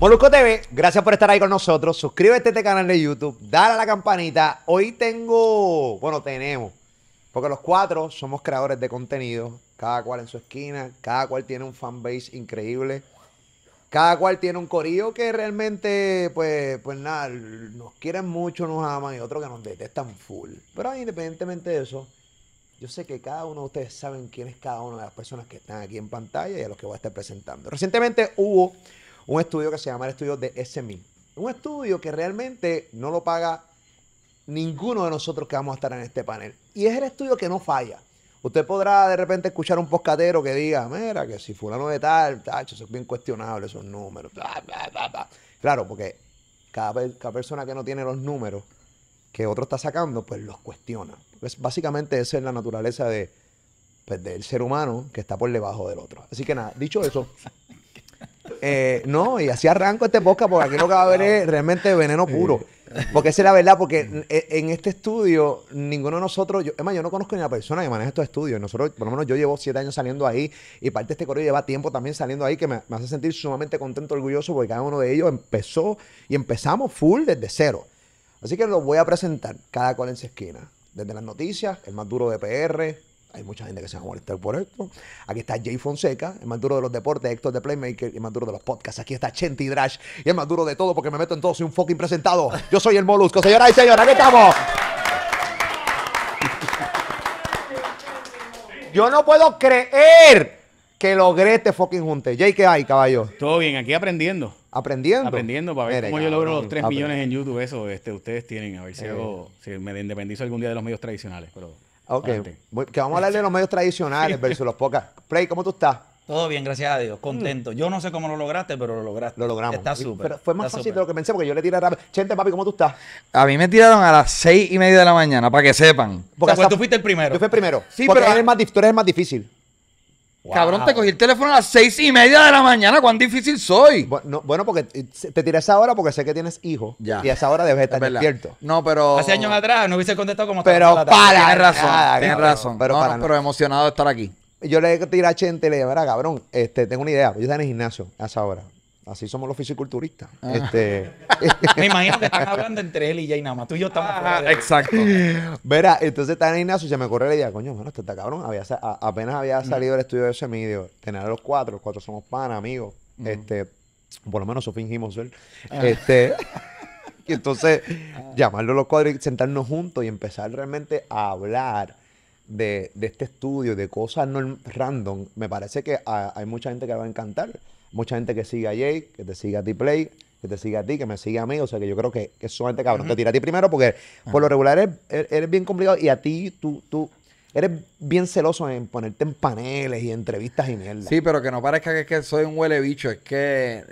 Molusco TV, gracias por estar ahí con nosotros. Suscríbete a este canal de YouTube, dale a la campanita. Hoy tengo, bueno, tenemos, porque los cuatro somos creadores de contenido, cada cual en su esquina, cada cual tiene un fanbase increíble, cada cual tiene un corillo que realmente, pues, pues nada, nos quieren mucho, nos aman y otro que nos detestan full. Pero independientemente de eso, yo sé que cada uno de ustedes saben quién es cada una de las personas que están aquí en pantalla y a los que voy a estar presentando. Recientemente hubo un estudio que se llama el estudio de SMI. Un estudio que realmente no lo paga ninguno de nosotros que vamos a estar en este panel. Y es el estudio que no falla. Usted podrá de repente escuchar un poscatero que diga, mira, que si fulano de tal, tacho, eso es bien cuestionable, esos números, Claro, porque cada, persona que no tiene los números que otro está sacando, pues los cuestiona. Pues básicamente esa es la naturaleza de, pues, del ser humano que está por debajo del otro. Así que nada, dicho eso, eh, no, y así arranco este podcast porque aquí lo que va a ver es realmente veneno puro. Porque esa es la verdad, porque e, en este estudio, ninguno de nosotros, yo, es más, yo no conozco ni la persona que maneja estos estudios. Nosotros, por lo menos yo llevo siete años saliendo ahí y parte de este correo lleva tiempo también saliendo ahí, que me, me hace sentir sumamente contento, orgulloso, porque cada uno de ellos empezó y empezamos full desde cero. Así que los voy a presentar cada cual en su esquina. Desde las noticias, el más duro de PR, hay mucha gente que se va a molestar por esto. Aquí está Jay Fonseca, el más duro de los deportes, Héctor de Playmaker, el más duro de los podcasts. Aquí está Chenty Drash, y el más duro de todo porque me meto en todo, soy un fucking presentado. Yo soy el Molusco, señoras y señores, aquí estamos. Yo no puedo creer que logré este fucking junte. Jay, ¿qué hay, caballo? Todo bien, aquí aprendiendo. ¿Aprendiendo? Aprendiendo para ver cómo yo logro los 3 millones en YouTube. Eso este, ustedes tienen, a ver si, eh. si me independizo algún día de los medios tradicionales. Pero Ok, que vamos a hablar de los medios tradicionales versus los pocas. Play, ¿cómo tú estás? Todo bien, gracias a Dios. Contento. Mm. Yo no sé cómo lo lograste, pero lo lograste. Lo logramos. Está súper. fue más fácil de lo que pensé porque yo le tiré rápido. Chente, papi, ¿cómo tú estás? A mí me tiraron a las seis y media de la mañana, para que sepan. Porque pues tú fuiste el primero. Yo fui el primero. Sí, pero pero- tú eres el más difícil. Cabrón, te cogí el teléfono a las seis y media de la mañana. ¿Cuán difícil soy? Bueno, bueno porque eh, te tiré esa hora porque sé que tienes hijos. Y a esa hora debes estar despierto. No, pero. Hace años atrás no hubiese contestado como Pero para. Tienes razón. tienes razón. Pero, emocionado de estar aquí. Yo le tiré a Chente y le dije, cabrón, este, tengo una idea. Yo estaba en el gimnasio a esa hora. Así somos los fisiculturistas. Ah. Este... Me imagino que están hablando entre él y Jay Nama. Tú y yo estamos. exacto. Verá, entonces está en el y se me corre la idea, coño, bueno, este está cabrón. Había, apenas había mm. salido del estudio de ese medio. Tener a los cuatro, los cuatro somos pan, amigos. Mm. Este, por lo menos eso fingimos ser. Ah. Este. y entonces, llamarlo a los cuatro y sentarnos juntos y empezar realmente a hablar. De, este estudio, de cosas no random, me parece que hay mucha gente que va a encantar mucha gente que siga a Jake, que te siga a ti, play que te siga a ti, que me siga a mí. O sea, que yo creo que, que es sumamente cabrón. Te tira a ti primero porque por lo regular er, eres, bien complicado y a ti tú, tú eres bien celoso en ponerte en paneles y entrevistas y mierda. Sí, pero que no parezca que, soy un huele bicho. Es que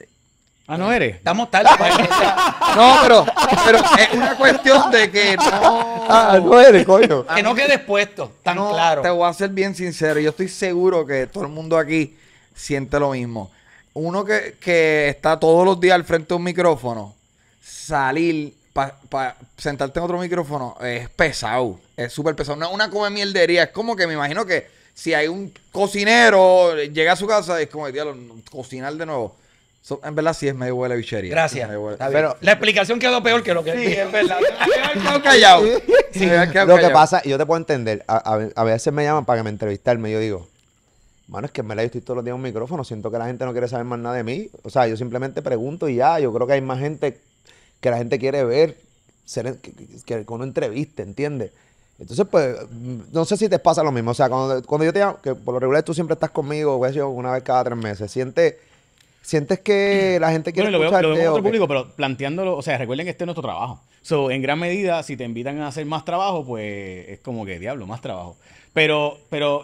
Ah, no eres. Estamos tarde. Pues, no, pero, es una cuestión de que no. Ah, no eres, coño. Ah, que no quedes puesto, tan claro. Te voy a ser bien sincero. Yo estoy seguro que todo el mundo aquí siente lo mismo uno que, está todos los días al frente de un micrófono, salir para sentarte en otro micrófono es pesado. Es súper pesado. una come mierdería. Es como que me imagino que si hay un cocinero, llega a su casa y es como, diablo, cocinar de nuevo. en verdad sí es medio huele bichería. Gracias. Pero la explicación quedó peor que lo que Sí, en verdad. quedó callado. lo que pasa, yo te puedo entender, a, veces me llaman para que me entrevistarme, yo digo, Mano, es que me la he estoy todos los días en un micrófono, siento que la gente no quiere saber más nada de mí. O sea, yo simplemente pregunto y ya, yo creo que hay más gente que la gente quiere ver, ser, que, que, uno entreviste, ¿entiendes? Entonces, pues, no sé si te pasa lo mismo. O sea, cuando, cuando yo te llamo, que por lo regular tú siempre estás conmigo, pues, yo una vez cada tres meses, sientes, sientes que la gente quiere bueno, lo Veo, lo veo otro público, pero planteándolo, o sea, recuerden que este es nuestro trabajo. So, en gran medida, si te invitan a hacer más trabajo, pues es como que, diablo, más trabajo. Pero,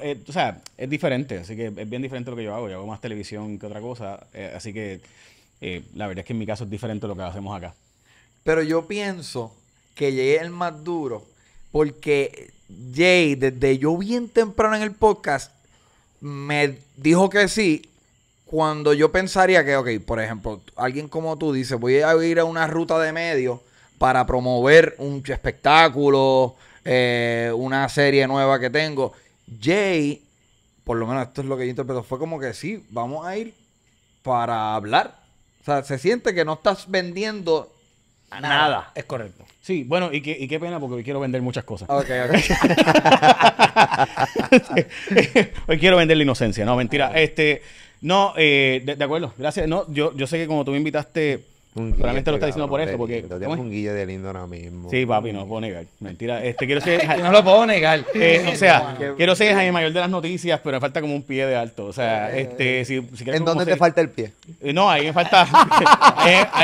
eh, o sea, es diferente, así que es bien diferente lo que yo hago. Yo hago más televisión que otra cosa, eh, así que eh, la verdad es que en mi caso es diferente lo que hacemos acá. Pero yo pienso que Jay es el más duro, porque Jay, desde yo bien temprano en el podcast, me dijo que sí. Cuando yo pensaría que, ok, por ejemplo, alguien como tú dice, voy a ir a una ruta de medios para promover un espectáculo, eh, una serie nueva que tengo. Jay, por lo menos esto es lo que yo interpreto, fue como que sí, vamos a ir para hablar. O sea, se siente que no estás vendiendo nada. Es correcto. Sí, bueno, y, qué pena porque hoy quiero vender muchas cosas. Ok, ok. hoy quiero vender la inocencia, no, mentira. Ah. Este, no, eh, de, acuerdo, gracias. No, yo, yo sé que como tú me invitaste Realmente lo está diciendo por eso, porque... tengo un guille de lindo ahora mismo. Sí, papi, no lo puedo negar. Mentira. Este, quiero no lo puedo negar. Eh, o sea, quiero ser el mayor de las noticias, pero me falta como un pie de alto. O sea, eh, eh, este... Si, si ¿En dónde te falta el pie? No, ahí me falta...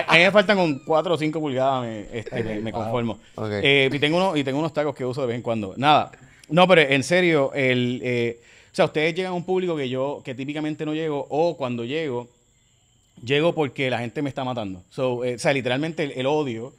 ahí me faltan con 4 o 5 pulgadas, me, este, me ah, conformo. y, tengo uno, y tengo unos tacos que uso de vez en cuando. Nada. No, pero en serio, el... o sea, ustedes llegan a un público que yo, que típicamente no llego, o cuando llego llego porque la gente me está matando. So, eh, o sea, literalmente el, odio,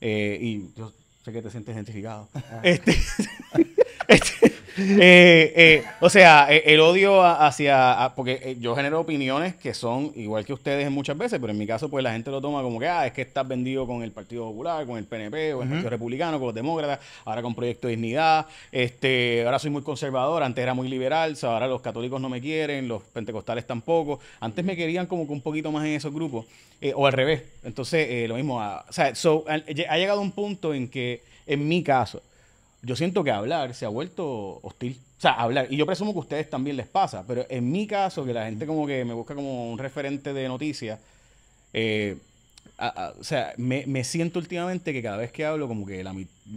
eh, y yo sé que te sientes identificado. Ah. Este, este, Eh, eh, o sea, eh, el odio hacia. porque yo genero opiniones que son igual que ustedes muchas veces, pero en mi caso, pues la gente lo toma como que, ah, es que estás vendido con el Partido Popular, con el PNP, o el Partido Republicano, con los demócratas, ahora con Proyecto Dignidad, este, ahora soy muy conservador, antes era muy liberal, ahora los católicos no me quieren, los pentecostales tampoco. Antes me querían como que un poquito más en esos grupos, o al revés. Entonces, lo mismo. Ah, o sea, ha llegado un punto en que, en mi caso, yo siento que hablar se ha vuelto hostil. O sea, hablar. Y yo presumo que a ustedes también les pasa, pero en mi caso, que la gente como que me busca como un referente de noticias, eh, o sea, me, siento últimamente que cada vez que hablo, como que la,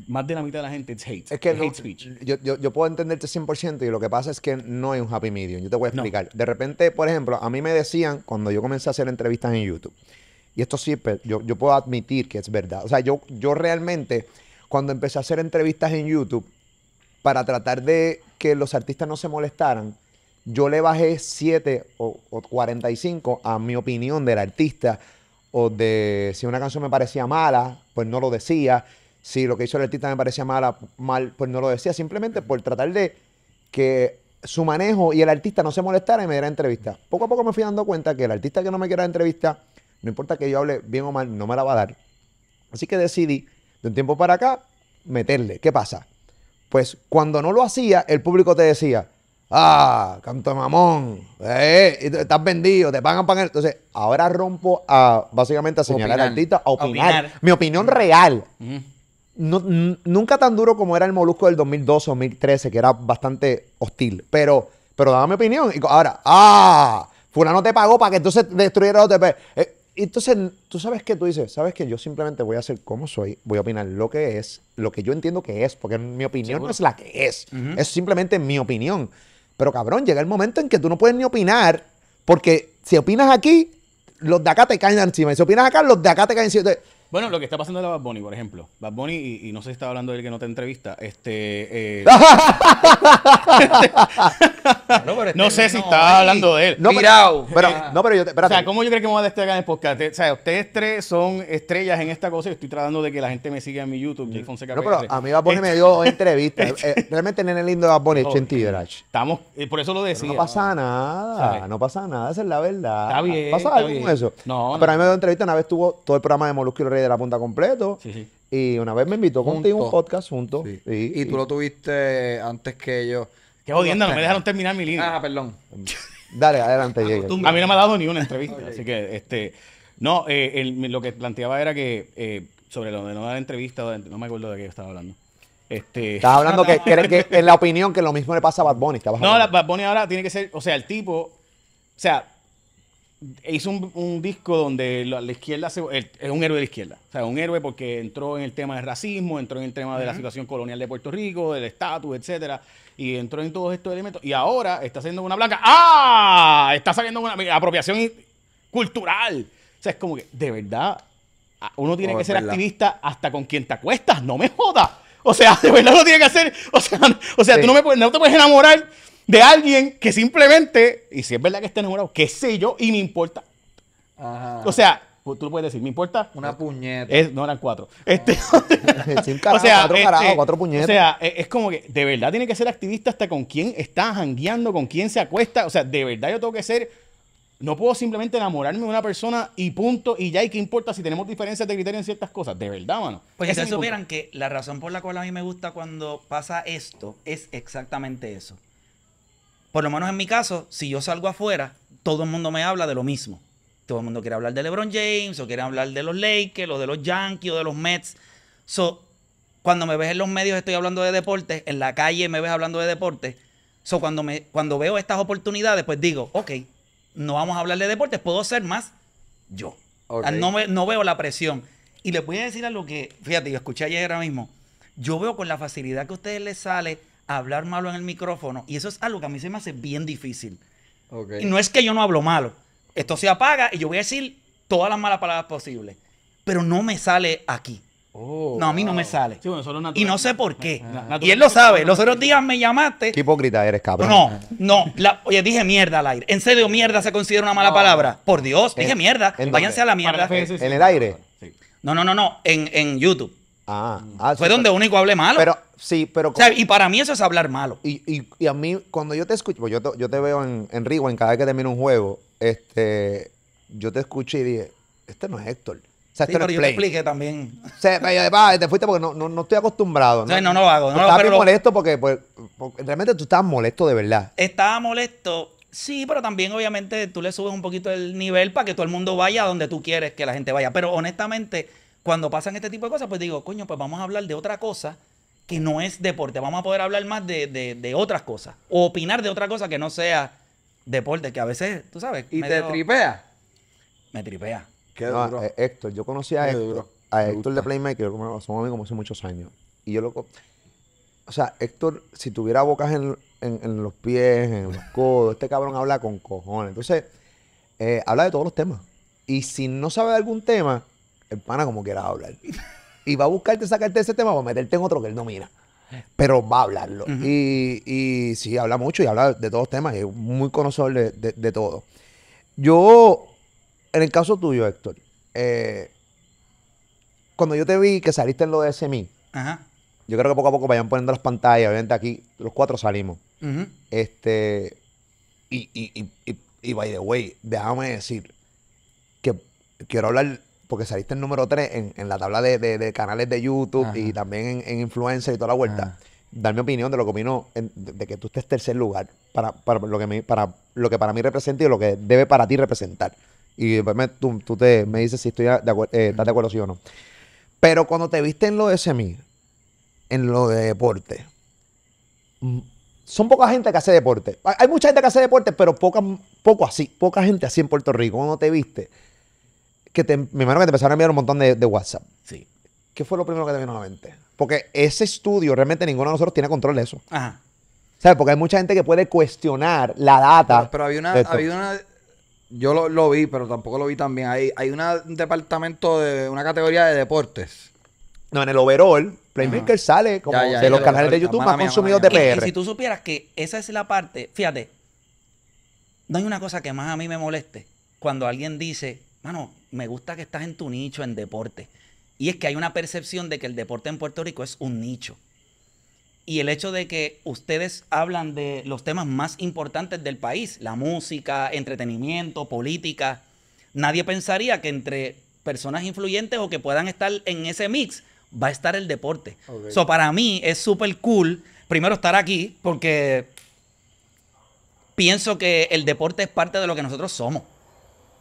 más de la mitad de la gente es hate. Es que hate speech. Yo, puedo entenderte 100% y lo que pasa es que no es un happy medium. Yo te voy a explicar. De repente, por ejemplo, a mí me decían cuando yo comencé a hacer entrevistas en YouTube, y esto sí, yo, yo puedo admitir que es verdad. O sea, yo, yo realmente cuando empecé a hacer entrevistas en YouTube para tratar de que los artistas no se molestaran, yo le bajé 7 o, 45 a mi opinión del artista o de si una canción me parecía mala, pues no lo decía. Si lo que hizo el artista me parecía mala, mal, pues no lo decía. Simplemente por tratar de que su manejo y el artista no se molestara y me diera entrevista. Poco a poco me fui dando cuenta que el artista que no me quiera entrevista, no importa que yo hable bien o mal, no me la va a dar. Así que decidí un tiempo para acá, meterle. ¿Qué pasa? Pues cuando no lo hacía, el público te decía, ah, canto mamón, eh, estás vendido, te pagan para... Entonces, ahora rompo a básicamente a señalar artista, a opinar. Mi opinión real. No, nunca tan duro como era el Molusco del 2012 2013, que era bastante hostil, pero, pero daba mi opinión. Y ahora, ah, fulano te pagó para que entonces destruyera el OTP. Eh, entonces, tú sabes que tú dices, sabes que yo simplemente voy a ser como soy, voy a opinar lo que es, lo que yo entiendo que es, porque mi opinión no es la que es, es simplemente mi opinión. Pero cabrón, llega el momento en que tú no puedes ni opinar, porque si opinas aquí, los de acá te caen encima, y si opinas acá, los de acá te caen encima. Bueno, lo que está pasando es la Bad Bunny, por ejemplo. Bad Bunny, y, no sé si estaba hablando de él que no te entrevista, este... Eh, este no, sé si estaba hablando de él. No, pero, eh. no, pero yo... O sea, ¿cómo yo creo que me voy a destacar en el podcast? O sea, ustedes tres son estrellas en esta cosa y estoy tratando de que la gente me siga en mi YouTube, No, pero a mí Bad Bunny me dio este- entrevistas. realmente eh, realmente el Lindo de Bad Bunny oh, Chinti Estamos... Y por eso lo decía. no pasa nada, no pasa nada, esa es la verdad. Está bien, Pasa algo con eso. Ah, no, Pero a mí me dio entrevista, una vez tuvo todo el programa de Molusco la punta completo. Y una vez me invitó contigo un podcast junto Y, tú lo tuviste antes que yo. que jodiendo, no me dejaron terminar mi línea. Ah, perdón. Dale, adelante, ah, A mí no me ha dado ni una entrevista. Así que, este. No, eh, lo que planteaba era que eh, sobre lo de no dar entrevista, no me acuerdo de qué estaba hablando. Este... Estaba hablando que, que, en la opinión que lo mismo le pasa a Bad Bunny. No, Bad Bunny ahora tiene que ser, o sea, el tipo, o sea, hizo un, disco donde la, izquierda es un héroe de la izquierda. O sea, un héroe porque entró en el tema del racismo, entró en el tema de la situación colonial de Puerto Rico, del estatus, etcétera. Y entró en todos estos elementos. Y ahora está haciendo una blanca. ¡Ah! Está saliendo una apropiación cultural. O sea, es como que, de verdad, uno tiene oh, que ser activista hasta con quien te acuestas. No me jodas. O sea, de verdad no tiene que hacer. O sea, o sea tú no, me, no te puedes enamorar de alguien que simplemente, y si es verdad que está enamorado, qué sé yo, y me importa. O sea, pues, tú lo puedes decir, me importa. Una puñeta. no eran cuatro. Ah. Este, o sea, cuatro eh, eh, cuatro puñetas. O sea, eh, es como que de verdad tiene que ser activista hasta con quién está jangueando, con quién se acuesta. O sea, de verdad yo tengo que ser. No puedo simplemente enamorarme de una persona y punto, y ya, y qué importa si tenemos diferencias de criterio en ciertas cosas. De verdad, mano. Pues si supieran que la razón por la cual a mí me gusta cuando pasa esto es exactamente eso por lo menos en mi caso, si yo salgo afuera, todo el mundo me habla de lo mismo. Todo el mundo quiere hablar de LeBron James, o quiere hablar de los Lakers, o de los Yankees, o de los Mets. So, cuando me ves en los medios estoy hablando de deportes, en la calle me ves hablando de deportes. So, cuando, veo estas oportunidades, pues digo, ok, no vamos a hablar de deportes, puedo ser más yo. No, no veo la presión. Y les voy a decir algo que, fíjate, yo escuché ayer ahora mismo. Yo veo con la facilidad que a ustedes les sale hablar malo en el micrófono. Y eso es algo que a mí se me hace bien difícil. Y no es que yo no hablo malo. Esto se apaga y yo voy a decir todas las malas palabras posibles. Pero no me sale aquí. Oh, no, a mí no me sale. y no sé por qué. Y él lo sabe. Los otros días me llamaste. hipócrita eres, cabrón. No, no. oye, dije mierda al aire. ¿En serio mierda se considera una mala palabra? Por Dios, dije mierda. Váyanse a la mierda. En el aire. No, no, no, no. En, en YouTube. Ah, ah, Fue donde único hablé malo. Pero, sí, pero. y para mí eso es hablar malo. Y, y, y a mí, cuando yo te escucho, pues yo, te, yo te veo en, Rigo, en cada vez que termino un juego, este, yo te escucho y dije, este no es Héctor. O sea, este pero yo te expliqué también. O sea, te fuiste porque no, estoy acostumbrado. ¿no? no, no lo hago. No pues molesto pues, porque, realmente tú estabas molesto de verdad. Estaba molesto, sí, pero también obviamente tú le subes un poquito el nivel para que todo el mundo vaya a donde tú quieres que la gente vaya. Pero honestamente cuando pasan este tipo de cosas, pues digo, coño, pues vamos a hablar de otra cosa que no es deporte. Vamos a poder hablar más de, otras cosas. O opinar de otra cosa que no sea deporte, que a veces, tú sabes. ¿Y te tripea? Me tripea. Qué duro. Eh, Héctor, yo conocí a Héctor, a Héctor de Playmaker, como, somos amigos hace muchos años. Y yo lo... O sea, Héctor, si tuviera bocas en, los pies, en los codos, este cabrón habla con cojones. Entonces, eh, habla de todos los temas. Y si no sabe de algún tema, hermana pana como quiera hablar. Y va a buscarte, sacarte ese tema para meterte en otro que él no mira. Pero va a hablarlo. y, y, sí, habla mucho y habla de todos temas. es muy conocedor de, todo. Yo, en el caso tuyo, Héctor, eh, cuando yo te vi que saliste en lo de SMI, yo creo que poco a poco vayan poniendo las pantallas. Obviamente aquí los cuatro salimos. Este. Y, y, y, y, by the way, déjame decir que quiero hablar porque saliste el número 3 en, la tabla de, canales de YouTube y también en, en, influencer y toda la vuelta. Dar mi opinión de lo que vino de, que tú estés tercer lugar para, lo que para lo que para mí representa y lo que debe para ti representar. Y después tú, me dices si estoy de eh, estás de acuerdo sí o no. Pero cuando te viste en lo de SMI, en lo de deporte, son poca gente que hace deporte. Hay mucha gente que hace deporte, pero poca, poco así, poca gente así en Puerto Rico. Cuando te viste, que me imagino que te empezaron a enviar un montón de, WhatsApp. Sí. ¿Qué fue lo primero que te vino a la mente? Porque ese estudio realmente ninguno de nosotros tiene control de eso. Ajá. ¿Sabes? Porque hay mucha gente que puede cuestionar la data. Pero, había, una, Yo lo, vi, pero tampoco lo vi también Hay, un departamento de. Una categoría de deportes. No, en el overall, Playmaker ah. sale como de los canales de YouTube más consumidos de PR. Y, y si tú supieras que esa es la parte. Fíjate. No hay una cosa que más a mí me moleste cuando alguien dice, mano, me gusta que estás en tu nicho en deporte. Y es que hay una percepción de que el deporte en Puerto Rico es un nicho. Y el hecho de que ustedes hablan de los temas más importantes del país, la música, entretenimiento, política, nadie pensaría que entre personas influyentes o que puedan estar en ese mix va a estar el deporte. para mí es súper cool, primero estar aquí, porque pienso que el deporte es parte de lo que nosotros somos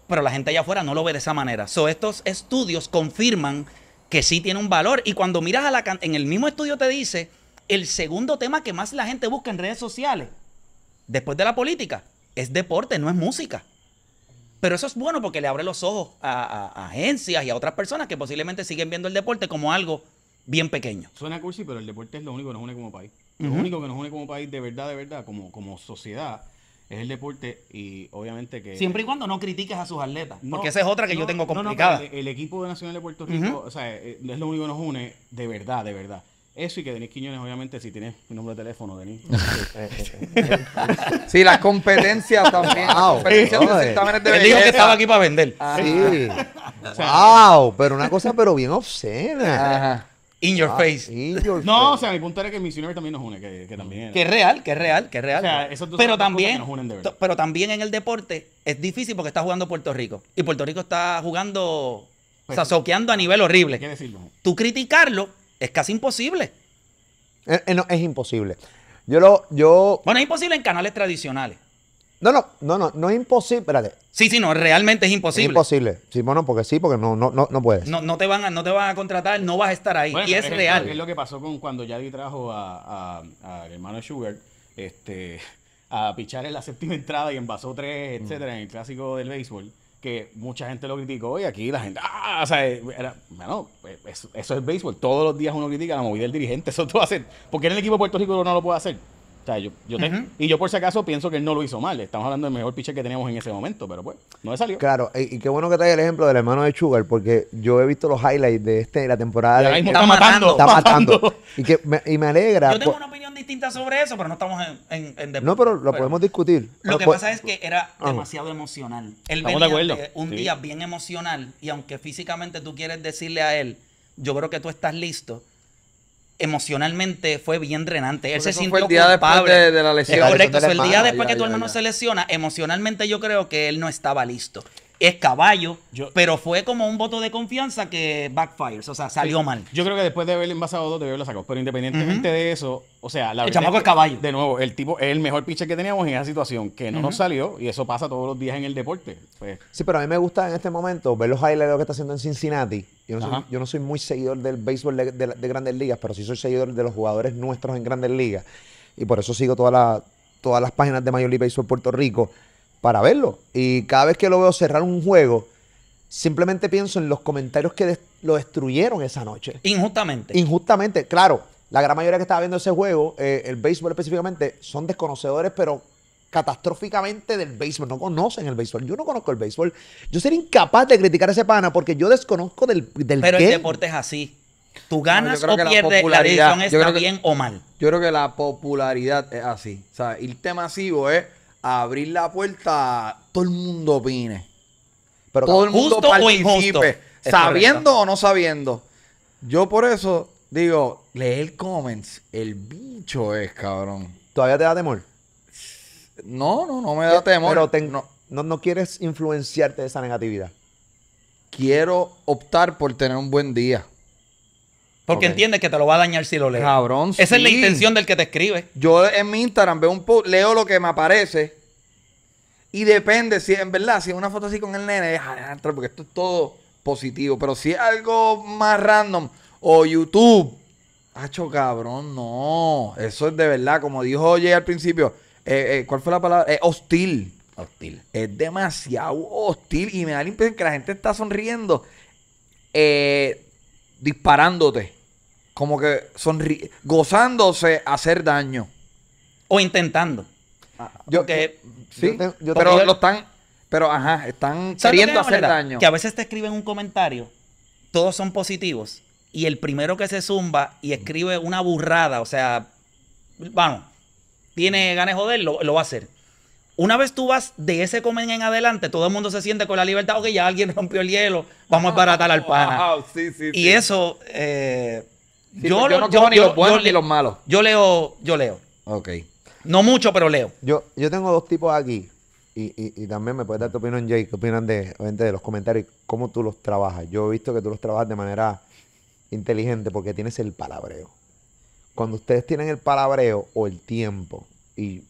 pero la gente allá afuera no lo ve de esa manera. So, estos estudios confirman que sí tiene un valor. Y cuando miras a la en el mismo estudio te dice el segundo tema que más la gente busca en redes sociales, después de la política, es deporte, no es música. Pero eso es bueno porque le abre los ojos a, agencias y a otras personas que posiblemente siguen viendo el deporte como algo bien pequeño. Suena cursi, pero el deporte es lo único que nos une como país. Lo único que nos une como país de verdad, de verdad, como, como sociedad, es el deporte y obviamente que... Siempre y cuando no critiques a sus atletas. porque esa es otra que yo tengo complicada. el, equipo nacional de Puerto Rico, o sea, eh, eh, es lo único que nos une, de verdad, de verdad. Eso y que Denis Quiñones, obviamente, si tiene mi número de teléfono, Denis. sí, las competencias también. Wow. dijo que estaba aquí para vender. Ah. sí. wow, pero una cosa pero bien obscena. Ajá. In your ah, face. no, o sea, mi punto era que Missionary también nos une, que, también. Que es real, que es real, que es real. O sea, pero también, Pero también en el deporte es difícil porque está jugando Puerto Rico. Y Puerto Rico está jugando, sea, pues, soqueando a nivel horrible. decirlo? Tú criticarlo es casi imposible. Es, eh, eh, es imposible. Yo lo, yo... Bueno, es imposible en canales tradicionales. No, no, no, no, es imposible. Espérate. Sí, sí, no, realmente es imposible. Es imposible. Sí, bueno, porque sí, porque no, no, no, no puedes. No, no, te van a, no te van a contratar, no vas a estar ahí. y es, real. Es lo que pasó con cuando Yadi trajo a, a, hermano Sugar, este, a pichar en la séptima entrada y envasó tres, mm. etcétera, en el clásico del béisbol que mucha gente lo criticó y aquí la gente, ah, o sea, bueno, eso, es béisbol. Todos los días uno critica la movida del dirigente. Eso todo hacer. ¿Por qué en el equipo de Puerto Rico no lo puede hacer? Y yo por si acaso pienso que él no lo hizo mal. Estamos hablando del mejor pitcher que teníamos en ese momento, pero pues no le salió. Claro, y, qué bueno que trae el ejemplo del hermano de Sugar, porque yo he visto los highlights de este, la temporada. de, este está, matando. Está matando. Y, que me, y me alegra. Yo tengo una opinión distinta sobre eso, pero no estamos en, en, No, pero lo podemos discutir. Lo que pues, pasa es que era demasiado emocional. Él de acuerdo? Eh, un día bien emocional y aunque físicamente tú quieres decirle a él, yo creo que tú estás listo emocionalmente fue bien drenante. Él se sintió el día culpable. Después de, la lesión. correcto, el día después que tu hermano se lesiona, emocionalmente yo creo que él no estaba listo es caballo, pero fue como un voto de confianza que backfires, o sea, salió mal. Yo creo que después de haberle envasado dos, debió haberlo sacado, pero independientemente de eso, o sea, la el chamaco es, caballo. De nuevo, el tipo es el mejor pitcher que teníamos en esa situación, que no nos salió y eso pasa todos los días en el deporte. Pues. Sí, pero a mí me gusta en este momento ver los lo que está haciendo en Cincinnati. Yo no, soy, muy seguidor del béisbol de, Grandes Ligas, pero sí soy seguidor de los jugadores nuestros en Grandes Ligas y por eso sigo todas las páginas de Major League Baseball Puerto Rico para verlo. Y cada vez que lo veo cerrar un juego, simplemente pienso en los comentarios que lo destruyeron esa noche. Injustamente. Injustamente, claro. La gran mayoría que estaba viendo ese juego, eh, el béisbol específicamente, son desconocedores, pero catastróficamente del béisbol. No conocen el béisbol. Yo no conozco el béisbol. Yo sería incapaz de criticar a ese pana porque yo desconozco del, béisbol. Pero el deporte es así. Tú ganas o pierdes, la, está bien o mal. Yo creo que la popularidad es así. O sea, irte masivo es a abrir la puerta, todo el mundo opine. Pero todo el mundo participe, sabiendo o no sabiendo. Yo por eso digo, leer comments, el bicho es, cabrón. ¿Todavía te da temor? No, no, no me da temor. Pero no, no quieres influenciarte de esa negatividad. Quiero optar por tener un buen día. Porque entiendes entiende que te lo va a dañar si lo lees. Cabrón. Esa es la intención del que te escribe. Yo en mi Instagram veo un post, leo lo que me aparece. Y depende, si en verdad, si es una foto así con el nene, ah, porque esto es todo positivo. Pero si es algo más random o YouTube, hacho cabrón, no. Eso es de verdad, como dijo Oye al principio, eh, eh, ¿cuál fue la palabra? hostil. Hostil. Es demasiado hostil y me da la impresión que la gente está sonriendo. Eh, disparándote, como que sonri gozándose hacer daño. O intentando. Ah, yo, que, sí, pero lo están, pero ajá, están queriendo hacer daño. Que a veces te escriben un comentario, todos son positivos, y el primero que se zumba y escribe una burrada, o sea, vamos, tiene ganas de joder, lo va a hacer. Una vez tú vas de ese comen en adelante, todo el mundo se siente con la libertad, ok, ya alguien rompió el hielo, vamos a baratar al pana. y eso, eh, yo, yo, no yo, ni los buenos ni los malos. Yo leo, yo leo. Ok. No mucho, pero leo. Yo, yo tengo dos tipos aquí. Y, también me puedes dar tu opinión, Jake. qué opinan de, de los comentarios cómo tú los trabajas. Yo he visto que tú los trabajas de manera inteligente porque tienes el palabreo. Cuando ustedes tienen el palabreo o el tiempo, y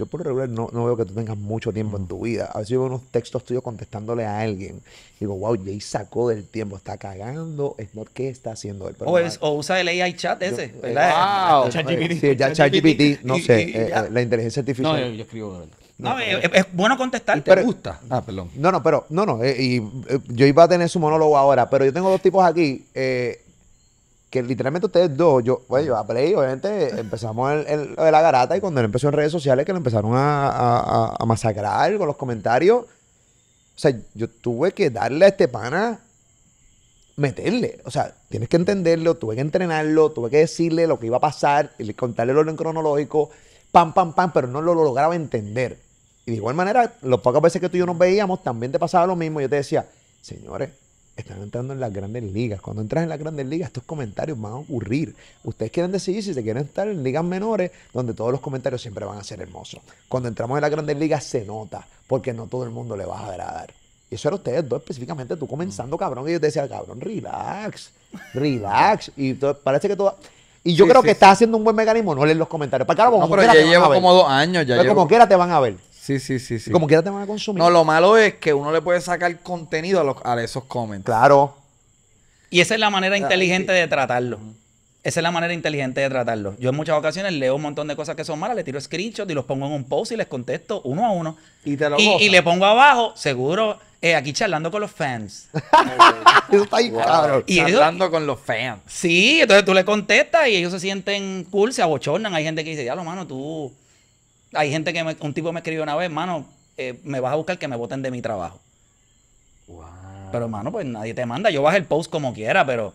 yo por regular no, no veo que tú tengas mucho tiempo en tu vida. A veces yo veo unos textos tuyos contestándole a alguien. Digo, wow, Jay sacó del tiempo, está cagando, ¿qué está haciendo él? O, es, usa el AI chat ese, eh, ¿verdad? Ah, wow. Sí, ya ChatGPT, no sé, eh, la inteligencia artificial. No, yo, escribo, No, es, bueno contestar. te gusta? Ah, perdón. No, no, pero, no, no. Eh, y, yo iba a tener su monólogo ahora, pero yo tengo dos tipos aquí eh, que literalmente ustedes dos, yo, bueno, yo aprendí, obviamente, empezamos el, la garata y cuando él empezó en redes sociales que lo empezaron a, a, a, masacrar con los comentarios, o sea, yo tuve que darle a este pana, meterle, o sea, tienes que entenderlo, tuve que entrenarlo, tuve que decirle lo que iba a pasar, y contarle el orden cronológico, pam, pam, pam, pero no lo, lograba entender. Y de igual manera, los pocas veces que tú y yo nos veíamos, también te pasaba lo mismo, yo te decía, señores, están entrando en las grandes ligas. Cuando entras en las grandes ligas, estos comentarios van a ocurrir. Ustedes quieren decidir si se quieren estar en ligas menores, donde todos los comentarios siempre van a ser hermosos. Cuando entramos en las grandes ligas, se nota, porque no todo el mundo le va a agradar. Y eso era ustedes dos específicamente, tú comenzando, mm. cabrón, y yo te decía, cabrón, relax, relax. Y parece que todo... Y yo creo que está haciendo un buen mecanismo no leer los comentarios. Para que pero ya lleva como dos años ya. Pero como quiera te van a ver. Sí, sí, sí, sí. Como quiera te van a consumir. No, lo malo es que uno le puede sacar contenido a, esos comments. Claro. Y esa es la manera ah, inteligente de tratarlo. Esa es la manera inteligente de tratarlo. Yo en muchas ocasiones leo un montón de cosas que son malas, le tiro screenshots y los pongo en un post y les contesto uno a uno. Y, te lo y, y le pongo abajo, seguro, eh, aquí charlando con los fans. eso está ahí, charlando con los fans. Sí, entonces tú le contestas y ellos se sienten cool, se abochornan. Hay gente que dice, ya lo mano, tú hay gente que me, un tipo me escribió una vez, mano, eh, me vas a buscar que me voten de mi trabajo. Pero mano, pues nadie te manda. Yo bajo el post como quiera, pero.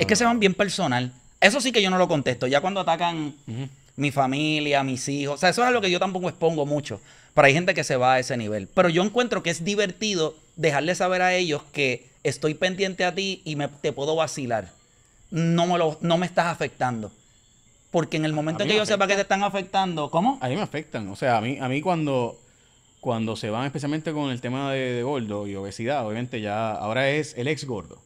Es que se van bien personal. Eso sí que yo no lo contesto. Ya cuando atacan mi familia, mis hijos. O sea, eso es algo que yo tampoco expongo mucho. Pero hay gente que se va a ese nivel. Pero yo encuentro que es divertido dejarle saber a ellos que estoy pendiente a ti y me, te puedo vacilar. No me, lo, no me estás afectando. Porque en el momento que yo sepa que te están afectando, ¿cómo? A mí me afectan. O sea, a mí, a mí cuando, cuando se van especialmente con el tema de, gordo y obesidad, obviamente ya ahora es el ex gordo.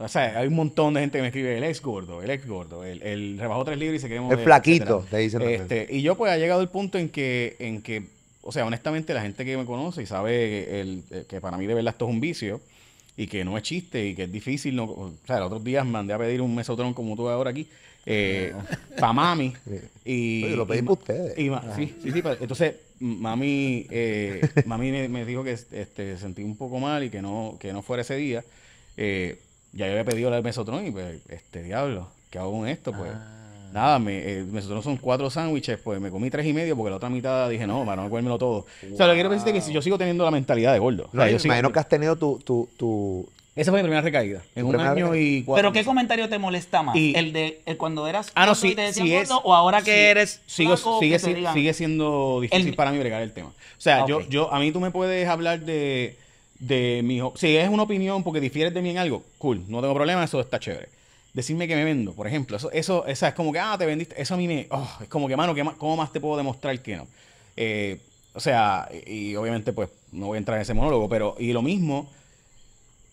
O sea, hay un montón de gente que me escribe el ex gordo, el ex gordo, el, el rebajó tres libras y se quedó El flaquito, te dicen. Este, y yo pues ha llegado el punto en que, en que, o sea, honestamente la gente que me conoce y sabe el, que para mí de verdad esto es un vicio y que no es chiste y que es difícil. o sea, los otros días mandé a pedir un mesotron como tú ahora aquí eh, para mami. Y, lo pedí para ustedes. Y, ah. sí, sí, sí. Entonces, mami, eh, mami me, dijo que este, sentí un poco mal y que no, que no fuera ese día. Eh, ya yo había pedido el mesotron y pues, este diablo, ¿qué hago con esto? Pues. Ah. Nada, me, eh, mesotron son cuatro sándwiches, pues me comí tres y medio porque la otra mitad dije, no, para no comérmelo todo. O sea, lo que quiero decir es que si yo sigo teniendo la mentalidad de gordo. imagino que has tenido tu, tu, esa fue mi primera recaída. En un año y cuatro. ¿Pero qué comentario te molesta más? ¿El de cuando eras ah, no, sí, te sí es, o ahora que eres sigue, siendo difícil para mí bregar el tema. O sea, yo, yo, a mí tú me puedes hablar de, de mi... Si es una opinión porque difieres de mí en algo, cool, no tengo problema, eso está chévere. Decirme que me vendo, por ejemplo, eso, esa es como que, ah, te vendiste, eso a mí me... Oh, es como que, mano, que, ¿cómo más te puedo demostrar que no? Eh, o sea, y obviamente pues no voy a entrar en ese monólogo, pero y lo mismo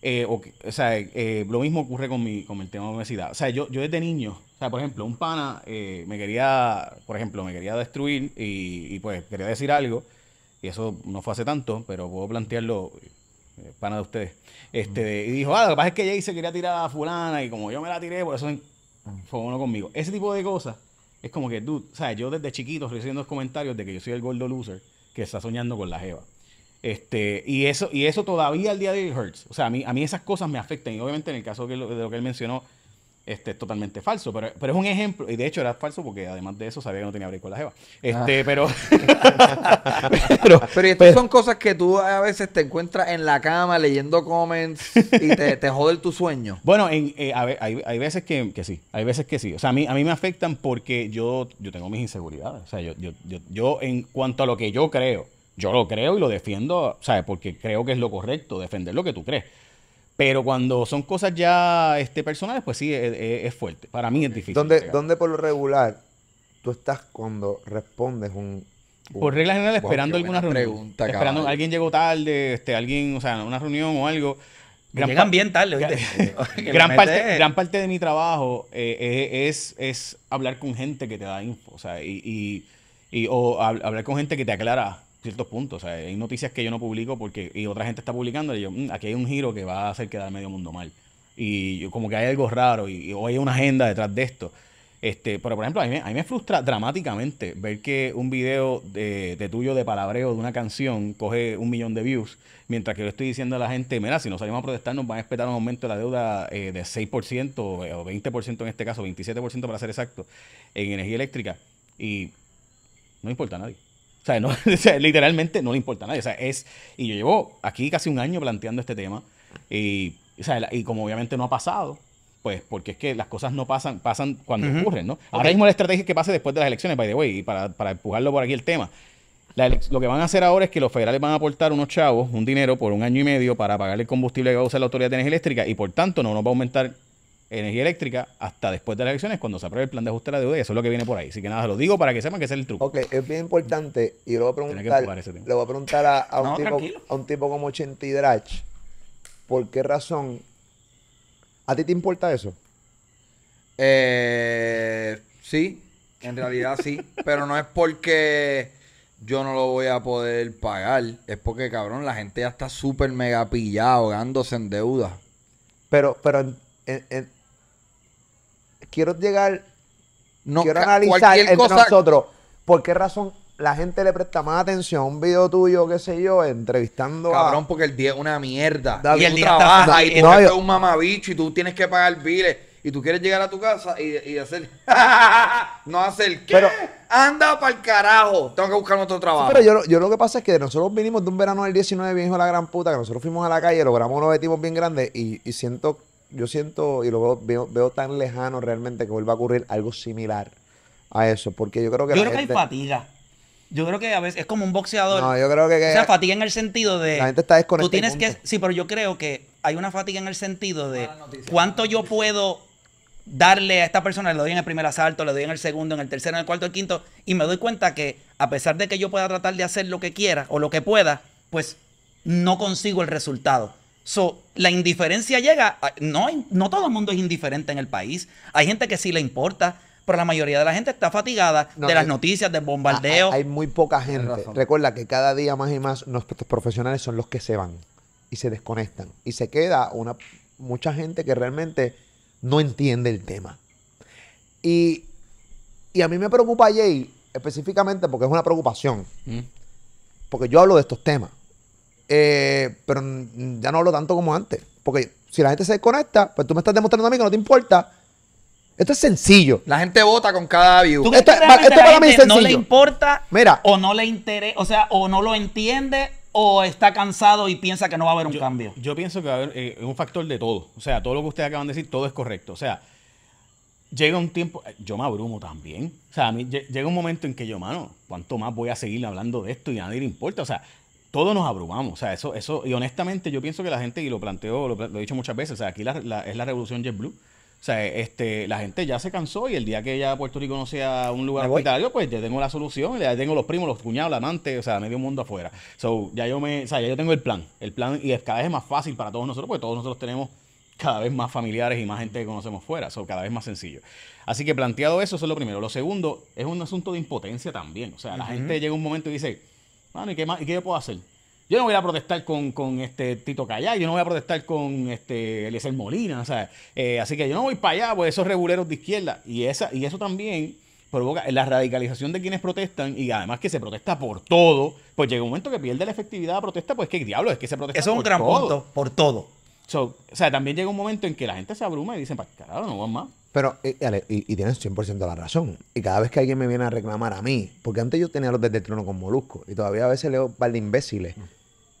eh, o, sea, eh, lo mismo ocurre con, mi, con el tema de obesidad. O sea, yo, yo desde niño, o sea, por ejemplo, un pana eh, me quería, por ejemplo, me quería destruir y, y, pues quería decir algo, y eso no fue hace tanto, pero puedo plantearlo, pana de ustedes. Este, Y dijo, ah, lo que pasa es que Jay se quería tirar a fulana y como yo me la tiré, por eso fue uno conmigo. Ese tipo de cosas es como que, dude, o sea, yo desde chiquito estoy haciendo los comentarios de que yo soy el gordo loser que está soñando con la jeva. Este, y, eso, y eso todavía al día de hoy hurts. O sea, a mí, a mí esas cosas me afectan. Y obviamente en el caso de lo, que él mencionó, este, es totalmente falso. Pero, pero es un ejemplo. Y de hecho era falso porque además de eso sabía que no tenía abrigo con la jeva. Ah. Este, pero, pero, estas son cosas que tú a veces te encuentras en la cama leyendo comments y te, te joden tu sueño. Bueno, en, eh, hay, veces que, sí. Hay veces que sí. O sea, a mí, a mí me afectan porque yo, yo tengo mis inseguridades. O sea, yo en cuanto a lo que yo creo yo lo creo y lo defiendo, ¿sabes? Porque creo que es lo correcto, defender lo que tú crees. Pero cuando son cosas ya este, personales, pues sí, es, fuerte. Para mí es difícil. ¿Dónde, ¿Dónde, por lo regular tú estás cuando respondes un... por regla general, esperando alguna reunión. esperando, alguien llegó tarde, este, alguien, o sea, una reunión o algo. llegan bien tarde, gran, parte, gran parte de mi trabajo eh, es, es hablar con gente que te da info, o sea, y, y, y o hablar con gente que te aclara ciertos puntos. hay noticias que yo no publico porque y otra gente está publicando y yo, mm, aquí hay un giro que va a hacer quedar medio mundo mal. Y como que hay algo raro y, o hay una agenda detrás de esto. Este, pero por ejemplo, a mí, me, frustra dramáticamente ver que un video de, tuyo de palabreo de una canción coge un millón de views, mientras que yo estoy diciendo a la gente, mira, si no salimos a protestar nos van a esperar un aumento de la deuda eh, de 6% eh, o 20% en este caso, 27% para ser exacto, en energía eléctrica. Y no importa a nadie. o sea, literalmente no le importa a nadie. O sea, es, y yo llevo aquí casi un año planteando este tema y, y como obviamente no ha pasado, pues porque es que las cosas no pasan, pasan cuando ocurren, ¿no? Ahora mismo la estrategia es que pase después de las elecciones, by the way, y para, empujarlo por aquí el tema. lo que van a hacer ahora es que los federales van a aportar unos chavos, un dinero por un año y medio para pagar el combustible que va a usar la Autoridad de Energía Eléctrica y por tanto no nos va a aumentar energía eléctrica hasta después de las elecciones cuando se apruebe el plan de ajuste de la deuda y eso es lo que viene por ahí. Así que nada, lo digo para que sepan que es el truco. Ok, es bien importante y a preguntar, le voy a, preguntar a, a, un tipo, como Chentidrach, Drach, ¿por qué razón? ¿A ti te importa eso? Eh, sí, en realidad sí, pero no es porque yo no lo voy a poder pagar, es porque cabrón, la gente ya está súper mega pillada ahogándose en deuda. Pero, pero en quiero llegar, no, quiero analizar entre nosotros por qué razón la gente le presta más atención a un video tuyo, qué sé yo, entrevistando Cabrón, a... porque el día es una mierda. y el día y no, tú un mamabicho y tú tienes que pagar biles. Y tú quieres llegar a tu casa y, hacer... no hacer qué. Anda para el carajo. Tengo que buscar otro trabajo. pero yo, yo, lo que pasa es que nosotros vinimos de un verano del 19 viejo de la gran puta, que nosotros fuimos a la calle, logramos unos objetivos bien grandes y, y siento yo siento y lo veo, veo, tan lejano realmente que vuelva a ocurrir algo similar a eso, porque yo creo que... Yo creo que hay fatiga. Yo creo que a veces es como un boxeador. No, yo creo que... o fatiga en el sentido de... La gente está desconectada. Tú tienes que... Sí, pero yo creo que hay una fatiga en el sentido de cuánto yo puedo darle a esta persona, le doy en el primer asalto, le doy en el segundo, en el tercero, en el cuarto, en el quinto, y me doy cuenta que a pesar de que yo pueda tratar de hacer lo que quiera o lo que pueda, pues no consigo el resultado la indiferencia llega, ah, no, no todo el mundo es indiferente en el país. Hay gente que sí le importa, pero la mayoría de la gente está fatigada de las eh, noticias, del ah, bombardeo. Hay, muy poca gente. Recuerda que cada día más y más nuestros profesionales son los que se van y se desconectan. Y se queda una mucha gente que realmente no entiende el tema. Y, a mí me preocupa Jay específicamente porque es una preocupación. Mm. Porque yo hablo de estos temas. Eh, pero ya no hablo tanto como antes. Porque si la gente se desconecta, pues tú me estás demostrando a mí que no te importa. Esto es sencillo. La gente vota con cada view. esto, para mí es sencillo. No le importa Mira, o no le interesa, o sea, o no lo entiende o está cansado y piensa que no va a haber un cambio. Yo pienso que va a haber eh, un factor de todo. O sea, todo lo que ustedes acaban de decir, todo es correcto. O sea, llega un tiempo, eh, yo me abrumo también. O sea, a mí llega un momento en que yo, mano, ¿cuánto más voy a seguir hablando de esto y a nadie le importa? O sea, todos nos abrumamos. O sea, eso, eso, y honestamente yo pienso que la gente, y lo planteo, lo, he dicho muchas veces, o sea, aquí es la revolución JetBlue. O sea, este, la gente ya se cansó y el día que ya Puerto Rico no sea un lugar hospitalario, pues ya tengo la solución, ya tengo los primos, los cuñados, la amante, o sea, medio mundo afuera. So, ya yo me, o sea, ya yo tengo el plan. El plan y cada vez es más fácil para todos nosotros, porque todos nosotros tenemos cada vez más familiares y más gente que conocemos fuera, so, cada vez más sencillo. Así que planteado eso, eso es lo primero. Lo segundo es un asunto de impotencia también. O sea, la gente llega un momento y dice, ¿y qué, yo puedo hacer? Yo no voy a protestar con, este Tito calla yo no voy a protestar con este Eliezer Molina, eh, así que yo no voy para allá, pues esos reguleros de izquierda. Y, esa, y eso también provoca la radicalización de quienes protestan y además que se protesta por todo, pues llega un momento que pierde la efectividad de la protesta, pues qué diablo, es que se protesta Eso es un por por todo. o sea, también llega un momento en que la gente se abruma y dicen, para carajo, no vamos más. Pero, y, tienes 100% la razón. Y cada vez que alguien me viene a reclamar a mí, porque antes yo tenía los desde el trono con molusco, y todavía a veces leo un par de imbéciles, mm.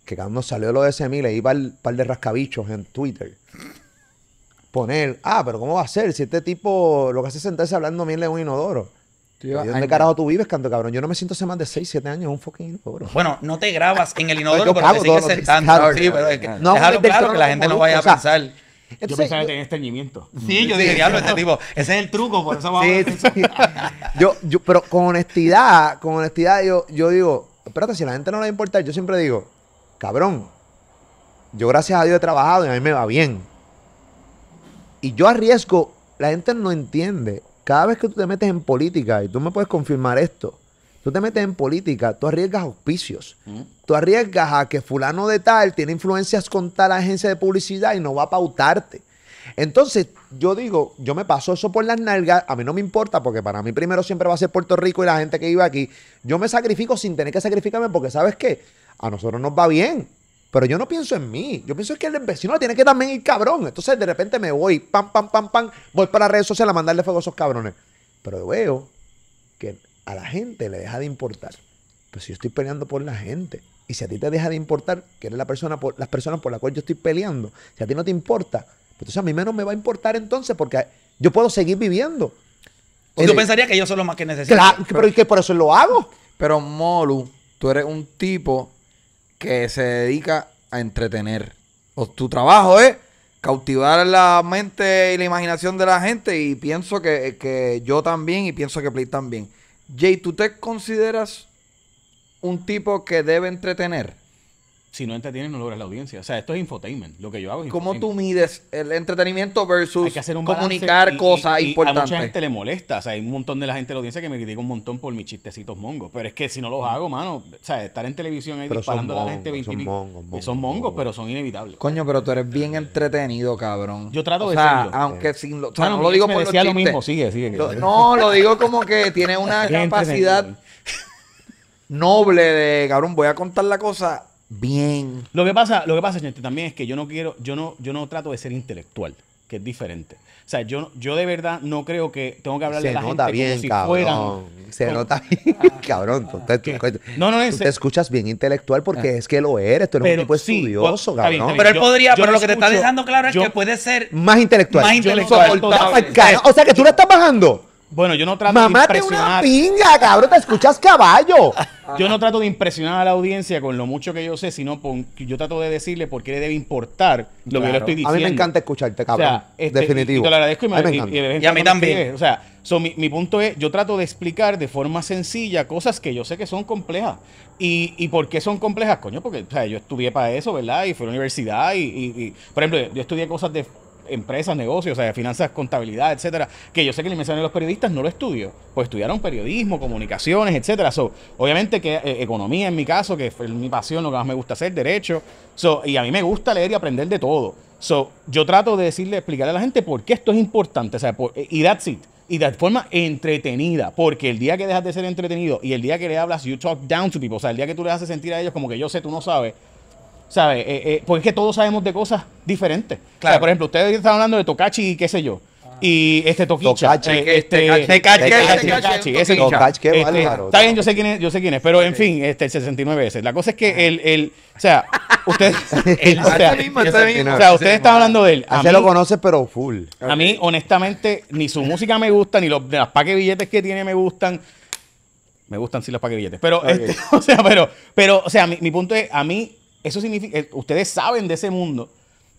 que cuando salió lo de ese mil, leí un par, de rascabichos en Twitter. Poner, ah, pero ¿cómo va a ser si este tipo lo que hace es sentarse hablando miel de un inodoro? dónde carajo tú vives, canto cabrón? Yo no me siento hace más de 6, 7 años en un fucking inodoro. Bueno, no te grabas en el inodoro, pero te sigues sentando. déjalo claro que la gente no vaya a pensar entonces, yo pensaba que tenía Sí, yo dije, diablo, este tipo, ese es el truco, por eso vamos a yo, yo, pero con honestidad, con honestidad, yo, yo digo, espérate, si a la gente no le importa yo siempre digo, cabrón, yo gracias a Dios he trabajado y a mí me va bien. Y yo arriesgo, la gente no entiende. Cada vez que tú te metes en política, y tú me puedes confirmar esto, Tú te metes en política, tú arriesgas auspicios. Mm. Tú arriesgas a que fulano de tal tiene influencias con tal agencia de publicidad y no va a pautarte. Entonces, yo digo, yo me paso eso por las nalgas, a mí no me importa porque para mí primero siempre va a ser Puerto Rico y la gente que vive aquí. Yo me sacrifico sin tener que sacrificarme porque sabes qué, a nosotros nos va bien. Pero yo no pienso en mí, yo pienso que el vecino tiene que también ir cabrón. Entonces de repente me voy, pam, pam, pam, pam, voy para las redes sociales a mandarle fuego a esos cabrones. Pero veo a la gente le deja de importar. Pues si yo estoy peleando por la gente. Y si a ti te deja de importar, que eres la persona por, las personas por las cuales yo estoy peleando, si a ti no te importa, pues entonces a mí menos me va a importar entonces porque yo puedo seguir viviendo. Y tú eh, pensarías que yo soy lo más que necesito. pero, es que por eso lo hago. Pero Molu, tú eres un tipo que se dedica a entretener. O tu trabajo es cautivar la mente y la imaginación de la gente y pienso que, que yo también y pienso que Play también. Jay, ¿tú te consideras un tipo que debe entretener? si no entretienes, no logras la audiencia. O sea, esto es infotainment. Lo que yo hago es ¿Cómo tú mides el entretenimiento versus comunicar cosas importantes? A mucha gente le molesta. O sea, hay un montón de la gente de la audiencia que me critica un montón por mis chistecitos mongos. Pero es que si no los hago, mano, o sea, estar en televisión ahí disparando a la gente 20 Son mongos, mongos, son mongos, pero son inevitables. Coño, pero tú eres bien entretenido, cabrón. Yo trato de Aunque sin lo, o sea, no lo digo por los lo mismo, sigue, sigue. no, lo digo como que tiene una capacidad noble de, cabrón, voy a contar la cosa bien. Lo que pasa, lo que pasa, gente, también es que yo no quiero, yo no, yo no trato de ser intelectual, que es diferente. O sea, yo, yo de verdad no creo que tengo que hablarle se a la gente bien, como si cabrón. fueran. Se nota bien, ah, cabrón. Tú, te, no, no, no, te escuchas bien intelectual porque ah. es que lo eres. Tú eres un tipo estudioso, pues, Pero él podría, pero lo, que te está dejando claro es que puede ser más intelectual. Más intelectual. O sea, que tú lo estás bajando. Bueno, yo no trato de impresionar. Te una pinga, cabrón, te escuchas caballo. yo no trato de impresionar a la audiencia con lo mucho que yo sé, sino yo trato de decirle por qué le debe importar lo que yo le estoy diciendo. A mí me encanta escucharte, cabrón. Este, Definitivo. te lo agradezco y, me, a y, a mí también. O sea, mi, punto es, yo trato de explicar de forma sencilla cosas que yo sé que son complejas. ¿Y, por qué son complejas, coño? Porque yo estudié para eso, ¿verdad? Y fui a la universidad y, por ejemplo, yo estudié cosas de empresas, negocios, o sea, finanzas, contabilidad, etcétera, que yo sé que la inmensa de los periodistas no lo estudio, pues estudiaron periodismo, comunicaciones, etcétera. So, obviamente que eh, economía en mi caso, que es mi pasión, lo que más me gusta hacer, derecho. y a mí me gusta leer y aprender de todo. So, yo trato de decirle, explicarle a la gente por qué esto es importante, o sea, y that's it y de forma entretenida, porque el día que dejas de ser entretenido y el día que le hablas, you talk down to people, o sea, el día que tú le haces sentir a ellos como que yo sé, tú no sabes, ¿Sabes? Eh, eh, porque es que todos sabemos de cosas diferentes. Claro. por ejemplo, ustedes están hablando de Tokachi y qué sé yo. Ah. Y este Tocachi, eh, este, este, este Está bien, yo sé quién es, yo sé quién es, pero en fin, este el 69 s La cosa es que el, o sea, ustedes o sea, ustedes están hablando de él. A lo conoce pero full. A mí honestamente ni su música me gusta ni los de las billetes que tiene me gustan. Me gustan sí los paquetes billetes, pero o sea, pero pero o sea, mi punto es a mí eso significa, eh, ustedes saben de ese mundo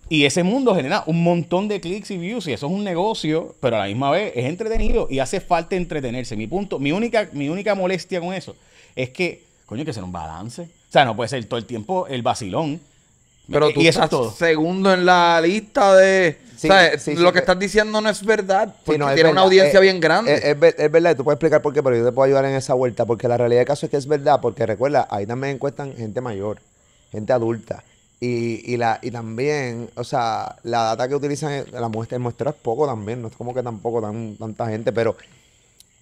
y ese mundo genera un montón de clics y views y eso es un negocio, pero a la misma vez es entretenido y hace falta entretenerse. Mi punto, mi única, mi única molestia con eso es que, coño, que ser un balance. O sea, no puede ser todo el tiempo el vacilón. Pero eh, tú y todo. segundo en la lista de... Eh, lo que estás diciendo no es verdad, porque tiene una audiencia bien grande. Es, es, verdad, tú puedes explicar por qué, pero yo te puedo ayudar en esa vuelta, porque la realidad de caso es que es verdad, porque recuerda, ahí también encuestan gente mayor gente adulta. Y, y, la, y también, o sea, la data que utilizan la muestra, el es poco también, no es como que tampoco tan, tanta gente, pero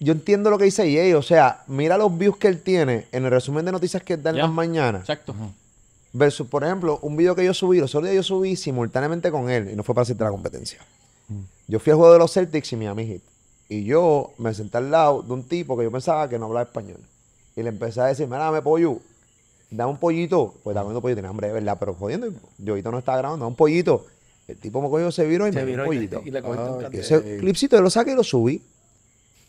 yo entiendo lo que dice Jay, o sea, mira los views que él tiene en el resumen de noticias que da en las mañanas. Exacto. Versus, por ejemplo, un video que yo subí, los otros días yo subí simultáneamente con él y no fue para hacerte la competencia. Yo fui al juego de los Celtics y mi Heat. Y yo me senté al lado de un tipo que yo pensaba que no hablaba español. Y le empecé a decir, mira, me pollo, da un pollito, pues da un pollito, tiene hambre, ¿verdad? Pero jodiendo, yo ahorita no estaba grabando, da un pollito. El tipo me cogió, se viró y me dio un pollito. Ah, ese clipcito yo lo saqué y lo subí.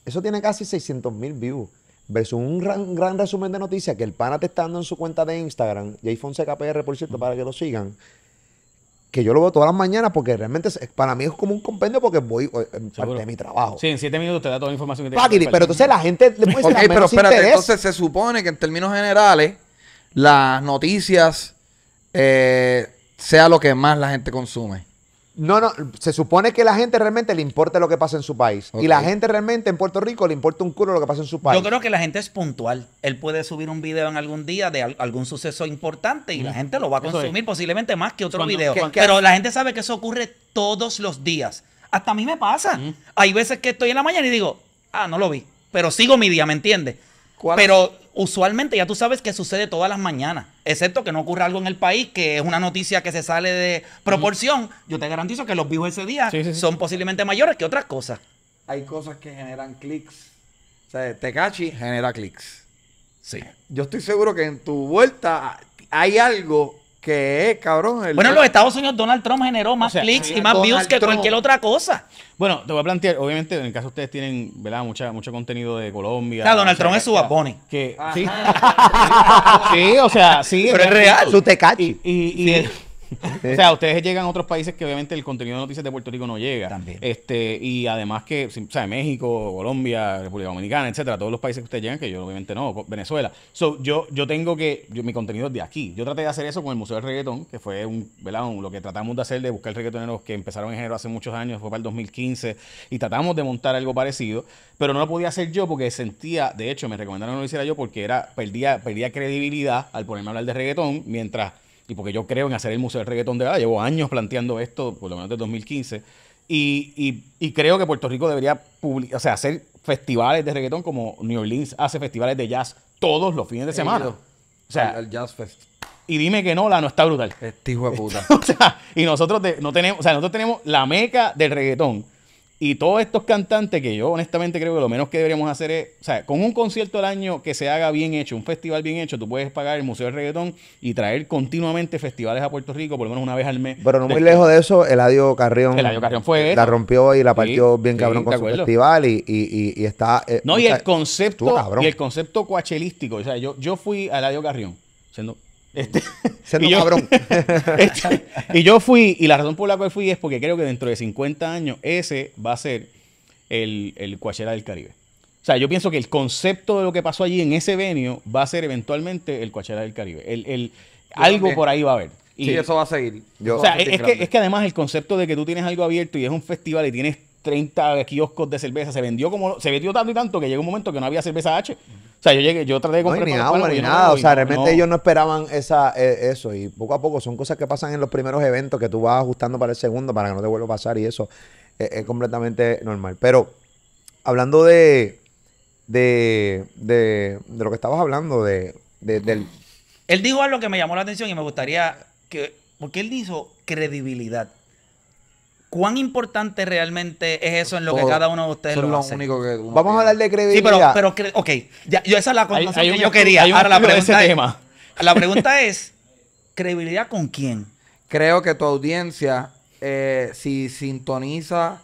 Eso tiene casi 600 mil views. Versus un gran, gran resumen de noticias que el pana te está dando en su cuenta de Instagram, Jay Fonseca PR, por cierto, para que lo sigan. Que yo lo veo todas las mañanas porque realmente para mí es como un compendio porque voy eh, en parte de mi trabajo. Sí, en siete minutos te da toda la información que te Pero entonces la gente le puede okay, pero espérate, entonces se supone que en términos generales las noticias eh, sea lo que más la gente consume. No, no, se supone que la gente realmente le importa lo que pasa en su país. Y la gente realmente en Puerto Rico le importa un culo lo que pasa en su país. Yo creo que la gente es puntual. Él puede subir un video en algún día de algún suceso importante y la gente lo va a consumir posiblemente más que otro video. Pero la gente sabe que eso ocurre todos los días. Hasta a mí me pasa. Hay veces que estoy en la mañana y digo, ah, no lo vi. Pero sigo mi día, ¿me entiendes? Pero usualmente ya tú sabes que sucede todas las mañanas, excepto que no ocurra algo en el país, que es una noticia que se sale de proporción. Yo te garantizo que los vivos ese día son posiblemente mayores que otras cosas. Hay cosas que generan clics. O sea, Tecachi genera clics. Sí. Yo estoy seguro que en tu vuelta hay algo ¿Qué, cabrón? Bueno, en los Estados Unidos Donald Trump generó más clicks y eh, más views que cualquier otra cosa. Bueno, te voy a plantear, obviamente, en el caso de ustedes tienen, ¿verdad? mucho contenido de Colombia. Claro, Donald Trump es su Baboni. Ah. ¿sí? o sea, sí. Pero es, real. Su te y, y, o sea, ustedes llegan a otros países que obviamente el contenido de noticias de Puerto Rico no llega. También. Este, y además que, o sea, México, Colombia, República Dominicana, etcétera, todos los países que ustedes llegan, que yo obviamente no, Venezuela. So, yo, yo tengo que, yo, mi contenido es de aquí. Yo traté de hacer eso con el Museo del Reggaetón, que fue un, lo que tratamos de hacer, de buscar reggaetoneros que empezaron en género hace muchos años, fue para el 2015, y tratamos de montar algo parecido, pero no lo podía hacer yo porque sentía, de hecho, me recomendaron que no lo hiciera yo porque era, perdía, perdía credibilidad al ponerme a hablar de reggaetón, mientras y porque yo creo en hacer el Museo del Reggaetón de verdad. Llevo años planteando esto, por lo menos desde 2015. Y, creo que Puerto Rico debería o hacer festivales de reggaetón como New Orleans hace festivales de jazz todos los fines de semana. sea, el, Jazz Fest. Y dime que no, la no está brutal. Este de puta. y nosotros no tenemos, nosotros tenemos la meca del reggaetón y todos estos cantantes que yo honestamente creo que lo menos que deberíamos hacer es, o sea, con un concierto al año que se haga bien hecho, un festival bien hecho, tú puedes pagar el Museo del Reggaetón y traer continuamente festivales a Puerto Rico, por lo menos una vez al mes. Pero no muy este, lejos de eso, Eladio Carrión. Eladio Carrión fue eh, La rompió y la partió bien cabrón con su festival y, está... Eh, no, y el concepto, el concepto coachelístico, o sea, yo, yo fui a Eladio Carrión, siendo este, y, yo, cabrón. Este, y yo fui, y la razón por la cual fui es porque creo que dentro de 50 años ese va a ser el, el del Caribe. O sea, yo pienso que el concepto de lo que pasó allí en ese venio va a ser eventualmente el coachera del Caribe. El, el algo por ahí va a haber. Y, sí, eso va a seguir. o sea, es que, es que además el concepto de que tú tienes algo abierto y es un festival y tienes 30 kioscos de cerveza. Se vendió como se vendió tanto y tanto que llegó un momento que no había cerveza H. O sea, yo llegué, yo traté de comprar. No, ni nada. o sea, realmente ellos no esperaban esa, eh, eso. Y poco a poco son cosas que pasan en los primeros eventos que tú vas ajustando para el segundo para que no te vuelva a pasar. Y eso es, completamente normal. Pero hablando de, de, de, lo que estabas hablando, de, de, del... Él dijo algo que me llamó la atención y me gustaría que... Porque él dijo credibilidad. ¿Cuán importante realmente es eso en lo que cada uno de ustedes lo, hace? Vamos a hablar de credibilidad. Sí, pero, pero ok, esa es la conclusión que yo quería. Ahora la pregunta, es, la pregunta es, ¿credibilidad con quién? Creo que tu audiencia, eh, si sintoniza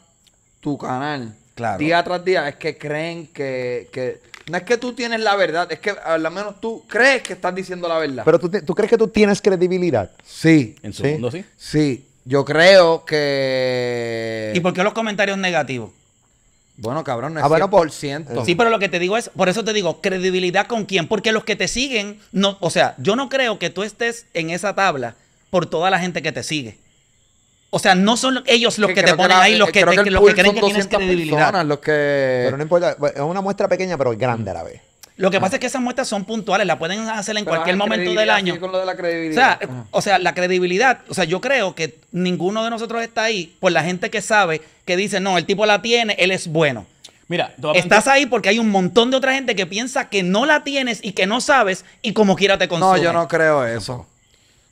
tu canal día tras día, es que creen que, no es que tú tienes la verdad, es que al menos tú crees que estás diciendo la verdad. Pero tú, crees que tú tienes credibilidad. Sí. En su mundo, sí. Sí. Yo creo que. ¿Y por qué los comentarios negativos? Bueno, cabrón, no es ah, bueno, por ciento. Sí, pero lo que te digo es, por eso te digo, credibilidad con quién, porque los que te siguen, no, o sea, yo no creo que tú estés en esa tabla por toda la gente que te sigue. O sea, no son ellos los que te ponen ahí, los que, los que creen que tienes credibilidad. Pero no importa, es una muestra pequeña, pero grande a la vez. Lo que ah. pasa es que esas muestras son puntuales, la pueden hacer en cualquier momento del año. Con lo de la credibilidad. Ah. O sea, la credibilidad, o sea, yo creo que ninguno de nosotros está ahí por la gente que sabe que dice, no, el tipo la tiene, él es bueno. Mira, estás ahí porque hay un montón de otra gente que piensa que no la tienes y que no sabes y como quiera te consume. No, yo no creo eso.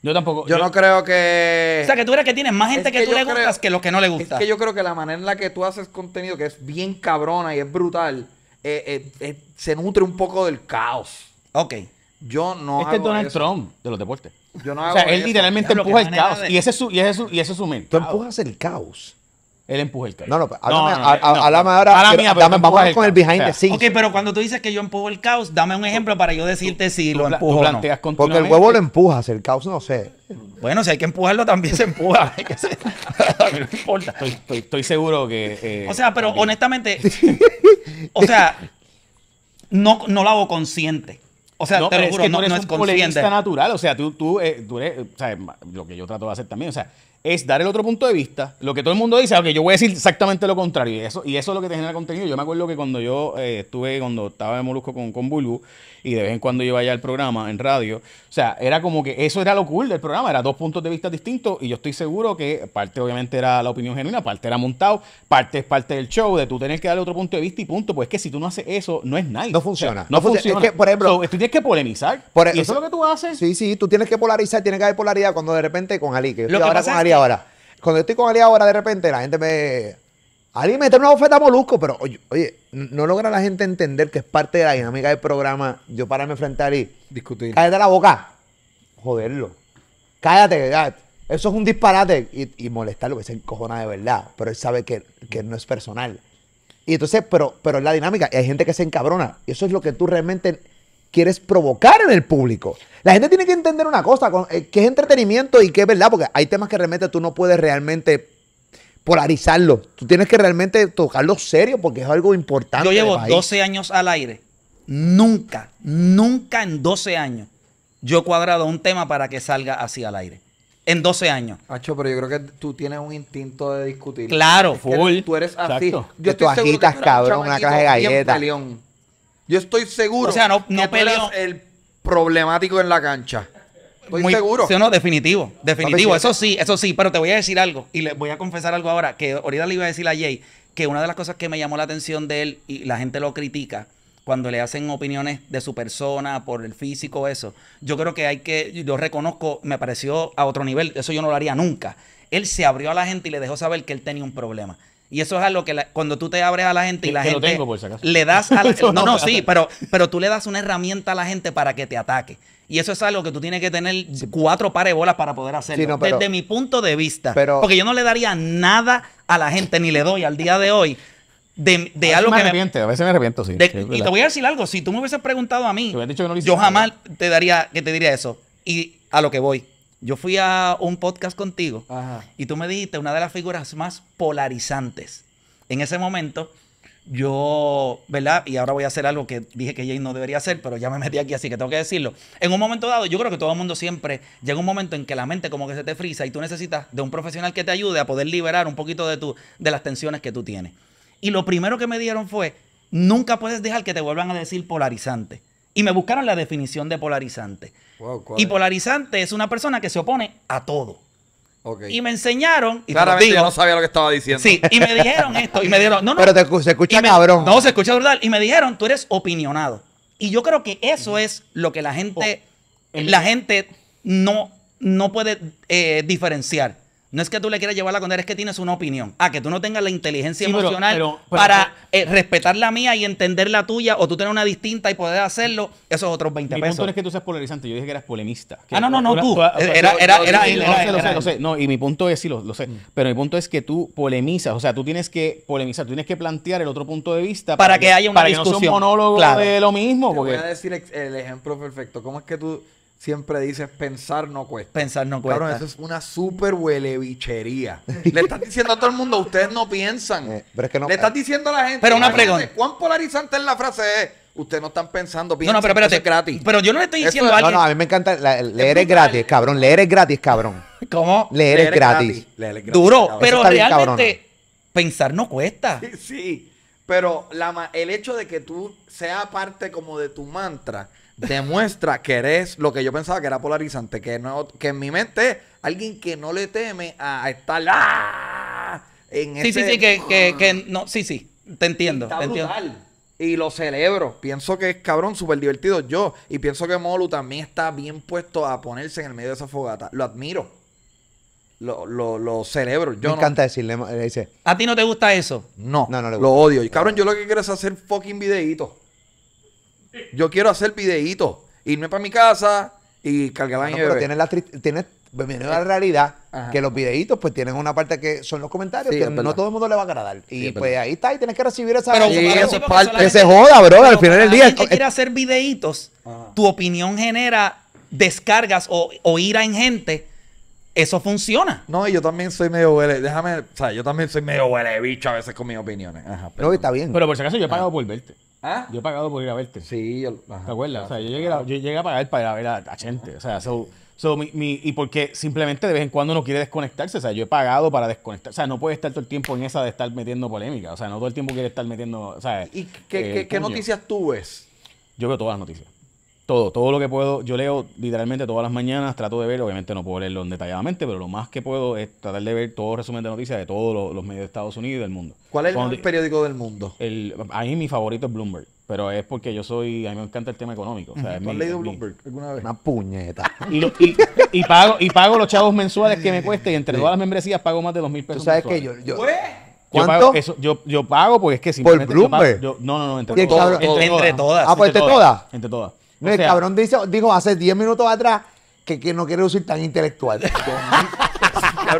Yo tampoco. Yo, no creo que. O sea, que tú eres que tienes más gente que, tú le gustas que los que no le gustan. Es que yo creo que la manera en la que tú haces contenido, que es bien cabrona y es brutal, eh, eh, eh, se nutre un poco del caos. Ok. Yo no. Este es Donald Trump de los deportes. Yo no hago O sea, él literalmente empuja el caos. Y ese es su, y ese es y ese es su mente. Tú empujas el caos. Él empuja el caos. No, no, pues, háblame, ahora. Mía, dame, vamos ver con el behind the scenes. Ok, pero cuando tú dices que yo empujo el caos, dame un ejemplo para yo decirte si lo empujo. o no. Porque el huevo lo empujas, el caos no sé. Bueno, si hay que empujarlo, también se empuja. no importa. Estoy, seguro que. o sea, pero honestamente. o sea, no, no lo hago consciente. O sea, no, te juro, es que no, tú eres es natural, o sea, tú, tú, eh, tú eres, o sea, lo que yo trato de hacer también, o sea, es dar el otro punto de vista. Lo que todo el mundo dice, aunque yo voy a decir exactamente lo contrario. Y eso, y eso es lo que te genera contenido. Yo me acuerdo que cuando yo eh, estuve, cuando estaba en Molusco con, con y de vez en cuando iba allá al programa en radio, o sea, era como que eso era lo cool del programa, era dos puntos de vista distintos. Y yo estoy seguro que parte, obviamente, era la opinión genuina, parte era montado, parte es parte del show, de tú tener que darle otro punto de vista y punto. Pues es que si tú no haces eso, no es nice. No funciona. no, funciona. por ejemplo, tú tienes que polemizar. eso es lo que tú haces. Sí, sí, tú tienes que polarizar, tienes que haber polaridad cuando de repente con Ali, que lo que ahora. Cuando estoy con Ali ahora, de repente la gente me. Ali mete una oferta Molusco, pero oye, no logra la gente entender que es parte de la dinámica del programa. Yo para frente a Ali. Discutir. Cállate la boca. Joderlo. Cállate, Eso es un disparate y, molestarlo, que se encojona de verdad. Pero él sabe que, que no es personal. Y entonces, pero, pero es la dinámica. Y hay gente que se encabrona. Y eso es lo que tú realmente quieres provocar en el público. La gente tiene que entender una cosa, eh, que es entretenimiento y que es verdad, porque hay temas que realmente tú no puedes realmente polarizarlo. Tú tienes que realmente tocarlo serio porque es algo importante. Yo llevo 12 años al aire. Nunca, nunca en 12 años yo he cuadrado un tema para que salga así al aire. En 12 años. Hacho, pero yo creo que tú tienes un instinto de discutir. Claro, Tú eres así. Yo que tú cabrón, una caja de galletas. Yo estoy seguro o sea, no, no que el problemático en la cancha. Estoy Muy, seguro. Sí, no, definitivo, definitivo. Eso sí, eso sí, pero te voy a decir algo y le voy a confesar algo ahora, que ahorita le iba a decir a Jay, que una de las cosas que me llamó la atención de él y la gente lo critica cuando le hacen opiniones de su persona, por el físico, eso. Yo creo que hay que, yo reconozco, me pareció a otro nivel, eso yo no lo haría nunca. Él se abrió a la gente y le dejó saber que él tenía un problema. Y eso es algo que cuando tú te abres a la gente y la gente. Le das No, no, sí, pero, pero tú le das una herramienta a la gente para que te ataque. Y eso es algo que tú tienes que tener cuatro pares de bolas para poder hacerlo. Desde mi punto de vista. porque yo no le daría nada a la gente, ni le doy al día de hoy. De, algo que arrepiento, me, a veces me arrepiento, sí. y te voy a decir algo. Si tú me hubieses preguntado a mí, yo jamás te daría, que te diría eso. Y a lo que voy. Yo fui a un podcast contigo y tú me dijiste una de las figuras más polarizantes. En ese momento, yo, ¿verdad? Y ahora voy a hacer algo que dije que Jay no debería hacer, pero ya me metí aquí, así que tengo que decirlo. En un momento dado, yo creo que todo el mundo siempre llega un momento en que la mente como que se te frisa y tú necesitas de un profesional que te ayude a poder liberar un poquito de, tu, de las tensiones que tú tienes. Y lo primero que me dieron fue, nunca puedes dejar que te vuelvan a decir polarizante. Y me buscaron la definición de polarizante. y polarizante es una persona que se opone a todo. Y me enseñaron. Y Claramente digo, yo no sabía lo que estaba diciendo. Sí, y me dijeron esto. Y me dijeron, no, no. Pero te, se escucha cabrón. no, se escucha brutal. Y me dijeron, tú eres opinionado. Y yo creo que eso es lo que la gente, oh, la gente no, no puede eh, diferenciar. No es que tú le quieras llevar la contraria, es que tienes una opinión. A ah, que tú no tengas la inteligencia emocional para eh, respetar la mía y entender la tuya, o tú tener una distinta y poder hacerlo, esos otros 20 mi punto es que tú seas polarizante. Yo dije que eras polemista. ah, no, no, no, tú. Era, era, lo sé, No, y mi punto es, sí, lo, sé. Mm. Pero mi punto es que tú polemizas. O sea, tú tienes que polemizar, tú tienes que plantear el otro punto de vista para, que, haya una discusión. no sea un monólogo de lo mismo. porque... voy a decir el ejemplo perfecto. ¿Cómo es que tú siempre dices pensar no cuesta. Pensar no cuesta. Claro, eso es una súper huelebichería. Le estás diciendo a todo el mundo, ustedes no piensan. Eh, pero es que no, Le estás eh, diciendo a la gente. Pero una pregunta. ¿Cuán polarizante es la frase es? Eh, ustedes no están pensando, piensan, no, no, pero es gratis. Pero yo no le estoy diciendo a alguien. No, no, a mí me encanta. leer es gratis, cabrón. Leer es gratis, cabrón. ¿Cómo? Leer, es gratis. Duro, pero realmente pensar no cuesta. Sí, Pero el hecho de que tú sea parte como de tu mantra, demuestra que eres lo que yo pensaba que era polarizante, que no, que en mi mente alguien que no le teme a estar ¡ah! en sí, sí, este sí, ah". que, no, sí, sí, te entiendo. Está brutal. Y lo celebro. Pienso que es cabrón, súper divertido yo. Y pienso que Molu también está bien puesto a ponerse en el medio de esa fogata. Lo admiro. Lo, lo, celebro. Yo Me encanta decirle, dice. ¿A ti no te gusta eso? No, no, Lo odio. Y cabrón, yo lo que quiero es hacer fucking videitos yo quiero hacer videitos, irme para mi casa y cargar la no, Pero tienes la, tienes, la eh, realidad que los videitos pues tienen una parte que son los comentarios que no todo el mundo le va a agradar. Y pues ahí está, y tienes que recibir esa... Pero sí, eso parte. se joda, bro, al final del día... Si quiere hacer videitos, tu opinión genera descargas o, o ira en gente eso funciona. No, y yo también soy medio huele. Déjame, o sea, yo también soy medio huele bicho a veces con mis opiniones. Ajá, pero, está bien. Pero por si acaso yo he pagado por verte. ¿Ah? Yo he pagado por ir a verte. Sí, yo, ¿te acuerdas? o sea, yo llegué, a, pagar para ir a ver a, gente. O sea, so, so, y porque simplemente de vez en cuando uno quiere desconectarse. O sea, yo he pagado para desconectar. O sea, no puede estar todo el tiempo en esa de estar metiendo polémica. O sea, no todo el tiempo quiere estar metiendo. O sea, ¿Y qué, qué eh, noticias tú ves? Yo veo todas las noticias. Todo, todo lo que puedo, yo leo literalmente todas las mañanas, trato de ver, obviamente no puedo leerlo detalladamente, pero lo más que puedo es tratar de ver todo resumen de noticias de todos los, medios de Estados Unidos y del mundo. ¿Cuál es el periódico del mundo? El, ahí mi favorito es Bloomberg, pero es porque yo soy, a mí me encanta el tema económico. ¿Tú has leído Bloomberg alguna vez? Una puñeta. Y, y, pago, y pago los chavos mensuales que me cueste y entre todas las membresías pago más de dos mil pesos. sabes qué que yo... yo... Yo pago, eso, yo, porque es que simplemente. ¿Por Bloomberg? no, no, no, entre, entre, todas. Ah, pues entre todas. Entre todas el cabrón dice, dijo hace 10 minutos atrás que, que no quiere decir tan intelectual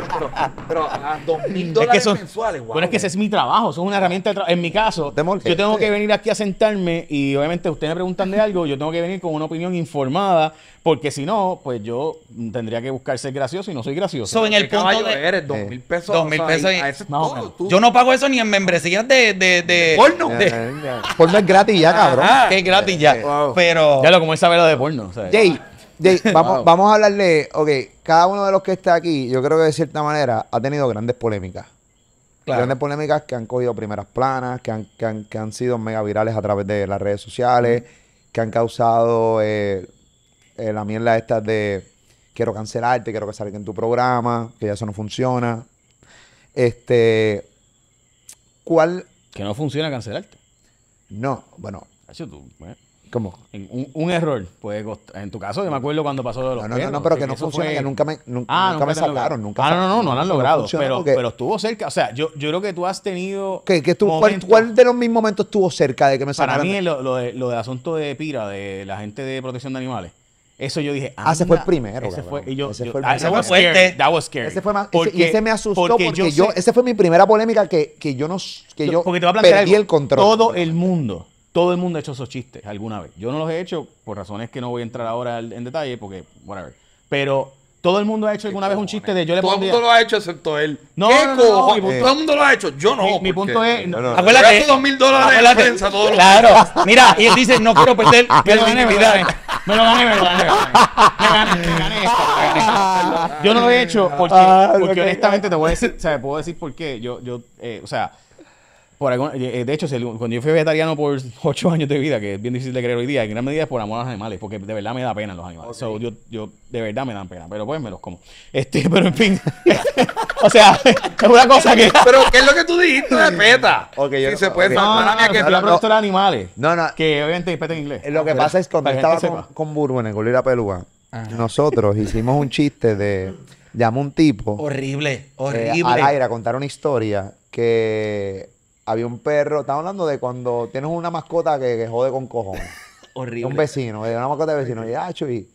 pero, pero, a dos mil dólares es que mensuales, Bueno, es que ese es mi trabajo, eso es una herramienta de trabajo. En mi caso, yo tengo que venir aquí a sentarme y obviamente ustedes me preguntan de algo, yo tengo que venir con una opinión informada, porque si no, pues yo tendría que buscar ser gracioso y no soy gracioso. So, en el punto de... eres? ¿Dos mil pesos? Dos mil pesos. yo no pago eso ni en membresías de... de, porno. porno es gratis ya, cabrón. que es gratis ya. Pero... Ya lo como esa lo de porno. Jay, vamos, vamos a hablarle. Ok, cada uno de los que está aquí, yo creo que de cierta manera ha tenido grandes polémicas. Grandes polémicas que han cogido primeras planas, que han, sido mega virales a través de las redes sociales, que han causado eh, eh, la mierda esta de quiero cancelarte, quiero que salga en tu programa, que ya eso no funciona. Este. ¿Cuál? Que no funciona cancelarte. No, bueno. Eso tú, ¿Cómo? Un, un error puede En tu caso, yo me acuerdo cuando pasó lo de los No, no, no, pero que no funciona, que nunca me, nunca, ah, me sacaron. Nunca ah, no, no, no, no, lo han logrado. pero, pero estuvo cerca. O sea, yo, yo creo que tú has tenido. ¿Qué, que ¿cuál, de los mismos momentos estuvo cerca de que me sacaran? Para mí, lo, lo, de, lo de asunto de Pira, de la gente de protección de animales. Eso yo dije. ah, ese fue el primero. Ese fue, y yo, ese fue, el ah, ese fue fuerte. That was Ese fue más, porque, ese, ese me asustó porque, yo, ese fue mi primera polémica que, que yo no, que yo, porque te voy a plantear el control. Todo el mundo todo el mundo ha hecho esos chistes alguna vez. Yo no los he hecho por razones que no voy a entrar ahora en detalle porque, whatever. Pero todo el mundo ha hecho alguna vez un chiste de yo le Todo el mundo lo ha hecho excepto él. No, no, no, eh. Todo el mundo lo ha hecho. Yo no. Mi, punto es. No, no, acuérdate. dos mil dólares en prensa Claro. Mira, y él dice: No quiero perder Me lo gané, me lo gané. Me, gané, me, gane, me Yo no lo he hecho porque, ah, honestamente te voy a decir, o sea, puedo decir por qué. Yo, yo, eh, o sea, eh, eh, de hecho, cuando yo fui vegetariano por 8 años de vida, que es bien difícil de creer hoy día, en gran medida es por amor a los animales, porque de verdad me da pena los animales. yo, de verdad me dan pena, pero pues me los como. Este, pero en fin. o sea, es una cosa que. pero, ¿qué es lo que tú dijiste respeta no, se puede no, no, que no, la de animales. No, no. Que obviamente respeta en inglés. Lo que pasa es que cuando estaba con, con Burwen en ah. nosotros hicimos un chiste de. Llamó un tipo. Horrible, eh, horrible. al aire a contar una historia que había un perro. estaba hablando de cuando tienes una mascota que, jode con cojones. Horrible. Un vecino, eh, una mascota de vecino. Y, y,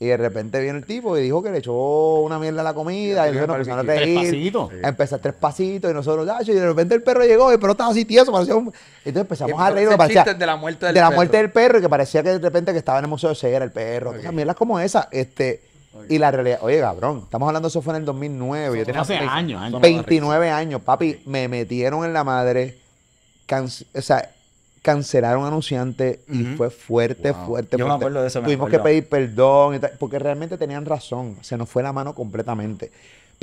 y de repente viene el tipo y dijo que le echó una mierda a la comida. Y, y pues, a reír. Tres pasitos. empezó tres pasitos. Y nosotros, yacho, y de repente el perro llegó. Y el perro estaba así tieso. Parecía un... Entonces empezamos a reír. de la muerte del de la perro. muerte del perro. Y que parecía que de repente que estaba en el museo de ceguera el perro. una mierda como esa. Este y la realidad, oye, cabrón, estamos hablando eso fue en el 2009. Yo tenía hace años, 29 años, papi. Me metieron en la madre. o sea, cancelaron anunciante y fue fuerte, fuerte, Yo me acuerdo de eso. Tuvimos que pedir perdón porque realmente tenían razón. Se nos fue la mano completamente.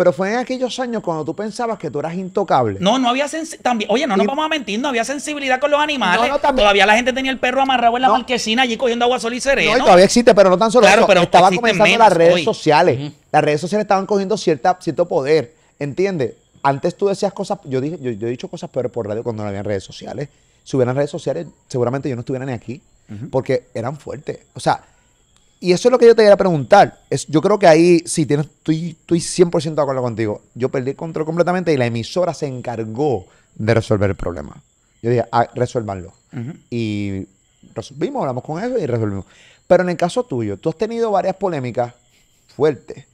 Pero fue en aquellos años cuando tú pensabas que tú eras intocable. No, no había también, Oye, no nos vamos a mentir, no había sensibilidad con los animales. Todavía la gente tenía el perro amarrado en la marquesina allí cogiendo agua sol y sereno. No, todavía existe, pero no tan solo claro, Pero Estaban comenzando las redes sociales. Las redes sociales estaban cogiendo cierta, cierto poder. ¿Entiendes? Antes tú decías cosas, yo dije, yo, he dicho cosas peores por radio cuando no había redes sociales. Si hubieran redes sociales, seguramente yo no estuviera ni aquí. Porque eran fuertes. O sea, y eso es lo que yo te quería preguntar. Es, yo creo que ahí sí, tienes, estoy, 100% de acuerdo contigo. Yo perdí el control completamente y la emisora se encargó de resolver el problema. Yo dije, ah, resuélvanlo. Y resolvimos, hablamos con ellos y resolvimos. Pero en el caso tuyo, tú has tenido varias polémicas fuertes.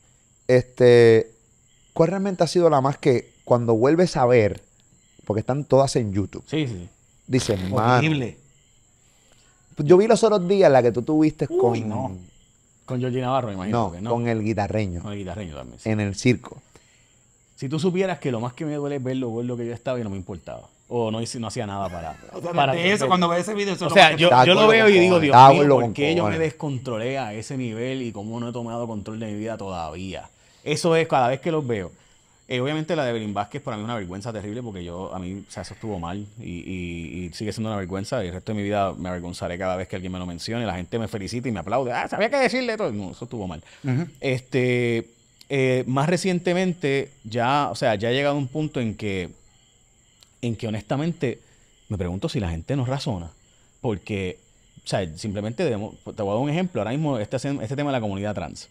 Este, ¿Cuál realmente ha sido la más que cuando vuelves a ver, porque están todas en YouTube? Sí, sí. Dices, Horrible. Yo vi los otros días la que tú tuviste con. Con Georgie Navarro, me imagino. No, con el guitarreño. Con el guitarreño también. En el circo. Si tú supieras que lo más que me duele es ver lo que yo estaba y no me importaba. O no, no hacía nada para. eso, cuando ve ese video, O sea, yo, lo veo y digo, Dios mío, ¿por qué yo me descontrolé a ese nivel y cómo no he tomado control de mi vida todavía? Eso es cada vez que los veo. Eh, obviamente la de Belín Vázquez para mí es una vergüenza terrible porque yo, a mí, o sea, eso estuvo mal y, sigue siendo una vergüenza y el resto de mi vida me avergonzaré cada vez que alguien me lo mencione, la gente me felicita y me aplaude, ah, sabía que decirle todo, eso estuvo mal. Este, eh, más recientemente ya, o sea, ya ha llegado a un punto en que, en que honestamente me pregunto si la gente nos razona, porque, o sea, simplemente debemos, te voy a dar un ejemplo, ahora mismo este, este tema de la comunidad trans.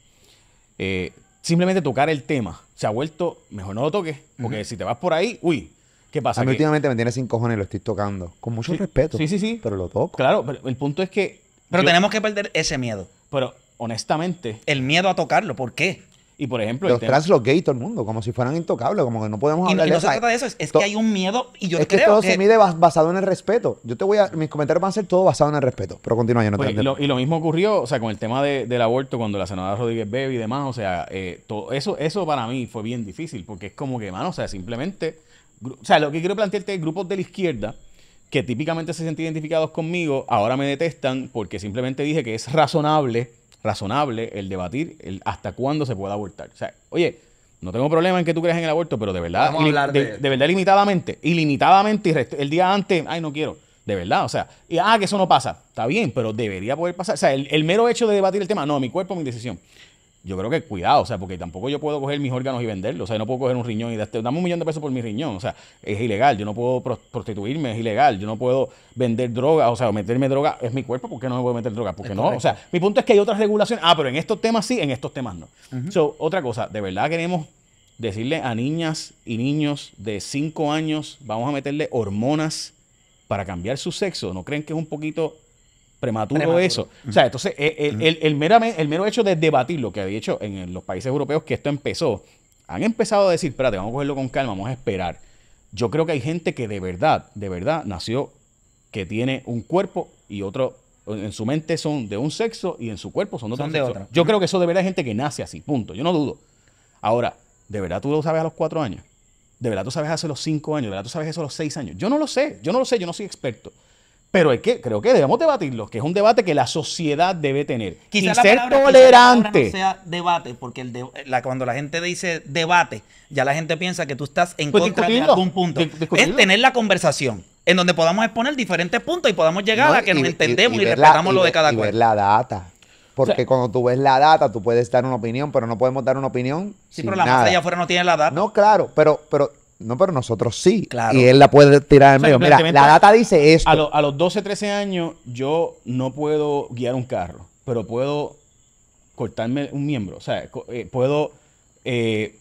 Eh, simplemente tocar el tema se ha vuelto, mejor no lo toques, porque si te vas por ahí, uy, ¿qué pasa? A mí últimamente me tiene sin cojones, lo estoy tocando, con mucho respeto. Sí, sí, sí. Pero lo toco. Claro, pero el punto es que... Pero tenemos que perder ese miedo. Pero honestamente... El miedo a tocarlo, ¿por qué? Y por ejemplo. Los este trans, los gays, todo el mundo, como si fueran intocables, como que no podemos hablar y no, se trata de eso, es, que hay un miedo y yo es creo que. todo se mide basado en el respeto. Yo te voy a. Mis comentarios van a ser todo basado en el respeto. Pero continúa, yo no te y, lo, y lo mismo ocurrió, o sea, con el tema de, del aborto, cuando la senadora Rodríguez Bebe y demás, o sea, eh, eso, eso para mí fue bien difícil, porque es como que, mano, o sea, simplemente. O sea, lo que quiero plantearte es grupos de la izquierda que típicamente se sienten identificados conmigo, ahora me detestan porque simplemente dije que es razonable razonable el debatir el hasta cuándo se puede abortar. O sea, oye, no tengo problema en que tú creas en el aborto, pero de verdad, de, de, de, verdad limitadamente, ilimitadamente, y el día antes, ay, no quiero. De verdad, o sea, y, ah, que eso no pasa. Está bien, pero debería poder pasar. O sea, el, el mero hecho de debatir el tema, no, mi cuerpo, mi decisión yo creo que cuidado, o sea, porque tampoco yo puedo coger mis órganos y venderlos, o sea, no puedo coger un riñón y darte, dame un millón de pesos por mi riñón, o sea, es ilegal, yo no puedo prostituirme, es ilegal, yo no puedo vender droga, o sea, meterme droga, es mi cuerpo, ¿por qué no me puedo meter droga? Porque no, o sea, mi punto es que hay otras regulaciones, ah, pero en estos temas sí, en estos temas no. otra cosa, de verdad queremos decirle a niñas y niños de 5 años, vamos a meterle hormonas para cambiar su sexo, ¿no creen que es un poquito prematuro, eso. O sea, entonces, eh, el, el, mero, hecho de debatir lo que había hecho en los países europeos que esto empezó, han empezado a decir, espérate, vamos a cogerlo con calma, vamos a esperar. Yo creo que hay gente que de verdad, de verdad, nació que tiene un cuerpo y otro en su mente son de un sexo y en su cuerpo son de, otro otra. Yo creo que eso de verdad hay gente que nace así, punto. Yo no dudo. Ahora, ¿de verdad tú lo sabes a los cuatro años? ¿De verdad tú sabes hace los cinco años? ¿De verdad tú sabes eso a los seis años? Yo no lo sé, yo no lo sé, yo no soy experto. Pero es que creo que debemos debatirlo, que es un debate que la sociedad debe tener. Quizás y ser palabra, tolerante. no sea debate, porque cuando la gente dice debate, ya la gente piensa que tú estás en pues contra de algún punto. Es tener la conversación en donde podamos exponer diferentes puntos y podamos llegar a que nos entendemos y, respetamos lo de cada cual. Ver la data. Porque cuando tú ves la data, tú puedes dar una opinión, pero no podemos dar una opinión. Sí, pero la masa allá afuera no tiene la data. No, claro, pero, pero no, pero nosotros sí. Y él la puede tirar en medio. Mira, la data dice esto. A, los 12, 13 años, yo no puedo guiar un carro, pero puedo cortarme un miembro. O sea, eh, puedo eh,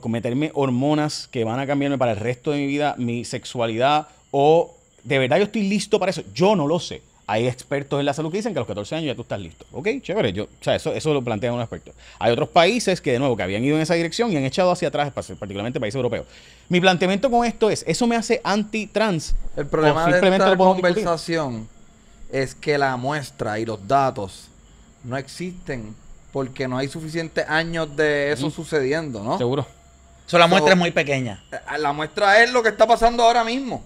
cometerme hormonas que van a cambiarme para el resto de mi vida, mi sexualidad, o de verdad yo estoy listo para eso. Yo no lo sé. Hay expertos en la salud que dicen que a los 14 años ya tú estás listo. Ok, chévere. Yo, o sea, eso, eso lo plantean unos expertos. Hay otros países que, de nuevo, que habían ido en esa dirección y han echado hacia atrás, particularmente países europeos. Mi planteamiento con esto es, ¿eso me hace anti-trans? El problema de esta conversación es que la muestra y los datos no existen porque no hay suficientes años de eso sucediendo, ¿no? Seguro. eso la muestra es muy pequeña. Eh, la muestra es lo que está pasando ahora mismo.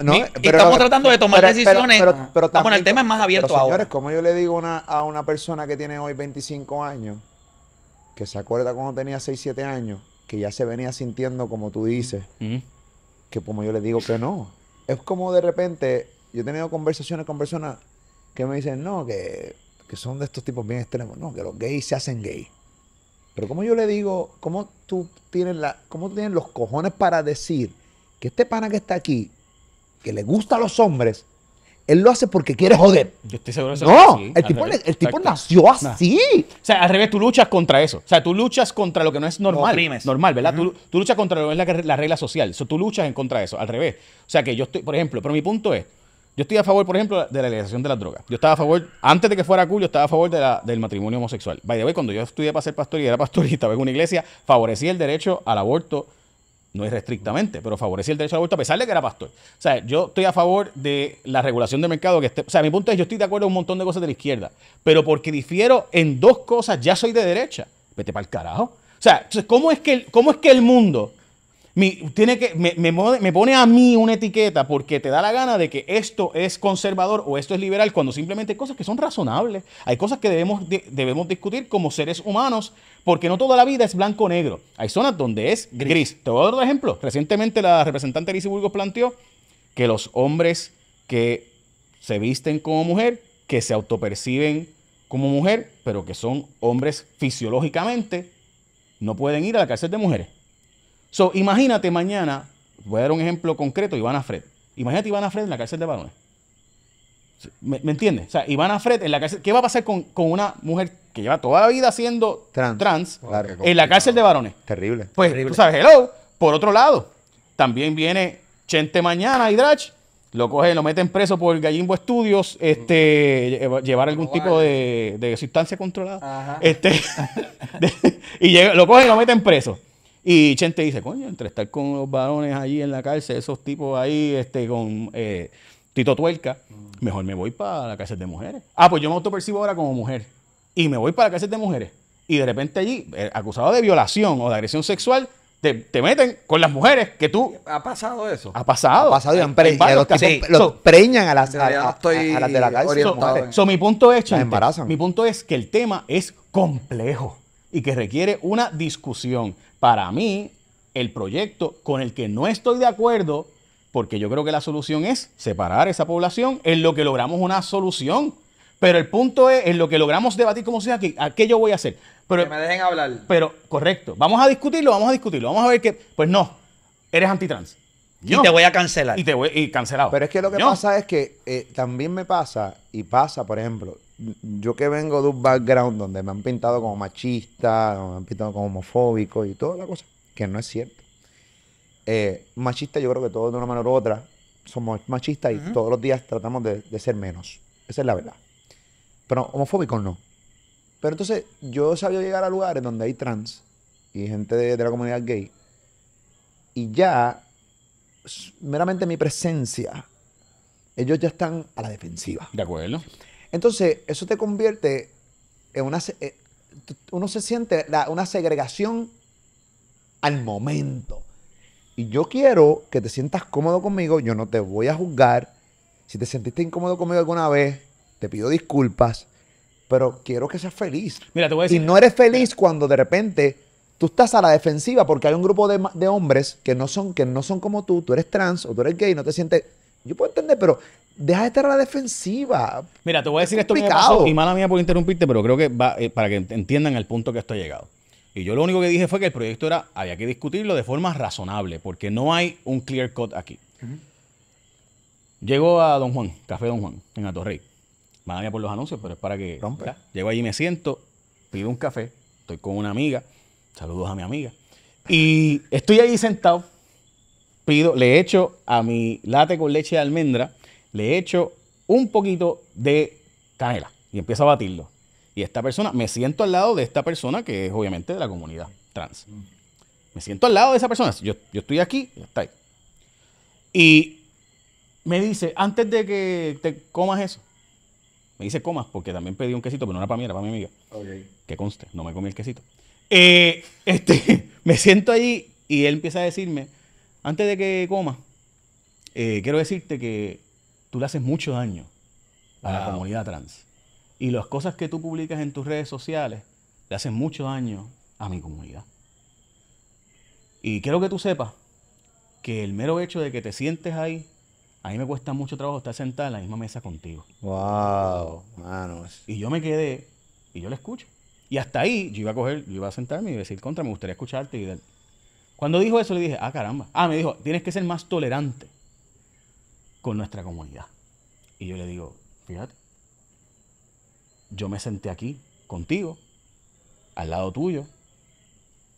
No, eh, estamos tratando de tomar decisiones. Pero, el tema es más abierto ahora. Señores, como yo le digo a una persona que tiene hoy 25 años, que se acuerda cuando tenía 6, 7 años, que ya se venía sintiendo como tú dices, que como yo le digo que no. Es como de repente, yo he tenido conversaciones con personas que me dicen, no, que, son de estos tipos bien extremos, no, que los gays se hacen gay. Pero como yo le digo, ¿cómo tú tienes, la, cómo tú tienes los cojones para decir que este pana que está aquí que le gusta a los hombres, él lo hace porque quiere joder. Yo estoy seguro de eso. No, el, tipo, el tipo, nació así. O sea, al revés, tú luchas contra eso. O sea, tú luchas contra lo que no es normal. No normal, ¿verdad? tú, tú, luchas contra lo que es la, regla social. sea tú luchas en contra de eso, al revés. O sea, que yo estoy, por ejemplo, pero mi punto es, yo estoy a favor, por ejemplo, de la legalización de las drogas. Yo estaba a favor, antes de que fuera cool, yo estaba a favor del matrimonio homosexual. By the way, cuando yo estudié para ser pastor y era pastorista en una iglesia, favorecía el derecho al aborto no es restrictamente, pero favorece el derecho al aborto a pesar de que era pastor. O sea, yo estoy a favor de la regulación del mercado que esté, o sea, mi punto es yo estoy de acuerdo en un montón de cosas de la izquierda, pero porque difiero en dos cosas ya soy de derecha. Vete para el carajo. O sea, ¿cómo es que cómo es que el mundo tiene que, me, pone a mí una etiqueta porque te da la gana de que esto es conservador o esto es liberal, cuando simplemente hay cosas que son razonables. Hay cosas que debemos, debemos discutir como seres humanos, porque no toda la vida es blanco o negro. Hay zonas donde es gris. Te voy a dar un ejemplo. Recientemente la representante Alicia Burgos planteó que los hombres que se visten como mujer, que se autoperciben como mujer, pero que son hombres fisiológicamente, no pueden ir a la cárcel de mujeres. So, imagínate mañana, voy a dar un ejemplo concreto, Ivana Fred. Imagínate Ivana Fred en la cárcel de varones. ¿Me, entiendes? O sea, Ivana Fred en la cárcel, ¿qué va a pasar con, una mujer que lleva toda la vida siendo trans, en la cárcel de varones? Terrible. Pues, Terrible. tú sabes, hello. Por otro lado, también viene Chente Mañana y Drach, lo cogen, lo meten preso por Gallimbo Estudios, este, llevar algún tipo de, sustancia controlada. Este, y lo cogen y lo meten preso. Y Chente dice, coño, entre estar con los varones allí en la cárcel, esos tipos ahí, este, con eh, Tito Tuerca, mejor me voy para la cárcel de mujeres. Ah, pues yo me autopercibo ahora como mujer. Y me voy para la cárcel de mujeres. Y de repente allí, eh, acusado de violación o de agresión sexual, te, meten con las mujeres que tú. Ha pasado eso. Ha pasado. Ha pasado y han los preñan a las, de la cárcel. So, mi punto es, Chente, mi punto es que el tema es complejo y que requiere una discusión. Para mí, el proyecto con el que no estoy de acuerdo, porque yo creo que la solución es separar esa población, en lo que logramos una solución. Pero el punto es, en lo que logramos debatir como sea, aquí, qué yo voy a hacer? Pero, que me dejen hablar. Pero, correcto. Vamos a discutirlo, vamos a discutirlo. Vamos a ver que, pues no, eres antitrans. Y te voy a cancelar. Y te cancelado. Pero es que lo que pasa es que eh, también me pasa, y pasa, por ejemplo, yo que vengo de un background donde me han pintado como machista, me han pintado como homofóbico y toda la cosa, que no es cierto. Eh, machista, yo creo que todos de una manera u otra somos machistas y todos los días tratamos de, ser menos. Esa es la verdad. Pero homofóbico no. Pero entonces yo sabía llegar a lugares donde hay trans y gente de, de la comunidad gay y ya meramente mi presencia ellos ya están a la defensiva. De acuerdo. Entonces, eso te convierte en una... Eh, uno se siente una segregación al momento. Y yo quiero que te sientas cómodo conmigo, yo no te voy a juzgar. Si te sentiste incómodo conmigo alguna vez, te pido disculpas, pero quiero que seas feliz. Mira, te voy a decir... Y no eres feliz cuando de repente tú estás a la defensiva porque hay un grupo de, hombres que no, son, que no son como tú, tú eres trans o tú eres gay, no te sientes yo puedo entender, pero deja de estar a la defensiva. Mira, te voy a decir esto y mala mía por interrumpirte, pero creo que va, eh, para que entiendan el punto que esto ha llegado. Y yo lo único que dije fue que el proyecto era, había que discutirlo de forma razonable, porque no hay un clear cut aquí. Llego a Don Juan, Café Don Juan, en Atorrey. Mala mía por los anuncios, pero es para que... Llego allí, me siento, pido un café, estoy con una amiga, saludos a mi amiga, y estoy ahí sentado pido, le echo a mi latte con leche de almendra, le echo un poquito de canela y empiezo a batirlo. Y esta persona, me siento al lado de esta persona que es obviamente de la comunidad trans. Me siento al lado de esa persona. Yo, yo estoy aquí, y está ahí. Y me dice, antes de que te comas eso, me dice comas, porque también pedí un quesito, pero no era para mí, era para mi amiga. Que conste, no me comí el quesito. Eh, este, me siento allí y él empieza a decirme, antes de que coma, eh, quiero decirte que tú le haces mucho daño a la comunidad trans. Y las cosas que tú publicas en tus redes sociales le hacen mucho daño a mi comunidad. Y quiero que tú sepas que el mero hecho de que te sientes ahí, a mí me cuesta mucho trabajo estar sentado en la misma mesa contigo. ¡Wow! Manos. Y yo me quedé y yo le escucho. Y hasta ahí yo iba a coger, yo iba a sentarme y decir, contra, me gustaría escucharte y cuando dijo eso le dije, ah, caramba. Ah, me dijo, tienes que ser más tolerante con nuestra comunidad. Y yo le digo, fíjate, yo me senté aquí contigo, al lado tuyo,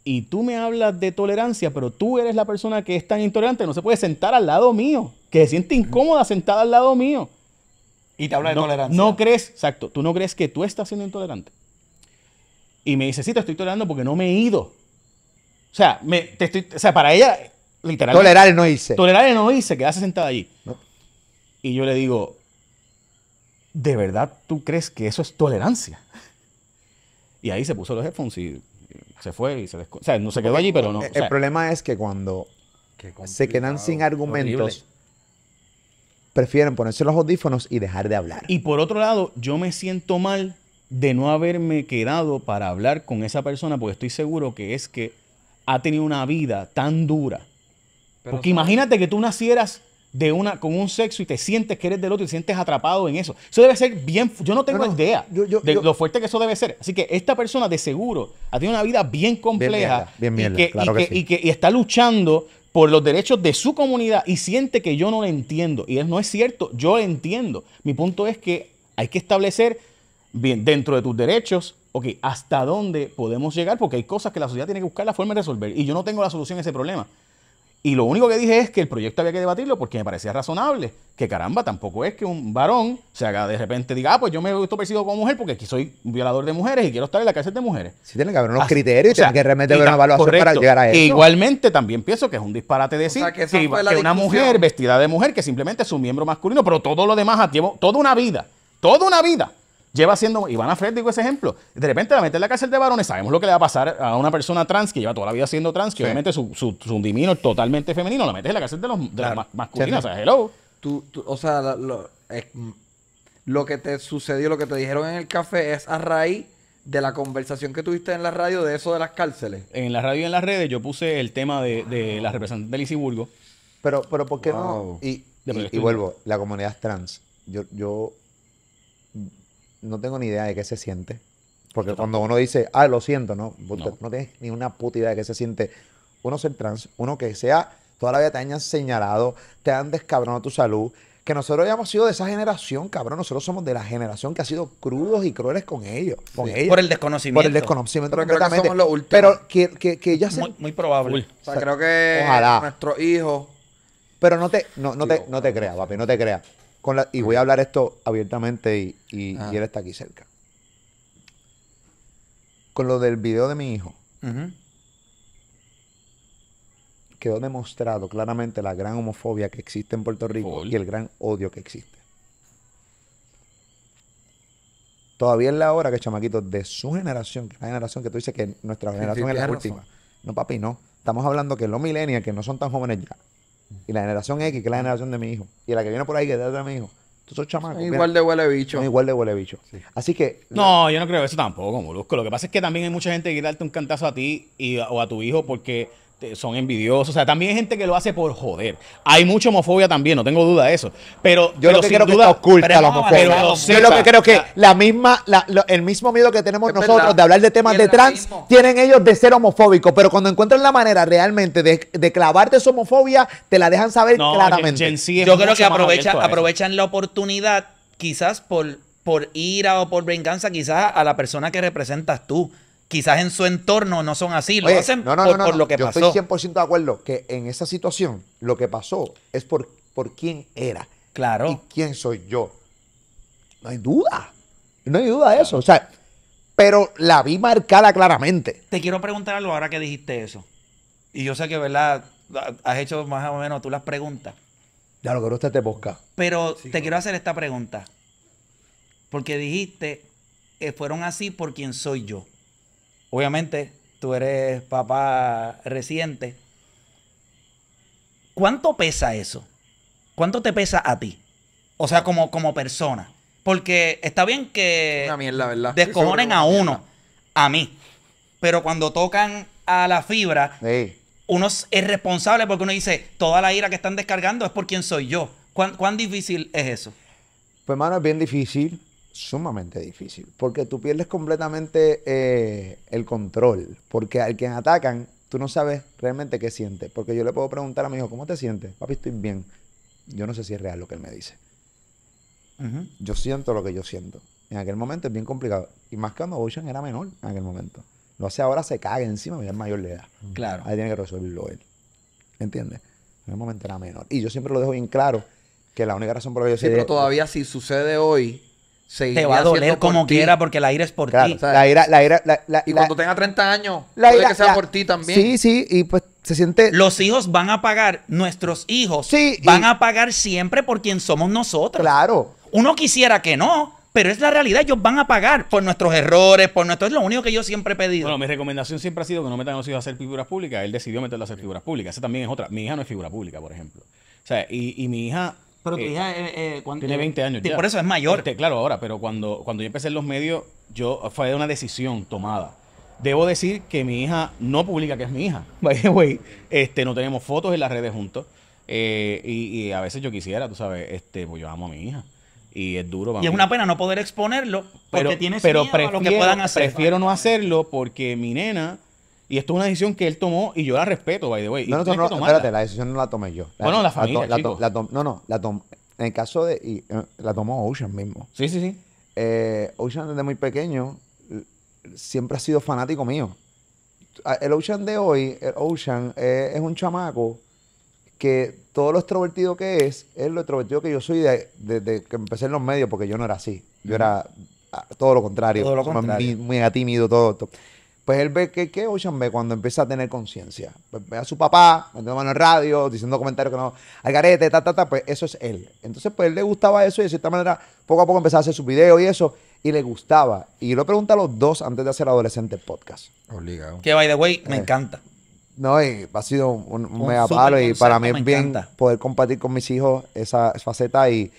y tú me hablas de tolerancia, pero tú eres la persona que es tan intolerante, no se puede sentar al lado mío, que se siente incómoda sentada al lado mío. Y te habla de tolerancia. No crees, exacto, tú no crees que tú estás siendo intolerante. Y me dice, sí, te estoy tolerando porque no me he ido. O sea, me, sea, para ella, literalmente. Tolerar no hice. Tolerar no hice, quedarse sentada allí. Y yo le digo, ¿de verdad tú crees que eso es tolerancia? Y ahí se puso los headphones y se fue y se O sea, no se quedó allí, pero no. El, problema es que cuando se quedan sin argumentos, prefieren ponerse los audífonos y dejar de hablar. Y por otro lado, yo me siento mal de no haberme quedado para hablar con esa persona, porque estoy seguro que es que ha tenido una vida tan dura. Porque imagínate que tú nacieras de una, con un sexo y te sientes que eres del otro y te sientes atrapado en eso. Eso debe ser bien. Yo no tengo idea de lo fuerte que eso debe ser. Así que esta persona de seguro ha tenido una vida bien compleja. y, que, está luchando por los derechos de su comunidad y siente que yo no le entiendo. Y no es cierto, yo entiendo. Mi punto es que hay que establecer bien dentro de tus derechos ok, ¿hasta dónde podemos llegar? Porque hay cosas que la sociedad tiene que buscar la forma de resolver y yo no tengo la solución a ese problema. Y lo único que dije es que el proyecto había que debatirlo porque me parecía razonable. Que caramba, tampoco es que un varón se haga de repente diga, ah, pues yo me he visto percibido como mujer porque aquí soy un violador de mujeres y quiero estar en la cárcel de mujeres. Sí, tiene que haber unos criterios, y tiene que realmente una evaluación para llegar a e eso. igualmente, también pienso que es un disparate decir que, una mujer vestida de mujer que simplemente es un miembro masculino, pero todo lo demás, toda una vida, toda una vida lleva siendo, Iván Fred digo ese ejemplo, de repente la metes en la cárcel de varones, sabemos lo que le va a pasar a una persona trans que lleva toda la vida siendo trans, que obviamente su, su, su dimino es totalmente femenino, la metes en la cárcel de los las masculinas, o hello. Tú, o sea, lo, que te sucedió, lo que te dijeron en el café es a raíz de la conversación que tuviste en la radio de eso de las cárceles. En la radio y en las redes yo puse el tema de, de la representante de Lisiburgo. Pero, pero ¿por qué no? Y, y, vuelvo, la comunidad trans. Yo, yo no tengo ni idea de qué se siente. Porque cuando uno dice, ah, lo siento, no, no. tienes ni una puta idea de qué se siente uno ser trans, uno que sea, toda la vida te hayan señalado, te han descabronado tu salud. Que nosotros hayamos sido de esa generación, cabrón. Nosotros somos de la generación que ha sido crudos y crueles con ellos. Por el desconocimiento. Por el desconocimiento, creo Pero que, que, que ya se... muy, probable. O sea, creo que Nuestro hijo. Pero no te, no, no te, no te creas, papi, no te creas y voy a hablar esto abiertamente y, ah. él está aquí cerca. Con lo del video de mi hijo, quedó demostrado claramente la gran homofobia que existe en Puerto Rico y el gran odio que existe. Todavía es la hora que chamaquitos de su generación, que es la generación que tú dices que nuestra generación es la última. No, papi, no. Estamos hablando que los millennials, que no son tan jóvenes ya, y la generación X, que es la generación de mi hijo. Y la que viene por ahí, que es de mi hijo. Tú sos chamaco. igual de huele bicho. igual de huele bicho. Así que. No, yo no creo eso tampoco, Molusco. Lo que pasa es que también hay mucha gente que quiere darte un cantazo a ti y, o a tu hijo porque son envidiosos. O sea, también hay gente que lo hace por joder. Hay mucha homofobia también, no tengo duda de eso. Pero yo lo que duda, oculta la homofobia. Pero yo lo que creo que la misma, la, el mismo miedo que tenemos nosotros de hablar de temas de trans, tienen ellos de ser homofóbicos. Pero cuando encuentran la manera realmente de, clavarte su homofobia, te la dejan saber claramente. yo creo que aprovecha, aprovechan la oportunidad, quizás por, por ira o por venganza, quizás a la persona que representas tú quizás en su entorno no son así, lo hacen no, no, por, no, lo que pasó. Yo estoy 100% de acuerdo que en esa situación lo que pasó es por, quién era. Claro. Y quién soy yo. No hay duda. No hay duda de eso. O sea, pero la vi marcada claramente. Te quiero preguntar algo ahora que dijiste eso. Y yo sé que, ¿verdad? Has hecho más o menos tú las preguntas. Ya lo que usted te busca. Pero te quiero hacer esta pregunta. Porque dijiste, que eh, fueron así por quién soy yo. Obviamente, tú eres papá reciente. ¿Cuánto pesa eso? ¿Cuánto te pesa a ti? O sea, como, como persona. Porque está bien que una a uno, a mí. Pero cuando tocan a la fibra, uno es responsable porque uno dice, toda la ira que están descargando es por quien soy yo. ¿Cuán, difícil es eso? Pues, hermano, es bien difícil sumamente difícil, porque tú pierdes completamente eh, el control, porque al quien atacan, tú no sabes realmente qué siente, porque yo le puedo preguntar a mi hijo, ¿cómo te sientes? Papi, estoy bien. Yo no sé si es real lo que él me dice. Yo siento lo que yo siento. En aquel momento es bien complicado. Y más cuando Ocean era menor en aquel momento. Lo hace ahora, se caga encima, ya es mayor le edad. Claro. Ahí tiene que resolverlo él. ¿Entiendes? En aquel momento era menor. Y yo siempre lo dejo bien claro que la única razón por la que yo sí, pero todavía si sucede hoy, te va a doler como quiera porque la ira es por ti. y cuando tenga 30 años, la ira, que sea por ti también. Sí, sí, y pues se siente. Los hijos van a pagar, nuestros hijos sí, van a pagar siempre por quien somos nosotros. Claro. Uno quisiera que no, pero es la realidad, ellos van a pagar por nuestros errores, por nuestro... Es lo único que yo siempre he pedido. Bueno, mi recomendación siempre ha sido que no metan a los hijos a hacer figuras públicas. Él decidió meterlo a hacer figuras públicas. Esa también es otra. Mi hija no es figura pública, por ejemplo. O sea, y, y mi hija pero tu eh, hija, eh, eh, Tiene 20 años. Ya. Por eso es mayor. Este, claro, ahora, pero cuando, cuando yo empecé en los medios, yo fue una decisión tomada. Debo decir que mi hija no publica que es mi hija. este, no tenemos fotos en las redes juntos. y, a veces yo quisiera, tú sabes, este, pues yo amo a mi hija. Y es duro Y es una pena no poder exponerlo pero, tienes pero miedo lo que puedan hacer. Prefiero no hacerlo porque mi nena y esto es una decisión que él tomó y yo la respeto, by the way. No, no, no, espérate, la decisión no la tomé yo. bueno, la familia, la No, no, la tomó. En el caso de... Eh, la tomó Ocean mismo. Sí, sí, sí. Eh, Ocean desde muy pequeño siempre ha sido fanático mío. El Ocean de hoy, el Ocean eh, es un chamaco que todo lo extrovertido que es, es lo extrovertido que yo soy desde que empecé en los medios, porque yo no era así. Yo era todo lo contrario. Muy, atímido, todo, todo pues él ve que, que Ocean ve cuando empieza a tener conciencia. Pues ve a su papá, metiendo mano en radio, diciendo comentarios que no, hay garete, ta, ta, ta, pues eso es él. Entonces, pues él le gustaba eso y de cierta manera, poco a poco empezaba a hacer sus videos y eso, y le gustaba. Y lo pregunta a los dos antes de hacer Adolescente Podcast. Obligado. Que, by the way, me eh. encanta. No, y ha sido un, mega palo y para mí es bien poder compartir con mis hijos esa, faceta y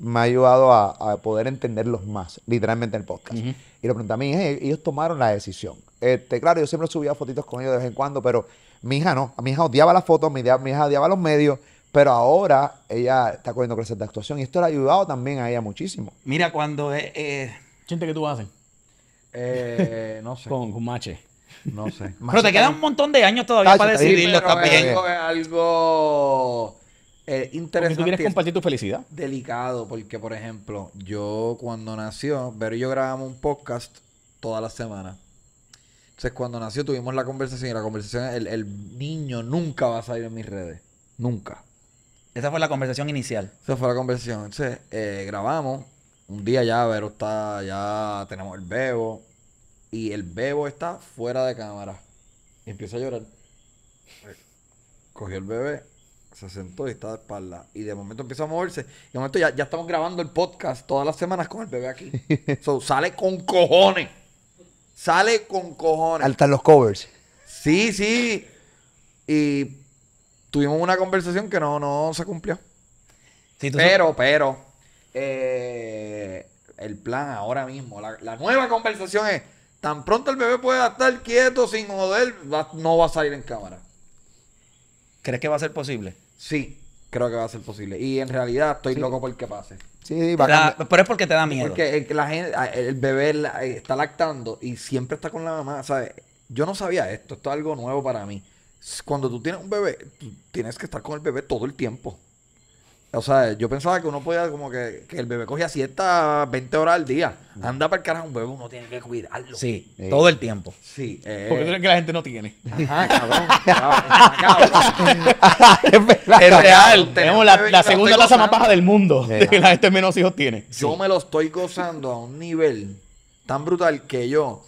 me ha ayudado a, poder entenderlos más, literalmente en el podcast. Y lo pregunta a mí, ellos tomaron la decisión. Este, claro, yo siempre subía fotitos con ellos de vez en cuando, pero mi hija no. Mi hija odiaba las fotos, mi, hija odiaba los medios, pero ahora ella está cogiendo crecer de actuación y esto le ha ayudado también a ella muchísimo. Mira, cuando. Eh, eh que tú haces? Eh, no sé. con, con Mache. No sé. pero te quedan un montón de años todavía para decidirlo también. Eh, algo interesante. Eh, porque tú quieres compartir tu felicidad. Delicado, porque, por ejemplo, yo cuando nació, Vero y yo grabamos un podcast todas la semana entonces, cuando nació tuvimos la conversación y la conversación, el, niño nunca va a salir en mis redes. Nunca. Esa fue la conversación inicial. Esa fue la conversación. Entonces, eh, grabamos. Un día ya Vero está, ya tenemos el bebo. Y el bebo está fuera de cámara. Y empieza a llorar. Cogió el bebé, se sentó y está de espalda. Y de momento empieza a moverse. Y de momento ya, estamos grabando el podcast todas las semanas con el bebé aquí. sale con cojones. Sale con cojones. Hasta los covers. Sí, sí. Y tuvimos una conversación que no, no se cumplió. pero, pero, eh, el plan ahora mismo, la, nueva conversación es, tan pronto el bebé pueda estar quieto, sin joder, no va a salir en cámara. ¿Crees que va a ser posible? Sí, creo que va a ser posible. Y en realidad estoy loco por que pase. Sí, pero es porque te da miedo. Porque el, la gente, el bebé eh, está lactando y siempre está con la mamá. ¿sabes? Yo no sabía esto, esto es algo nuevo para mí. Cuando tú tienes un bebé, tienes que estar con el bebé todo el tiempo. O sea, yo pensaba que uno podía, como que, el bebé cogía ciertas 20 horas al día. Anda para el carajo, un bebé uno tiene que cuidarlo. Sí, todo el tiempo. Sí. Eh. Porque creen que la gente no tiene. Ajá, cabrón. cabrón, es real. Tenemos la, segunda tasa más baja del mundo. De que la gente menos hijos tiene. Yo me lo estoy gozando a un nivel tan brutal que yo.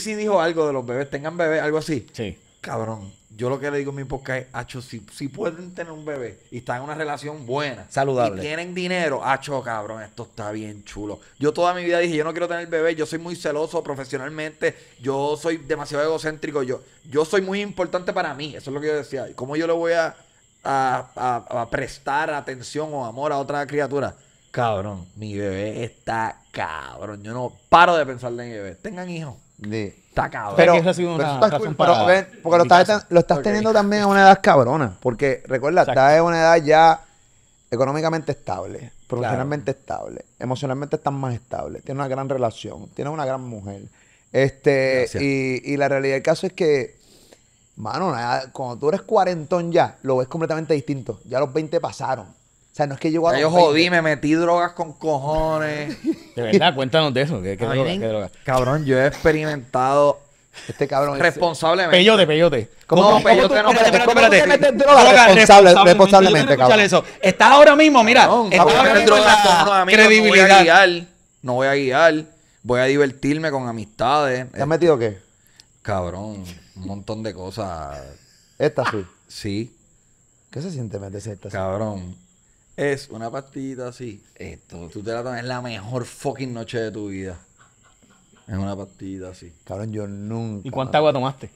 sí dijo algo de los bebés, tengan bebés, algo así. Sí. Cabrón yo lo que le digo a mi podcast es, Acho, si, pueden tener un bebé y están en una relación buena, saludable, y tienen dinero, Acho, cabrón, esto está bien chulo. Yo toda mi vida dije, yo no quiero tener bebé, yo soy muy celoso profesionalmente, yo soy demasiado egocéntrico, yo, yo soy muy importante para mí, eso es lo que yo decía. ¿Cómo yo le voy a, prestar atención o amor a otra criatura? Cabrón, mi bebé está cabrón. Yo no paro de pensar en mi bebé. Tengan hijos. Pero, porque lo estás, teniendo también a una edad cabrona. Porque recuerda, estás en una edad ya económicamente estable, profesionalmente estable, emocionalmente estás más estable, tienes una gran relación, tienes una gran mujer. Este, y, la realidad del caso es que, mano, cuando tú eres cuarentón ya, lo ves completamente distinto. Ya los 20 pasaron. O sea, no es que yo... a. Yo jodí, me metí drogas con cojones. De verdad, cuéntanos de eso. ¿Qué, qué, droga, qué droga? Cabrón, yo he experimentado este cabrón responsablemente. Peyote, peyote. ¿Cómo, no, peyote no, espérate, espérate, espérate. Responsable, responsablemente, cabrón. Eso. Estás ahora mismo, mira, no, está ahora mismo la credibilidad. No voy a guiar, no voy a guiar, voy a divertirme con amistades. ¿Te has metido qué? Cabrón, un montón de cosas. Esta sí. Sí. ¿Qué se siente meterse esta? Cabrón, es una pastillita así. Esto, tú te la tomas, es la mejor fucking noche de tu vida. Es una pastillita así. Cabrón, yo nunca. ¿Y cuánta agua tomaste?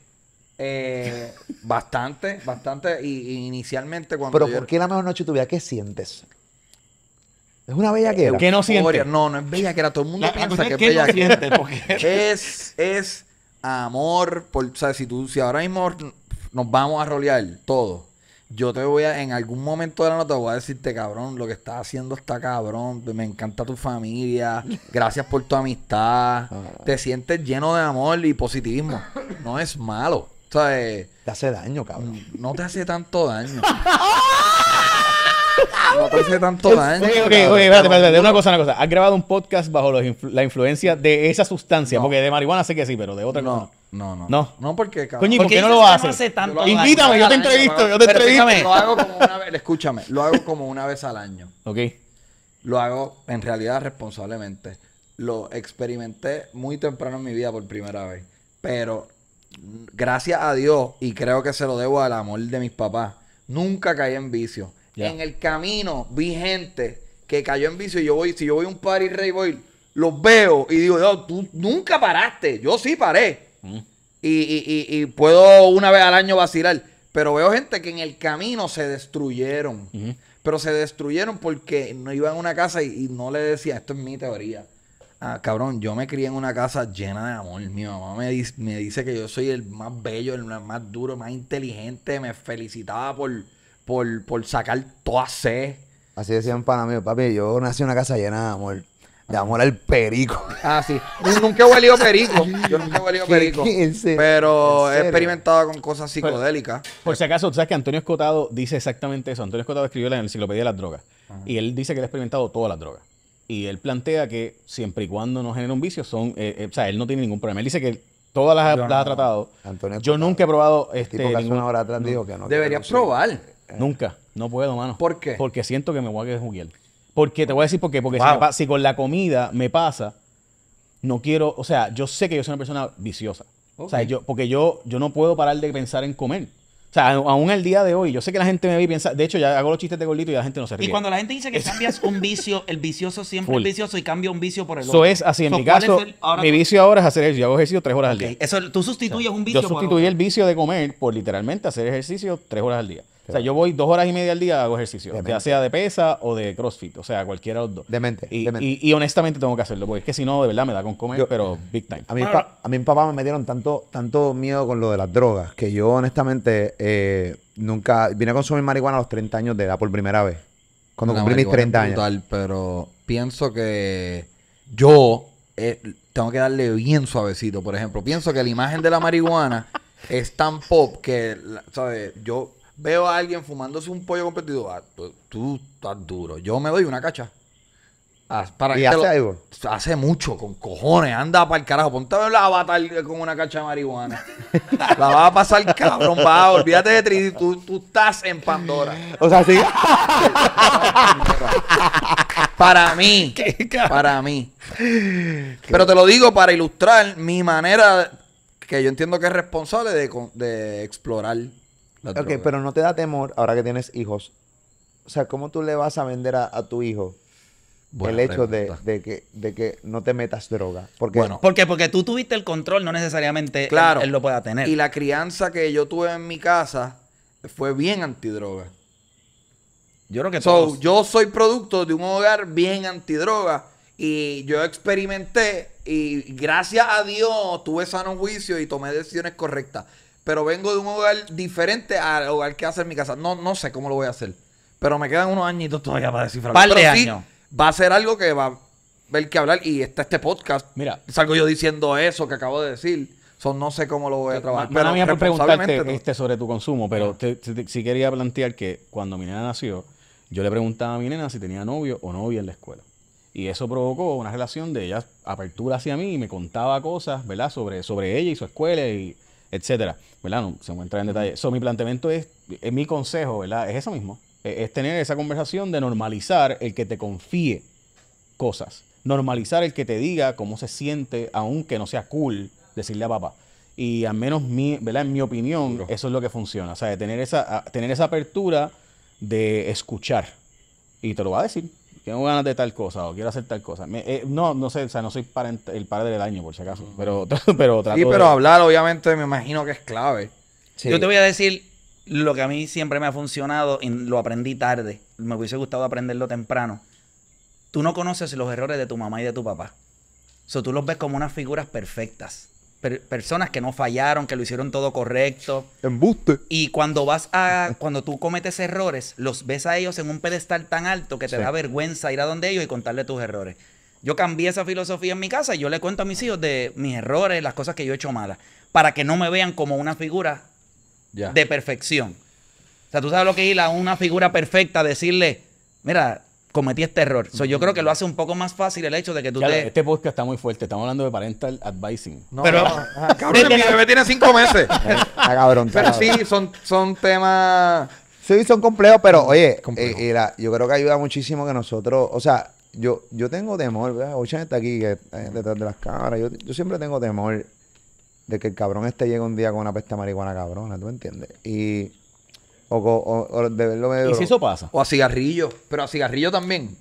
Eh, bastante, bastante. Y, inicialmente cuando. Pero ¿por qué la mejor noche de tu vida? ¿Qué sientes? Es una bella que ¿Qué no sientes No, no es bella que era. Todo el mundo piensa que es, bella Es, amor. Por, o sea, si tú, si ahora mismo nos vamos a rolear todo yo te voy a, en algún momento de la nota voy a decirte, cabrón, lo que estás haciendo está cabrón, me encanta tu familia, gracias por tu amistad, ah. te sientes lleno de amor y positivismo. No es malo. O te hace daño, cabrón. No te hace tanto daño. no te hace tanto daño. Ok, ok, espérate, espérate, Una cosa, una cosa. Has grabado un podcast bajo la influencia de esa sustancia, porque de marihuana sé que sí, pero de otra no. No, no. No. porque ¿por no lo haces? Invítame, yo te entrevisto, yo te entrevisto. lo hago como una vez, escúchame, lo hago como una vez al año. Ok. Lo hago en realidad responsablemente. Lo experimenté muy temprano en mi vida por primera vez. Pero gracias a Dios, y creo que se lo debo al amor de mis papás, nunca caí en vicio. En el camino vi gente que cayó en vicio y yo voy, si yo voy a un party rey voy, los veo y digo, tú nunca paraste. Yo sí paré. Y, y, puedo una vez al año vacilar. Pero veo gente que en el camino se destruyeron. Pero se destruyeron porque no iban a una casa y, no le decía, esto es mi teoría. Ah, cabrón, yo me crié en una casa llena de amor. Mi mamá me, me dice que yo soy el más bello, el más duro, el más inteligente. Me felicitaba por, por, por sacar ser. C. Así decían para mí, papi, yo nací en una casa llena de amor ahora el perico. Ah, sí. nunca he huelido perico. Yo nunca he huelido perico. pero he experimentado con cosas psicodélicas. Por, si acaso, tú sabes que Antonio Escotado dice exactamente eso. Antonio Escotado escribió en la enciclopedia de las drogas. Y él dice que él ha experimentado todas las drogas. Y él plantea que siempre y cuando no genera un vicio, son. Eh, eh, o sea, él no tiene ningún problema. Él dice que todas las, ha tratado. yo nunca he probado. Este, tipo hora atrás que no. Deberías probar. Eh. Nunca. No puedo, mano. ¿Por qué? Porque siento que me voy a quedar porque te voy a decir por qué. Porque si, con la comida me pasa, no quiero. O sea, yo sé que yo soy una persona viciosa. O sea, yo, porque yo, yo no puedo parar de pensar en comer. O sea, aún el día de hoy, yo sé que la gente me ve y piensa. De hecho, ya hago los chistes de gordito y la gente no se ríe. Y cuando la gente dice que cambias un vicio, el vicioso siempre es vicioso y cambia un vicio por el otro. Eso es así. En mi caso, mi vicio ahora es hacer ejercicio. Yo hago ejercicio tres horas al día. Eso, tú sustituyes un vicio. Yo sustituí el vicio de comer por literalmente hacer ejercicio tres horas al día. O sea, yo voy dos horas y media al día hago ejercicio, ya sea de pesa o de crossfit, o sea, cualquiera de los dos. Demente. Y, y, honestamente tengo que hacerlo, porque es que si no, de verdad me da con comer, pero big time. A mí papá me dieron tanto, tanto miedo con lo de las drogas que yo honestamente eh, nunca vine a consumir marihuana a los 30 años de edad por primera vez. Cuando cumplí mis 30 años. pero pienso que yo eh, tengo que darle bien suavecito, por ejemplo. Pienso que la imagen de la marihuana es tan pop que, ¿sabes? Yo veo a alguien fumándose un pollo competido. Ah, pues, tú, estás duro. Yo me doy una cacha. para ¿Y hace algo? Hace mucho, con cojones. Anda para el carajo. Ponte a la batalla con una cacha de marihuana. la vas a pasar cabrón, va. Olvídate de tri... Tú, estás en Pandora. O sea, sí. para mí. para mí. Pero te lo digo para ilustrar mi manera que yo entiendo que es responsable de, de explorar ok, pero no te da temor ahora que tienes hijos. O sea, ¿cómo tú le vas a vender a, tu hijo el hecho de, que, no te metas droga? Porque, bueno, porque, porque tú tuviste el control, no necesariamente claro, él, lo pueda tener. Y la crianza que yo tuve en mi casa fue bien antidroga. Yo creo que Yo soy producto de un hogar bien antidroga. Y yo experimenté y gracias a Dios tuve sano juicio y tomé decisiones correctas pero vengo de un hogar diferente al hogar que hace en mi casa. No, no sé cómo lo voy a hacer. Pero me quedan unos añitos todavía para descifrar. Par va a ser algo que va a ver que hablar. Y está este podcast. Mira. Salgo yo diciendo eso que acabo de decir. Son no sé cómo lo voy a eh, trabajar. Pero mía pues, este, sobre tu consumo, pero sí quería plantear que cuando mi nena nació, yo le preguntaba a mi nena si tenía novio o novia en la escuela. Y eso provocó una relación de ella, apertura hacia mí, y me contaba cosas, ¿verdad? Sobre, sobre ella y su escuela. Y etcétera, ¿verdad? No se encuentra en detalle. So, mi planteamiento es, es, eh, mi consejo, ¿verdad? Es eso mismo. E, es, tener esa conversación de normalizar el que te confíe cosas. Normalizar el que te diga cómo se siente, aunque no sea cool, decirle a papá. Y al menos, mi, ¿verdad? En mi opinión, eso es lo que funciona. O sea, de tener esa, tener esa apertura de escuchar. Y te lo va a decir tengo ganas de tal cosa o quiero hacer tal cosa. Eh, no, no sé, o sea, no soy el padre del año, por si acaso, pero, pero trato Sí, pero hablar obviamente me imagino que es clave. Yo te voy a decir lo que a mí siempre me ha funcionado y lo aprendí tarde. Me hubiese gustado aprenderlo temprano. Tú no conoces los errores de tu mamá y de tu papá. O sea, tú los ves como unas figuras perfectas personas que no fallaron, que lo hicieron todo correcto. Embuste. Y cuando vas a, cuando tú cometes errores, los ves a ellos en un pedestal tan alto que te da vergüenza ir a donde ellos y contarle tus errores. Yo cambié esa filosofía en mi casa y yo le cuento a mis hijos de mis errores, las cosas que yo he hecho malas, para que no me vean como una figura de perfección. O sea, tú sabes lo que es ir a una figura perfecta, decirle, mira, cometí este error. yo creo que lo hace un poco más fácil el hecho de que tú te... Este podcast está muy fuerte. Estamos hablando de parental advising. pero, cabrón, mi bebé tiene cinco meses. ah, cabrón, pero sí, son, son temas... Sí, son complejos, pero oye, eh, yo creo que ayuda muchísimo que nosotros... O sea, yo, yo tengo temor, Oye, Ocean está aquí, detrás de las cámaras. Yo, siempre tengo temor de que el cabrón este llegue un día con una pesta marihuana cabrona, ¿tú entiendes? Y o, o, de verlo medio. ¿Y si eso pasa? O a cigarrillo. Pero a cigarrillo también.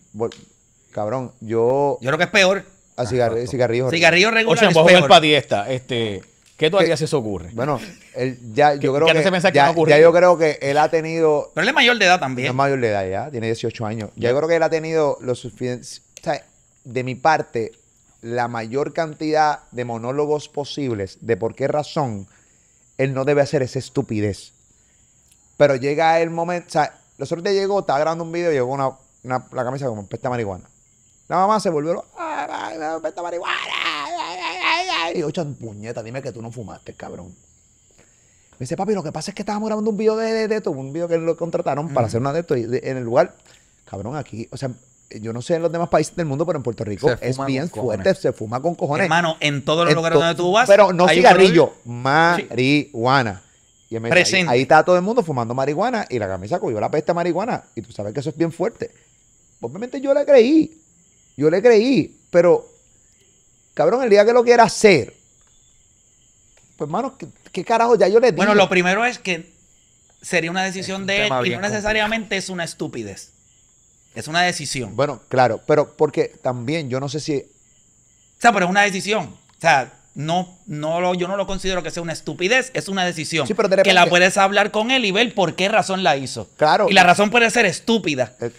Cabrón, yo. Yo creo que es peor. A cigarrillo. cigarrillo regular a para diesta. Este, ¿Qué todavía se si eso ocurre? Bueno, ya yo creo que. yo creo que él ha tenido Pero él es mayor de edad también. es mayor de edad ya, tiene 18 años. Ya yo creo que él ha tenido los de mi parte, la mayor cantidad de monólogos posibles de por qué razón él no debe hacer esa estupidez. Pero llega el momento, o sea, los otros llegó, estaba grabando un video y llegó una, la camisa como pesta marihuana. La mamá se volvió, ay, pesta marihuana. y yo, chan, puñeta, dime que tú no fumaste, cabrón. Me dice, papi, lo que pasa es que estábamos grabando un video de, de, esto, un video que lo contrataron para hacer una de esto. Y en el lugar, cabrón, aquí, o sea, yo no sé en los demás países del mundo, pero en Puerto Rico es bien fuerte, se fuma con cojones. Hermano, en todos los lugares donde tú vas. Pero no cigarrillo, marihuana ahí, está todo el mundo fumando marihuana y la camisa cogió la peste marihuana. Y tú sabes que eso es bien fuerte. Obviamente yo le creí. Yo le creí. Pero, cabrón, el día que lo quiera hacer. Pues, hermano, ¿qué, carajo ya yo le digo? Bueno, lo primero es que sería una decisión de él y no necesariamente es una estupidez. Es una decisión. Bueno, claro, pero porque también yo no sé si. O sea, pero es una decisión. O sea, no, no yo no lo considero que sea una estupidez, es una decisión. pero que la puedes hablar con él y ver por qué razón la hizo. Claro. Y la razón puede ser estúpida. Eh,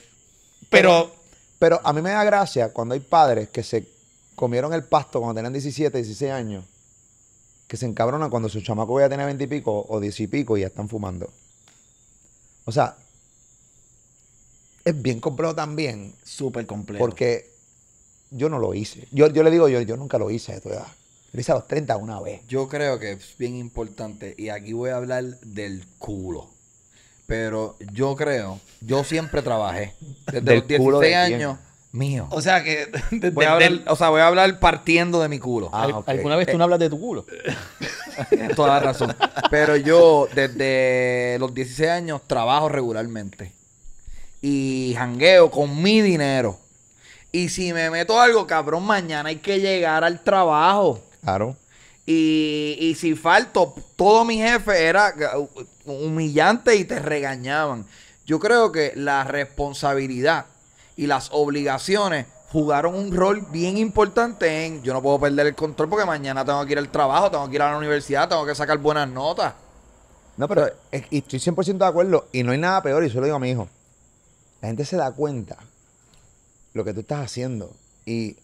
pero, pero, a mí me da gracia cuando hay padres que se comieron el pasto cuando tenían 17, 16 años, que se encabronan cuando su chamaco ya tiene 20 y pico o 10 y pico y ya están fumando. O sea, es bien complejo también. Súper complejo. Porque yo no lo hice. Yo, yo le digo, yo, yo nunca lo hice a esta edad a 30 una vez. Yo creo que es bien importante, y aquí voy a hablar del culo. Pero yo creo, yo siempre trabajé. Desde los 16 años. Mío. O sea que. voy a hablar, o sea, voy a hablar partiendo de mi culo. Ah, ¿Alguna vez tú no eh, hablas de tu culo? Toda razón. Pero yo, desde los 16 años, trabajo regularmente. Y jangueo con mi dinero. Y si me meto algo, cabrón, mañana hay que llegar al trabajo. Claro. Y, si falto, todo mi jefe era humillante y te regañaban. Yo creo que la responsabilidad y las obligaciones jugaron un rol bien importante en yo no puedo perder el control porque mañana tengo que ir al trabajo, tengo que ir a la universidad, tengo que sacar buenas notas. No, pero estoy 100% de acuerdo y no hay nada peor y yo lo digo a mi hijo. La gente se da cuenta lo que tú estás haciendo y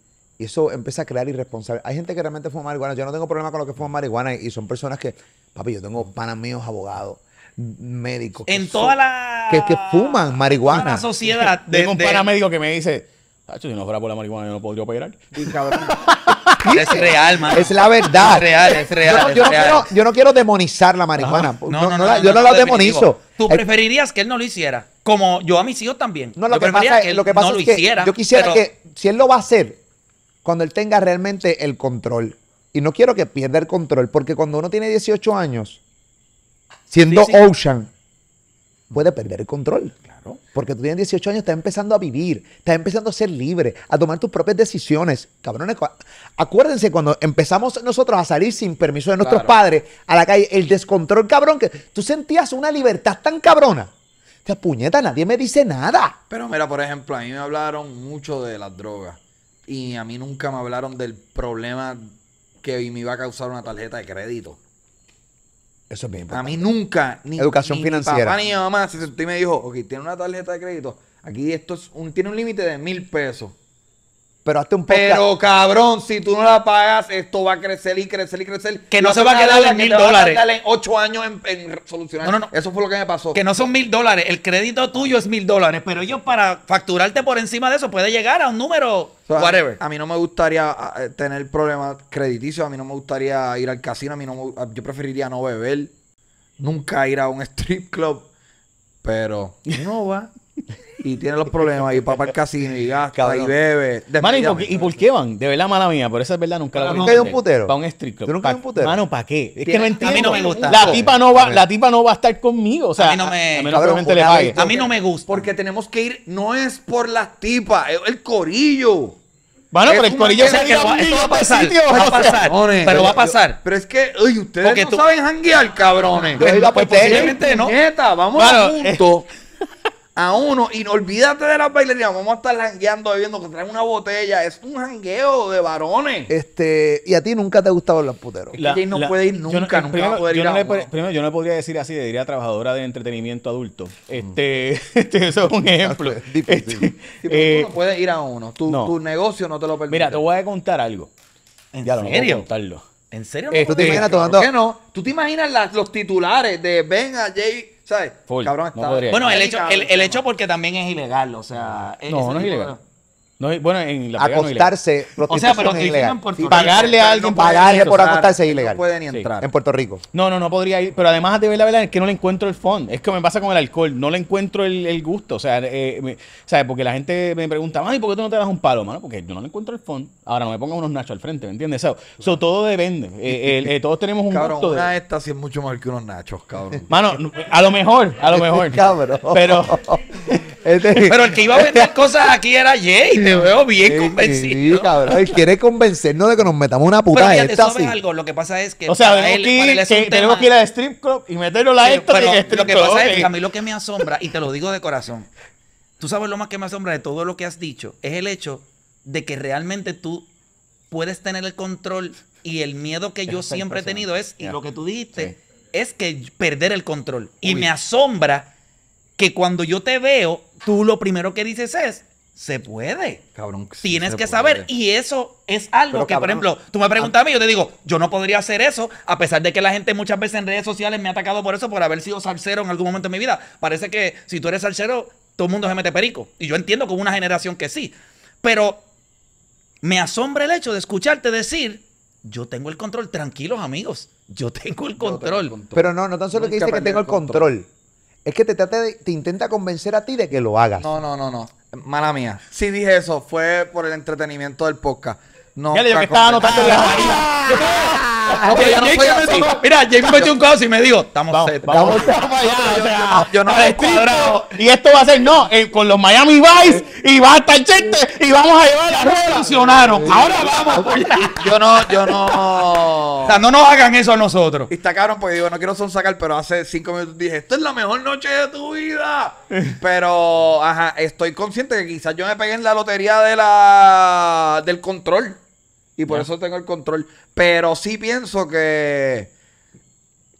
y eso empieza a crear irresponsabilidad. Hay gente que realmente fuma marihuana. Yo no tengo problema con lo que fuma marihuana y son personas que, papi, yo tengo panas míos abogados médicos. En toda la. Que, fuman marihuana. En la sociedad. tengo un paramédico que me dice: si no fuera por la marihuana, yo no podría operar. Y es real, man. Es la verdad. Es real, es real. Yo, no, Quiero, demonizar la marihuana. No, no, yo no, la demonizo. Tú preferirías que él no lo hiciera. Como yo a mis hijos también. No, lo yo que pasa, que él lo que pasa no es lo hiciera, yo quisiera que si él lo va a hacer, cuando él tenga realmente el control. Y no quiero que pierda el control, porque cuando uno tiene 18 años, siendo Ocean, puede perder el control. Claro. Porque tú tienes 18 años, estás empezando a vivir, estás empezando a ser libre, a tomar tus propias decisiones. Cabrones, acuérdense cuando empezamos nosotros a salir sin permiso de nuestros padres a la calle, el descontrol cabrón, que tú sentías una libertad tan cabrona. Te sea, puñeta, nadie me dice nada. Pero mira, por ejemplo, a mí me hablaron mucho de las drogas. Y a mí nunca me hablaron del problema que me iba a causar una tarjeta de crédito. Eso es bien A mí nunca, ni, Educación financiera. papá ni mamá, si usted me dijo, ok, tiene una tarjeta de crédito, aquí esto es un, tiene un límite de mil pesos. Pero hazte un podcast. Pero cabrón, si tú no la pagas, esto va a crecer y crecer y crecer. Que no, se va a quedar en mil dólares. en ocho años en, solucionar. No, no, no. Eso fue lo que me pasó. Que no son mil dólares. El crédito tuyo es mil dólares. Pero ellos, para facturarte por encima de eso, puede llegar a un número. whatever. A mí, no me gustaría tener problemas crediticios. A mí no me gustaría ir al casino. A mí no yo preferiría no beber. Nunca ir a un strip club. Pero no va. y tiene los problemas y para el casino y gasta y bebe. ¿y por, qué, van? De verdad, mala mía, pero esa es verdad, nunca la a nunca hay un putero. Para un estricto. nunca un putero? Mano, ¿para qué? Es que no entiendo. A mí no me gusta. La tipa no va, la tipa no va a estar conmigo. O sea, A mí no me- a A mí no me gusta. Porque tenemos que ir, no es por las tipas, es el corillo. Bueno, pero el corillo se que va- a pasar, va a pasar. Pero va a pasar. Pero es que, uy, ustedes Porque no tú- saben hanguear, cabrones. Pues no. esta, vamos Bueno, juntos a uno y no olvídate de la bailarinas. Vamos a estar jangueando, bebiendo, que traen una botella. Es un jangueo de varones. Este, y a ti nunca te gustaban los puteros. La, Jay no puede ir nunca, nunca poder ir Primero, yo no le podría decir así, diría trabajadora de entretenimiento adulto. Este, este eso es un ejemplo. difícil. Este, tú eh, no puedes ir a uno. Tu, negocio no te lo permite. Mira, te voy a contar algo. ¿En serio? contarlo. ¿En serio? Este, ¿Tú, te imaginas tomando? ¿Por qué no? ¿Tú te imaginas los titulares de venga Jay ¿Sabes? Full. Cabrón, está. derecho. Bueno, el hecho, el, el hecho porque también es ilegal, o sea. No, no es ilegal bueno, en la acostarse, o sea, pero Por pagarle a alguien pagarle por acostarse es ilegal. No entrar. En Puerto Rico. No, no, no podría ir. Pero además de la verdad, es que no le encuentro el fondo. Es que me pasa con el alcohol. No le encuentro el, gusto. O sea, eh, ¿sabes? porque la gente me pregunta, ¿y por qué tú no te das un palo, mano? Porque yo no le encuentro el fondo. Ahora no me pongan unos nachos al frente, ¿me entiendes? O sea, todo depende. Eh, eh, todos tenemos un cabrón, Una de... estas sí es mucho más que unos nachos, cabrón. Mano, a lo mejor, a lo mejor. cabrón. Pero. Este- pero el que iba a vender cosas aquí era Jay, te veo bien convencido. Y quiere convencernos de que nos metamos una puta Pero te ¿sabes algo? Lo que pasa es que. O sea, tenemos que ir a strip club y meternos la esta Pero, strip Lo que pasa es que a mí lo que me asombra, y te lo digo de corazón, tú sabes lo más que me asombra de todo lo que has dicho, es el hecho de que realmente tú puedes tener el control y el miedo que yo siempre he tenido es, y lo que tú dijiste, es que perder el control. Y me asombra que cuando yo te veo, tú lo primero que dices es, se puede. Cabrón, Tienes que saber. Y eso es algo que, por ejemplo, tú me preguntas a mí, yo te digo, yo no podría hacer eso, a pesar de que la gente muchas veces en redes sociales me ha atacado por eso, por haber sido salsero en algún momento de mi vida. Parece que si tú eres salsero, todo el mundo se mete perico. Y yo entiendo como una generación que sí. Pero me asombra el hecho de escucharte decir, yo tengo el control, tranquilos amigos, yo tengo el control. Pero no, no tan solo que dice que, tengo el control es que te, trata de, te intenta convencer a ti de que lo hagas. No, no, no, no. Mala mía. Si dije eso, fue por el entretenimiento del podcast. No. Ah, Mira, Jake me metió un caos y me dijo, estamos set. yo no Y esto va a ser, no, eh, con los Miami Vice y va a estar chiste y vamos a llevar la revolución. Ahora vamos. Yo no, yo no. O sea, no nos hagan eso a nosotros. Y está cabrón porque digo, no quiero son sacar, pero hace cinco minutos dije, esto es la mejor noche de tu vida. Pero, ajá, estoy consciente que quizás yo me pegué en la lotería de la del control. Y por eso tengo el control. Pero sí pienso que.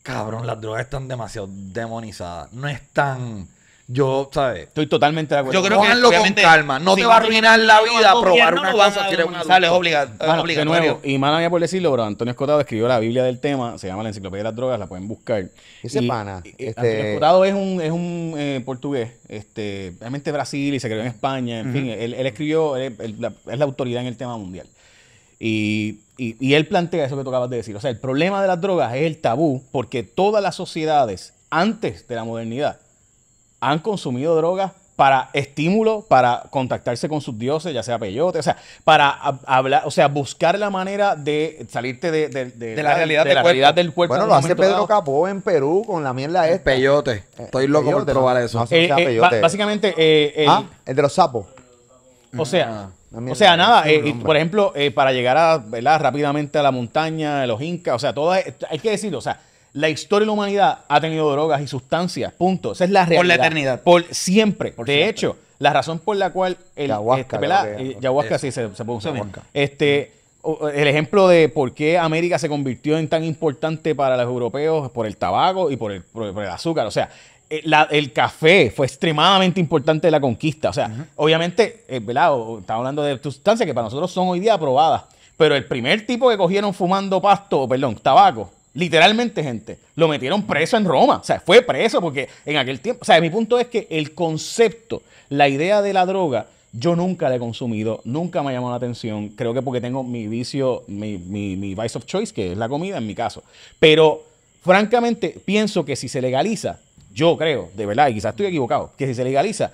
Cabrón, las drogas están demasiado demonizadas. No están. Yo, ¿sabes? Estoy totalmente de acuerdo. Yo creo que que, con calma. No te va a arruinar la vida probar una cosa que obligatorio. de nuevo, y mala mía por decirlo, bro. Antonio Escotado escribió la Biblia del tema. Se llama La Enciclopedia de las Drogas. La pueden buscar. Ese pana. este... Escotado es un, es un eh, portugués. Este, realmente Brasil y se creó en España. En fin, él, escribió... es la autoridad en el tema mundial. Y, él plantea eso que tú acabas de decir. O sea, el problema de las drogas es el tabú, porque todas las sociedades antes de la modernidad han consumido drogas para estímulo, para contactarse con sus dioses, ya sea peyote, o sea, para hablar, o sea, buscar la manera de salirte de, la, realidad, del cuerpo. Bueno, lo hace Pedro Capó en Perú con la mierda esta. Peyote. Estoy loco por probar eso. Eh, eh, básicamente, eh, ah, el de los sapos. O sea, ah, o sea nada. Eh, por ejemplo, eh, para llegar a, ¿verdad? rápidamente a la montaña, a los incas, o sea, todo eh, hay que decirlo, o sea, la historia de la humanidad ha tenido drogas y sustancias, punto. Esa es la realidad. Por la eternidad. Por siempre. de hecho, la razón por la cual el ayahuasca, este, sí se, puede usar. Este, el ejemplo de por qué América se convirtió en tan importante para los europeos por el tabaco y por el azúcar. O sea, eh, el café fue extremadamente importante de la conquista. O sea, obviamente, eh, ¿verdad? estamos hablando de sustancias que para nosotros son hoy día aprobadas. Pero el primer tipo que cogieron fumando pasto, perdón, tabaco, literalmente, gente, lo metieron preso en Roma. O sea, fue preso porque en aquel tiempo. O sea, mi punto es que el concepto, la idea de la droga, yo nunca la he consumido, nunca me ha llamado la atención. Creo que porque tengo mi vicio, mi, mi vice of choice, que es la comida en mi caso. Pero, francamente, pienso que si se legaliza yo creo, de verdad, y quizás estoy equivocado, que si se legaliza,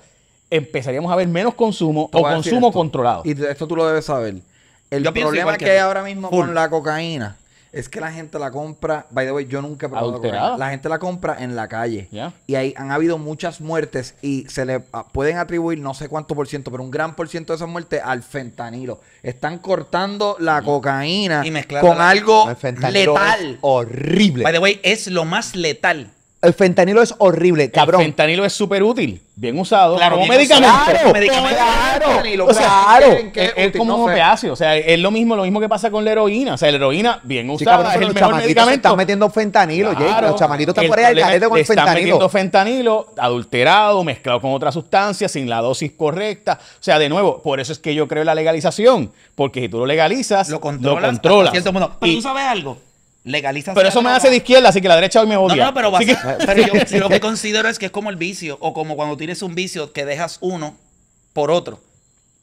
empezaríamos a ver menos consumo o consumo controlado. Y esto tú lo debes saber. El problema que, hay ahora mismo con la cocaína es que la gente la compra, by the way, yo nunca he probado cocaína. La gente la compra en la calle. Y ahí han habido muchas muertes y se le ah, pueden atribuir no sé cuánto por ciento, pero un gran por ciento de esas muertes al fentanilo. Están cortando la cocaína con algo letal. Horrible. By the way, es lo más letal el fentanilo es horrible, cabrón. El fentanilo es súper útil, bien usado. Claro, como medicamento. Claro, medicamento claro. O sea, Es, como un opiáceo. O sea, es lo mismo, lo mismo que pasa con la heroína. O sea, la heroína, bien usada, es el mejor medicamento. están metiendo fentanilo, claro, Jake. Los chamanitos están por ahí al con el fentanilo. Están metiendo fentanilo adulterado, mezclado con otra sustancia, sin la dosis correcta. O sea, de nuevo, por eso es que yo creo en la legalización. Porque si tú lo legalizas, lo controlas. Lo controlas. Pero tú sabes algo pero eso me hace de izquierda, así que la derecha hoy me odia. No, no, pero, yo lo que considero es que es como el vicio, o como cuando tienes un vicio que dejas uno por otro.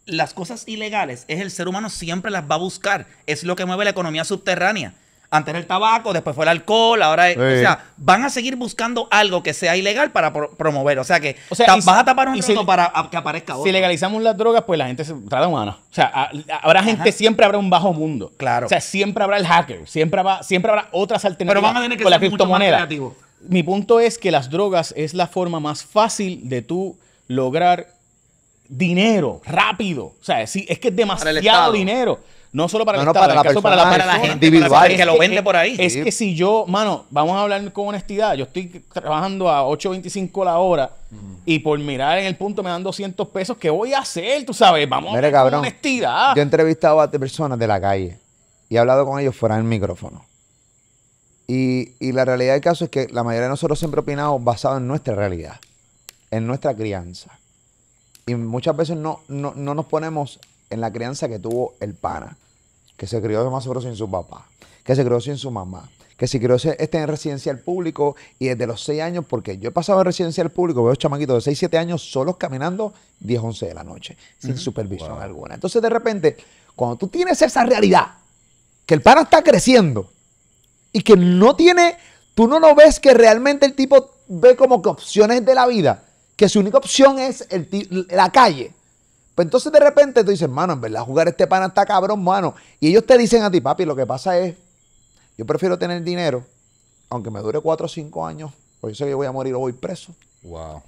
Las cosas ilegales es el ser humano siempre las va a buscar. Es lo que mueve la economía subterránea. Antes el tabaco, después fue el alcohol, ahora O sea, van a seguir buscando algo que sea ilegal para promover. O sea que o sea, vas a tapar un rato para que aparezca otro. Si legalizamos las drogas, pues la gente se trata humana. O sea, habrá gente, siempre habrá un bajo mundo. Claro. O sea, siempre habrá el hacker, siempre habrá, siempre habrá otras alternativas. Pero van a tener que ser la mucho Mi punto es que las drogas es la forma más fácil de tú lograr dinero rápido. O sea, si es que es demasiado dinero. No solo para la para, gente, que, lo vende por ahí. Es que si yo, mano, vamos a hablar con honestidad, yo estoy trabajando a 8.25 la hora y por mirar en el punto me dan 200 pesos, ¿qué voy a hacer? Tú sabes, vamos a hablar con honestidad. Yo he entrevistado a personas de la calle y he hablado con ellos fuera del micrófono. Y, la realidad del caso es que la mayoría de nosotros siempre opinamos basado en nuestra realidad, en nuestra crianza. Y muchas veces no, no nos ponemos en la crianza que tuvo el pana que se crió de más seguro sin su papá, que se crió sin su mamá, que se crió este en residencial público y desde los seis años, porque yo he pasado en residencial público, veo chamaquitos de 6, 7 años solos caminando 10, 11 de la noche, sin supervisión alguna. Entonces, de repente, cuando tú tienes esa realidad, que el pana está creciendo y que no tiene, tú no lo ves que realmente el tipo ve como que opciones de la vida, que su única opción es la calle. Pues entonces de repente tú dices, mano, en verdad jugar este pana está cabrón, mano. Y ellos te dicen a ti, papi, lo que pasa es, yo prefiero tener dinero, aunque me dure cuatro o cinco años, porque yo sé que yo voy a morir o voy preso. Wow.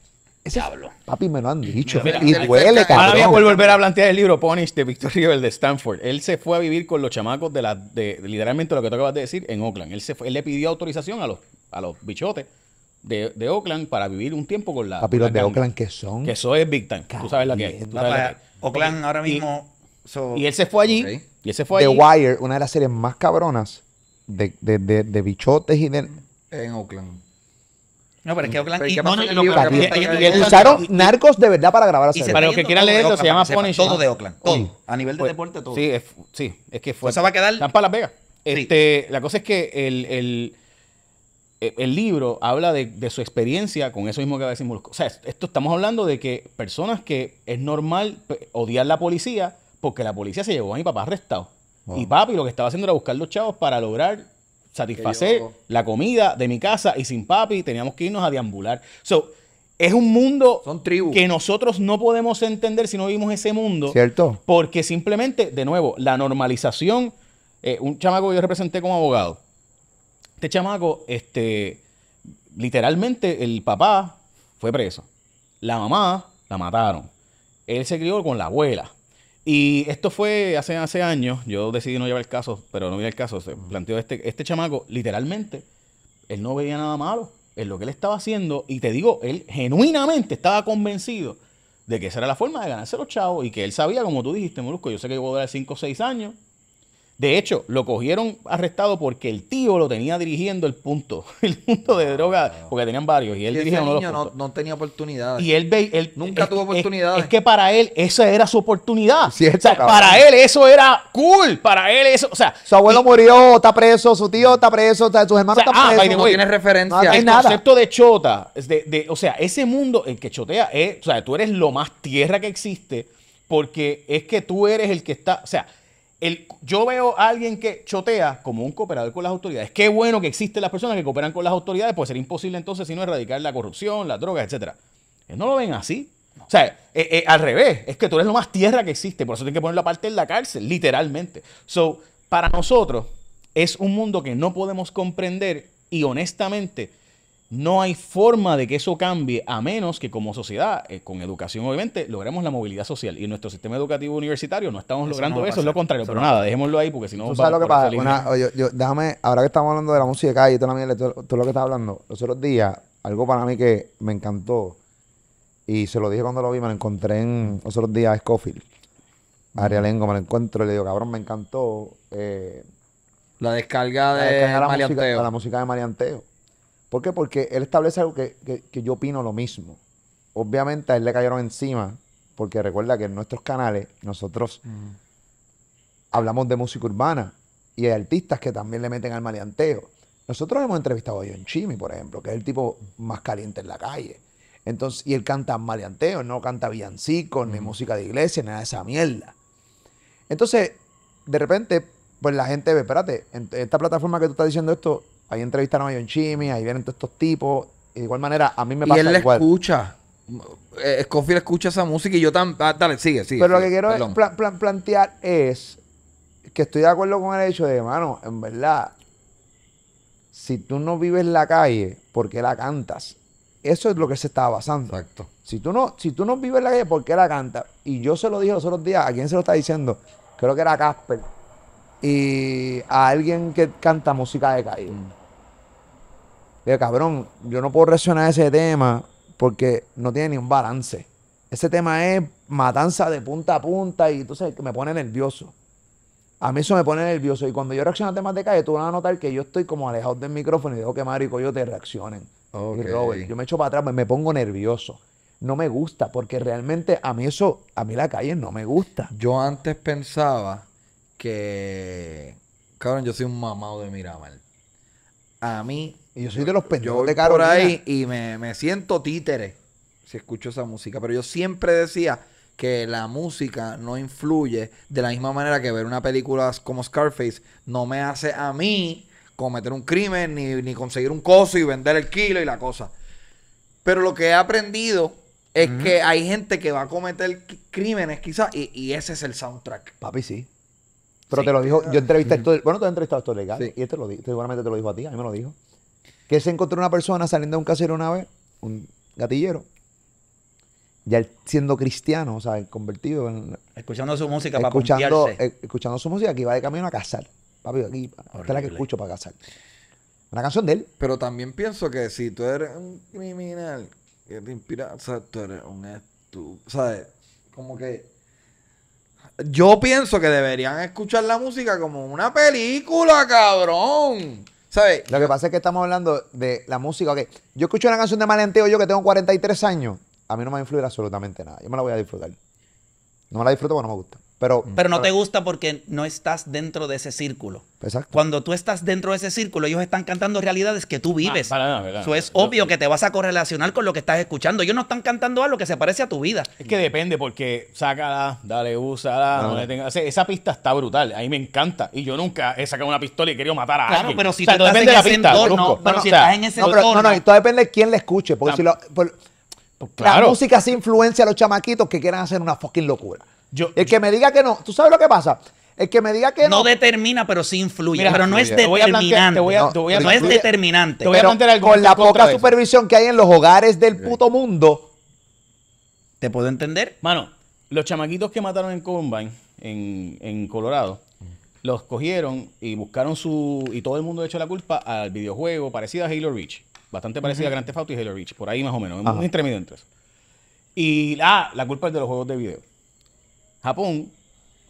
Ese hablo. Papi, me lo han dicho. y duele, cabrón. Ahora voy a volver a plantear el libro Ponish de Victor Rivel de Stanford. Él se fue a vivir con los chamacos de, la, de, literalmente lo que tú acabas de decir en Oakland. Él, se él le pidió autorización a los, a los bichotes de, de, Oakland para vivir un tiempo con la. Papi, de Oakland que son. Que eso es Big Tank. Tú sabes la que es. Oakland ahora mismo. Y, so, él se fue allí. Y él se fue The Wire, una de las series más cabronas de, de, de, bichotes y de. En Oakland. No, pero es que Oakland. Y, no, usaron narcos de verdad para grabar la Para los que quieran leerlo, se llama Punish. Todo de Oakland. Todo. A nivel de pues, deporte, todo. Sí, es, sí, es que fue. Eso va a quedar. Están para Las Vegas. Este, La cosa es que el eh, el libro habla de, su experiencia con eso mismo que decir O sea, esto estamos hablando de que personas que es normal odiar la policía porque la policía se llevó a mi papá arrestado. Y papi lo que estaba haciendo era buscar los chavos para lograr satisfacer la comida de mi casa y sin papi teníamos que irnos a deambular. es un mundo que nosotros no podemos entender si no vivimos ese mundo. ¿Cierto? Porque simplemente, de nuevo, la normalización, eh, un chamaco que yo representé como abogado, este chamaco, este, literalmente el papá fue preso. La mamá la mataron. Él se crió con la abuela. Y esto fue hace, hace años. Yo decidí no llevar el caso, pero no vi el caso. Se planteó este, este chamaco, literalmente, él no veía nada malo en lo que él estaba haciendo. Y te digo, él genuinamente estaba convencido de que esa era la forma de ganarse los chavos y que él sabía, como tú dijiste, Molusco, yo sé que yo voy durar 5 o 6 años de hecho, lo cogieron arrestado porque el tío lo tenía dirigiendo el punto, el punto de ah. droga, porque tenían varios y él dirigía uno niño de los No, no, tenía oportunidades. Y él, él nunca tuvo oportunidades. Es, que para él esa era su oportunidad. Cierto, para él eso era cool, para él eso, o sea, su abuelo murió, está preso, su tío está preso, sus hermanos están ah, presos. no tiene referencia. No, el concepto de chota, de, o sea, ese mundo el que chotea es, o sea, tú eres lo más tierra que existe porque es que tú eres el que está, o sea, yo veo a alguien que chotea como un cooperador con las autoridades. Qué bueno que existen las personas que cooperan con las autoridades, pues sería imposible entonces si no erradicar la corrupción, las drogas, etc no lo ven así. O sea, eh, eh, al revés, es que tú eres lo más tierra que existe, por eso tienes que poner la parte en la cárcel, literalmente. So, para nosotros es un mundo que no podemos comprender y honestamente no hay forma de que eso cambie a menos que como sociedad, eh, con educación obviamente, logremos la movilidad social. Y en nuestro sistema educativo universitario no estamos logrando eso, es lo contrario. pero nada, dejémoslo ahí porque si no... Tú sabes lo que pasa. déjame, ahora que estamos hablando de la música y calle, lo que estás hablando, los otros días, algo para mí que me encantó, y se lo dije cuando lo vi, me lo encontré en los otros días a Scofield. Arialengo Lengo me lo encuentro y le digo, cabrón, me encantó. Eh, la descarga de, la la música de Marianteo. ¿Por qué? Porque él establece algo que, yo opino lo mismo. Obviamente a él le cayeron encima, porque recuerda que en nuestros canales nosotros hablamos de música urbana y hay artistas que también le meten al maleanteo. Nosotros hemos entrevistado a John Chimi, por ejemplo, que es el tipo más caliente en la calle. Entonces, y él canta maleanteo, no canta villancico, ni música de iglesia, ni nada de esa mierda. Entonces, de repente, pues la gente ve, espérate, en esta plataforma que tú estás diciendo esto, Ahí entrevistaron a John Chimmy, ahí vienen todos estos tipos. Y de igual manera, a mí me pasa. Y él la escucha. Eh, Scofield escucha esa música y yo también. Ah, dale, sigue, sigue. Pero lo que quiero plantear es que estoy de acuerdo con el hecho de, mano, en verdad, si tú no vives en la calle, ¿por qué la cantas? Eso es lo que se está basando. Exacto. Si tú no, si tú no vives la calle, ¿por qué la cantas? Y yo se lo dije los otros días, ¿a quién se lo está diciendo? Creo que era Casper. Y a alguien que canta música de calle. Mm. Digo, cabrón, yo no puedo reaccionar a ese tema porque no tiene ni un balance. Ese tema es matanza de punta a punta y entonces me pone nervioso. A mí eso me pone nervioso. Y cuando yo reacciono a temas de calle, tú vas a notar que yo estoy como alejado del micrófono y dejo que marico y te reaccionen. yo me echo para atrás, me pongo nervioso. No me gusta, porque realmente a mí eso, a mí la calle no me gusta. Yo antes pensaba que, cabrón, yo soy un mamado de Miramar. A mí y yo soy de los pendejos de por ahí y me, siento títere si escucho esa música. Pero yo siempre decía que la música no influye de la misma manera que ver una película como Scarface no me hace a mí cometer un crimen ni, conseguir un coso y vender el kilo y la cosa. Pero lo que he aprendido es que hay gente que va a cometer crímenes quizás y, ese es el soundtrack. Papi, sí. Pero te lo dijo, yo ah. entrevisté esto, bueno, te he entrevistado esto legal y este lo seguramente te lo dijo a ti, a mí me lo dijo que se encontró una persona saliendo de un casero una vez, un gatillero, ya siendo cristiano, o sea, convertido. En, escuchando su música escuchando, para eh, Escuchando su música que va de camino a casar. Papi, aquí, esta la que escucho para casar. Una canción de él. Pero también pienso que si tú eres un criminal que te inspira, o sea, tú eres un estúpido, ¿sabes? Como que yo pienso que deberían escuchar la música como una película, cabrón. ¿Sabes? Lo que pasa es que estamos hablando de la música. Okay. Yo escucho una canción de Malenteo yo que tengo 43 años. A mí no me va a influir absolutamente nada. Yo me la voy a disfrutar. No me la disfruto porque no me gusta. Pero, no ah. te gusta porque no estás dentro de ese círculo. Exacto. Cuando tú estás dentro de ese círculo, ellos están cantando realidades que tú ah, vives. Ah, es obvio que te vas a correlacionar con lo que estás escuchando. Ellos no están cantando algo que se parece a tu vida. Es que depende, porque sácala, dale, úsala. Ah. No. tenga, esa pista está brutal. A mí me encanta. Y yo nunca he sacado una pistola y he querido matar a claro, Pero si te tú estás en ese entorno, No, no, todo depende de quién le escuche. Porque si lo, pues La música sí influencia a los chamaquitos que quieran hacer una fucking locura el que me diga que no, ¿tú sabes lo que pasa? El que me diga que no. No determina, pero sí influye. pero no es determinante. No es determinante. con la poca supervisión que hay en los hogares del puto mundo. ¿Te puedo entender? Mano, los chamaquitos que mataron en Combine en, Colorado, los cogieron y buscaron su. Y todo el mundo echó la culpa al videojuego parecido a Halo Reach. Bastante parecido a Grand Theft Auto y Halo Reach. Por ahí más o menos. Un Y ah, la culpa es de los juegos de video. Japón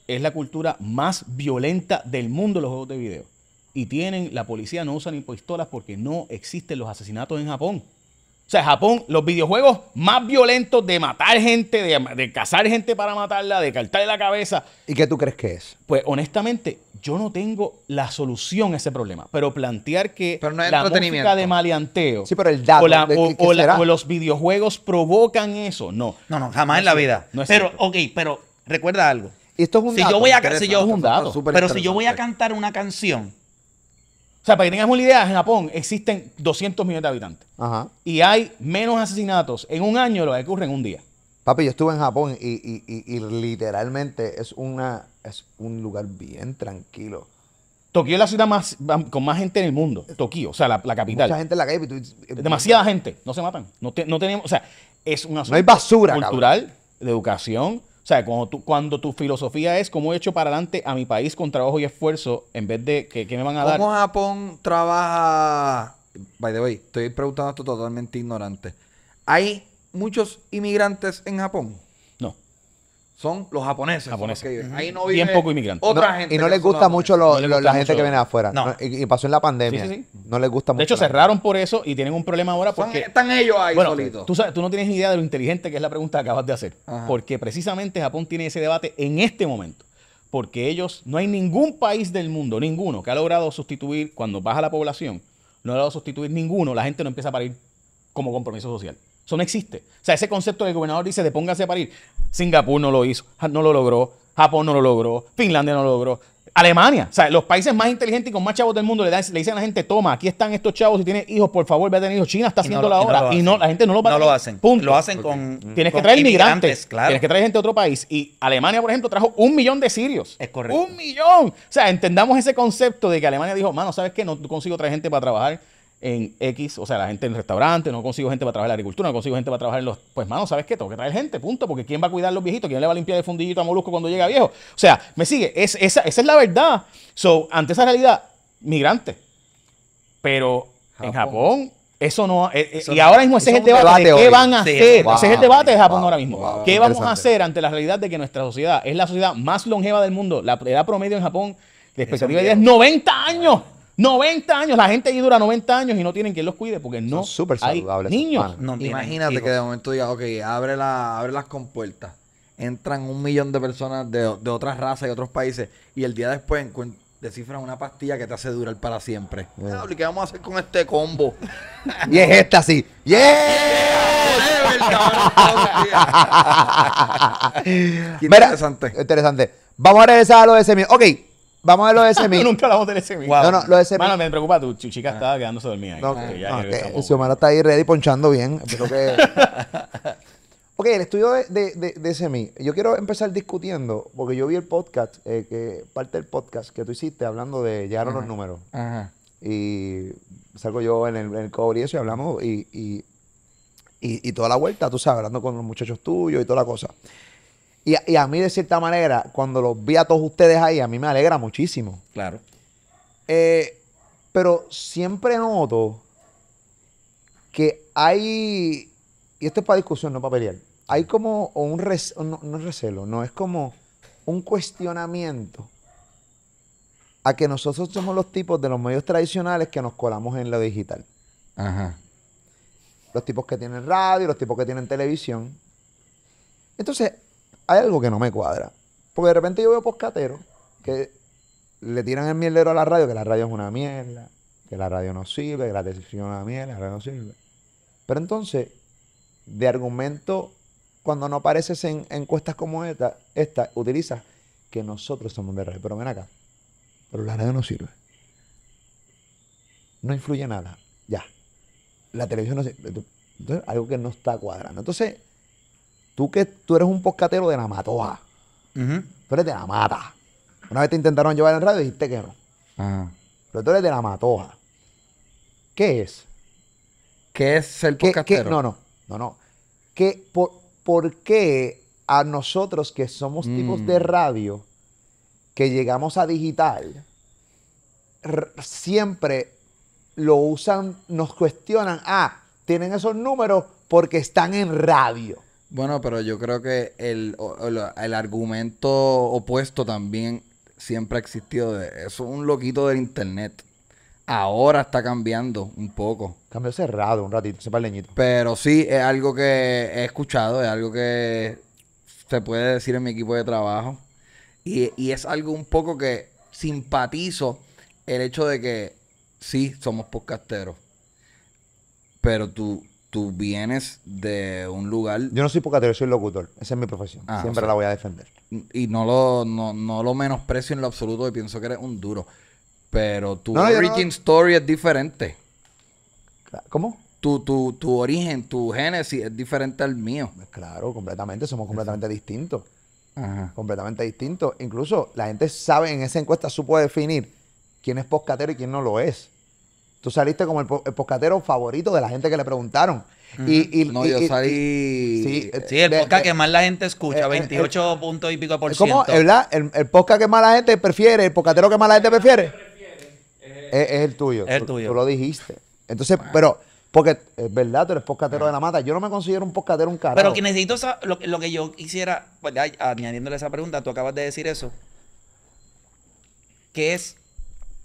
es la cultura más violenta del mundo los juegos de video. Y tienen, la policía no usa ni pistolas porque no existen los asesinatos en Japón. O sea, Japón, los videojuegos más violentos de matar gente, de, cazar gente para matarla, de cartarle la cabeza. ¿Y qué tú crees que es? Pues honestamente, yo no tengo la solución a ese problema. Pero plantear que pero la música de maleanteo sí, pero el dato, o, los videojuegos provocan eso, no. No, no, jamás en la vida. No es pero, ok, pero recuerda algo. Esto es un si voy a, Pero si yo voy a cantar una canción. O sea, para que tengas una idea, en Japón existen 200 millones de habitantes. Y hay menos asesinatos en un año lo que ocurre en un día. Papi, yo estuve en Japón y, literalmente es, una, es un lugar bien tranquilo. Tokio es la ciudad más, con más gente en el mundo. Tokio, o sea, la, capital. Mucha gente en la calle. Demasiada gente. No se matan. No, tenemos, o sea, es una no basura, cultural, de educación, sea, cuando tu, filosofía es cómo he hecho para adelante a mi país con trabajo y esfuerzo, en vez de que, me van a dar. ¿Cómo Japón trabaja? By the way, estoy preguntando esto totalmente ignorante. ¿Hay muchos inmigrantes en Japón? son los japoneses. Ahí no poco inmigrantes. y no les gusta mucho la gente que viene de afuera. Y, pasó en la pandemia. No les gusta mucho. De hecho, cerraron por eso y tienen un problema ahora porque... Están, ellos ahí solitos. Tú, no tienes ni idea de lo inteligente que es la pregunta que acabas de hacer. Porque precisamente Japón tiene ese debate en este momento. Porque ellos, no hay ningún país del mundo, ninguno, que ha logrado sustituir, cuando baja la población, no ha logrado sustituir ninguno, la gente no empieza a parir como compromiso social. Eso no existe. O sea, ese concepto del gobernador dice de póngase a parir. Singapur no lo hizo, no lo logró, Japón no lo logró, Finlandia no lo logró, Alemania. O sea, los países más inteligentes y con más chavos del mundo le, dan, le dicen a la gente, toma, aquí están estos chavos, y tienes hijos, por favor, ve a tener hijos. China está haciendo la obra Y no, la gente no lo, no lo hacen. Punto. Lo hacen con Tienes que traer migrantes. Claro. Tienes que traer gente de otro país. Y Alemania, por ejemplo, trajo un millón de sirios. Es correcto. Un millón. O sea, entendamos ese concepto de que Alemania dijo, mano, ¿sabes qué? No consigo traer gente para trabajar en X, o sea, la gente en restaurante, no consigo gente para trabajar en la agricultura, no consigo gente para trabajar en los... Pues, mano, ¿sabes qué? Tengo que traer gente, punto, porque ¿quién va a cuidar a los viejitos? ¿Quién le va a limpiar el fundillito a Molusco cuando llega viejo? O sea, me sigue, esa, esa es la verdad. So, ante esa realidad, migrante. Pero en Japón eso no. Eh, eh, y ahora mismo ese es el debate, de qué van a hacer. ese es el debate de Japón ahora mismo. ¿Qué vamos a hacer ante la realidad de que nuestra sociedad es la sociedad más longeva del mundo? La edad promedio en Japón de expectativa de es 90 años. 90 años, la gente allí dura 90 años y no tienen quien los cuide porque no super hay niños. Imagínate que de momento digas, ok, abre, la, abre las compuertas, entran un millón de personas de, de otras razas y otros países y el día después descifran una pastilla que te hace durar para siempre. Yeah. ¿Qué vamos a hacer con este combo? y es esta así, ¡Yeah! Mira, interesante. interesante. Vamos a regresar a lo de mismo. Ok, Vamos a ver lo de semi, Nunca hablamos del SMI. Wow. No, no, lo de semi. Mano, me preocupa, tu chica ah. estaba quedándose dormida. Ahí, no, okay. ya, okay. Este, Xiomara está ahí ready ponchando bien. ok, el estudio de, de, de, Yo quiero empezar discutiendo, porque yo vi el podcast, eh, que parte del podcast que tú hiciste hablando de llegaron los números. Ajá. Y salgo yo en el, en cobre y eso y hablamos y, y, y, y toda la vuelta, tú sabes, hablando con los muchachos tuyos y toda la cosa. Y, a mí, de cierta manera, cuando los vi a todos ustedes ahí, a mí me alegra muchísimo. Claro. Eh, pero siempre noto que hay, y esto es para discusión, no para pelear, hay como un, res, no, no recelo, no, es como un cuestionamiento a que nosotros somos los tipos de los medios tradicionales que nos colamos en lo digital. Ajá. Los tipos que tienen radio, los tipos que tienen televisión. Entonces, hay algo que no me cuadra. Porque de repente yo veo poscateros que le tiran el mielero a la radio, que la radio es una mierda, que la radio no sirve, que la televisión es una mierda, la radio no sirve. Pero entonces, de argumento, cuando no apareces en encuestas como esta, esta utilizas que nosotros somos de radio. Pero ven acá, pero la radio no sirve. No influye nada, ya. La televisión no sirve. Entonces, algo que no está cuadrando. Entonces, Tú que tú eres un poscatero de la matoja. Tú eres de la mata. Una vez te intentaron llevar en radio y dijiste que no. Pero tú eres de la matoja. ¿Qué es? ¿Qué es el poscatero? No, no. No, no. ¿Qué, por, qué a nosotros que somos mm. tipos de radio que llegamos a digital siempre lo usan, nos cuestionan, ah, tienen esos números porque están en radio. Bueno, pero yo creo que el, argumento opuesto también siempre ha existido. eso es un loquito del internet. Ahora está cambiando un poco. Cambió cerrado un ratito, sepa el leñito. Pero sí, es algo que he escuchado, es algo que se puede decir en mi equipo de trabajo. Y, y es algo un poco que simpatizo el hecho de que sí, somos podcasteros. Pero tú, tú vienes de un lugar. Yo no soy pocatero, soy locutor. Esa es mi profesión. Ah, Siempre la voy a defender. Y no lo, lo menosprecio en lo absoluto y pienso que eres un duro. Pero tu origin story es diferente. ¿Cómo? Tu, tu, origen, tu génesis es diferente al mío. Claro, completamente. Somos completamente distintos. Ajá. Completamente distintos. Incluso la gente sabe en esa encuesta, supo definir quién es poscatero y quién no lo es. Tú saliste como el, poscatero favorito de la gente que le preguntaron. Y, no, yo salí. Eh, sí, el que más la gente escucha, 28 eh, eh, puntos y pico por ciento. ¿Cómo? ¿Verdad? El, el podcast que más la gente prefiere, el poscatero que más la gente prefiere, es, el tuyo. Es el tuyo. Tú, lo dijiste. Entonces, pero, porque es verdad, tú eres podcatero de la mata. Yo no me considero un poscatero un carajo. Pero que necesito, lo, lo que yo quisiera, pues, añadiéndole esa pregunta, tú acabas de decir eso. ¿Qué es,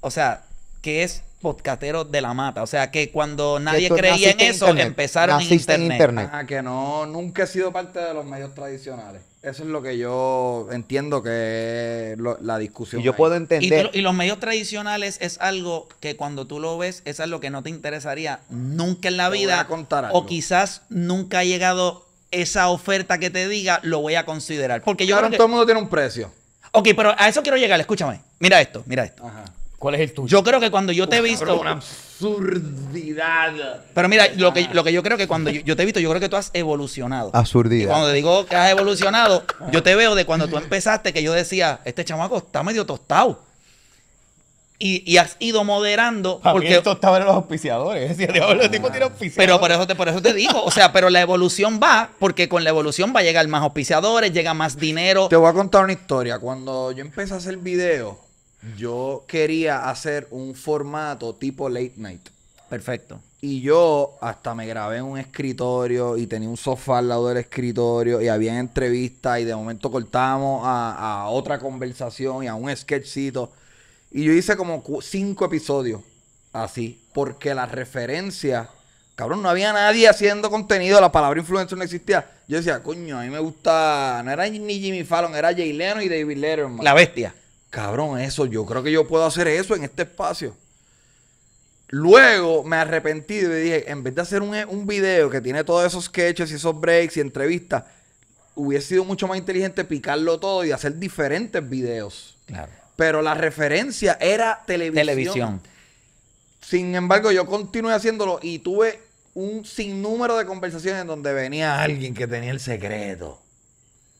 o sea, que es podcasteros de la mata. O sea, que cuando nadie creía en eso, empezaron en internet. Ah, que no, nunca he sido parte de los medios tradicionales. Eso es lo que yo entiendo que es la discusión. Y yo puedo entender. Y, los medios tradicionales es algo que cuando tú lo ves, es algo que no te interesaría nunca en la vida. O quizás nunca ha llegado esa oferta que te diga, lo voy a considerar. Porque yo claro, todo el mundo tiene un precio. Ok, pero a eso quiero llegar, escúchame. Mira esto, mira esto. Ajá. ¿Cuál es el tuyo? Yo creo que cuando yo te he visto. una absurdidad. Pero mira, lo que, ah. lo que yo creo que cuando yo, te he visto, yo creo que tú has evolucionado. Absurdidad. Y cuando te digo que has evolucionado, yo te veo de cuando tú empezaste, que yo decía, este chamaco está medio tostado. Y, has ido moderando. porque esto estaba en los auspiciadores. Es decir, el tipo tiene auspiciadores. Ah. Pero por eso, te, por eso te digo. O sea, pero la evolución va, porque con la evolución va a llegar más auspiciadores, llega más dinero. Te voy a contar una historia. Cuando yo empecé a hacer videos, yo quería hacer un formato tipo late night. Perfecto. Y yo hasta me grabé en un escritorio y tenía un sofá al lado del escritorio y había entrevistas y de momento cortábamos a, otra conversación y a un sketchcito. Y yo hice como cinco episodios así, porque la referencia cabrón, no había nadie haciendo contenido, la palabra influencer no existía. Yo decía, coño, a mí me gusta, no era ni Jimmy Fallon, era Jay Leno y David Letterman. La bestia. Cabrón, eso, yo creo que yo puedo hacer eso en este espacio. Luego me arrepentí y dije, en vez de hacer un, video que tiene todos esos sketches y esos breaks y entrevistas, hubiese sido mucho más inteligente picarlo todo y hacer diferentes videos. Claro. Pero la referencia era televisión. Televisión. Sin embargo, yo continué haciéndolo y tuve un sinnúmero de conversaciones en donde venía alguien que tenía el secreto.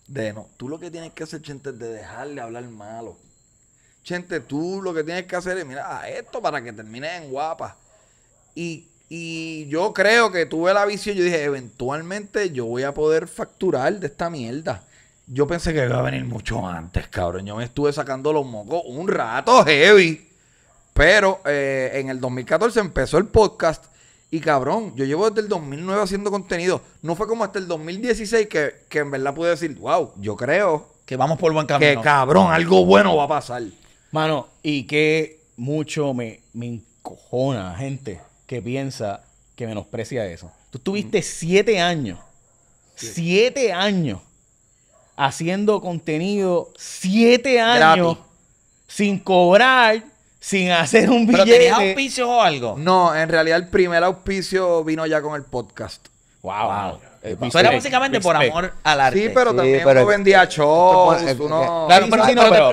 De no, tú lo que tienes que hacer, gente, es de dejarle hablar malo. Chente, tú lo que tienes que hacer es mira esto para que termine en guapa. Y, yo creo que tuve la visión, yo dije, eventualmente yo voy a poder facturar de esta mierda. Yo pensé que iba a venir mucho antes, cabrón. Yo me estuve sacando los mocos un rato heavy. Pero eh, en el 2014 empezó el podcast y cabrón, yo llevo desde el 2009 haciendo contenido. No fue como hasta el 2016 que, que en verdad pude decir, wow, yo creo que vamos por buen camino. Que cabrón, algo bueno va a pasar. Mano, y que mucho me, me encojona gente que piensa que menosprecia eso. Tú tuviste mm. siete años, siete años haciendo contenido, siete años sin cobrar, sin hacer un billete. ¿Pero tenías o algo? No, en realidad el primer auspicio vino ya con el podcast. wow. wow. Eh, era básicamente por amor al arte. Sí, pero también sí, vendía tú shows.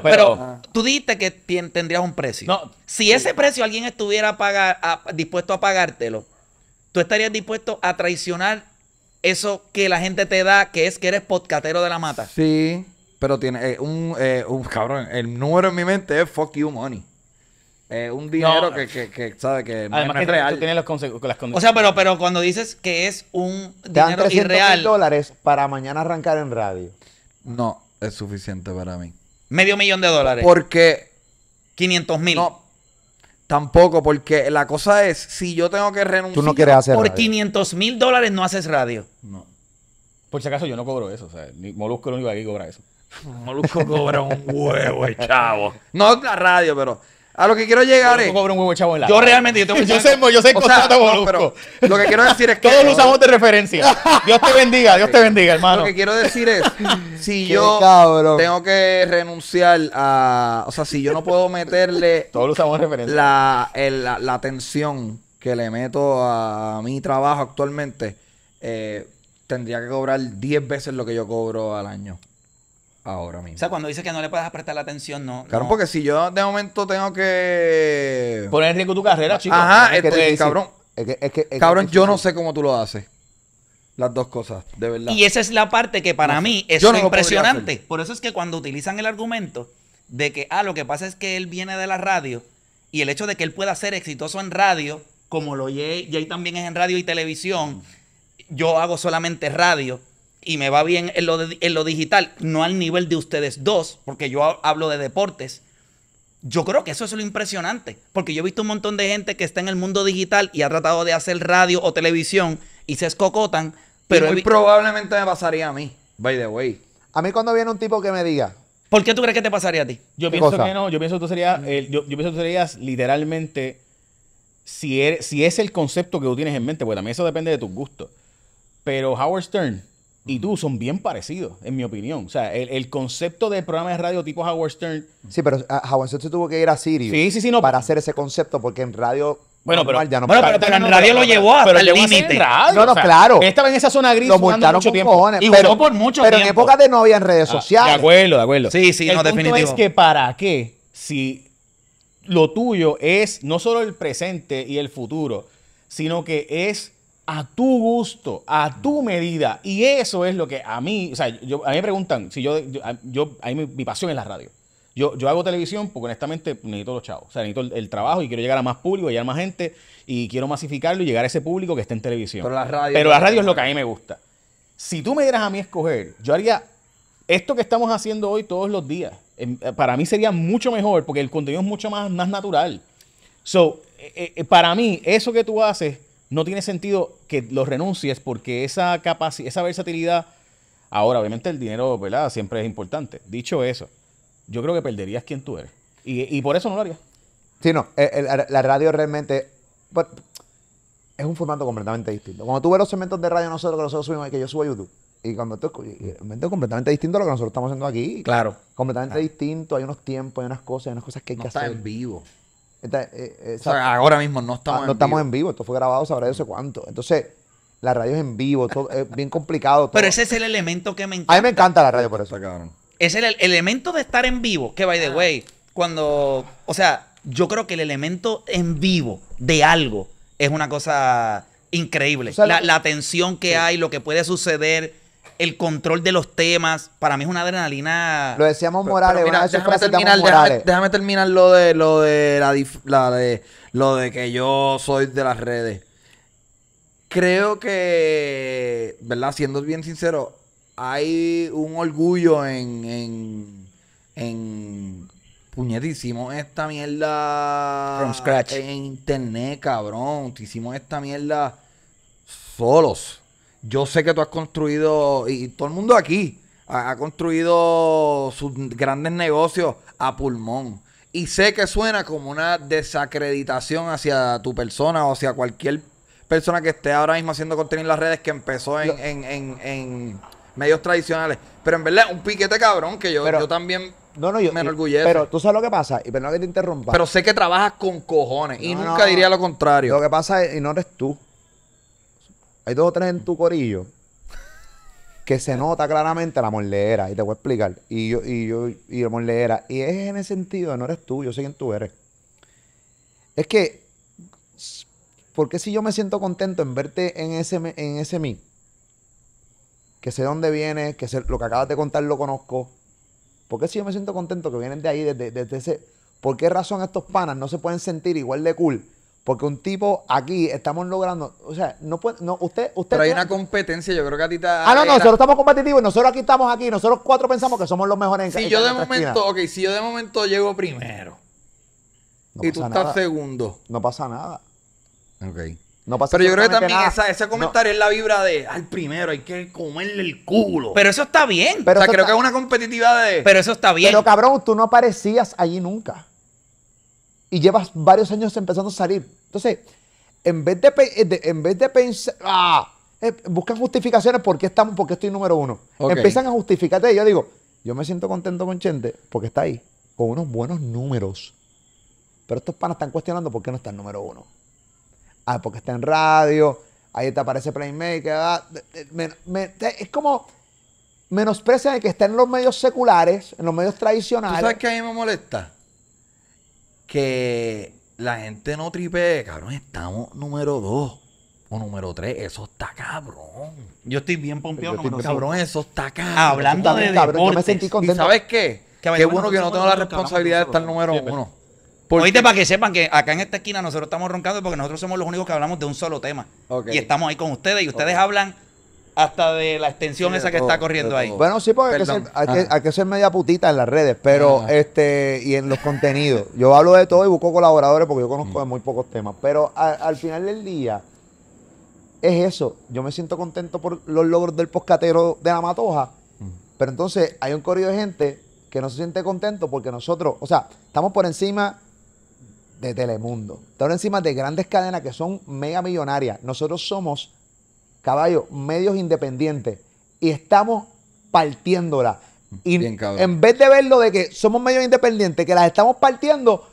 pero, tú dijiste que tendrías un precio. si ese precio alguien estuviera dispuesto a pagártelo, tú estarías dispuesto a traicionar eso que la gente te da, que es que eres podcatero de la mata. Sí, pero tiene eh, un, eh, un, cabrón. El número en mi mente es fuck you money. Eh, un dinero eh, que, que, sabe que Además es real. Tú tienes los las condiciones. O sea, pero, pero cuando dices que es un dinero Te dan irreal. dólares para mañana arrancar en radio. No, es suficiente para mí. Medio millón de dólares. Porque. 500 mil. No, tampoco, porque la cosa es: si yo tengo que renunciar. Tú no quieres hacer Por 500 mil dólares no haces radio. No. Por si acaso yo no cobro eso, o sea, ni Molusco no iba a cobrar eso. Molusco cobra un huevo, el chavo. No la radio, pero. A lo que quiero llegar es. Cobro un huevo chavo yo realmente, yo, tengo yo sé, yo sé cosas Lo que quiero decir es que. Todos lo usamos de referencia. Dios te bendiga, Dios te bendiga, hermano. Lo que quiero decir es: si yo tengo que renunciar a. O sea, si yo no puedo meterle. Todos lo usamos de referencia. La, atención la, que le meto a mi trabajo actualmente, eh, tendría que cobrar 10 veces lo que yo cobro al año ahora mismo. O sea, cuando dices que no le puedes prestar la atención, no. Claro, porque si yo de momento tengo que. Poner en riesgo tu carrera, chico. Ajá, es que, cabrón. cabrón, yo no sé cómo tú lo haces. Las dos cosas, de verdad. Y esa es la parte que para mí es impresionante. Por eso es que cuando utilizan el argumento de que, ah, lo que pasa es que él viene de la radio y el hecho de que él pueda ser exitoso en radio, como lo y ahí también es en radio y televisión, yo hago solamente radio y me va bien en lo, digital, no al nivel de ustedes dos, porque yo hablo de deportes. Yo creo que eso es lo impresionante, porque yo he visto un montón de gente que está en el mundo digital y ha tratado de hacer radio o televisión y se escocotan, pero probablemente me pasaría a mí, by the way. A mí cuando viene un tipo que me diga, ¿por qué tú crees que te pasaría a ti? Yo pienso que no, yo pienso que tú serías, eh, yo, pienso tú serías literalmente, si, er, si es el concepto que tú tienes en mente, porque también eso depende de tus gustos. Pero Howard Stern, y tú son bien parecidos, en mi opinión. O sea, el, el concepto del programa de radio tipo Howard Stern. Sí, pero ah, Howard Stern se tuvo que ir a Sirio sí, sí, sí, no, para hacer ese concepto, porque en radio. Bueno, pero, ya no bueno, pero, pero, en radio lo llevó hasta el límite. No, no, claro. Estaba en esa zona gris. Lo montaron mucho tiempo. y pero, por mucho Pero en época de no en redes ah, sociales. de acuerdo, de acuerdo. Sí, sí, el no, punto es que para qué, si lo tuyo es no solo el presente y el futuro, sino que es a tu gusto, a tu medida. Y eso es lo que a mí, o sea, a mí me preguntan, si yo, yo, mi, pasión es la radio. Yo, yo hago televisión porque honestamente necesito los chavos, o sea, necesito el, trabajo y quiero llegar a más público, llegar a más gente y quiero masificarlo y llegar a ese público que está en televisión. Pero la radio, es lo que a mí me gusta. Si tú me dieras a mí escoger, yo haría esto que estamos haciendo hoy todos los días. Em, eh, para mí sería mucho mejor porque el contenido es mucho más, más natural. So, eh, eh, para mí, eso que tú haces no tiene sentido que los renuncies porque esa capacidad, esa versatilidad, ahora obviamente el dinero, ¿verdad? Siempre es importante. Dicho eso, yo creo que perderías quien tú eres. Y, por eso no lo harías. Sí, no, la radio realmente pues, es un formato completamente distinto. Cuando tú ves los segmentos de radio nosotros que nosotros subimos, que yo subo a YouTube, y cuando tú es completamente distinto a lo que nosotros estamos haciendo aquí. Claro. Completamente distinto, hay unos tiempos, hay unas cosas, hay unas cosas que hay no que está en vivo. Eh, eh, ahora mismo no estamos, ah, en, vivo. Esto fue grabado, sabrá yo sé cuánto. Entonces, la radio es en vivo, es bien complicado. Pero ese es el elemento que me encanta. A mí me encanta la radio por eso. Es el, elemento de estar en vivo, que by the ah. way, cuando. O sea, yo creo que el elemento en vivo de algo es una cosa increíble. la, la, tensión que hay, lo que puede suceder, el control de los temas, para mí es una adrenalina. Lo decíamos Morales, déjame, terminar, lo de lo de la, de lo de que yo soy de las redes. Creo que, ¿verdad? Siendo bien sincero, hay un orgullo en, en, en hicimos esta mierda. En internet, cabrón. Hicimos esta mierda solos. Yo sé que tú has construido, y todo el mundo aquí ha, construido sus grandes negocios a pulmón. Y sé que suena como una desacreditación hacia tu persona o hacia cualquier persona que esté ahora mismo haciendo contenido en las redes que empezó en, en, en, medios tradicionales. Pero en verdad, un piquete cabrón que yo, también no, yo, me enorgullece. Pero tú sabes lo que pasa, y perdón que te interrumpa. Pero sé que trabajas con cojones y nunca diría lo contrario. Lo que pasa es, y no eres tú, hay dos o tres en tu corillo que se nota claramente la morleera. Y te voy a explicar. Y yo, y yo, y la Y es en ese sentido no eres tú, yo sé quién tú eres. Es que, ¿por qué si yo me siento contento en verte en ese, en ese mí? Que sé dónde vienes, que sé, lo que acabas de contar lo conozco. ¿Por qué si yo me siento contento que vienen de ahí, desde, desde ese... ¿Por qué razón estos panas no se pueden sentir igual de cool porque un tipo aquí estamos logrando, o sea, no puede, no, usted, usted. Pero hay una competencia, yo creo que a ti te. Ah, no, no, nosotros estamos competitivos nosotros aquí estamos aquí, nosotros cuatro pensamos que somos los mejores en Si yo de momento, okay, ok, si yo de momento llego primero y tú estás segundo. No pasa nada. Ok. No pasa nada. Pero yo creo que también ese comentario es la vibra de al primero, hay que comerle el culo. Pero eso está bien. o sea, creo que es una competitividad de. Pero eso está bien. Pero cabrón, tú no aparecías allí nunca y llevas varios años empezando a salir. Entonces, en vez de, eh, en vez de pensar, ah, eh, buscan justificaciones por qué estamos, porque estoy número uno. Empiezan a justificarte y yo digo, yo me siento contento con Chente porque está ahí, con unos buenos números. Pero estos panas están cuestionando por qué no está en número uno. Ah, porque está en radio, ahí te aparece Playmaker. Ah, es como menosprecian el que está en los medios seculares, en los medios tradicionales. ¿Tú sabes qué a mí me molesta? que la gente no tripe, cabrón, estamos número dos o número tres, eso está cabrón. Yo estoy bien pompeado Cabrón, eso está cabrón. Hablando de cabrón, me sentí contento. ¿Y sabes qué? Que qué bueno que no tengo la responsabilidad de estar número uno. Oíste, para que sepan que acá en esta esquina nosotros estamos roncando porque nosotros somos los únicos que hablamos de un solo tema. Y estamos ahí con ustedes y ustedes hablan hasta de la extensión esa que está corriendo ahí. Bueno, sí, porque hay que, ser, media putita en las redes, pero este y en los contenidos. Yo hablo de todo y busco colaboradores porque yo conozco de muy pocos temas, pero al final del día es eso. Yo me siento contento por los logros del poscatero de la Matoja, pero entonces hay un corrido de gente que no se siente contento porque nosotros, o sea, estamos por encima de Telemundo, estamos por encima de grandes cadenas que son mega millonarias. Nosotros somos caballo, medios independientes. Y estamos partiéndola. Y en vez de verlo de que somos medios independientes, que las estamos partiendo,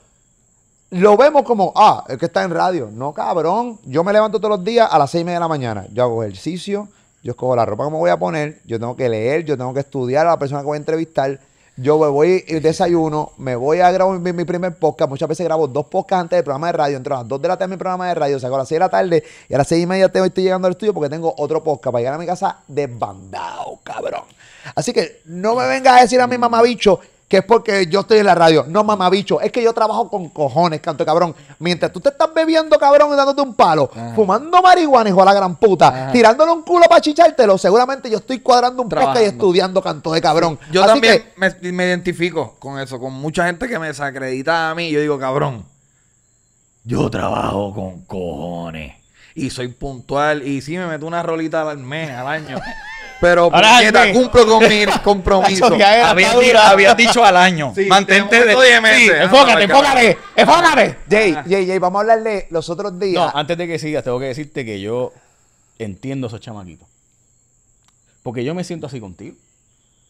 lo vemos como, ah, es que está en radio. No, cabrón. Yo me levanto todos los días a las seis y media de la mañana. Yo hago ejercicio, yo escojo la ropa que me voy a poner, yo tengo que leer, yo tengo que estudiar a la persona que voy a entrevistar, yo me voy y eh, desayuno, me voy a grabar mi, primer podcast. Muchas veces grabo dos podcasts antes del programa de radio. Entre las 2 de la tarde mi programa de radio, salgo a las 6 de la tarde y a las 6 y media te estoy llegando al estudio porque tengo otro podcast para llegar a mi casa desbandado, cabrón. Así que no me vengas a decir a mi mamá bicho que es porque yo estoy en la radio. No, bicho es que yo trabajo con cojones, canto cabrón. Mientras tú te estás bebiendo, cabrón, y dándote un palo, ah. fumando marihuana, hijo a la gran puta, ah. tirándole un culo para chichártelo, seguramente yo estoy cuadrando un poco y estudiando canto de cabrón. Yo también me, identifico con eso, con mucha gente que me desacredita a mí. Yo digo, cabrón, yo trabajo con cojones. Y soy puntual. Y sí, me meto una rolita al mes, al año. Pero te cumplo con mi compromiso. Habías había dicho al año. Mantente de. Sí, enfócate, ah, enfócate, enfócate. Ah. Jay, Jay, vamos a hablarle los otros días. No, antes de que sigas, tengo que decirte que yo entiendo a esos chamaquitos. Porque yo me siento así contigo.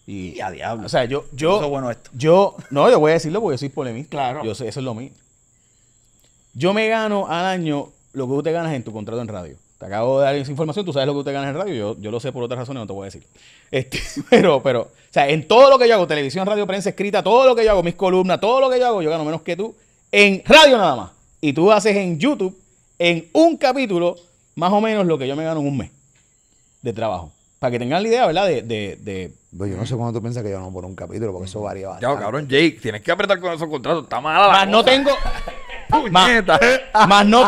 Y, a diablo. O sea, yo. yo bueno Yo. No, yo voy a decirlo porque yo soy polemista. Claro. Yo sé, eso es lo mío. Yo me gano al año lo que tú te ganas en tu contrato en radio. Te acabo de dar esa información, tú sabes lo que usted gana en radio, yo, lo sé por otras razones, no te voy a decir. Este, pero, pero, o sea, en todo lo que yo hago, televisión, radio, prensa escrita, todo lo que yo hago, mis columnas, todo lo que yo hago, yo gano menos que tú en radio nada más. Y tú haces en YouTube, en un capítulo, más o menos lo que yo me gano en un mes de trabajo. Para que tengan la idea, ¿verdad? De, de, pues yo no sé cuándo tú piensas que yo no por un capítulo, porque eso varía bastante. Ya, cabrón, Jake, tienes que apretar con esos contratos, está mal la ah, no tengo... Más, más, no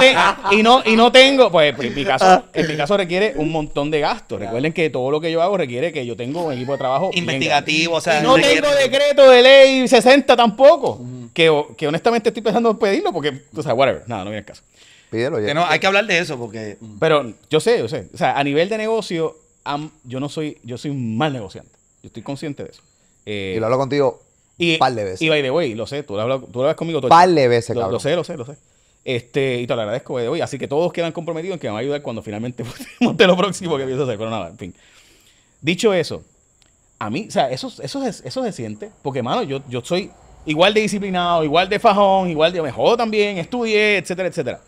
y, no, y no tengo. Pues, pues en mi, caso, requiere un montón de gastos. Recuerden que todo lo que yo hago requiere que yo tengo un equipo de trabajo. Investigativo, o sea. no tengo decreto de ley 60 tampoco. Que, honestamente estoy pensando en pedirlo porque, o sea, whatever. Nada, no me caso. Pídelo ya. hay que hablar de eso porque. Pero yo sé, yo sé. O sea, a nivel de negocio, yo no soy, yo soy un mal negociante. Yo estoy consciente de eso. Eh, y lo hablo contigo y, par de veces. Y by lo sé, tú lo hablas, tú conmigo todo Par de veces, lo, Lo sé, lo sé, lo sé. Este, y te lo agradezco, by Así que todos quedan comprometidos en que me van a ayudar cuando finalmente monte lo próximo que pienso hacer. Pero nada, en fin. Dicho eso, a mí, o sea, eso, eso, se siente. Porque, mano, yo, yo soy igual de disciplinado, igual de fajón, igual de mejor también, estudié, etcétera, etcétera.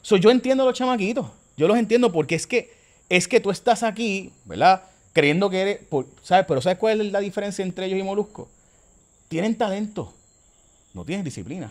soy yo entiendo a los chamaquitos. Yo los entiendo porque es que, es que tú estás aquí, ¿verdad? Creyendo que eres, ¿sabes? Pero ¿sabes cuál es la diferencia entre ellos y Molusco? Tienen talento, no tienen disciplina.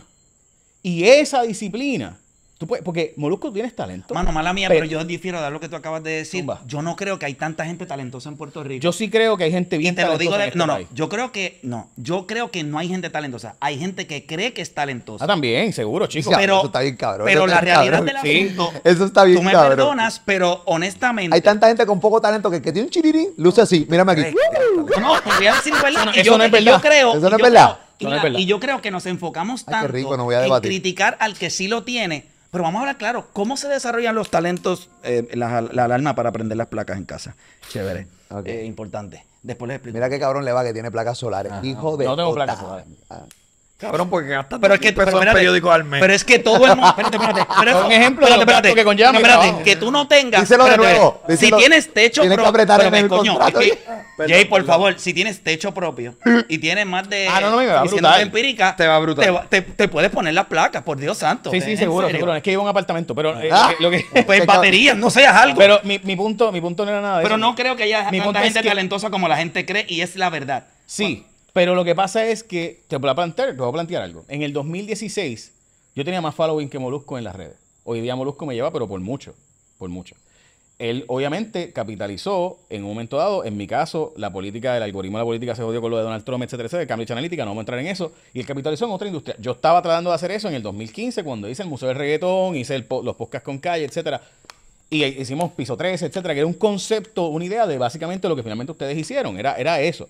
Y esa disciplina Tú puedes, porque Molusco tienes talento. Mano, mala mía, pero, yo difiero de lo que tú acabas de decir. Yo no creo que hay tanta gente talentosa en Puerto Rico. Yo sí creo que hay gente bien te talentosa Lo digo este no, no, yo creo que no. Yo creo que no hay gente talentosa. Hay gente que cree que es talentosa. Ah, también, seguro, chicos. Pero, eso está bien cabrón. Pero la realidad del asunto. Eso está bien Tú me perdonas, pero honestamente. Hay tanta gente con poco talento que, que tiene un chirirín, luce así. Mírame aquí. No, voy a decir Eso, no, es verdad. creo, eso no es verdad. Y, yo creo que nos enfocamos tanto en criticar al que sí lo tiene pero vamos a hablar claro, ¿cómo se desarrollan los talentos, eh, la, alarma para aprender las placas en casa? Chévere, eh, importante. Después les explico. Mira qué cabrón le va que tiene placas solares. Hijo de... No tengo placas solares. Ah. Cabrón, porque hasta pero es que, pesos pero, periódico al mes. Pero es que todo el mundo. Espérate, espérate. espérate un ejemplo espérate, espérate, que conlleva. No, espérate, que tú no tengas. Díselo de nuevo. si tienes techo propio. coño. Es que, perdón, Jay, por favor, si tienes techo propio y tienes más de. Ah, no, no, me va a brutal. empírica. Te va a brutal. Te, puedes poner las placas, por Dios santo. Sí, sí, seguro, seguro. Es que iba a un apartamento. Pero eh, ah. lo que, Pues baterías, no seas algo. Pero mi, mi, punto, mi punto no era nada de Pero no creo que haya tanta gente talentosa como la gente cree y es la verdad. Sí. Pero lo que pasa es que, te voy a plantear, te a plantear algo. En el 2016, yo tenía más following que Molusco en las redes. Hoy día Molusco me lleva, pero por mucho, por mucho. Él obviamente capitalizó en un momento dado, en mi caso, la política, el algoritmo de la política se jodió con lo de Donald Trump, etcétera, de Cambridge Analytica, no vamos a entrar en eso, y él capitalizó en otra industria. Yo estaba tratando de hacer eso en el 2015 cuando hice el Museo del Reggaetón, hice los podcasts con calle, etcétera, y hicimos Piso 13, etcétera, que era un concepto, una idea de básicamente lo que finalmente ustedes hicieron, era, era eso.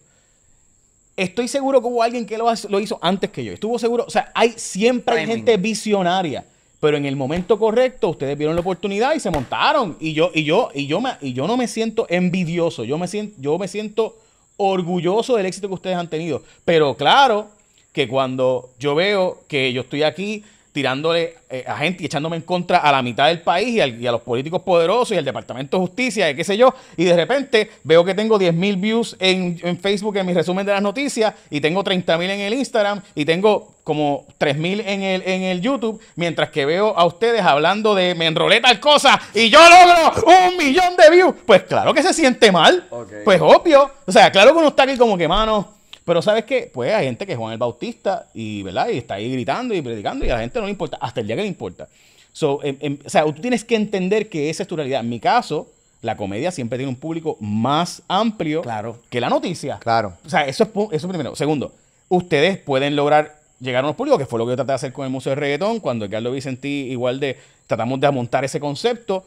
Estoy seguro que hubo alguien que lo, lo hizo antes que yo. Estuvo seguro. O sea, hay siempre hay gente visionaria. Pero en el momento correcto, ustedes vieron la oportunidad y se montaron. Y yo, y yo, y yo, y yo no me siento envidioso. Yo me siento, yo me siento orgulloso del éxito que ustedes han tenido. Pero claro que cuando yo veo que yo estoy aquí tirándole eh, a gente y echándome en contra a la mitad del país y, a los políticos poderosos y al Departamento de Justicia y qué sé yo. Y de repente veo que tengo 10.000 views en, Facebook en mi resumen de las noticias y tengo 30.000 en el Instagram y tengo como 3.000 en el, en el YouTube, mientras que veo a ustedes hablando de me enrolé tal cosa y yo logro un millón de views. Pues claro que se siente mal. Pues obvio. O sea, claro que uno está aquí como que, mano pero ¿sabes qué? Pues hay gente que es Juan el Bautista y, ¿verdad? y está ahí gritando y predicando y a la gente no le importa, hasta el día que le importa. Em, em, o sea, tú tienes que entender que esa es tu realidad. En mi caso, la comedia siempre tiene un público más amplio que la noticia. Claro. O sea, eso es eso primero. Segundo, ustedes pueden lograr llegar a un público, que fue lo que yo traté de hacer con el Museo de Reggaetón, cuando Carlos Vicentí igual de tratamos de amontar ese concepto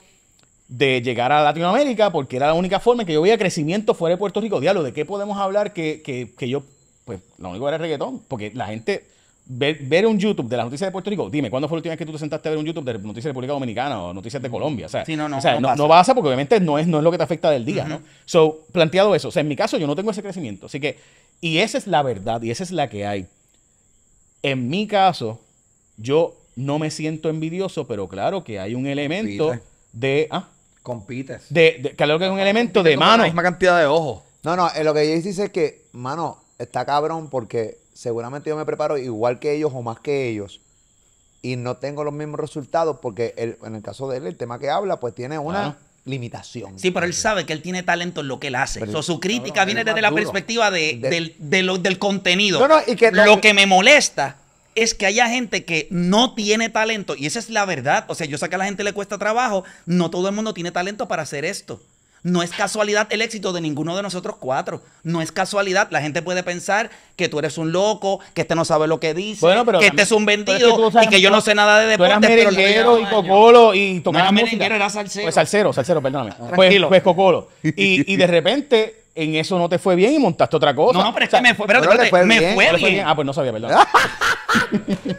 de llegar a Latinoamérica, porque era la única forma en que yo veía crecimiento fuera de Puerto Rico. Diablo, ¿de qué podemos hablar que, que yo, pues, lo único era el reggaetón? Porque la gente, ver, un YouTube de las noticias de Puerto Rico, dime, ¿cuándo fue la última vez que tú te sentaste a ver un YouTube de noticias de República Dominicana o noticias de Colombia? O sea, no, no, no, pasa. porque obviamente no es, no es lo que te afecta del día, ¿no? So, planteado eso, o sea, en mi caso yo no tengo ese crecimiento, así que, y esa es la verdad, y esa es la que hay. En mi caso, yo no me siento envidioso, pero claro que hay un elemento de... Ah, Compites. De, que es que es un ah, elemento de mano La mano. misma cantidad de ojos. No, no, eh, lo que Jay dice es que, mano, está cabrón porque seguramente yo me preparo igual que ellos o más que ellos y no tengo los mismos resultados porque en el caso de él, el tema que habla, pues tiene una limitación. Sí, pero él sabe que él tiene talento en lo que él hace. su crítica viene desde la perspectiva de, del, contenido. No, no, y que lo que me molesta es que haya gente que no tiene talento. Y esa es la verdad. O sea, yo sé que a la gente le cuesta trabajo. No todo el mundo tiene talento para hacer esto. No es casualidad el éxito de ninguno de nosotros cuatro. No es casualidad. La gente puede pensar que tú eres un loco, que este no sabe lo que dice, que este es un vendido y que yo no sé nada de deporte Tú eras merenguero y cocolo y tomaba no era merenguero era salsero. Pues salsero, salsero, perdóname. Pues, pues, cocolo. Y, de repente en eso no te fue bien y montaste otra cosa. No, pero es que me fue, me fue Ah, pues no sabía, perdón.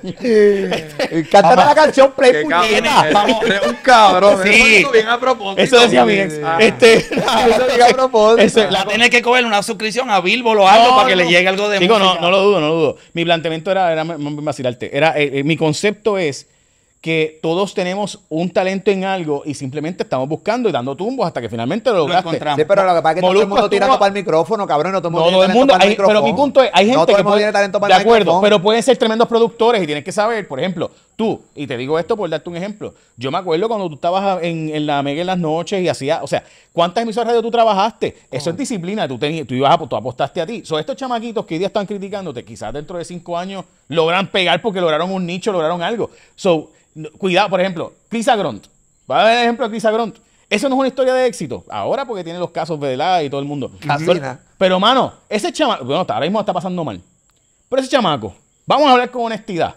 Eh, Cantar la canción Play Puñeta. Es un cabrón. Sí. Eso bien a propósito. Eso decía mi ah. Este, eso bien a propósito. La tiene que coger una suscripción a Bilbo o algo para que le llegue algo de Digo, no, no lo dudo, no lo dudo. Mi planteamiento era, era vacilarte. Era, eh, eh, mi concepto es que todos tenemos un talento en algo y simplemente estamos buscando y dando tumbos hasta que finalmente lo encontramos. Sí, pero lo que pasa es que todo el mundo para el micrófono, cabrón, no todo, el mundo tiene talento el micrófono. Pero mi punto es, hay gente que puede, tiene talento para De acuerdo, pero pueden ser tremendos productores y tienes que saber, por ejemplo, tú, y te digo esto por darte un ejemplo, yo me acuerdo cuando tú estabas en, la mega en las noches y hacías, o sea, ¿cuántas emisoras de radio tú trabajaste? Eso es disciplina, tú, tú, ibas tú apostaste a ti. Son estos chamaquitos que hoy día están criticándote, quizás dentro de cinco años logran pegar porque lograron un nicho, lograron algo. So, cuidado, por ejemplo, Chris Agront. Va a ver el ejemplo de Chris Agront. Eso no es una historia de éxito. Ahora porque tiene los casos de la y todo el mundo. Pero, mano, ese chamaco, bueno, ahora mismo está pasando mal. Pero ese chamaco, vamos a hablar con honestidad.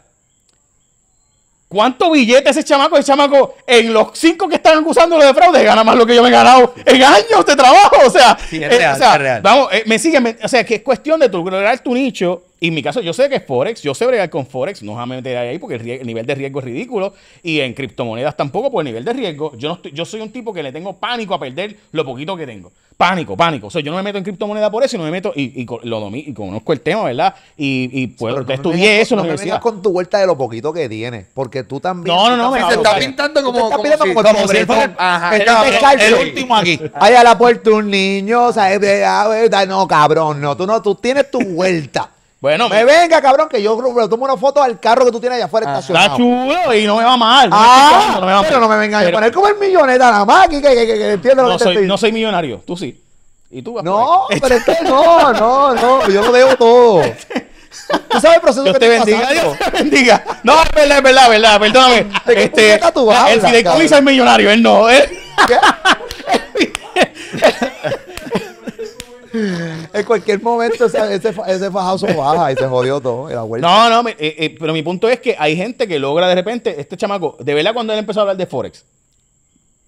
¿Cuánto billete ese chamaco? Ese chamaco, en los cinco que están acusándolo de fraude, gana más lo que yo me he ganado en años de trabajo. O sea, eh, es real, vamos, eh, me siguen, o sea, que es cuestión de tu, lograr tu nicho y en mi caso, yo sé que es Forex, yo sé bregar con Forex, no me meter ahí porque el, nivel de riesgo es ridículo. Y en criptomonedas tampoco por el nivel de riesgo. Yo, no yo soy un tipo que le tengo pánico a perder lo poquito que tengo. Pánico, pánico. O sea, yo no me meto en criptomoneda por eso y no me meto y, conozco el tema, ¿verdad? Y, puedo, estudié eso no me con tu vuelta de lo poquito que tienes, porque tú también. No, no, no, me se está pintando como. como, como, el, último aquí. Ahí a la puerta un niño, o sea, eh, eh, ah, eh, no, cabrón, no, tú no, tú tienes tu vuelta. Bueno, me venga, cabrón, que yo tomo una foto al carro que tú tienes allá afuera ah. estacionado. Está chulo y no me va mal. ah, no me va pero no me venga. a poner como el milloneta nada más, que, que, lo no que soy, No soy millonario, tú sí. Y tú vas No, pero es que no, no, no, yo lo debo todo. ¿Tú sabes el proceso que te bendiga, Dios te bendiga. No, es verdad, es verdad, es verdad, perdóname. este, el Fidel es millonario, él no. en cualquier momento ese, ese, se baja y se jodió todo. no, no, eh, eh, pero mi punto es que hay gente que logra de repente, este chamaco, de verdad cuando él empezó a hablar de Forex,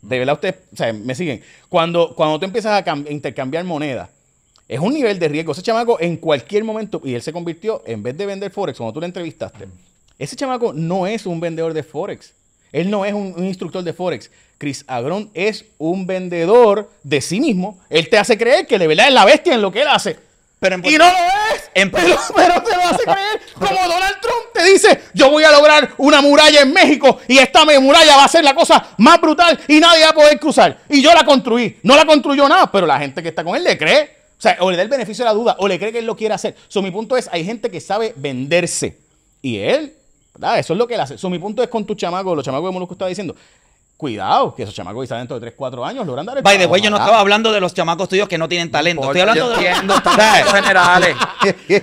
de verdad ustedes, o sea, me siguen, cuando, cuando tú empiezas a intercambiar moneda es un nivel de riesgo. Ese chamaco en cualquier momento, y él se convirtió, en vez de vender Forex, cuando tú le entrevistaste, mm. ese chamaco no es un vendedor de Forex. Él no es un instructor de Forex. Chris Agron es un vendedor de sí mismo. Él te hace creer que de verdad es la bestia en lo que él hace. Pero y no lo es. pero, te lo hace creer. Como Donald Trump te dice, yo voy a lograr una muralla en México y esta muralla va a ser la cosa más brutal y nadie va a poder cruzar. Y yo la construí. No la construyó nada, pero la gente que está con él le cree. O sea, o le da el beneficio de la duda o le cree que él lo quiere hacer. So, mi punto es, hay gente que sabe venderse. Y él, ¿verdad? Eso es lo que él hace. So, mi punto es con tu chamaco, los chamacos de Molusco estaba diciendo. Cuidado, que esos chamacos están dentro de 3, 4 años logran dar el By yo no estaba hablando de los chamacos tuyos que no tienen talento. Estoy hablando de los generales. sí,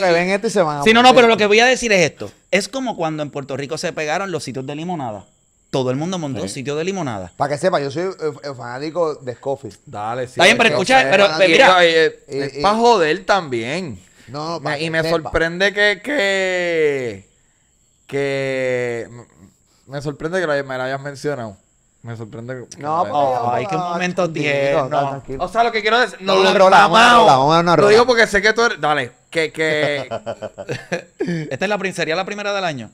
ven Sí, no, no, pero lo que voy a decir es esto. Es como cuando en Puerto Rico se pegaron los sitios de limonada. Todo el mundo montó sitios de limonada. Para que sepa, yo soy eh, eh, fanático de Scofield. Dale, sí. Está bien, pero escucha, pero, mira. Es para joder también. No, y me sorprende que, que, que, me sorprende que me la hayas mencionado. Me sorprende que. No, oh, hay que un momento 10. No. O sea, lo que quiero decir. No, lo rueda. Lo digo porque sé que tú eres. Dale, que. que... ¿Esta es la princería la primera del año?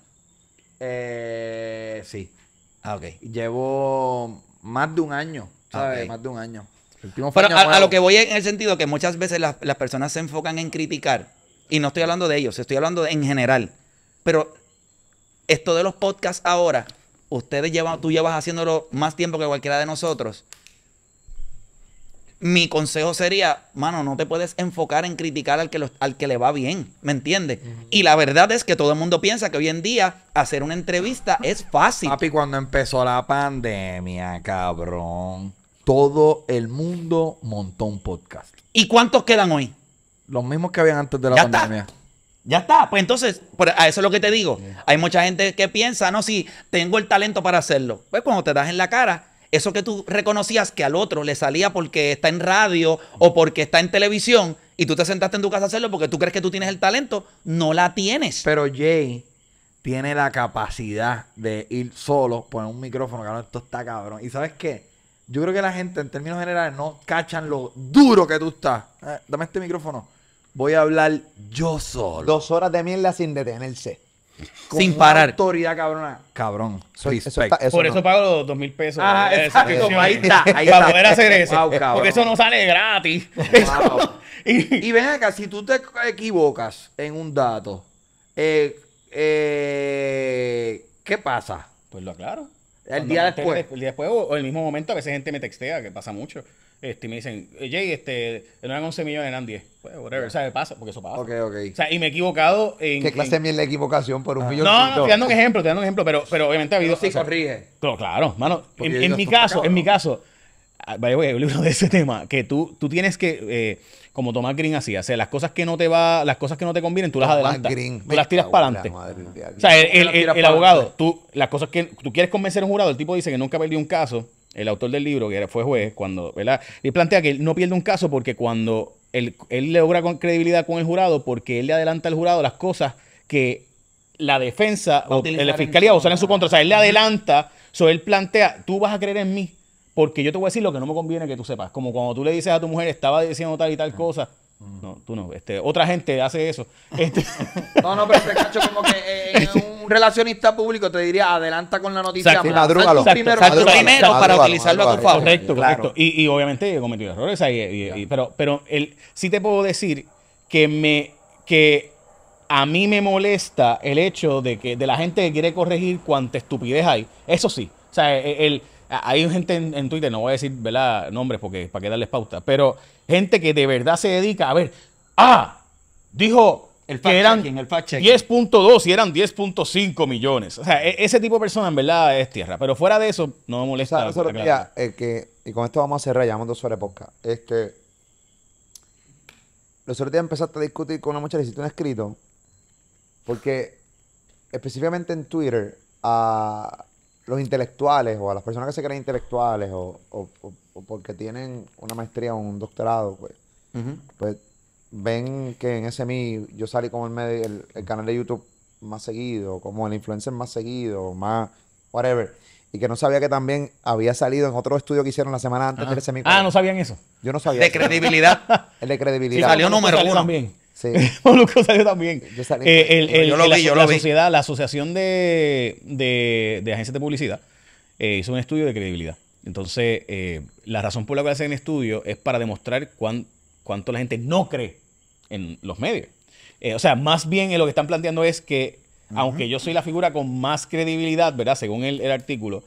Eh, sí. Ah, ok. Llevo más de un año. ¿Sabes? Más de un año. Pero a, a, lo que voy en el sentido que muchas veces las, las personas se enfocan en criticar. Y no estoy hablando de ellos, estoy hablando en general. Pero esto de los podcasts ahora, ustedes llevan, tú llevas haciéndolo más tiempo que cualquiera de nosotros. Mi consejo sería, mano, no te puedes enfocar en criticar al que, al que le va bien, ¿me entiendes? Y la verdad es que todo el mundo piensa que hoy en día hacer una entrevista es fácil. Papi, cuando empezó la pandemia, cabrón, todo el mundo montó un podcast. ¿Y cuántos quedan hoy? Los mismos que habían antes de la pandemia. Ya está, pues entonces, a eso es lo que te digo. Hay mucha gente que piensa, no, si tengo el talento para hacerlo. Pues cuando te das en la cara, eso que tú reconocías que al otro le salía porque está en radio o porque está en televisión y tú te sentaste en tu casa a hacerlo porque tú crees que tú tienes el talento, no la tienes. Pero Jay tiene la capacidad de ir solo, poner un micrófono, esto está cabrón. ¿Y sabes qué? Yo creo que la gente en términos generales no cachan lo duro que tú estás. Eh, dame este micrófono voy a hablar yo solo. Dos horas de mierda sin detenerse. sin parar. autoridad, cabrona. Cabrón. Soy Por eso pago los dos mil pesos. exacto, ahí está, Para poder hacer eso. porque eso no sale gratis. Y- Y ven acá, si tú te equivocas en un dato, eh, eh, ¿qué pasa? pues lo aclaro. El día después. El día después o, el mismo momento, a veces gente me textea, que pasa mucho. Este, y me dicen, Jay, este, no eran 11 millones, eran 10. Pues, whatever. O sea, pasa, porque eso pasa. Ok, ok. O sea, y me he equivocado ¿Qué clase de la equivocación por un ah. millón? No, no, te dando un ejemplo, te dando un ejemplo, pero, pero obviamente ha habido... Pero sí, corrige. Claro, claro, mano. en mi caso, en mi caso Vaya, ah, un libro de ese tema, que tú, tú tienes que, eh, como Tomás Green hacía, o sea, las cosas que no te va, las cosas que no te convienen, tú las adelantas. tú las tiras para adelante. O sea, el, abogado, tú, las cosas que tú quieres convencer a un jurado, el tipo dice que nunca perdió un caso, el autor del libro, que fue juez, cuando, ¿verdad? Y plantea que él no pierde un caso porque cuando él, logra con credibilidad con el jurado, porque él le adelanta al jurado las cosas que la defensa o la fiscalía va en su contra. O sea, él le adelanta, o él plantea, tú vas a creer en mí porque yo te voy a decir lo que no me conviene que tú sepas. Como cuando tú le dices a tu mujer, estaba diciendo tal y tal cosa. No, tú no. Este, otra gente hace eso. Este... no, no, pero este cacho como que eh, este. un relacionista público te diría, adelanta con la noticia. Exacto, más, exacto, primero, exacto, primero para utilizarlo a tu favor. Correcto, correcto. Y, y, obviamente he cometido errores ahí. pero pero el, sí te puedo decir que me que a mí me molesta el hecho de que de la gente que quiere corregir cuanta estupidez hay. Eso sí. O sea, e, el Ah, hay gente en, Twitter, no voy a decir ¿verdad? nombres porque para que darles pauta, pero gente que de verdad se dedica a ver, ah, dijo el que eran 10.2 y eran 10.5 millones. O sea, e, ese tipo de personas en verdad es tierra, pero fuera de eso no me molesta. Eh, y con esto vamos a cerrar, llamando sobre podcast. Este, los otros días empezaste a discutir con una muchacha, hiciste un escrito, porque específicamente en Twitter, a los intelectuales o a las personas que se creen intelectuales o, porque tienen una maestría o un doctorado, pues, pues ven que en ese mi yo salí como el, el, canal de YouTube más seguido, como el influencer más seguido, más whatever. Y que no sabía que también había salido en otro estudio que hicieron la semana antes del Ah, no sabían eso. Yo no sabía. De credibilidad. el de credibilidad. Sí, salió número uno. También. Sí. Molusco también. Yo, eh, lo vi, la, Sociedad, la Asociación de, de, de Agencias de Publicidad eh, hizo un estudio de credibilidad. Entonces, eh, la razón por la cual hacen estudio es para demostrar cuánto la gente no cree en los medios. o sea, más bien lo que están planteando es que, aunque yo soy la figura con más credibilidad, ¿verdad? Según el, artículo,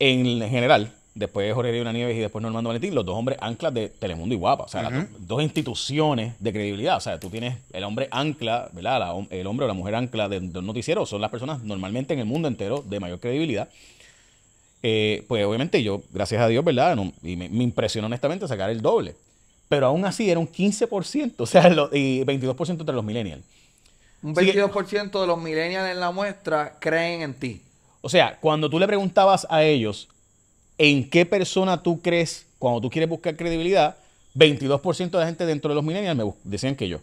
en general, después Jorge Río Nieves y después Normando Valentín, los dos hombres anclas de Telemundo y Guapa. O sea, las dos instituciones de credibilidad. O sea, tú tienes el hombre ancla, ¿verdad? el hombre o la mujer ancla de, los noticieros son las personas normalmente en el mundo entero de mayor credibilidad. Eh, pues obviamente yo, gracias a Dios, ¿verdad? y me, impresionó honestamente sacar el doble. Pero aún así era un 15%, o sea, y 22% entre los millennials. Un 22% de los millennials en la muestra creen en ti. O sea, cuando tú le preguntabas a ellos, en qué persona tú crees cuando tú quieres buscar credibilidad. 22% de la gente dentro de los millennials me decían que yo.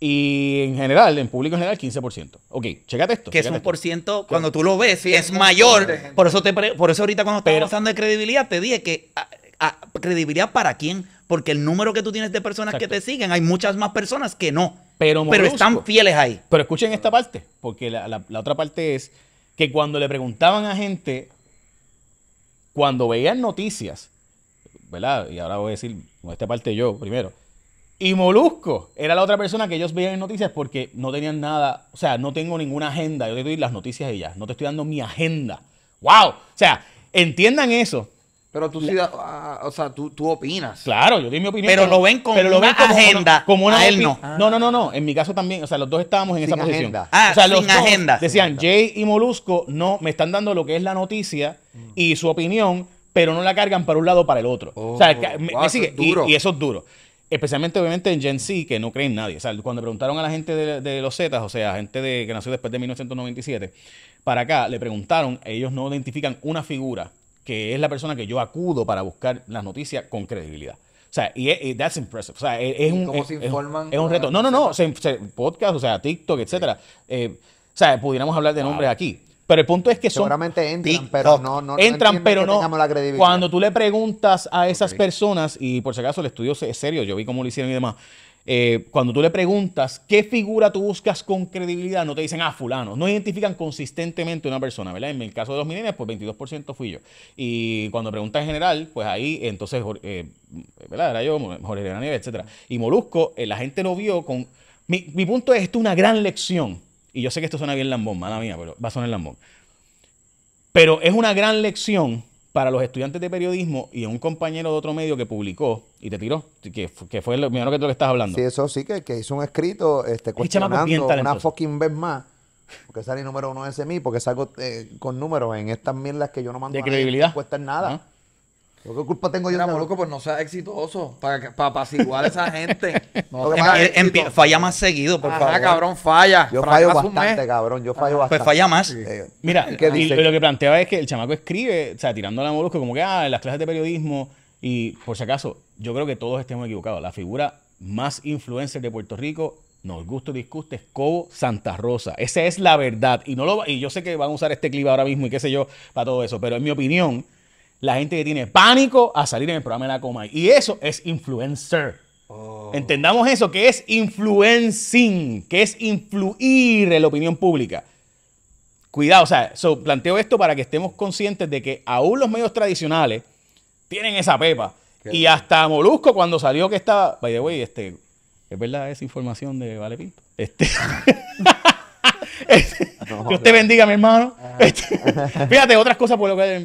Y en general, en público en general, 15%. Ok, chécate esto. Que es un por ciento, cuando tú lo ves, es mayor. Por eso, te por eso ahorita cuando estamos hablando de credibilidad, te dije que credibilidad para quién. Porque el número que tú tienes de personas que te siguen, hay muchas más personas que no. Pero, están fieles ahí. Pero escuchen esta parte, porque la otra parte es que cuando le preguntaban a gente cuando veían noticias, ¿verdad? Y ahora voy a decir, con esta parte yo primero. Y Molusco era la otra persona que ellos veían en noticias porque no tenían nada, o sea, no tengo ninguna agenda. Yo te doy las noticias y ya, no te estoy dando mi agenda. ¡Wow! O sea, entiendan eso. Pero tú sí, ah, o sea, tú, opinas. Claro, yo di mi opinión. Pero, lo ven como agenda. Como una él ah. no. No, no, no, En mi caso también, o sea, los dos estábamos en esa posición. Ah, sin agenda. Decían, Jay y Molusco, no, me están dando lo que es la noticia mm. y su opinión, pero no la cargan para un lado o para el otro. o sea, es oh, duro. Y, eso es duro. Especialmente, obviamente, en Gen Z, que no creen nadie. O sea, cuando preguntaron a la gente de, los Zetas, o sea, gente de, que nació después de 1997, para acá, le preguntaron, ellos no identifican una figura que es la persona que yo acudo para buscar las noticias con credibilidad. O sea, y, that's impressive. O sea, e, es, un, ¿Cómo se informan? Es un, reto. No, no, no. podcast, o sea, TikTok, etcétera. Eh, o sea, pudiéramos hablar de nombres aquí. Pero el punto es que son. Seguramente entran, pero no, no entran, pero no. Cuando tú le preguntas a esas personas, y por si acaso el estudio es serio, yo vi cómo lo hicieron y demás, eh, cuando tú le preguntas qué figura tú buscas con credibilidad, no te dicen, ah, fulano. No identifican consistentemente una persona, ¿verdad? En el caso de los millennials, pues 22% fui yo. Y cuando preguntas en general, pues ahí entonces, eh, ¿verdad? Era yo, Jorge de Nieve, etc. Y Molusco, eh, la gente lo vio con... Mi, punto es, esto es una gran lección. Y yo sé que esto suena bien lambón, mala mía, pero va a sonar lambón. Pero es una gran lección para los estudiantes de periodismo y un compañero de otro medio que publicó y te tiró, que, que fue lo primero que tú le estás hablando. Sí, eso sí, que, que hizo un escrito este, cuestionando una fucking vez más. Porque sale el número uno de mí, porque salgo eh, con números en estas mierdas que yo no mando. De credibilidad. No cuesta nada. ¿Qué culpa tengo yo? Mira, Moluco, pues no ser exitoso para, para apaciguar a esa gente. falla más seguido, por favor. cabrón, falla. Yo fallo bastante, cabrón. Yo fallo bastante. Pues falla más. Mira, lo que planteaba es que el chamaco escribe, o sea, tirando a Molusco como que, ah, en las clases de periodismo, y por si acaso, yo creo que todos estemos equivocados. La figura más influencer de Puerto Rico nos gusta o disguste, es Cobo Santa Rosa. Esa es la verdad. Y, no lo, y yo sé que van a usar este clip ahora mismo y qué sé yo para todo eso, pero en mi opinión, la gente que tiene pánico a salir en el programa de la coma. Y eso es influencer. Oh. Entendamos eso, que es influencing, que es influir en la opinión pública. Cuidado, o sea, planteo esto para que estemos conscientes de que aún los medios tradicionales tienen esa pepa. y hasta Molusco cuando salió que estaba, by the way, este, es verdad esa información de Vale Pinto. Este Que usted te bendiga, mi hermano. Ah. Este, fíjate, otras cosas por lo que hay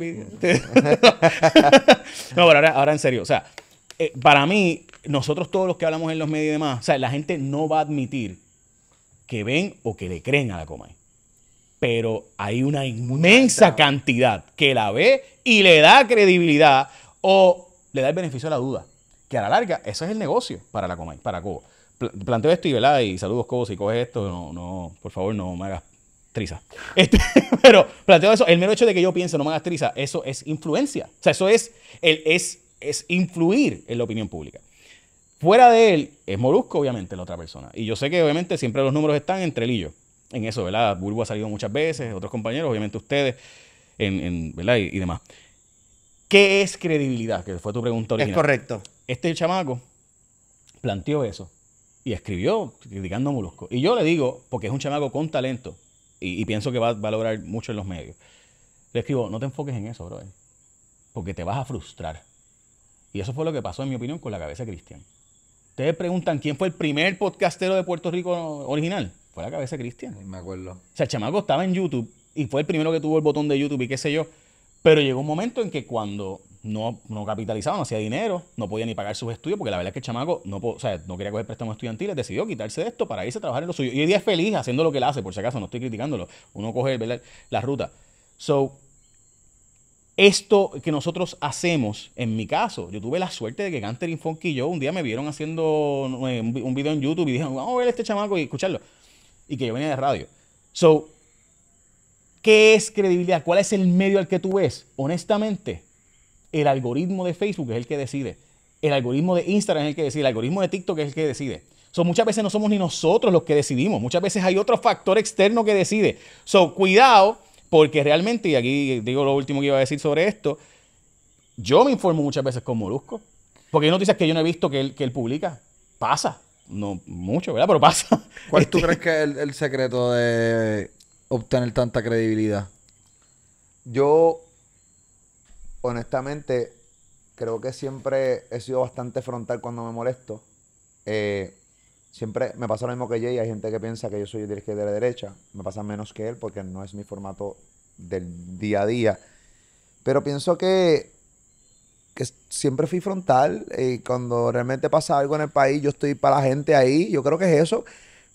no, pero ahora, en serio, o sea, eh, para mí, nosotros todos los que hablamos en los medios y demás, o sea, la gente no va a admitir que ven o que le creen a la Comay. Pero hay una inmensa cantidad que la ve y le da credibilidad o le da el beneficio a la duda. Que a la larga, eso es el negocio para la Comay, para Cuba planteo esto y, Y saludos, Cobos y coges esto, no, no, por favor, no me hagas triza. Este, pero planteo eso, el mero hecho de que yo piense no me hagas triza, eso es influencia. O sea, eso es, el, es, es influir en la opinión pública. Fuera de él, es Molusco, obviamente, la otra persona. Y yo sé que, obviamente, siempre los números están entre él En eso, ¿verdad? Bulbo ha salido muchas veces, otros compañeros, obviamente ustedes, en, en ¿verdad? Y, y, demás. ¿Qué es credibilidad? Que fue tu pregunta original. Es correcto. Este chamaco planteó eso y escribió criticando a Molusco. Y yo le digo, porque es un chamaco con talento y, pienso que va, a lograr mucho en los medios, le escribo, no te enfoques en eso, bro. porque te vas a frustrar. Y eso fue lo que pasó, en mi opinión, con la cabeza Cristian. Ustedes preguntan quién fue el primer podcastero de Puerto Rico original. Fue la cabeza Cristian. me acuerdo. O sea, el chamaco estaba en YouTube y fue el primero que tuvo el botón de YouTube y qué sé yo. Pero llegó un momento en que cuando no, no capitalizaba, no hacía dinero, no podía ni pagar sus estudios, porque la verdad es que el chamaco no, no quería coger préstamos estudiantiles, decidió quitarse de esto para irse a trabajar en lo suyo. Y hoy día es feliz haciendo lo que él hace, por si acaso, no estoy criticándolo. Uno coge la ruta. So, esto que nosotros hacemos, en mi caso, yo tuve la suerte de que Gunther Infonky y yo un día me vieron haciendo eh, un video en YouTube y dijeron, vamos a ver este chamaco y escucharlo. Y que yo venía de radio. So, ¿qué es credibilidad? ¿Cuál es el medio al que tú ves? Honestamente, el algoritmo de Facebook es el que decide. El algoritmo de Instagram es el que decide. El algoritmo de TikTok es el que decide. muchas veces no somos ni nosotros los que decidimos. Muchas veces hay otro factor externo que decide. So, cuidado, porque realmente, y aquí digo lo último que iba a decir sobre esto, yo me informo muchas veces con Molusco. Porque hay noticias que yo no he visto que él, que publica. Pasa. No mucho, ¿verdad? Pero pasa. ¿Cuál tú este crees que es el secreto de obtener tanta credibilidad? Yo honestamente, creo que siempre he sido bastante frontal cuando me molesto. Eh, siempre me pasa lo mismo que Jay. Hay gente que piensa que yo soy el dirigente de la derecha. Me pasa menos que él porque no es mi formato del día a día. Pero pienso que, que siempre fui frontal. Eh, y cuando realmente pasa algo en el país, yo estoy para la gente ahí. Yo creo que es eso.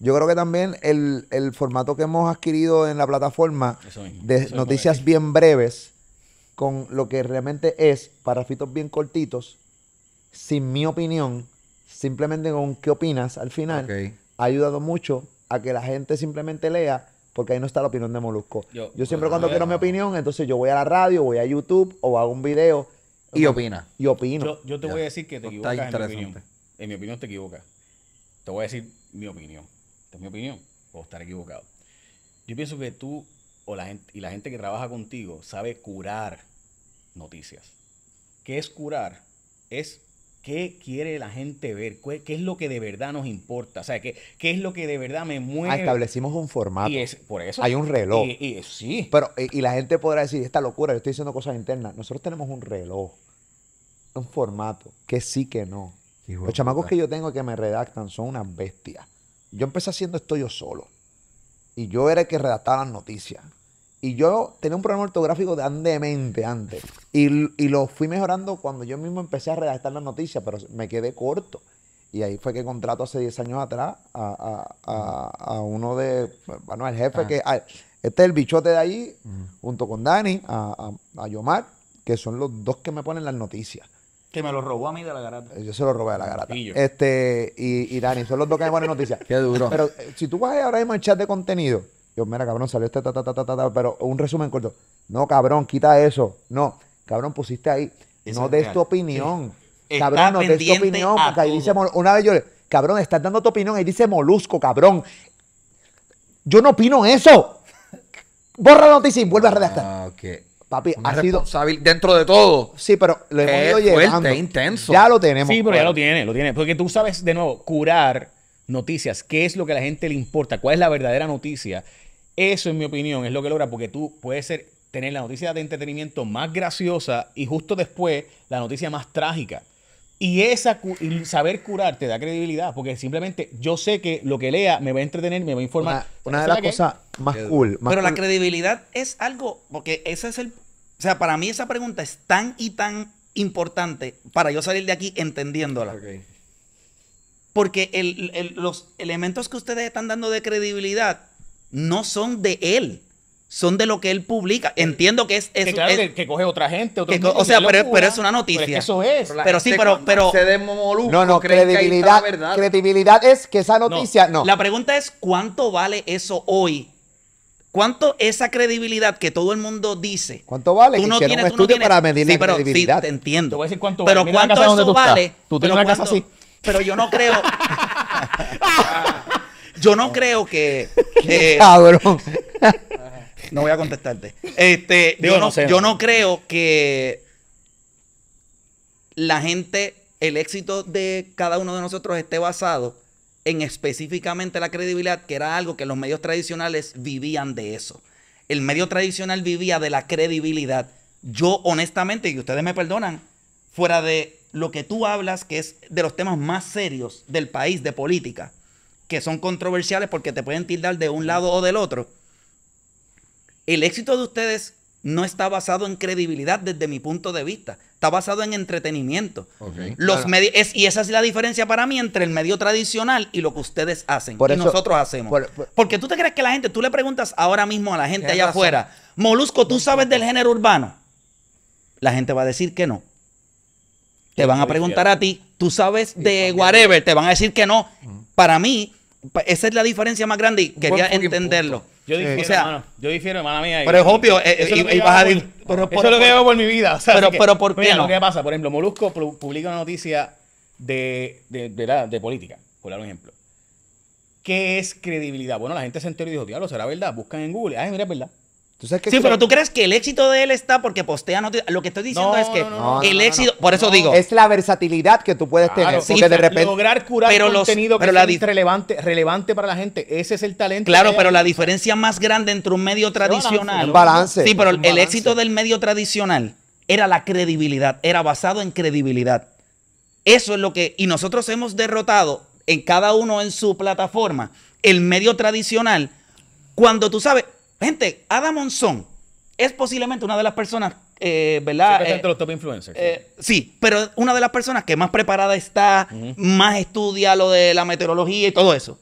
Yo creo que también el, formato que hemos adquirido en la plataforma de noticias bien breves con lo que realmente es, parafitos bien cortitos, sin mi opinión, simplemente con qué opinas al final, ha ayudado mucho a que la gente simplemente lea porque ahí no está la opinión de Molusco. Yo, siempre cuando quiero mi opinión, entonces yo voy a la radio, voy a YouTube o hago un video. Y, opina. Y opino. Yo, te voy a decir que te equivocas en mi opinión. En mi opinión te equivocas. Te voy a decir mi opinión. Esta es mi opinión. o estar equivocado. Yo pienso que tú o la gente, y la gente que trabaja contigo sabe curar noticias. ¿Qué es curar? Es qué quiere la gente ver, qué, es lo que de verdad nos importa, o sea, qué, qué es lo que de verdad me ah, mueve. establecimos un formato. por eso. Hay un reloj. Y, sí. Pero, eh, y, la gente podrá decir, esta locura, yo estoy diciendo cosas internas. Nosotros tenemos un reloj, un formato, que sí, que no. Los chamacos que yo tengo que me redactan son unas bestias. Yo empecé haciendo esto yo solo. Y yo era el que redactaba las noticias. Y yo tenía un problema ortográfico de andemente antes. Y, lo fui mejorando cuando yo mismo empecé a redactar las noticias, pero me quedé corto. Y ahí fue que contrato hace 10 años atrás a, uno de, bueno, el jefe ah. que, este es el bichote de ahí, junto con Dani, a, a, a Yomar, que son los dos que me ponen las noticias. Que me lo robó a mí de la garata. Yo se lo robé a la garata. Y Este, y, y Dani, son los dos que hay buenas noticias. Qué duro. Pero eh, si tú vas ahora mismo al chat de contenido, yo, mira, cabrón, salió este ta, ta, ta, ta, ta, pero un resumen corto. No, cabrón, quita eso. No, cabrón, pusiste ahí. no des tu opinión. Cabrón, no des tu opinión. Porque ahí dice, una vez yo le, cabrón, estás dando tu opinión, ahí dice molusco, cabrón. Yo no opino eso. Borra la noticia y vuelve a redactar. Ah, ok. Papi, ha sido. Dentro de todo. Sí, pero lo hemos ido llegando. intenso. Ya lo tenemos. Sí, pero ya lo tiene, lo tiene. Porque tú sabes, de nuevo, curar noticias, qué es lo que a la gente le importa, cuál es la verdadera noticia. Eso, en mi opinión, es lo que logra, porque tú puedes ser, tener la noticia de entretenimiento más graciosa y justo después la noticia más trágica. Y esa saber curar te da credibilidad, porque simplemente yo sé que lo que lea me va a entretener, me va a informar. Una, pues, de las cosas más cool. pero la credibilidad es algo, porque ese es el. O sea, para mí esa pregunta es tan y tan importante para yo salir de aquí entendiéndola. Porque los elementos que ustedes están dando de credibilidad no son de él son de lo que él publica. Entiendo que es... que, que, coge otra gente. Otro o sea, pero, pero, es una noticia. Pero eso es. Pero, sí, pero... pero se no, no, credibilidad, credibilidad es que esa noticia... No. La pregunta es cuánto vale eso hoy ¿Cuánto esa credibilidad que todo el mundo dice? ¿Cuánto vale? Tú no tienes, un estudio para medir la credibilidad. Sí, te entiendo. Te voy a decir cuánto pero vale. Pero ¿cuánto eso vale? Tú tienes una casa así. Pero yo no creo... yo no creo que... que Cabrón. No voy a contestarte. Este, yo, no, yo no creo que la gente, el éxito de cada uno de nosotros esté basado en específicamente la credibilidad, que era algo que los medios tradicionales vivían de eso. El medio tradicional vivía de la credibilidad. Yo honestamente, y ustedes me perdonan, fuera de lo que tú hablas, que es de los temas más serios del país, de política, que son controversiales porque te pueden tildar de un lado o del otro, el éxito de ustedes no está basado en credibilidad desde mi punto de vista. Está basado en entretenimiento. Los medios y esa es la diferencia para mí entre el medio tradicional y lo que ustedes hacen y nosotros hacemos. Porque tú te crees que la gente, tú le preguntas ahora mismo a la gente allá afuera, Molusco, ¿tú sabes del género urbano? La gente va a decir que no. Te van a preguntar a ti, ¿tú sabes de whatever? Te van a decir que no. Para mí, esa es la diferencia más grande y quería entenderlo. Yo difiero, o sea, hermano. Yo difiero, hermana mía. Pero es obvio. Eh, eso, es, lo que llevo por mi vida. pero, pero ¿por qué mira, no? lo que pasa, por ejemplo, Molusco publica una noticia de, de, de, de política, por dar un ejemplo. ¿Qué es credibilidad? Bueno, la gente se enteró y dijo, diablo, ¿será verdad? Buscan en Google. Ay, mira, es verdad sí, pero tú crees que el éxito de él está porque postea noticias. Lo que estoy diciendo es que el éxito, por eso digo. Es la versatilidad que tú puedes tener. de repente. Lograr curar pero contenido que es relevante, relevante para la gente. Ese es el talento. Claro, pero la diferencia más grande entre un medio tradicional. Un balance. Sí, pero el éxito del medio tradicional era la credibilidad. Era basado en credibilidad. Eso es lo que. Y nosotros hemos derrotado en cada uno en su plataforma el medio tradicional. Cuando tú sabes, Gente, Adam Monzón es posiblemente una de las personas, eh, ¿verdad? Siempre eh, los top influencers. Eh, sí, pero una de las personas que más preparada está, más estudia lo de la meteorología y todo eso.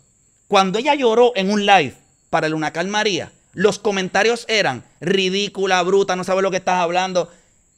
Cuando ella lloró en un live para Luna calmaría, los comentarios eran ridícula, bruta, no sabe lo que estás hablando.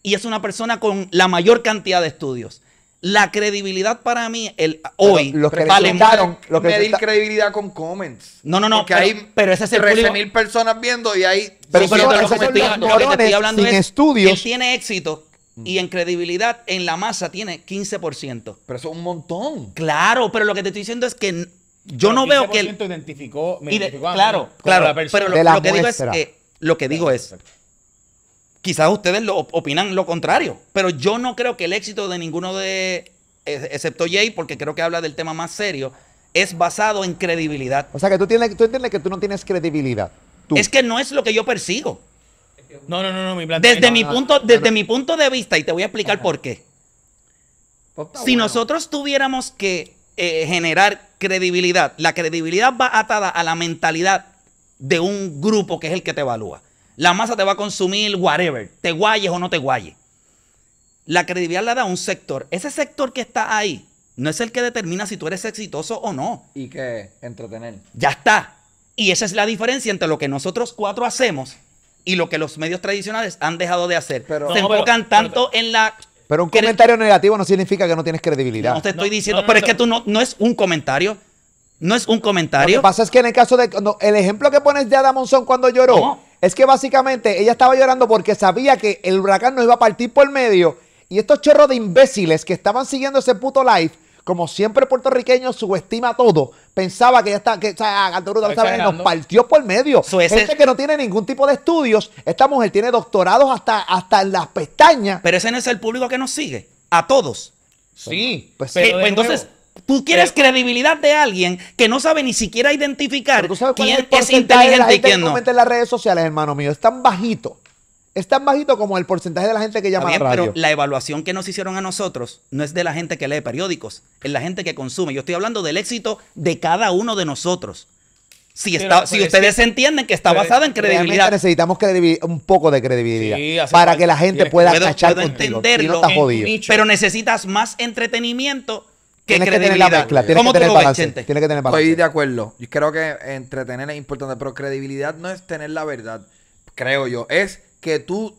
Y es una persona con la mayor cantidad de estudios. La credibilidad para mí, el, hoy, los que que medir credibilidad con comments. No, no, no. Porque hay pero mil personas viendo y ahí. Pero, lo que te estoy hablando sin es, estudios. tiene éxito y en credibilidad en la masa tiene 15%. Pero eso es un montón. Claro, pero lo que te estoy diciendo es que yo no veo que identificó, identificó claro, claro, pero lo, lo que digo es que lo que digo es Quizás ustedes lo opinan lo contrario, pero yo no creo que el éxito de ninguno de, excepto Jay, porque creo que habla del tema más serio, es basado en credibilidad. O sea, que tú, tienes, tú entiendes que tú no tienes credibilidad. Es que no es lo que yo persigo. No, no, no, no mi plan. Desde, mi, punto, desde mi punto de vista, y te voy a explicar por qué. Pues si nosotros tuviéramos que eh, generar credibilidad, la credibilidad va atada a la mentalidad de un grupo que es el que te evalúa. La masa te va a consumir, whatever. Te guayes o no te guayes. La credibilidad la da un sector. Ese sector que está ahí no es el que determina si tú eres exitoso o no. Y que entretener. Ya está. Y esa es la diferencia entre lo que nosotros cuatro hacemos y lo que los medios tradicionales han dejado de hacer. Pero, Se enfocan tanto en la pero un comentario negativo no significa que no tienes credibilidad. No te estoy diciendo, pero es que tú no, no es un comentario. No es un comentario. Lo que pasa es que en el caso de. el ejemplo que pones de Adam Monzón cuando lloró es que básicamente ella estaba llorando porque sabía que el huracán nos iba a partir por medio. Y estos chorros de imbéciles que estaban siguiendo ese puto live, como siempre puertorriqueño subestima todo, pensaba que ya está, que o sea, nos partió por medio. Gente que no tiene ningún tipo de estudios, esta mujer tiene doctorados hasta, hasta en las pestañas. Pero ese no es el público que nos sigue, a todos. Sí, pues, eh, sí. Pues entonces, Tú quieres credibilidad de alguien que no sabe ni siquiera identificar quién es, inteligente y quién no. en las redes sociales, hermano mío, es tan bajito. Es tan bajito como el porcentaje de la gente que llama a radio. Pero la evaluación que nos hicieron a nosotros no es de la gente que lee periódicos, es la gente que consume. Yo estoy hablando del éxito de cada uno de nosotros. Si, está, si pues, ustedes entienden que está pues, basada en credibilidad. Necesitamos un poco de credibilidad para que la gente pueda cachar contigo, no estás jodido. Pero necesitas más entretenimiento Tienes que tener la mezcla, tienes que tener, balance, tienes que tener Estoy de acuerdo. Yo creo que entretener es importante, pero credibilidad no es tener la verdad, creo yo. Es que tú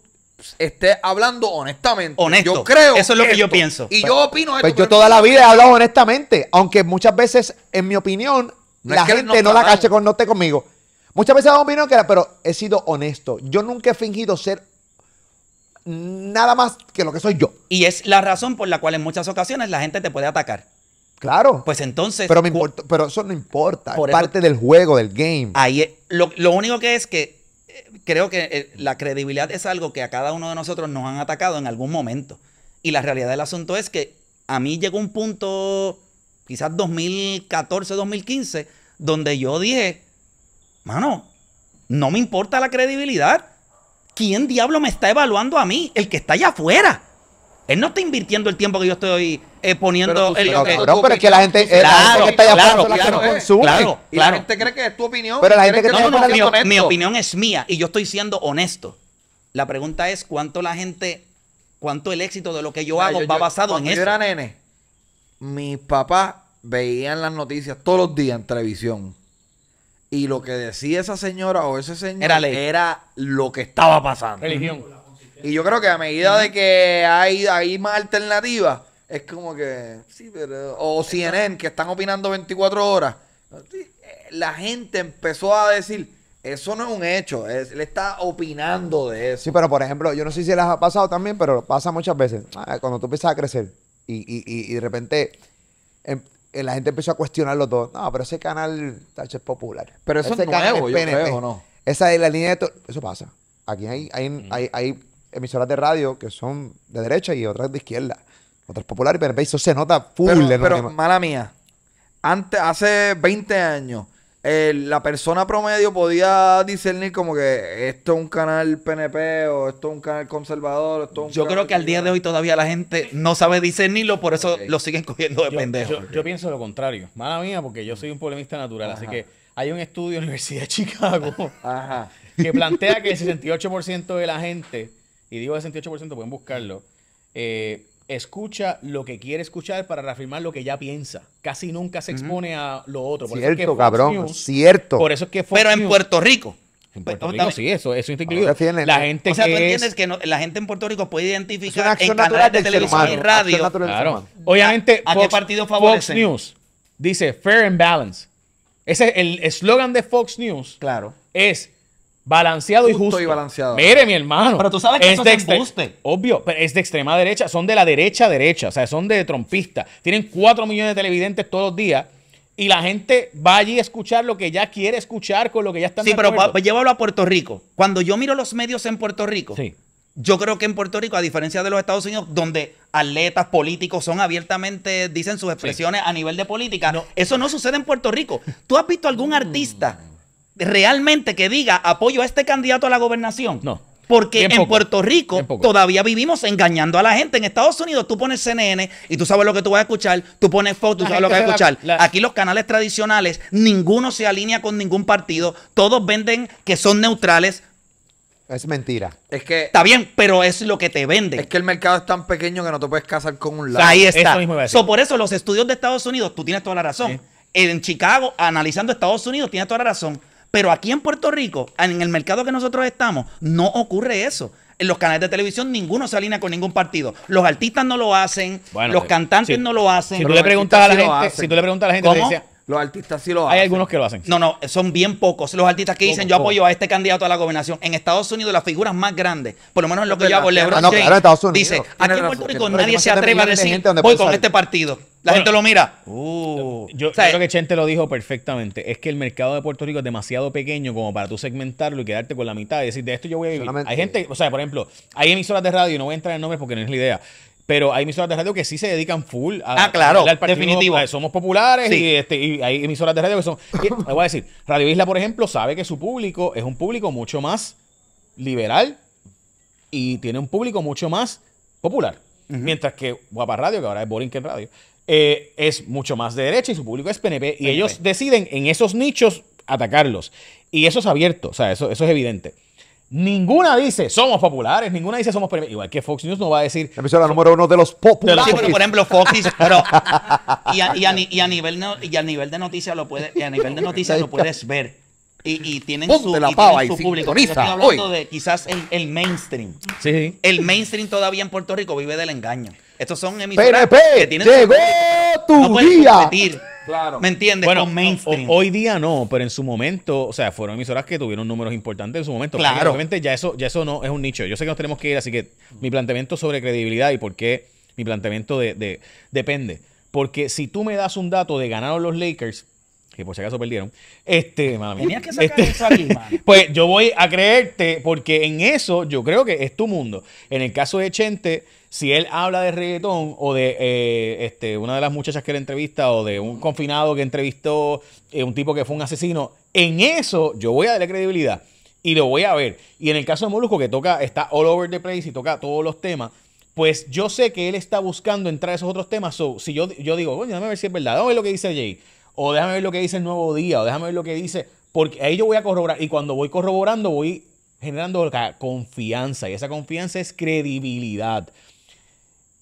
estés hablando honestamente. Honesto. Yo creo. Eso es lo que yo pienso. Y yo pues, opino pues esto. Pues yo toda la vida he hablado honestamente, aunque muchas veces, en mi opinión, la gente no la cache con no esté conmigo. Muchas veces la opinión que era, pero he sido honesto. Yo nunca he fingido ser nada más que lo que soy yo. Y es la razón por la cual en muchas ocasiones la gente te puede atacar. Claro. Pues entonces. Pero, eso no importa. es parte del juego, del game. Ahí lo, lo, único que es que eh, creo que eh, la credibilidad es algo que a cada uno de nosotros nos han atacado en algún momento. Y la realidad del asunto es que a mí llegó un punto, quizás 2014, 2015, donde yo dije, mano, no me importa la credibilidad. ¿Quién diablo me está evaluando a mí? El que está allá afuera. Él no está invirtiendo el tiempo que yo estoy eh, poniendo pero, el, pero, es que la gente, claro, eh, la gente que está allá claro, claro, no Claro, y la gente cree que es tu opinión. Pero la gente no, no, mi, mi, opinión es mía y yo estoy siendo honesto. La pregunta es cuánto la gente, cuánto el éxito de lo que yo hago va basado en eso. Yo era nene, mis papás veían las noticias todos los días en televisión. Y lo que decía esa señora o ese señor era, era lo que estaba pasando. Religión. Y yo creo que a medida de que hay, más alternativas, es como que, sí, pero... O CNN, que están opinando 24 horas. Eh, la gente empezó a decir, eso no es un hecho, él está opinando de eso. Sí, pero por ejemplo, yo no sé si les ha pasado también, pero pasa muchas veces. Ah, cuando tú empiezas a crecer y, de repente... Em, eh, la gente empezó a cuestionarlo todo. No, pero ese canal es popular. Pero eso es Esa es la línea de... Eso pasa. Aquí hay, hay, hay emisoras de radio que son de derecha y otras de izquierda. Otras populares y Eso se nota full. Pero, mala mía. Antes, hace 20 años, la persona promedio podía discernir como que esto es un canal PNP o esto es un canal conservador. yo creo que al día de hoy todavía la gente no sabe discernirlo, por eso lo siguen cogiendo de pendejo. Yo, pienso lo contrario. Mala mía, porque yo soy un polemista natural, así que hay un estudio en la Universidad de Chicago que plantea que el 68% de la gente y digo 68%, pueden buscarlo, eh, escucha lo que quiere escuchar para reafirmar lo que ya piensa. Casi nunca se expone a lo otro. cierto, cabrón, cierto. Por eso es que Pero en Puerto Rico. En pues, Puerto Rico, sí, eso, eso está incluido. La gente o sea, tú entiendes que la gente en Puerto Rico puede identificar en canales de televisión y radio. Obviamente, partido Fox News dice fair and balance. Ese es el eslogan de Fox News. Claro. Es Balanceado y justo. Mire, mi hermano. Pero tú sabes que eso de Obvio, pero es de extrema derecha. Son de la derecha derecha. O sea, son de trompistas. Tienen 4 millones de televidentes todos los días. Y la gente va allí a escuchar lo que ya quiere escuchar con lo que ya están Sí, pero llévalo a Puerto Rico. Cuando yo miro los medios en Puerto Rico, yo creo que en Puerto Rico, a diferencia de los Estados Unidos, donde atletas, políticos son abiertamente, dicen sus expresiones a nivel de política, eso no sucede en Puerto Rico. ¿Tú has visto algún artista? realmente que diga apoyo a este candidato a la gobernación. No. Porque en Puerto Rico todavía vivimos engañando a la gente. En Estados Unidos tú pones CNN y tú sabes lo que tú vas a escuchar, tú pones Fox, tú sabes lo que vas a escuchar. Aquí los canales tradicionales, ninguno se alinea con ningún partido, todos venden que son neutrales. Es mentira. Es que está bien, pero es lo que te vende. Es que el mercado es tan pequeño que no te puedes casar con un lado. Ahí está. por eso los estudios de Estados Unidos, tú tienes toda la razón. En Chicago, analizando Estados Unidos, tienes toda la razón. Pero aquí en Puerto Rico, en el mercado que nosotros estamos, no ocurre eso. En los canales de televisión ninguno se alinea con ningún partido. Los artistas no lo hacen, los eh, cantantes no lo hacen. Si tú, le preguntas a la gente, si tú le preguntas a la gente, los artistas sí lo hacen. Hay algunos que lo hacen. No, no, son bien pocos los artistas que dicen yo apoyo a este candidato a la gobernación. En Estados Unidos las figuras más grandes, por lo menos en lo que yo hago, ah, dice, aquí en Puerto Rico nadie se atreve a decir voy con este partido. La gente lo mira. Uh. yo, creo que eh, Chente lo dijo perfectamente. Es que el mercado de Puerto Rico es demasiado pequeño como para tú segmentarlo y quedarte con la mitad y decir, de esto yo voy a vivir. Hay gente, o sea, por ejemplo, hay emisoras de radio, y no voy a entrar en nombres porque no es la idea. Pero hay emisoras de radio que sí se dedican full a. Ah, claro, a pues, somos populares este, y, hay emisoras de radio que son. voy a decir, Radio Isla, por ejemplo, sabe que su público es un público mucho más liberal y tiene un público mucho más popular. Mientras que Guapa Radio, que ahora es Borinquen Radio, eh, es mucho más de derecha y su público es PNP. Y ellos deciden en esos nichos atacarlos. Y eso es abierto, o sea, eso, eso es evidente. Ninguna dice somos populares, ninguna dice somos Igual que Fox News no va a decir. La emisora número uno de los populares. por ejemplo, Fox y, a, nivel, y a nivel de noticias lo, a nivel de noticias lo puedes ver. Y, y, tienen su, su público. de quizás el, mainstream. El mainstream todavía en Puerto Rico vive del engaño. Estos son emisoras que tienen tu no día. Competir, claro. ¿Me entiendes? Bueno, Con mainstream. hoy día no, pero en su momento, o sea, fueron emisoras que tuvieron números importantes en su momento. Claro. Obviamente ya eso, ya eso no es un nicho. Yo sé que nos tenemos que ir, así que mi planteamiento sobre credibilidad y por qué mi planteamiento de, depende. Porque si tú me das un dato de ganaron los Lakers, que por si acaso perdieron, este, mami, Tenías que sacar eso este, aquí, Pues yo voy a creerte, porque en eso yo creo que es tu mundo. En el caso de Chente si él habla de reggaetón o de eh, este, una de las muchachas que le entrevista o de un confinado que entrevistó eh, un tipo que fue un asesino, en eso yo voy a darle credibilidad y lo voy a ver. Y en el caso de Molusco, que toca, está all over the place y toca todos los temas, pues yo sé que él está buscando entrar a esos otros temas. si yo, yo digo, bueno, déjame ver si es verdad, déjame ver lo que dice Jay, o déjame ver lo que dice el Nuevo Día, o déjame ver lo que dice, porque ahí yo voy a corroborar. Y cuando voy corroborando, voy generando confianza. Y esa confianza es credibilidad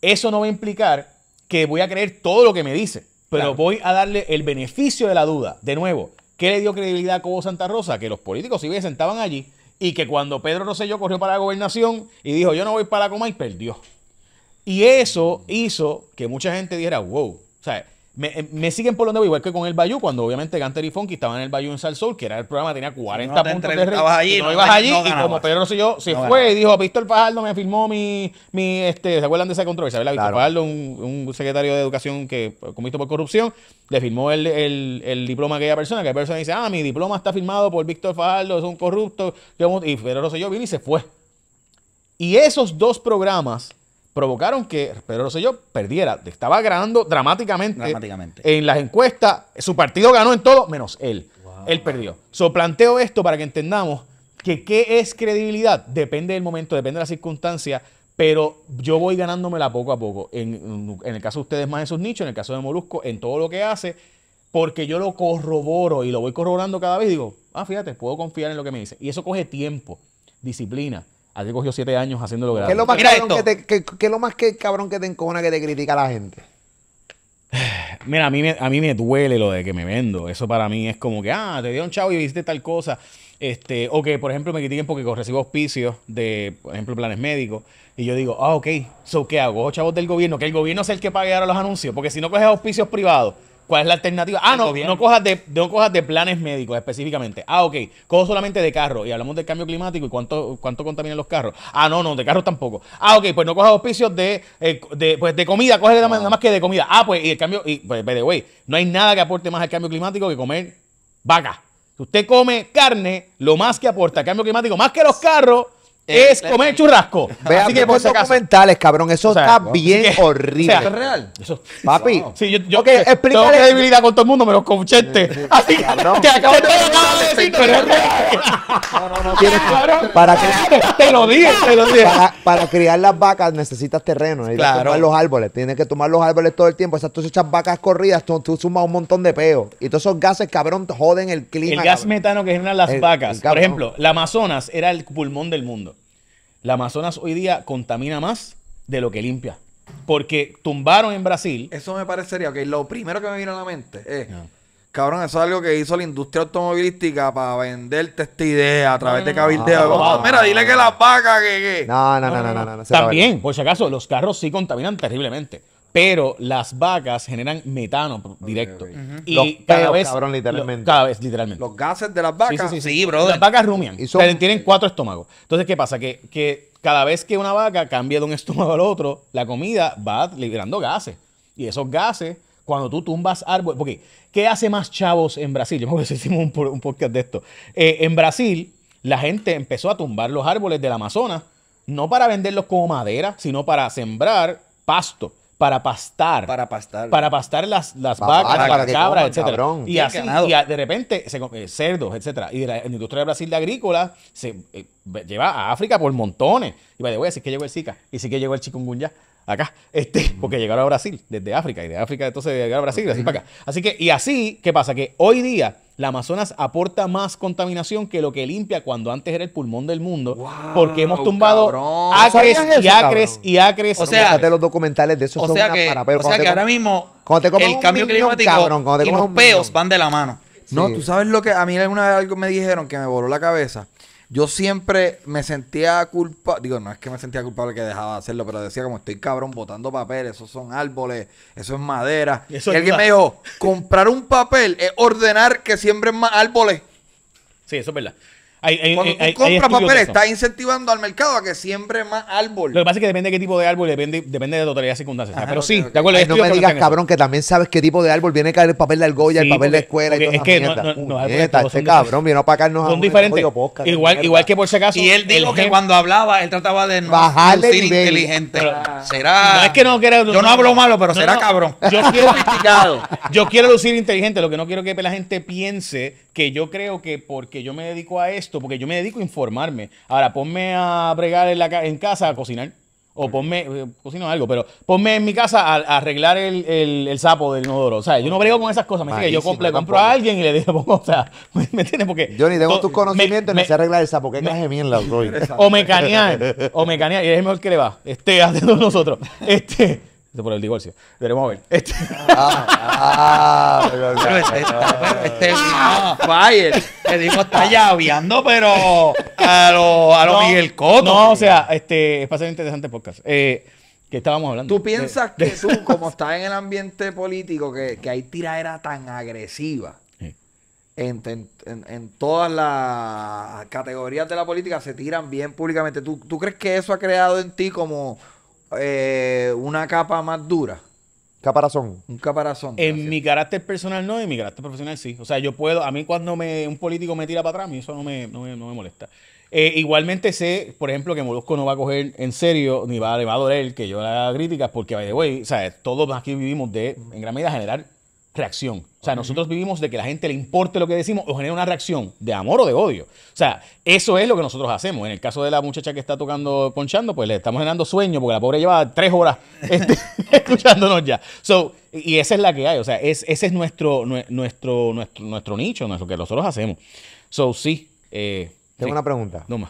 eso no va a implicar que voy a creer todo lo que me dice, pero voy a darle el beneficio de la duda. De nuevo, ¿qué le dio credibilidad a Cobo Santa Rosa? Que los políticos si bien sentaban allí y que cuando Pedro Rosselló corrió para la gobernación y dijo yo no voy para y perdió. Y eso hizo que mucha gente dijera, wow, o sea, eh, me, siguen por donde voy, igual que con el Bayou, cuando obviamente Ganter y Funky estaban en el Bayou en Soul que era el programa, tenía 40 puntos de allí, no, ibas allí, y como Pedro sé yo se fue y dijo, Víctor Fajardo me firmó mi, mi este, ¿se acuerdan de esa controversia? Víctor Fajardo, un, secretario de educación que convicto por corrupción, le firmó el, el, el, diploma a aquella persona, que persona dice, ah, mi diploma está firmado por Víctor Fajardo, es un corrupto, y Pedro yo vino y se fue. Y esos dos programas provocaron que Pedro Rosselló perdiera. Estaba ganando dramáticamente, en las encuestas. Su partido ganó en todo, menos él. Él perdió. So, planteo esto para que entendamos que qué es credibilidad. Depende del momento, depende de la circunstancia, pero yo voy ganándomela poco a poco. En, en el caso de ustedes más en sus nichos, en el caso de Molusco, en todo lo que hace, porque yo lo corroboro y lo voy corroborando cada vez. Digo, ah, fíjate, puedo confiar en lo que me dice. Y eso coge tiempo, disciplina a cogió siete años haciéndolo ¿Qué es lo más, que te, lo más que, cabrón que te encojona que te critica la gente? Mira, a mí, me, a mí me duele lo de que me vendo. Eso para mí es como que, ah, te dio un chavo y viste tal cosa. Este, o que, por ejemplo, me critiquen porque recibo auspicios de, por ejemplo, planes médicos. Y yo digo, ah, ok, so, ¿qué hago? Chavos del gobierno, que el gobierno es el que pague ahora los anuncios. Porque si no coges auspicios privados, ¿Cuál es la alternativa? Ah, no, no cojas, de, no cojas de planes médicos específicamente. Ah, ok, cojo solamente de carro y hablamos del cambio climático y cuánto, cuánto contaminan los carros. Ah, no, no, de carros tampoco. Ah, ok, pues no cojas auspicios de, eh, pues de, comida, coge ah. nada, más que de comida. Ah, pues y el cambio, y pues, by the no hay nada que aporte más al cambio climático que comer vaca. Si usted come carne, lo más que aporta al cambio climático, más que los carros, eh, es comer churrasco. Vea, Así que por documentales, cabrón. Eso está bien horrible. O sea, es real. Eso, Papi. yo, yo okay, explícale. tengo credibilidad con todo el mundo, me lo conchete Así que te acabo de, decir, para te lo dije, te lo Para, criar las vacas necesitas terreno. Necesitas claro. tomar los árboles. Tienes que tomar los árboles todo el tiempo. O tú echas vacas corridas, tú, sumas un montón de peo. Y todos esos gases, cabrón, joden el clima. El gas metano que generan las vacas. por ejemplo, la Amazonas era el pulmón del mundo. La Amazonas hoy día contamina más de lo que limpia. Porque tumbaron en Brasil. Eso me parecería, que Lo primero que me vino a la mente es. Cabrón, eso es algo que hizo la industria automovilística para venderte esta idea a través de ah. cabildeo. Ah. mira, dile que la paga que, que. No, no, no, no, no. También, por si acaso, los carros sí contaminan terriblemente pero las vacas generan metano directo. Y cada vez, cabrón, literalmente. cada vez, literalmente. Los gases de las vacas. Sí, sí, sí, Las vacas rumian. Y Tienen cuatro estómagos. Entonces, ¿qué pasa? Que, cada vez que una vaca cambia de un estómago al otro, la comida va liberando gases. Y esos gases, cuando tú tumbas árboles... Porque, ¿qué hace más chavos en Brasil? Yo me acuerdo que hicimos un, podcast de esto. Eh, en Brasil, la gente empezó a tumbar los árboles del Amazonas, no para venderlos como madera, sino para sembrar pasto para pastar. Para pastar. Para pastar las, las vacas, las para cabras, etcétera. Y así, y de repente, eh, cerdos, etcétera. Y la, industria de Brasil de agrícola se eh, lleva a África por montones. Y vaya, voy a decir que llegó el Zika y sí que llegó el chikungunya acá, este, porque llegaron a Brasil, desde África, y de África entonces llegaron a Brasil, así para acá. Así que, y así, ¿qué pasa? Que hoy día la Amazonas aporta más contaminación que lo que limpia cuando antes era el pulmón del mundo, porque hemos tumbado acres y acres y acres. O sea, de los documentales de esos para, pero o sea que ahora mismo el cambio climático y los peos van de la mano. No, tú sabes lo que a mí alguna vez algo me dijeron que me voló la cabeza yo siempre me sentía culpable. Digo, no es que me sentía culpable que dejaba de hacerlo, pero decía como estoy cabrón botando papel, esos son árboles, eso es madera. y alguien me dijo, comprar un papel es ordenar que siembren más árboles. Sí, eso es verdad. Cuando tú papel, estás incentivando al mercado a que siembre más árbol. Lo que pasa es que depende de qué tipo de árbol, depende, de la totalidad de pero sí, de acuerdo. Ay, no me digas, cabrón, que también sabes qué tipo de árbol viene a caer el papel de argolla, el papel de escuela y todo Es que no, no, este cabrón vino para acá nos Son diferentes. igual, igual que por si acaso. Y él dijo que cuando hablaba, él trataba de no inteligente. Será. No es que no quiera. Yo no hablo malo, pero será cabrón. Yo quiero. Yo quiero lucir inteligente. Lo que no quiero que la gente piense que yo creo que porque yo me dedico a esto, porque yo me dedico a informarme. Ahora, ponme a bregar en, la, en casa a cocinar. O ponme, eh, cocino algo, pero ponme en mi casa a, arreglar el, sapo del inodoro. O sea, yo no brego con esas cosas. Me sigue, yo le compro a alguien y le digo, o sea, ¿me, tiene entiendes? Porque. Yo ni tengo tus conocimientos ni sé arreglar el sapo. ¿Qué bien la soy? O me mecanear. o me mecanear. Y es mejor que le va. Este, haciendo nosotros. Este por el divorcio. de vamos ver. Ah, este. Ah, es este, este, este ah, Fire. Te digo, está llaveando, pero a lo, a Miguel Cotto. No, o sea, este, es para ser interesante el podcast. Eh, que estábamos hablando. ¿Tú piensas eh, que tú, como estás en el ambiente político, que, que hay tiradera tan agresiva sí. en, en, todas las categorías de la política, se tiran bien públicamente? ¿Tú, ¿Tú crees que eso ha creado en ti como eh, una capa más dura. Caparazón. Un caparazón. En mi carácter personal no, en mi carácter profesional sí. O sea, yo puedo, a mí cuando un político me tira para atrás, a mí eso no me, me, molesta. Eh, igualmente sé, por ejemplo, que Molusco no va a coger en serio, ni va, le va a doler que yo le haga críticas, porque, by the way, o sea, todos aquí vivimos de, en gran medida, general reacción. O sea, nosotros vivimos de que la gente le importe lo que decimos o genera una reacción de amor o de odio. O sea, eso es lo que nosotros hacemos. En el caso de la muchacha que está tocando, ponchando, pues le estamos generando sueño porque la pobre lleva tres horas este, escuchándonos ya. So, y esa es la que hay. O sea, ese es nuestro, nuestro, nuestro, nicho, lo que nosotros hacemos. So, sí. Eh, Tengo una pregunta. No más.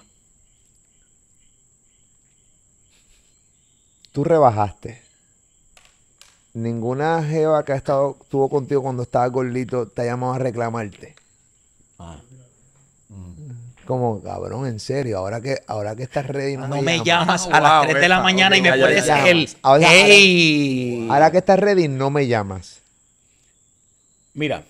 Tú rebajaste ninguna jeva que ha estado, estuvo contigo cuando estaba gordito te ha llamado a reclamarte. Ah. Como, cabrón, en serio, ahora que, ahora que estás ready ah, no, no me, llamas. a las 3 de la mañana y me pones el... ahora que estás ready no me llamas. Mira,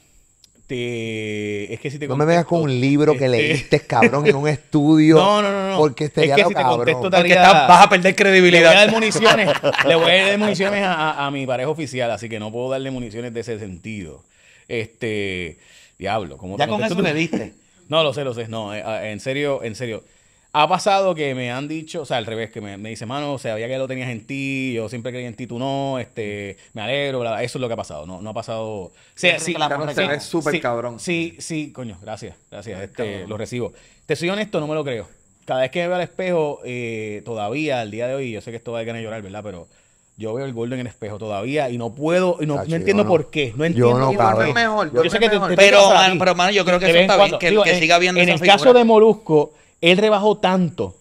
este, es que si te contesto, No me vengas con un libro que este leíste, cabrón, en un estudio. No, no, no. no. Porque este es que si te contesto, vas a perder credibilidad. Le voy a dar municiones, le voy a dar municiones a, a, mi pareja oficial, así que no puedo darle municiones de ese sentido. Este, diablo, ¿cómo Ya con eso le diste. No, lo sé, lo sé. No, eh, eh, en serio, en serio. Ha pasado que me han dicho, o sea, al revés, que me, me dice, mano, o sea, había que lo tenías en ti, yo siempre creí en ti, tú no, este, me alegro, bla, eso es lo que ha pasado, no, no ha pasado. Sí, sí, es súper cabrón. Sí, sí, coño, gracias, gracias, este, lo recibo. Te soy honesto, no me lo creo. Cada vez que me veo al espejo, eh, todavía, al día de hoy, yo sé que esto va a a llorar, ¿verdad? Pero yo veo el gordo en el espejo todavía y no puedo, no, entiendo por qué. No entiendo. Yo no, yo sé que pero, yo creo que, eso está bien, que, siga viendo En el caso de Molusco, él rebajó tanto,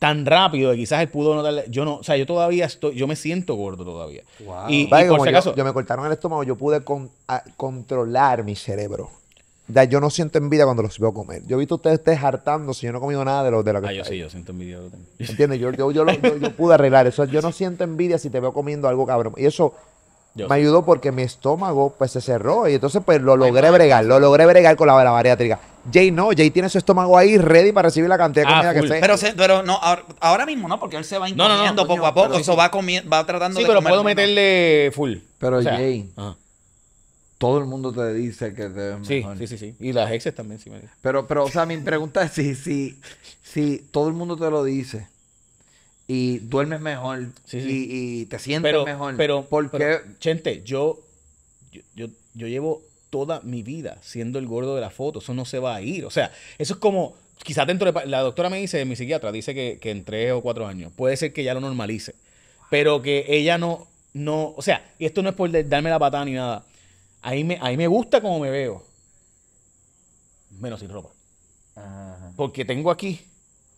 tan rápido, que quizás él pudo notarle Yo no, o sea, yo todavía estoy, yo me siento gordo todavía. Y, por si acaso, yo, me cortaron el estómago, yo pude con, controlar mi cerebro. Ya, yo no siento envidia cuando los veo comer. Yo he visto a ustedes, hartando si yo no he comido nada de lo, de la. que Ah, yo sí, yo siento envidia. ¿Entiendes? Yo, yo pude arreglar eso. Yo no siento envidia si te veo comiendo algo cabrón. Y eso me ayudó porque mi estómago pues se cerró y entonces pues lo logré bregar, lo logré bregar con la, la bariátrica. Jay no, Jay tiene su estómago ahí ready para recibir la cantidad de ah, comida que sea. Pero, pero no, ahora, mismo no, porque él se va no, poco a poco, eso va, va tratando sí, pero puedo meterle full. Pero Jay, todo el mundo te dice que te ves sí, Sí, sí, sí. Y las exes también sí me dicen. Pero, pero, o sea, mi pregunta es si, si, si todo el mundo te lo dice y duermes mejor Y, te sientes mejor. Pero, Pero, gente, yo, yo, yo, llevo toda mi vida siendo el gordo de la foto, eso no se va a ir. O sea, eso es como, quizás dentro de... La doctora me dice, mi psiquiatra dice que, que en tres o cuatro años, puede ser que ya lo normalice, pero que ella no, no, o sea, y esto no es por darme la patada ni nada. Ahí me, ahí me gusta como me veo. Menos sin ropa. Ajá. Porque tengo aquí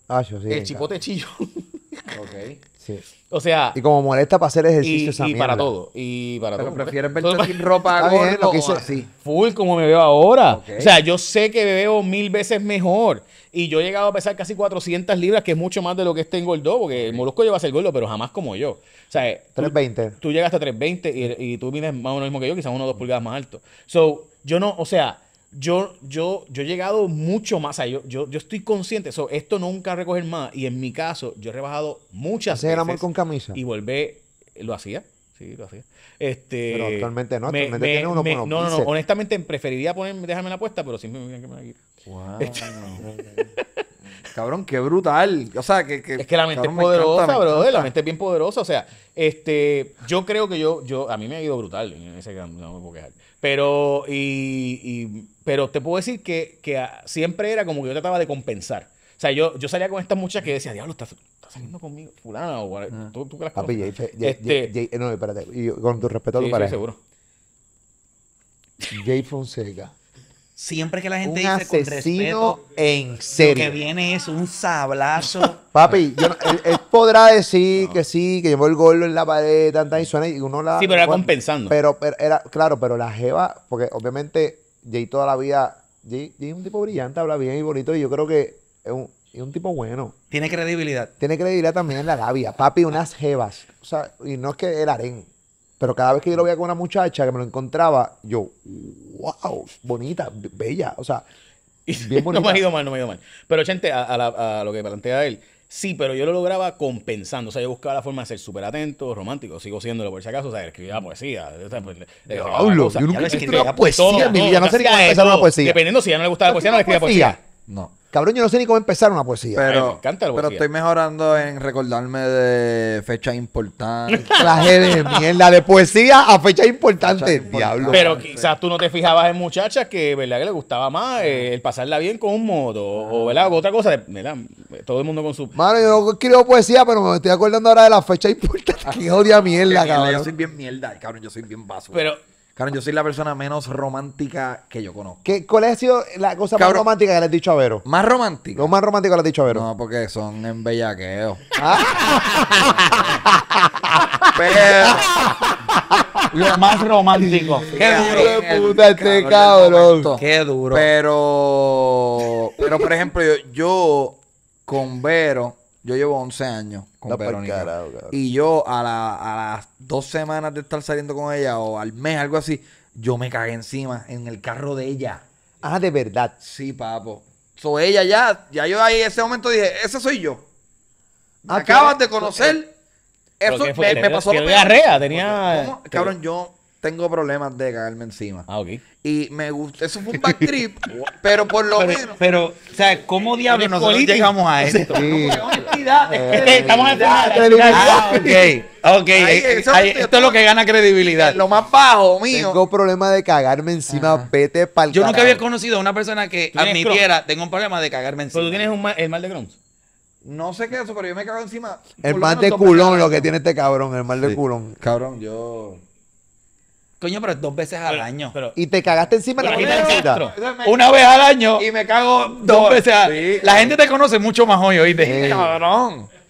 ah, el chipote chillo. O sea. Y como molesta para hacer ejercicio y, y para todo. Y para Pero todo. prefieres verte ropa que Full como me veo ahora. O sea, yo sé que me veo mil veces mejor. Y yo he llegado a pesar casi 400 libras, que es mucho más de lo que este engordó, porque el molusco lleva a ser gordo, pero jamás como yo. O sea, 320. tú llegas a 320 y, y tú vienes más o menos mismo que yo, quizás uno o dos pulgadas más alto. So, yo no, o sea, yo, yo, yo he llegado mucho más. O yo, yo, yo estoy consciente. esto nunca recoger más. Y en mi caso, yo he rebajado muchas veces. amor con camisa. Y volver, lo hacía. Sí, lo hacía. Este, pero actualmente no, actualmente me, tiene uno me, No, no, no. Honestamente preferiría ponerme, dejarme la puesta, pero siempre me voy a quemar aquí. Wow. Este, Cabrón, qué brutal. O sea, que. es que la mente es poderosa, bro, La mente es bien poderosa. O sea, este. Yo creo que yo. yo a mí me ha ido brutal en ese gran. No me puedo quejar. Pero. Y, y, pero te puedo decir que, que ah, siempre era como que yo trataba de compensar. O sea, yo, yo salía con estas muchachas que decía, diablo, estás saliendo conmigo, fulano! tú, que las Papi, Jay, este... no, espérate, y con tu respeto a tu pareja. Sí, seguro. Jay Fonseca Siempre que la gente dice con respeto, en serio. Lo que viene es un sablazo. Papi, él, podrá decir que sí, que llevó el gol en la pared, tanta y suena y uno la. Sí, pero era compensando. Pero, era, claro, pero la Jeva, porque obviamente Jay toda la vida, Jay, es un tipo brillante, habla bien y bonito, y yo creo que es un, es un tipo bueno. Tiene credibilidad. Tiene credibilidad también en la labia, papi, unas jevas. O sea, y no es que el harén. Pero cada vez que yo lo veía con una muchacha que me lo encontraba, yo, wow, bonita, bella, o sea, bien bonita. no me ha ido mal, no me ha ido mal. Pero, gente, a, a, lo que plantea él, sí, pero yo lo lograba compensando. O sea, yo buscaba la forma de ser súper atento, romántico, sigo siéndolo por si acaso. O sea, escribía poesía. O sea, pues, yo nunca escribía poesía, mi vida. No, sería una poesía. Dependiendo si ya no le gustaba la poesía, no le escribía poesía. No. Cabrón, yo no sé ni cómo empezar una poesía. Pero, pero estoy mejorando en recordarme de fechas importantes. La de mierda, de poesía a fechas importantes. Diablo. Pero quizás tú no te fijabas en muchachas que, ¿verdad? Que le gustaba más eh, el pasarla bien con un modo. O, ¿verdad? otra cosa. ¿verdad? Todo el mundo con su... Mano, yo escribo poesía, pero me estoy acordando ahora de la fecha importante. Ah, Qué odia mierda, cabrón. Yo soy bien mierda, cabrón. Yo soy bien vaso. Pero Cabrón, yo soy la persona menos romántica que yo conozco. ¿Qué, ¿Cuál ha sido la cosa más romántica que le has dicho a Vero? ¿Más romántica? Lo más romántico que le has dicho a Vero. No, porque son en bellaqueo. Ah. Lo más romántico. Qué duro de puta este cabrón. Qué duro. Pero, pero por ejemplo, yo con Vero yo llevo 11 años con Verónica. Y yo a, las dos semanas de estar saliendo con ella o al mes, algo así, yo me cagué encima en el carro de ella. Ah, de verdad. Sí, papo. So, ella ya, ya yo ahí en ese momento dije, ese soy yo. Ah, acabas de conocer. eso me, pasó tenía... Cabrón, yo tengo problemas de cagarme encima. Ah, ok. Y me gusta. Eso fue un back trip, pero por lo menos. Pero, o sea, ¿cómo diablos nosotros llegamos a esto? Sí. estamos en eh, ah, ok. Ok. esto es lo que gana credibilidad. Lo más bajo mío. Tengo problemas de cagarme encima. Ajá. Vete pa'l Yo nunca había conocido a una persona que admitiera, tengo un problema de cagarme encima. Pero tú tienes un mal, el mal de Crohn's. No sé qué es eso, pero yo me cago encima. El mal de culón lo que tiene este cabrón, el mal de culón. Cabrón, yo. Coño, pero dos veces al año. y te cagaste encima de la cita. Una vez al año. Y me cago dos, veces al año. la gente te conoce mucho más hoy, oíste. Pero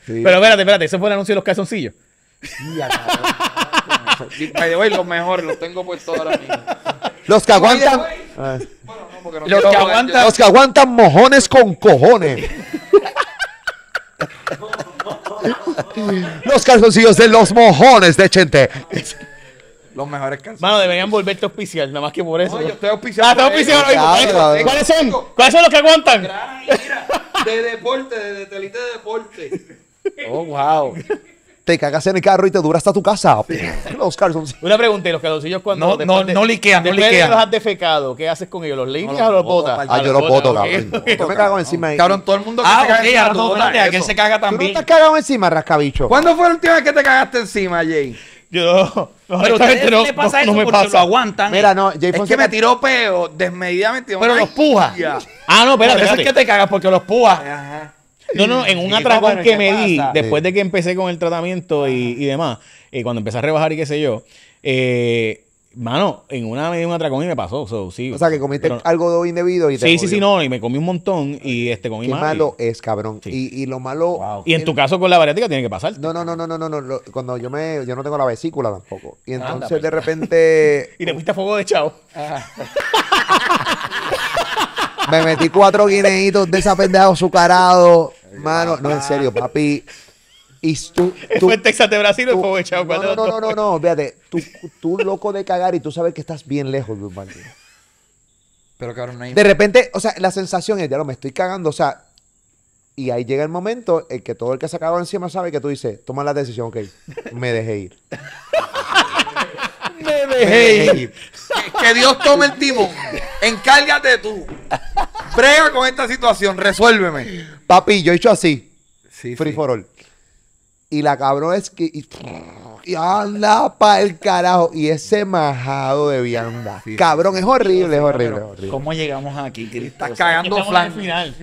espérate, espérate, ese fue el anuncio de los calzoncillos. Ya, los mejores los tengo puestos ahora mismo. Los que aguantan. Ah. Bueno, no, no los, que aguantan... los que aguantan mojones con cojones. los calzoncillos de los mojones de Chente. Los mejores calzones. Mano, deberían volverte auspicial, nada más que por eso. No, yo estoy auspicial. Ah, estoy auspicial. ¿Cuáles son? ¿Cuáles son los que aguantan? de deporte, de telita de deporte. Oh, wow. Te cagas en el carro y te dura hasta tu casa. los Una pregunta, ¿y los caducillos cuando. No, no, no liquean, no los has defecado, ¿qué haces con ellos? ¿Los limpias o los botas? Ah, yo los boto, cabrón. Yo me cago encima Cabrón, todo el mundo que ah, se okay, caga. Ah, ok, se caga también. ¿Tú no te has cagado encima, rascabicho? ¿Cuándo fue la última vez que te cagaste encima, Jay? Yo, no, pero ustedes no, pasa no, eso porque lo aguantan. Mira, no, Es que me tiró peo desmedidamente. Pero los pujas. Ah, no, espérate, Eso es que te cagas porque los pujas. No, no, en un atracón que me di después de que empecé con el tratamiento y, y demás, eh, cuando empecé a rebajar y qué sé yo, eh, Mano, en una me di un atracón y me pasó. sí, o sea, que comiste algo algo indebido y Sí, sí, sí, no. Y me comí un montón y este comí Qué malo es, cabrón. Y, lo malo. Y en tu caso con la bariátrica tiene que pasar. No, no, no, no, no, no. cuando yo me. Yo no tengo la vesícula tampoco. Y entonces pues. de repente. y te fuiste a fuego de chavo. me metí cuatro guineitos de esa pendeja azucarado. Mano, no, en serio, papi. Y tú, en Texas de Brasil o fue Chavo, no, no, no, no, no, no, tú, tú loco de cagar y tú sabes que estás bien lejos de un Pero cabrón, no hay... De repente, o sea, la sensación es, ya lo me estoy cagando, o sea, y ahí llega el momento en que todo el que se acaba encima sabe que tú dices, toma la decisión, ok, me dejé ir. me, dejé ir. Que, Dios tome el timón. Encárgate tú. Prueba con esta situación, resuélveme. Papi, yo he hecho así. Sí, Free for all. Y la cabrón es que. Y, anda para el carajo. Y ese majado de vianda. Cabrón, es horrible, es horrible, ¿Cómo llegamos aquí, Cristo? Estás cagando flan. final.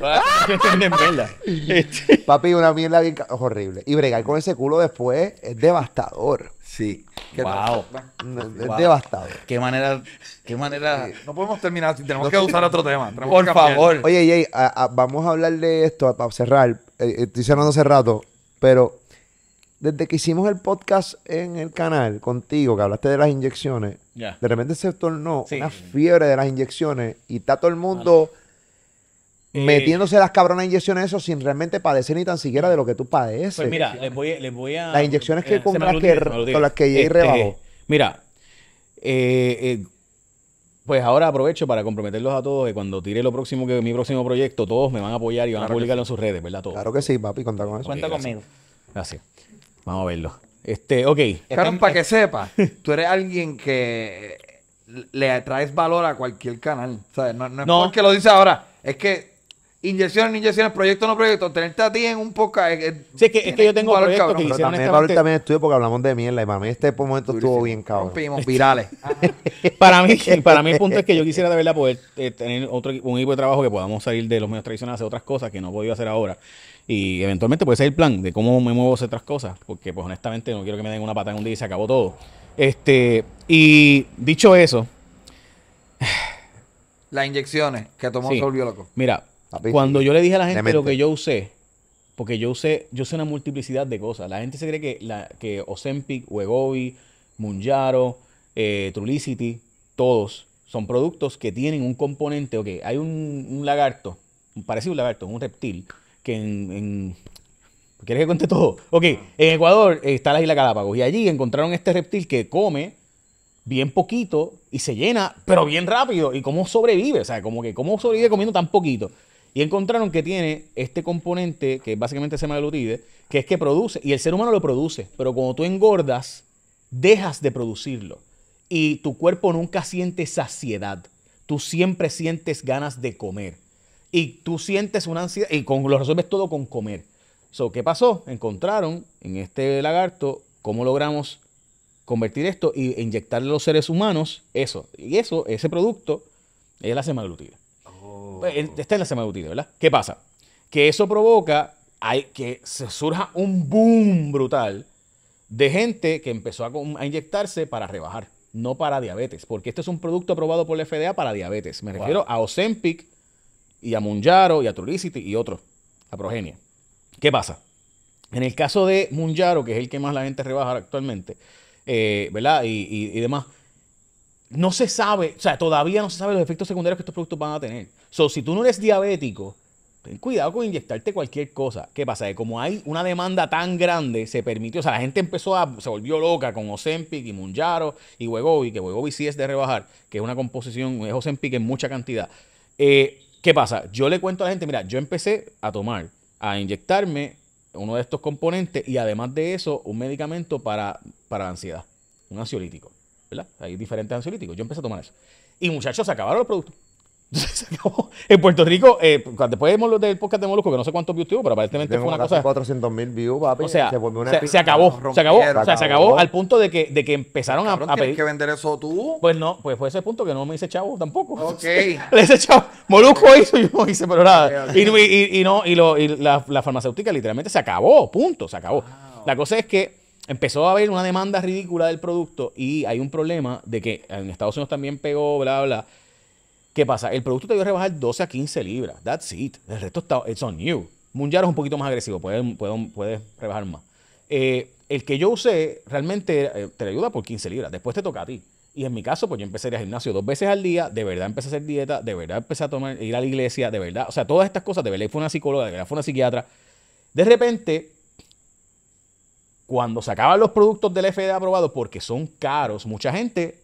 Este. Papi, una mierda bien. Es horrible. Y bregar con ese culo después es devastador. Sí. Wow. es devastador. Qué manera. Qué manera. No podemos terminar. Tenemos que usar otro tema. por favor. Oye, Jay, vamos a hablar de esto para cerrar. Eh, eh, estoy cerrando hace rato, pero desde que hicimos el podcast en el canal contigo, que hablaste de las inyecciones, de repente se tornó una fiebre de las inyecciones y está todo el mundo eh, metiéndose las cabronas inyecciones eso sin realmente padecer ni tan siquiera de lo que tú padeces. Pues mira, les voy, les voy a... Las inyecciones que, eh, con, las que con, las que, este, rebajó. Mira, eh, pues ahora aprovecho para comprometerlos a todos que cuando tire lo próximo que mi próximo proyecto, todos me van a apoyar y van a publicarlo en sus redes, ¿verdad? Claro que sí, papi, cuenta con eso. Cuenta conmigo. gracias. Vamos a verlo. Este, ok. Claro, para que sepa, tú eres alguien que le traes valor a cualquier canal. O no, es porque lo dice ahora, es que inyecciones, inyecciones, proyecto, no proyecto, tenerte a ti en un podcast. Es, sí, es que, es que yo tengo valor, proyecto que Pero también, también estudio porque hablamos de mierda y para mí este momento estuvo bien cabrón. pedimos virales. para, mí, para el punto es que yo quisiera de verdad poder eh, tener otro, un equipo de trabajo que podamos salir de los medios tradicionales a hacer otras cosas que no he podido hacer ahora. Y eventualmente puede ser el plan de cómo me muevo hacer otras cosas, porque pues honestamente no quiero que me den una patada en un día y se acabó todo. Este, y dicho eso... Las inyecciones que tomó el sol Mira, cuando yo le dije a la gente lo que yo usé, porque yo usé, yo usé una multiplicidad de cosas. La gente se cree que, la, que Ozempic, Wegovy, Munjaro, eh, Trulicity, todos son productos que tienen un componente, ok, hay un, un lagarto, parecido un lagarto, un reptil, que en, ¿Quieres que cuente todo? Ok, en Ecuador está la isla Galápagos y allí encontraron este reptil que come bien poquito y se llena, pero bien rápido. ¿Y cómo sobrevive? O sea, como que cómo sobrevive comiendo tan poquito. Y encontraron que tiene este componente, que básicamente se llama glutide, que es que produce, y el ser humano lo produce, pero cuando tú engordas, dejas de producirlo. Y tu cuerpo nunca siente saciedad. Tú siempre sientes ganas de comer y tú sientes una ansiedad y con, lo resuelves todo con comer. So, ¿Qué pasó? Encontraron en este lagarto cómo logramos convertir esto y inyectarle a los seres humanos eso. Y eso, ese producto, es la semaglutina. Oh. Está pues, en la semaglutida, ¿verdad? ¿Qué pasa? Que eso provoca hay, que se surja un boom brutal de gente que empezó a, inyectarse para rebajar, no para diabetes, porque este es un producto aprobado por la FDA para diabetes. Me refiero a Ozempic, y a Munjaro y a Trulicity y otros, a Progenia. ¿Qué pasa? En el caso de Munjaro, que es el que más la gente rebaja actualmente, eh, ¿verdad? Y, demás, no se sabe, o sea, todavía no se sabe los efectos secundarios que estos productos van a tener. So, si tú no eres diabético, ten cuidado con inyectarte cualquier cosa. ¿Qué pasa? Que como hay una demanda tan grande, se permitió, o sea, la gente empezó a, se volvió loca con Ozempic y Munjaro y Wegovy, que Wegovy sí es de rebajar, que es una composición, es Ozempic en mucha cantidad. Eh, ¿Qué pasa? Yo le cuento a la gente, mira, yo empecé a tomar, a inyectarme uno de estos componentes y además de eso, un medicamento para, para la ansiedad, un ansiolítico, ¿verdad? Hay diferentes ansiolíticos. Yo empecé a tomar eso. Y muchachos, se acabaron los productos. Se acabó. En Puerto Rico, eh, pues, después vemos del podcast de Molusco, que no sé cuántos views tuvo, pero aparentemente fue una cosa. 400 mil views, papi. O sea, se, acabó, se, acabó. O sea, se acabó al punto de que, de que empezaron a, a ¿Tienes que vender eso tú? Pues no, pues fue ese punto que no me hice chavo tampoco. Ok. Le hice chavo. Molusco hizo y yo hice, pero nada. Y, no, y, lo, y la, farmacéutica literalmente se acabó, punto, se acabó. La cosa es que empezó a haber una demanda ridícula del producto y hay un problema de que en Estados Unidos también pegó, bla, bla, bla ¿Qué pasa? El producto te dio a rebajar 12 a 15 libras. That's it. El resto está, it's on you. Munjaro es un poquito más agresivo, Puedes rebajar más. Eh, el que yo usé realmente eh, te ayuda por 15 libras. Después te toca a ti. Y en mi caso, pues yo empecé a ir al gimnasio dos veces al día, de verdad empecé a hacer dieta, de verdad empecé a tomar, ir a la iglesia, de verdad. O sea, todas estas cosas, de verdad fue una psicóloga, de verdad fue una psiquiatra. De repente, cuando se acaban los productos del FDA aprobados, porque son caros, mucha gente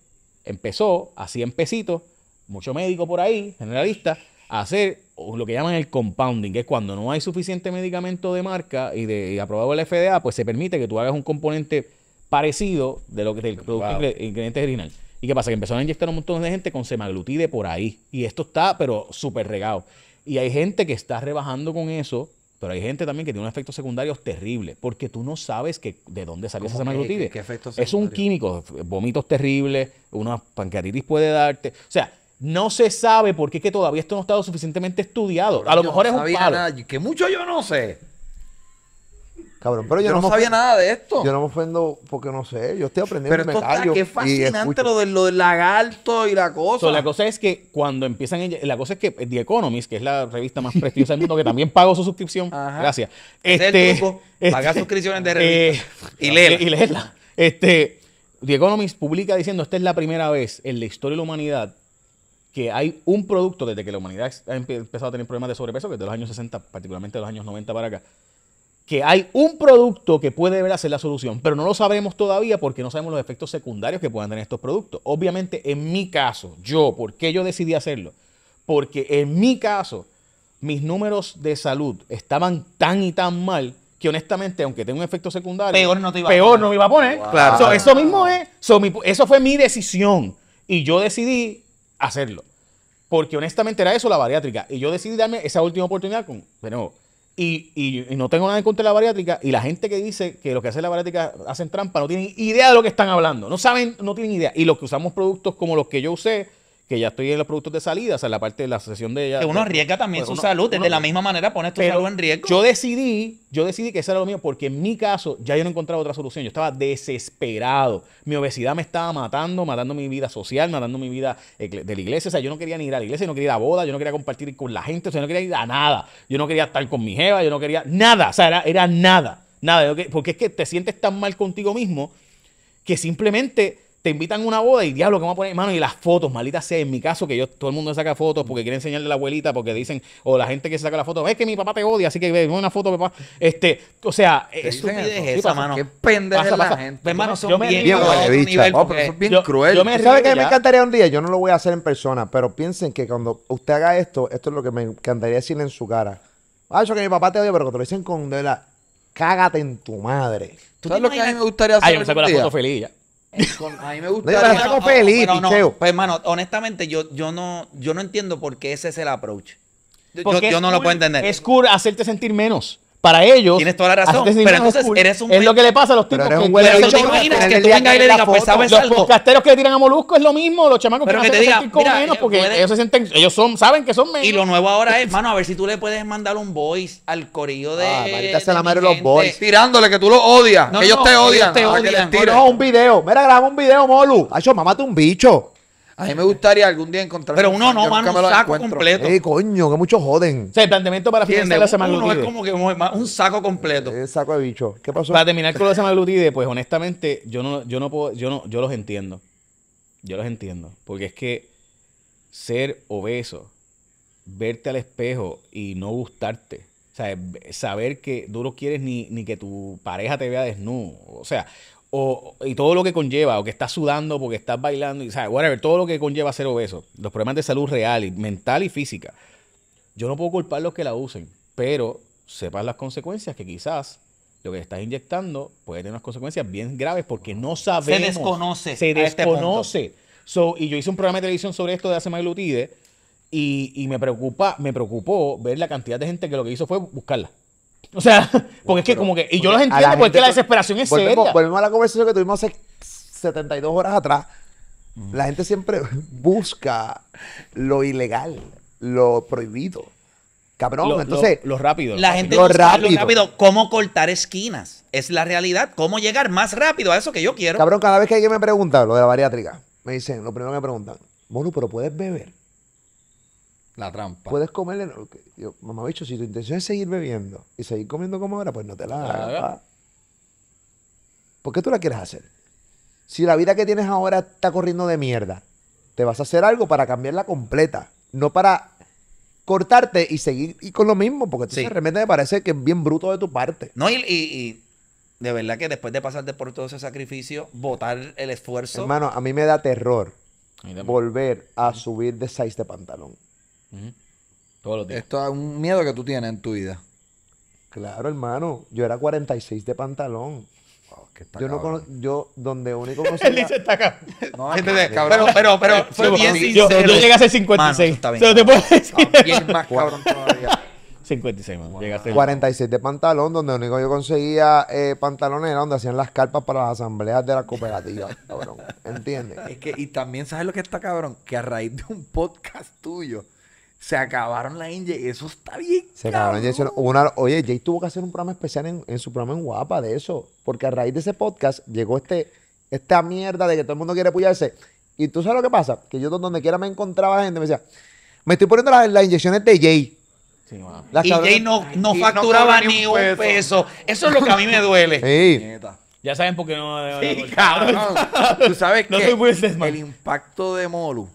empezó a 100 pesitos mucho médico por ahí, generalista, a hacer lo que llaman el compounding, que es cuando no hay suficiente medicamento de marca y, de, aprobado el la FDA, pues se permite que tú hagas un componente parecido de lo que del producto ingrediente original. ¿Y qué pasa? Que empezaron a inyectar un montón de gente con semaglutide por ahí. Y esto está, pero súper regado. Y hay gente que está rebajando con eso, pero hay gente también que tiene un efecto secundarios terrible porque tú no sabes que, de dónde salió esa semaglutide. Es un químico, vómitos terribles, una pancreatitis puede darte. O sea, no se sabe por qué que todavía esto no ha estado suficientemente estudiado. a lo mejor es un palo. que mucho yo no sé. Cabrón, pero yo, no, sabía nada de esto. Yo no me ofendo porque no sé, yo estoy aprendiendo Pero esto está, fascinante lo, de, lo del lagarto y la cosa. la cosa es que cuando empiezan, la cosa es que The Economist, que es la revista más prestigiosa del mundo, que también pagó su suscripción, gracias. Este, es este, suscripciones de eh, revista y leerla. Y leerla. Este, The Economist publica diciendo, esta es la primera vez en la historia de la humanidad que hay un producto desde que la humanidad ha empezado a tener problemas de sobrepeso, que los años 60, particularmente de los años 90 para acá, que hay un producto que puede ver ser la solución, pero no lo sabemos todavía porque no sabemos los efectos secundarios que puedan tener estos productos. Obviamente, en mi caso, yo, ¿por qué yo decidí hacerlo? Porque en mi caso, mis números de salud estaban tan y tan mal que honestamente, aunque tenga un efecto secundario, peor no, me iba a poner. eso mismo es, eso fue mi decisión. Y yo decidí hacerlo. Porque honestamente era eso la bariátrica. Y yo decidí darme esa última oportunidad con, pero y, y, no tengo nada en contra de la bariátrica. Y la gente que dice que los que hacen la bariátrica hacen trampa no tienen idea de lo que están hablando. No saben, no tienen idea. Y los que usamos productos como los que yo usé, que ya estoy en los productos de salida, o sea, en la parte de la sesión de ella. Que uno arriesga también pues su salud, de la misma manera pones tu salud en riesgo. Yo decidí, yo decidí que eso era lo mío, porque en mi caso ya yo no encontraba otra solución, yo estaba desesperado, mi obesidad me estaba matando, matando mi vida social, matando mi vida eh, de la iglesia, o sea, yo no quería ni ir a la iglesia, yo no quería ir a boda, yo no quería compartir con la gente, o sea, yo no quería ir a nada, yo no quería estar con mi jeva, yo no quería nada, o sea, era, era nada, nada, porque es que te sientes tan mal contigo mismo que simplemente te invitan a una boda y diablo, que vamos a poner, mano Y las fotos, maldita sea, en mi caso, que yo, todo el mundo saca fotos porque quiere enseñarle a la abuelita, porque dicen, o la gente que se saca la foto, es que mi papá te odia, así que ve una foto, papá. Este, o sea, eso es esa, mano. Qué pendeja la gente. Hermano, pues, son yo bien, bien, ¿Sabes cruel. me ¿Sabe que me encantaría un día? Yo no lo voy a hacer en persona, pero piensen que cuando usted haga esto, esto es lo que me encantaría decirle en su cara. Ah, eso que mi papá te odia, pero que te lo dicen con de la cágate en tu madre. ¿Tú ¿Sabes lo que a mí me gustaría hacer? Ah, yo me saco la foto feliz a mí me gusta. Pues, hermano, honestamente, yo, yo, no, yo no entiendo por qué ese es el approach. Yo, no lo puedo entender. Es cool hacerte sentir menos para ellos. Tienes toda la razón. Pero entonces eres un. Es lo que le pasa a los tipos. Pero, que, un te imaginas que tú vengas y le digas, pues sabes los algo. Los casteros que le tiran a Molusco es lo mismo. Los chamacos pero que, no se sentir con menos eh, porque ellos se sienten. Ellos son, saben que son menos. Y lo nuevo ahora es, mano, a ver si tú le puedes mandar un voice al corillo de. Ah, ahorita se la madre los boys. Tirándole que tú los odias. que ellos te odian. Te ah, odian. un video. Mira, graba un video, Molu. yo mamate un bicho. A mí me gustaría algún día encontrar. Pero uno no, mano, un saco completo. Ey, coño, que muchos joden. O sea, el planteamiento para la semana Uno es como que un saco completo. Es saco de bicho. ¿Qué pasó? Para terminar con la semana glutide, pues honestamente, yo no, yo no puedo, yo no, yo los entiendo. Yo los entiendo. Porque es que ser obeso, verte al espejo y no gustarte. O sea, saber que duro quieres ni, ni que tu pareja te vea desnudo. O sea, y todo lo que conlleva, o que estás sudando porque estás bailando, y, o sea, whatever, todo lo que conlleva ser obeso, los problemas de salud real, y mental y física. Yo no puedo culpar los que la usen, pero sepas las consecuencias que quizás lo que estás inyectando puede tener unas consecuencias bien graves porque no sabemos. Se desconoce. Se este desconoce. so, y yo hice un programa de televisión sobre esto de hace glutide y, y me preocupa, me preocupó ver la cantidad de gente que lo que hizo fue buscarla. O sea, porque es que como que, y yo los entiendo porque porque la desesperación es volvemos, seria. Volvemos a la conversación que tuvimos hace 72 horas atrás. La gente siempre busca lo ilegal, lo prohibido. Cabrón, entonces. Lo, rápido. La gente lo rápido. lo rápido. Cómo cortar esquinas. Es la realidad. Cómo llegar más rápido a eso que yo quiero. Cabrón, cada vez que alguien me pregunta lo de la bariátrica, me dicen, lo primero que me preguntan, bueno, pero puedes beber. La trampa. Puedes comerle. Yo, mamá, bicho, si tu intención es seguir bebiendo y seguir comiendo como ahora, pues no te la hagas. ¿Por qué tú la quieres hacer? Si la vida que tienes ahora está corriendo de mierda, te vas a hacer algo para cambiarla completa, no para cortarte y seguir y con lo mismo, porque sí. realmente me parece que es bien bruto de tu parte. No, y, de verdad que después de pasarte por todo ese sacrificio, botar el esfuerzo. Hermano, a mí me da terror volver a subir de seis de pantalón. Esto es un miedo que tú tienes en tu vida. Claro, hermano. Yo era 46 de pantalón. yo no yo donde único conseguía... está Pero, pero, pero Yo, llegué a 56. más cabrón todavía. 56, 46 de pantalón, donde único yo conseguía eh, pantalones era donde hacían las carpas para las asambleas de la cooperativa, cabrón. ¿Entiendes? y también, ¿sabes lo que está, cabrón? Que a raíz de un podcast tuyo, se acabaron las inyecciones. Eso está bien. Se acabaron las inyecciones. oye, Jay tuvo que hacer un programa especial en, su programa en Guapa de eso. Porque a raíz de ese podcast llegó este, esta mierda de que todo el mundo quiere apoyarse. Y tú sabes lo que pasa, que yo donde quiera me encontraba gente, me decía, me estoy poniendo las, inyecciones de Jay. y Jay no, facturaba ni un peso. Eso es lo que a mí me duele. Sí. Ya saben por qué no. Sí, cabrón. tú sabes que el impacto de Molu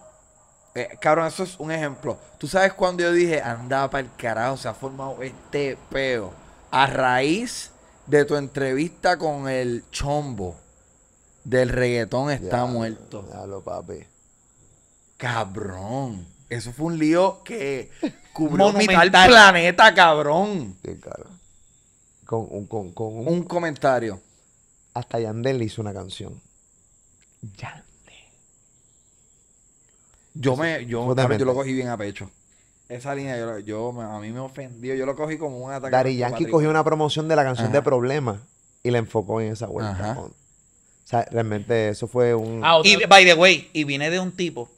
eh, cabrón, eso es un ejemplo. Tú sabes cuando yo dije, andaba para el carajo, se ha formado este peo. A raíz de tu entrevista con el chombo del reggaetón está muerto. Ya papi. Cabrón. Eso fue un lío que cubrió mitad del planeta, cabrón. Con, un, comentario. Hasta Yandel le hizo una canción. Ya. Yo me, yo, lo cogí bien a pecho. Esa línea, yo, yo, a mí me ofendió. Yo lo cogí como un ataque. Dari Yankee cogió una promoción de la canción de Problemas y la enfocó en esa vuelta. o sea, realmente eso fue un. Ah, y by the way, y viene de un tipo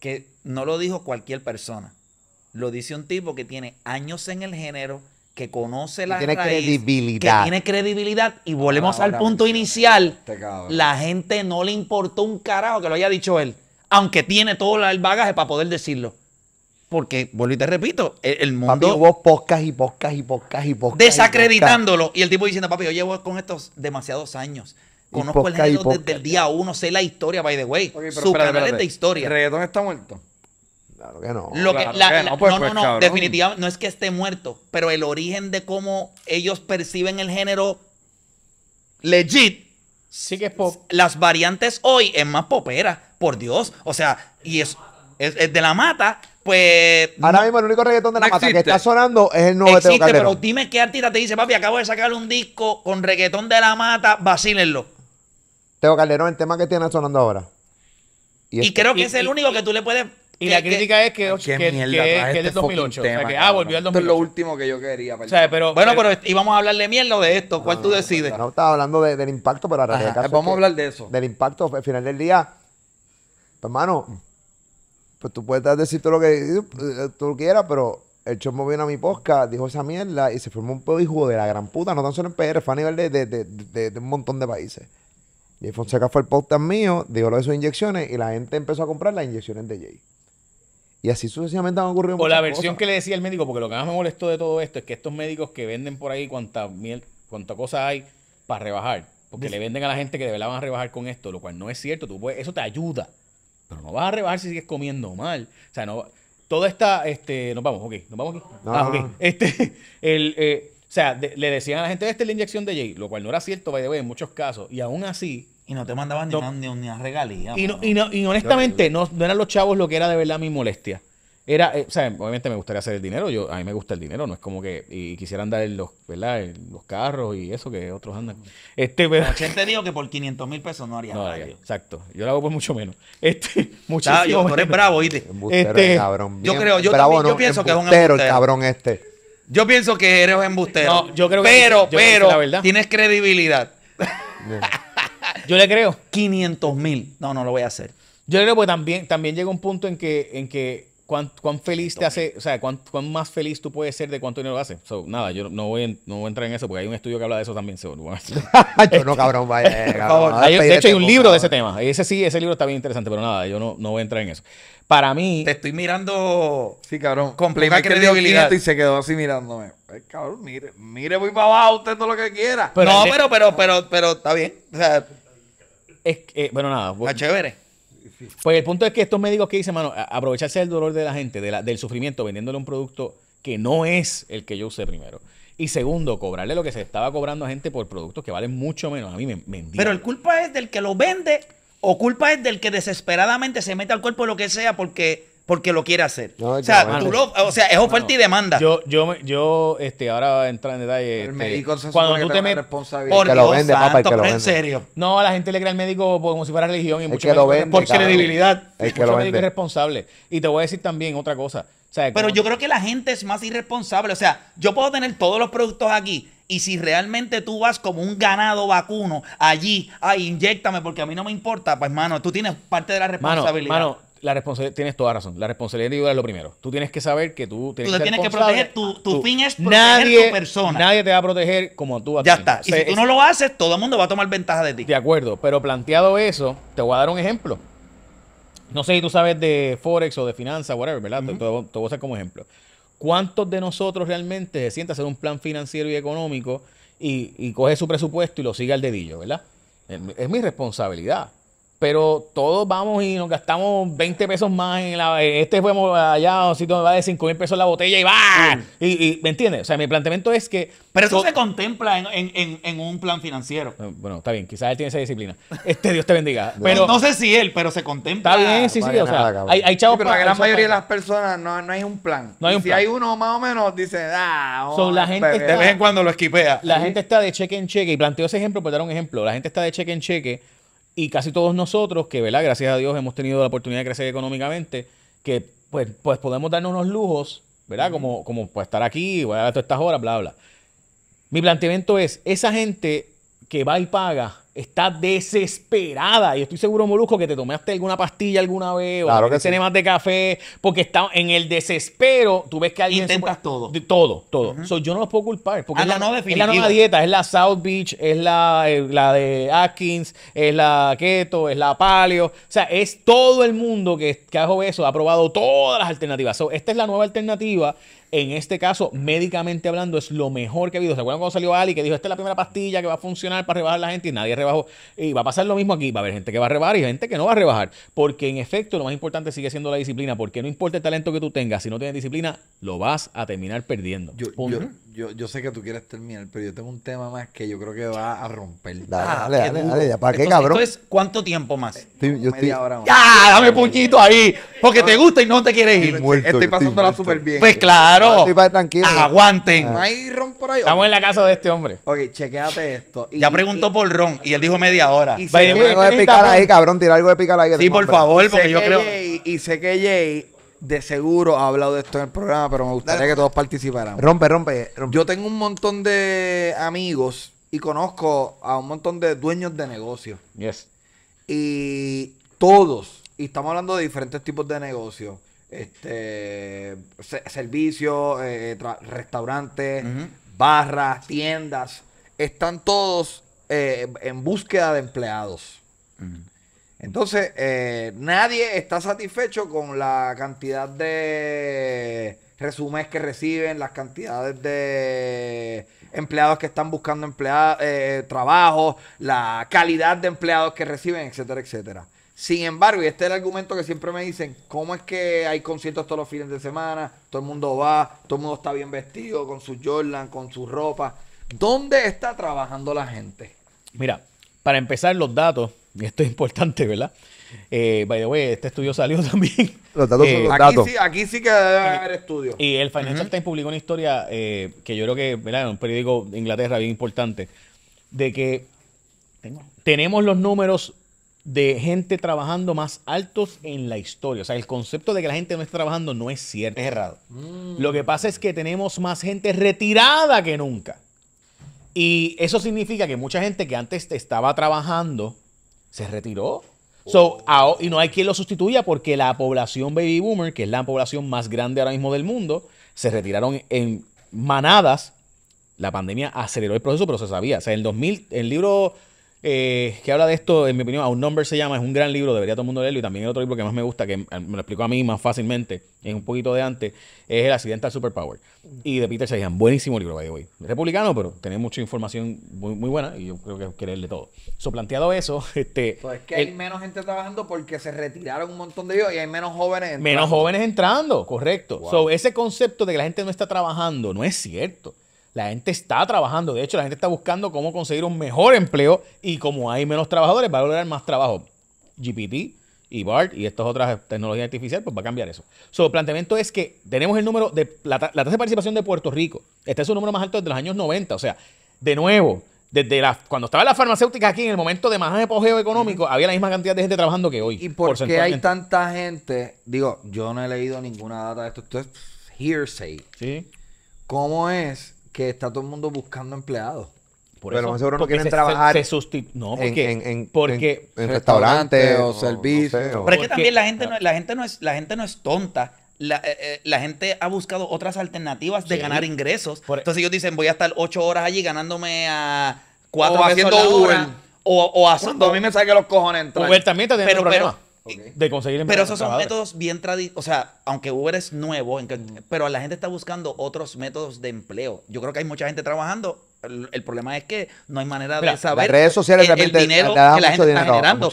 que no lo dijo cualquier persona. Lo dice un tipo que tiene años en el género, que conoce la que tiene credibilidad. Que tiene credibilidad. Y volvemos al punto inicial. Este la gente no le importó un carajo que lo haya dicho él aunque tiene todo el bagaje para poder decirlo. Porque, vuelvo y te repito, e, el, mundo. Papi, vos y poscas y podcast y poscas Desacreditándolo. Y, el tipo diciendo, papi, yo llevo con estos demasiados años. Conozco el género desde el día uno, sé la historia, by the way. Su canal de historia. ¿El reggaetón está muerto? Claro que no. Pues, no, no, pues, no, definitivamente no es que esté muerto, pero el origen de cómo ellos perciben el género legit. Sí que es pop. Las variantes hoy es más popera por Dios. O sea, y es, es, de la mata, pues. Ahora mismo el único reggaetón de la mata que está sonando es el nuevo Existe, pero dime qué artista te dice, papi, acabo de sacar un disco con reggaetón de la mata, vacílenlo. Teo Calderón, el tema que tiene sonando ahora. Y, creo que es el único que tú le puedes. Y la crítica es que, que, que, que es este del 2008. ah, volvió al 2008. Esto es lo último que yo quería. O sea, pero, bueno, pero, íbamos a hablar de mierda de esto. ¿Cuál tú decides? No, estaba hablando del impacto, pero ahora. vamos a hablar de eso. Del impacto, al final del día hermano, pues, pues tú puedes decir lo que eh, tú quieras, pero el chomo vino a mi posca, dijo esa mierda y se formó un pedo de la gran puta, no tan solo en PR, fue a nivel de, un montón de países. Jay Fonseca fue el podcast mío, dijo lo de sus inyecciones y la gente empezó a comprar las inyecciones de Jay. Y así sucesivamente han ocurrido O la versión que le decía el médico, porque lo que más me molestó de todo esto es que estos médicos que venden por ahí cuánta miel, cuánta cosa hay para rebajar, porque le venden a la gente que de verdad van a rebajar con esto, lo cual no es cierto. Tú eso te ayuda. Pero no vas a rebajar si sigues comiendo mal. O sea, no. Toda esta. Este, nos vamos, ok. Nos vamos aquí. Ah, este. Eh, o sea, le decían a la gente, esta es la inyección de Jay, lo cual no era cierto, by the way, en muchos casos. Y aún así, y no te mandaban ni, ni, ni, regalía. Y, y, y honestamente, no, eran los chavos lo que era de verdad mi molestia era, eh, obviamente me gustaría hacer el dinero, yo a mí me gusta el dinero, no es como que y quisieran dar los, ¿verdad? los carros y eso que otros andan. Este, gente te dijo que por 500 mil pesos no haría nada exacto, yo lo hago por mucho menos. Este, muchísimo. yo, eres bravo, ¿viste? Este, cabrón. yo creo, yo, pienso que es un embustero. el cabrón este. Yo pienso que eres un embustero. No, yo creo pero, pero tienes credibilidad. yo le creo. 500 mil. No, no lo voy a hacer. Yo creo que también, también llega un punto en que, en que ¿Cuán, cuán feliz te hace, o sea, cuán, más feliz tú puedes ser de cuánto dinero hace? nada, yo no voy, no voy a entrar en eso porque hay un estudio que habla de eso también. So, no yo no, cabrón, vaya. de hecho, hay un libro de ese tema. Ese sí, ese libro está bien interesante, pero nada, yo no, no voy a entrar en eso. Para mí. Te estoy mirando. Sí, cabrón. Con credibilidad. Y se quedó así mirándome. Ay, cabrón, mire, mire, voy para abajo, usted no lo que quiera. Pero no, pero, pero, pero, pero, está bien. O sea. Es, eh, bueno, nada. Está chévere. Pues el punto es que estos médicos que dicen, mano, aprovecharse del dolor de la gente, del sufrimiento, vendiéndole un producto que no es el que yo usé primero. Y segundo, cobrarle lo que se estaba cobrando a gente por productos que valen mucho menos. A mí me, me Pero el culpa es del que lo vende o culpa es del que desesperadamente se mete al cuerpo lo que sea porque porque lo quiere hacer. o, sea, es oferta y demanda. Yo, yo, yo, este, ahora voy entrar en detalle. el este, médico cuando tú te que lo vende, papá, que lo vende. No, la gente le cree al médico como si fuera religión y mucho que lo vende, por credibilidad. que lo vende. irresponsable. Y te voy a decir también otra cosa. Pero yo creo que la gente es más irresponsable. O sea, yo puedo tener todos los productos aquí. Y si realmente tú vas como un ganado vacuno allí, ay, inyectame porque a mí no me importa, pues, mano, tú tienes parte de la responsabilidad la responsabilidad, tienes toda razón. La responsabilidad individual es lo primero. Tú tienes que saber que tú tienes, que, tienes que proteger. Tu, fin es proteger nadie, tu persona. Nadie te va a proteger como tú. A ya está. si tú no lo haces, todo el mundo va a tomar ventaja de ti. De acuerdo. Pero planteado eso, te voy a dar un ejemplo. No sé si tú sabes de Forex o de finanzas, whatever, ¿verdad? te, voy a hacer como ejemplo. ¿Cuántos de nosotros realmente se sienta a hacer un plan financiero y económico y, coge su presupuesto y lo sigue al dedillo, ¿verdad? es mi responsabilidad pero todos vamos y nos gastamos 20 pesos más en la, este fuimos allá si un sitio donde de 5 mil pesos la botella y va y, ¿me entiendes? o sea mi planteamiento es que pero eso se contempla en, un plan financiero eh, bueno está bien quizás él tiene esa disciplina este Dios te bendiga pero no sé si él pero se contempla está bien sí sí, o sea hay, hay chavos pero para, la gran mayoría de las personas no, no hay un plan no hay un si hay uno más o menos dice ah son la gente de vez en cuando lo esquipea la gente está de cheque en cheque y planteo ese ejemplo por dar un ejemplo la gente está de cheque en cheque y casi todos nosotros, que ¿verdad? gracias a Dios hemos tenido la oportunidad de crecer económicamente, que pues, pues podemos darnos unos lujos, ¿verdad? Como, como pues, estar aquí, voy a todas estas horas, bla, bla. Mi planteamiento es, esa gente que va y paga está desesperada. Y estoy seguro, Molusco, que te tomaste alguna pastilla alguna vez claro que se más de café, porque está en el desespero. Tú ves que alguien. Intentas todo. Todo, todo. yo no los puedo culpar. Porque ah, es, la, nueva dieta, es la South Beach, es la, eh, la de Atkins, es la Keto, es la Paleo. O sea, es todo el mundo que, que ha eso, ha probado todas las alternativas. esta es la nueva alternativa en este caso, médicamente hablando, es lo mejor que ha habido. ¿Se acuerdan cuando salió Ali que dijo, esta es la primera pastilla que va a funcionar para rebajar a la gente y nadie rebajó? Y va a pasar lo mismo aquí. Va a haber gente que va a rebajar y gente que no va a rebajar. Porque en efecto, lo más importante sigue siendo la disciplina. Porque no importa el talento que tú tengas, si no tienes disciplina, lo vas a terminar perdiendo yo, yo sé que tú quieres terminar, pero yo tengo un tema más que yo creo que va a romper. Dale, ah, dale, dale, ¿Para qué, cabrón? Esto cuánto tiempo más. Estoy, yo estoy... hora más. ¡Ya! Dame puñito ahí. Porque te ah. gusta y no te quieres ir. estoy pasándola súper bien. Pues claro. Ah, estoy para tranquilo. Aguanten. No hay ron por ahí. Estamos en la casa de este hombre. Ok, chequéate esto. ya preguntó por ron y él dijo media hora. Y algo de picar ahí, cabrón. Tira algo de picar ahí. Sí, por favor, porque yo creo. Y sé que Jay de seguro ha hablado de esto en el programa, pero me gustaría que todos participaran. Rompe, rompe, Yo tengo un montón de amigos y conozco a un montón de dueños de negocios. Yes. Y todos, y estamos hablando de diferentes tipos de negocios. Este, servicios, eh, eh, restaurantes, barras, tiendas, están todos eh, en búsqueda de empleados. Entonces, eh, nadie está satisfecho con la cantidad de resúmenes que reciben, las cantidades de empleados que están buscando eh, trabajo, la calidad de empleados que reciben, etcétera, etcétera. Sin embargo, y este es el argumento que siempre me dicen, ¿cómo es que hay conciertos todos los fines de semana? Todo el mundo va, todo el mundo está bien vestido, con su Jordan, con su ropa. ¿Dónde está trabajando la gente? Mira, para empezar los datos, esto es importante, ¿verdad? Eh, by the way, este estudio salió también. Los datos son eh, los aquí, Sí, aquí sí que debe eh, haber estudio. Y el Financial Times publicó una historia que yo creo que, ¿verdad? un periódico de Inglaterra bien importante, de que tenemos los números de gente trabajando más altos en la historia. O sea, el concepto de que la gente no está trabajando no es cierto. Es errado. Mm. Lo que pasa es que tenemos más gente retirada que nunca. Y eso significa que mucha gente que antes estaba trabajando se retiró. So, y no hay quien lo sustituya porque la población baby boomer, que es la población más grande ahora mismo del mundo, se retiraron en manadas. La pandemia aceleró el proceso, pero se sabía. O sea, en el 2000, el libro eh, que habla de esto, en mi opinión, A un Number se llama, es un gran libro, debería todo el mundo leerlo. Y también el otro libro que más me gusta, que me lo explicó a mí más fácilmente, en un poquito de antes, es El accidente al Superpower. Y de Peter Sagan, buenísimo libro, Republicano, pero tiene mucha información muy, muy buena y yo creo que es leerle todo. So, planteado eso, este. Pues es que hay menos gente trabajando porque se retiraron un montón de ellos y hay menos jóvenes entrando. Menos jóvenes entrando, correcto. So, ese concepto de que la gente no está trabajando no es cierto. La gente está trabajando, de hecho la gente está buscando cómo conseguir un mejor empleo y como hay menos trabajadores va a lograr más trabajo. GPT y BART y estas otras tecnologías artificiales, pues va a cambiar eso. Su planteamiento es que tenemos el número de la, tasa de participación de Puerto Rico. Este es un número más alto desde los años 90, o sea, de nuevo, desde la, cuando estaba la farmacéutica aquí, en el momento de más apogeo económico, había la misma cantidad de gente trabajando que hoy. ¿Y por qué hay tanta gente? Digo, yo no he leído ninguna data de esto. Esto es hearsay. Sí. ¿Cómo es que está todo el mundo buscando empleados. Por pero más seguro no quieren trabajar. porque, en, en, restaurantes o, servicios. Pero es que también la gente, no, la, gente no es, la gente no es tonta. La, eh, eh, la gente ha buscado otras alternativas de ganar ingresos. E- Entonces ellos dicen, voy a estar ocho horas allí ganándome a cuatro o haciendo la O, o haciendo... a mí me que los cojones entrar. Uber también está teniendo pero, Pero, de conseguir empleo. Pero esos son métodos bien tradicionales. O sea, aunque Uber es nuevo, pero la gente está buscando otros métodos de empleo. Yo creo que hay mucha gente trabajando. El, problema es que no hay manera de saber. redes el, dinero que la gente está generando.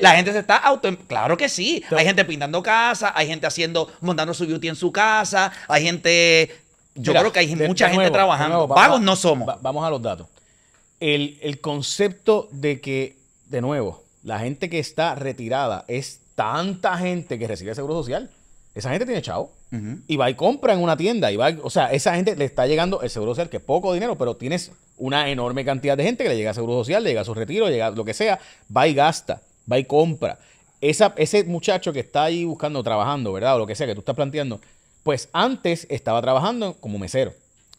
La, gente se está auto. Claro que sí. hay gente pintando casa, hay gente haciendo, montando su beauty en su casa, hay gente. Yo creo que hay mucha gente trabajando. pagos no somos. vamos a los datos. El, el concepto de que, de nuevo, la gente que está retirada es tanta gente que recibe seguro social. Esa gente tiene chavo. Y va y compra en una tienda. Y va, o sea, esa gente le está llegando el seguro social, que es poco dinero, pero tienes una enorme cantidad de gente que le llega a seguro social, le llega a su retiro, llega lo que sea, va y gasta, va y compra. Esa, ese muchacho que está ahí buscando, trabajando, ¿verdad? O lo que sea que tú estás planteando, pues antes estaba trabajando como mesero.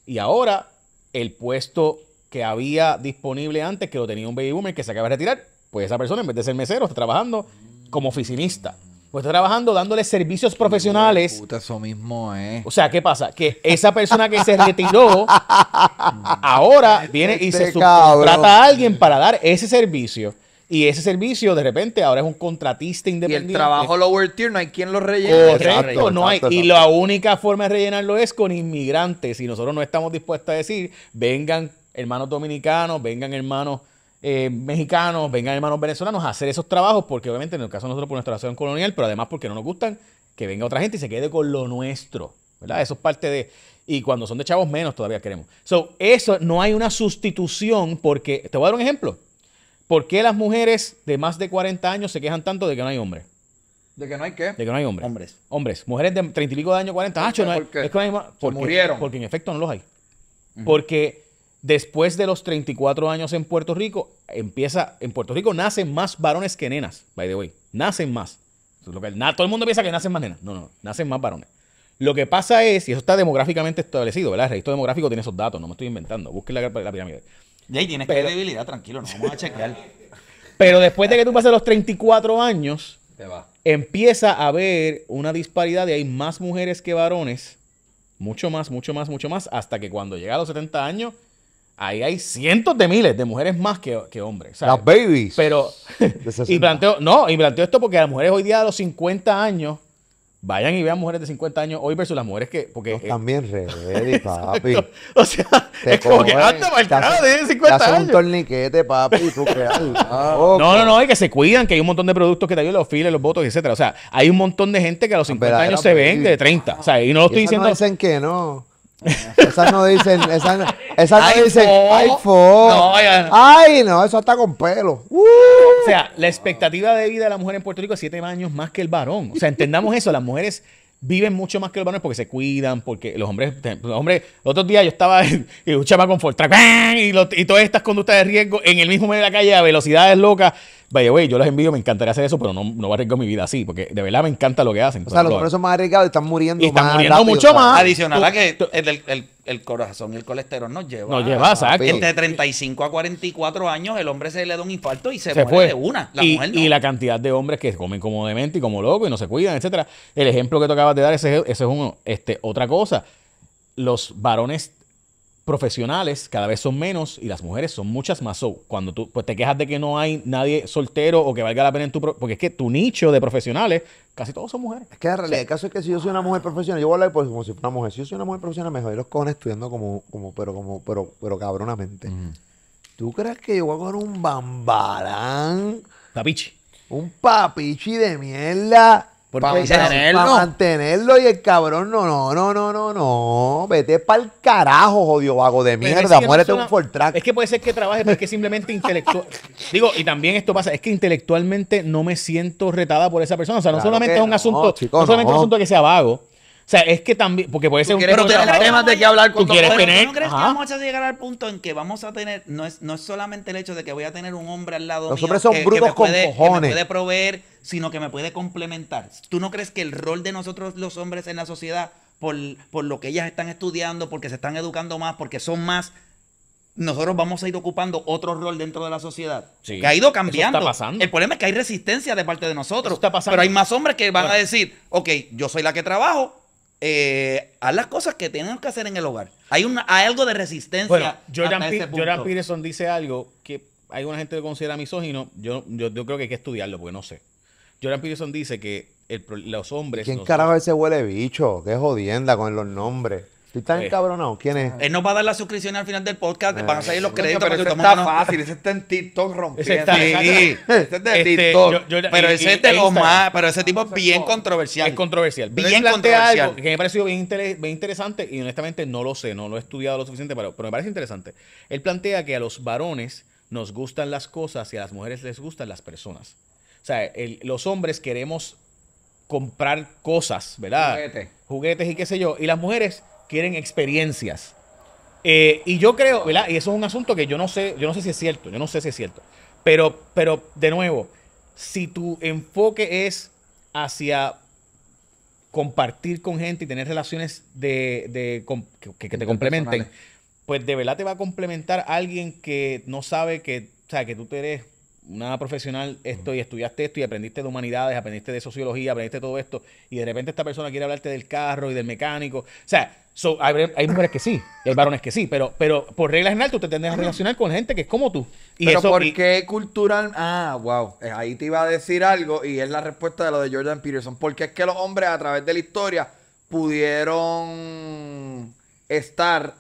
Y ahora el puesto que había disponible antes, que lo tenía un baby boomer que se acaba de retirar, pues esa persona en vez de ser mesero está trabajando como oficinista. Pues está trabajando dándole servicios profesionales. Puta, eso mismo eh. O sea, ¿qué pasa? Que esa persona que se retiró ahora viene y se este subcontrata a alguien para dar ese servicio. Y ese servicio de repente ahora es un contratista independiente. Y el trabajo lower tier no hay quien lo rellene. Correcto, no hay. Y la única forma de rellenarlo es con inmigrantes. Y nosotros no estamos dispuestos a decir, vengan hermanos dominicanos, vengan hermanos eh, mexicanos, vengan hermanos venezolanos a hacer esos trabajos, porque obviamente en el caso de nosotros por nuestra relación colonial, pero además porque no nos gustan, que venga otra gente y se quede con lo nuestro, ¿verdad? Eso es parte de... Y cuando son de chavos menos todavía queremos. eso no hay una sustitución porque... Te voy a dar un ejemplo. ¿Por qué las mujeres de más de 40 años se quejan tanto de que no hay hombres? ¿De que no hay qué? De que no hay hombres. Hombres. Hombres. Mujeres de 30 y pico de años, 40. Ah, no Es no hay, porque, murieron. Porque en efecto no los hay. Porque después de los 34 años en Puerto Rico, empieza, en Puerto Rico nacen más varones que nenas, by the way, nacen más. Lo que, todo el mundo piensa que nacen más nenas, no, no, nacen más varones. Lo que pasa es, y eso está demográficamente establecido, ¿verdad? El registro demográfico tiene esos datos, no me estoy inventando, busquen la, pirámide. Y ahí tienes credibilidad, tranquilo, no vamos a chequear. pero después de que tú pases los 34 años, empieza a haber una disparidad y hay más mujeres que varones, mucho más, mucho más, mucho más, hasta que cuando llega a los 70 años, ahí hay cientos de miles de mujeres más que, hombres. Las babies. Pero, y planteo, no, y planteo esto porque las mujeres hoy día a los 50 años, vayan y vean mujeres de 50 años hoy versus las mujeres que... Porque, también ready, papi. O sea, te es como que de 50 años. un torniquete, papi, No, no, no, es que se cuidan, que hay un montón de productos que te ayudan, los files, los votos, etcétera. O sea, hay un montón de gente que a los 50 años se ven de 30. o sea, y no lo estoy diciendo... No que no. Esas no dicen, esas, no, dicen, ay, No, Ay, no, eso está con pelo. Uh. O sea, la expectativa de vida de la mujer en Puerto Rico es siete años más que el varón. O sea, entendamos eso, las mujeres viven mucho más que los varones porque se cuidan, porque los hombres, los hombres, otros días yo estaba y un chama con Fortrack, y, y todas estas conductas de riesgo en el mismo medio de la calle a velocidades locas yo los envío, me encantaría hacer eso, pero no, no arriesgo mi vida así, porque de verdad me encanta lo que hacen. O sea, los hombres más arriesgados están muriendo. Y están muriendo mucho más. Adicional a que el, corazón y el colesterol nos lleva. Nos lleva, exacto. Entre este 35 a 44 años, el hombre se le da un infarto y se, muere de una. La y, y la cantidad de hombres que comen como demente y como loco y no se cuidan, etcétera. El ejemplo que tú acabas de dar, ese, ese es uno. Este, otra cosa los varones profesionales cada vez son menos y las mujeres son muchas más. cuando tú pues, te quejas de que no hay nadie soltero o que valga la pena en tu... Porque es que tu nicho de profesionales, casi todos son mujeres. Es que en realidad el caso es que si yo soy una mujer profesional, yo voy a hablar como si fuera una mujer. Si yo soy una mujer profesional, me jodí los cojones estudiando como, como, pero, como, pero, pero cabronamente. ¿Tú crees que yo voy a coger un bambarán? Papichi. Un papichi de mierda para mantenerlo. mantenerlo y el cabrón, no, no, no, no, no, no. Vete el carajo, jodido vago de mierda. Muérete un Fortrack. Es que puede ser que trabaje, pero es que simplemente intelectual. Digo, y también esto pasa, es que intelectualmente no me siento retada por esa persona. O sea, no solamente es un asunto, no solamente es un asunto que sea vago, o sea, es que también, porque puede ser un Pero de qué hablar tú no crees que vamos a llegar al punto en que vamos a tener, no es, no es solamente el hecho de que voy a tener un hombre al lado Los mío hombres son que, me puede proveer, sino que me puede complementar. ¿Tú no crees que el rol de nosotros los hombres en la sociedad, por, lo que ellas están estudiando, porque se están educando más, porque son más, nosotros vamos a ir ocupando otro rol dentro de la sociedad sí, que ha ido cambiando. El problema es que hay resistencia de parte de nosotros. Pero hay más hombres que van a decir, ok, yo soy la que trabajo, eh, a las cosas que tenemos que hacer en el hogar. Hay, una, algo de resistencia. Bueno, Jordan, Peterson dice algo que hay una gente que considera misógino. Yo, yo, yo, creo que hay que estudiarlo porque no sé. Jordan Peterson dice que los hombres. ¿Quién los carajo huele bicho? Qué jodienda con los nombres. ¿Tú estás encabronado? Eh. ¿Quién es? Él nos va a dar la suscripción al final del podcast. para Van a salir los eh. créditos. pero ese está fácil. Ese está en TikTok rompiendo. Ese está, sí, TikTok. pero ese ah, es más... Pero ese tipo es bien controversial. Es controversial. Bien controversial. que me ha parecido bien, interesante y honestamente no lo sé. No lo he estudiado lo suficiente, pero, me parece interesante. Él plantea que a los varones nos gustan las cosas y a las mujeres les gustan las personas. O sea, los hombres queremos comprar cosas, ¿verdad? Juguetes. Juguetes y qué sé yo. Y las mujeres quieren experiencias. Eh, y yo creo, ¿verdad? Y eso es un asunto que yo no sé, yo no sé si es cierto, yo no sé si es cierto. Pero, pero de nuevo, si tu enfoque es hacia compartir con gente y tener relaciones de, que, te complementen, pues de verdad te va a complementar alguien que no sabe que, o sea, que tú eres una profesional esto y estudiaste esto y aprendiste de humanidades, aprendiste de sociología, aprendiste todo esto y de repente esta persona quiere hablarte del carro y del mecánico. O sea, hay, mujeres que sí, el hay varones que sí, pero, pero por reglas general tú te tendrás a relacionar con gente que es como tú. pero ¿por qué cultural? Ah, wow. Eh, ahí te iba a decir algo y es la respuesta de lo de Jordan Peterson. Porque es que los hombres a través de la historia pudieron estar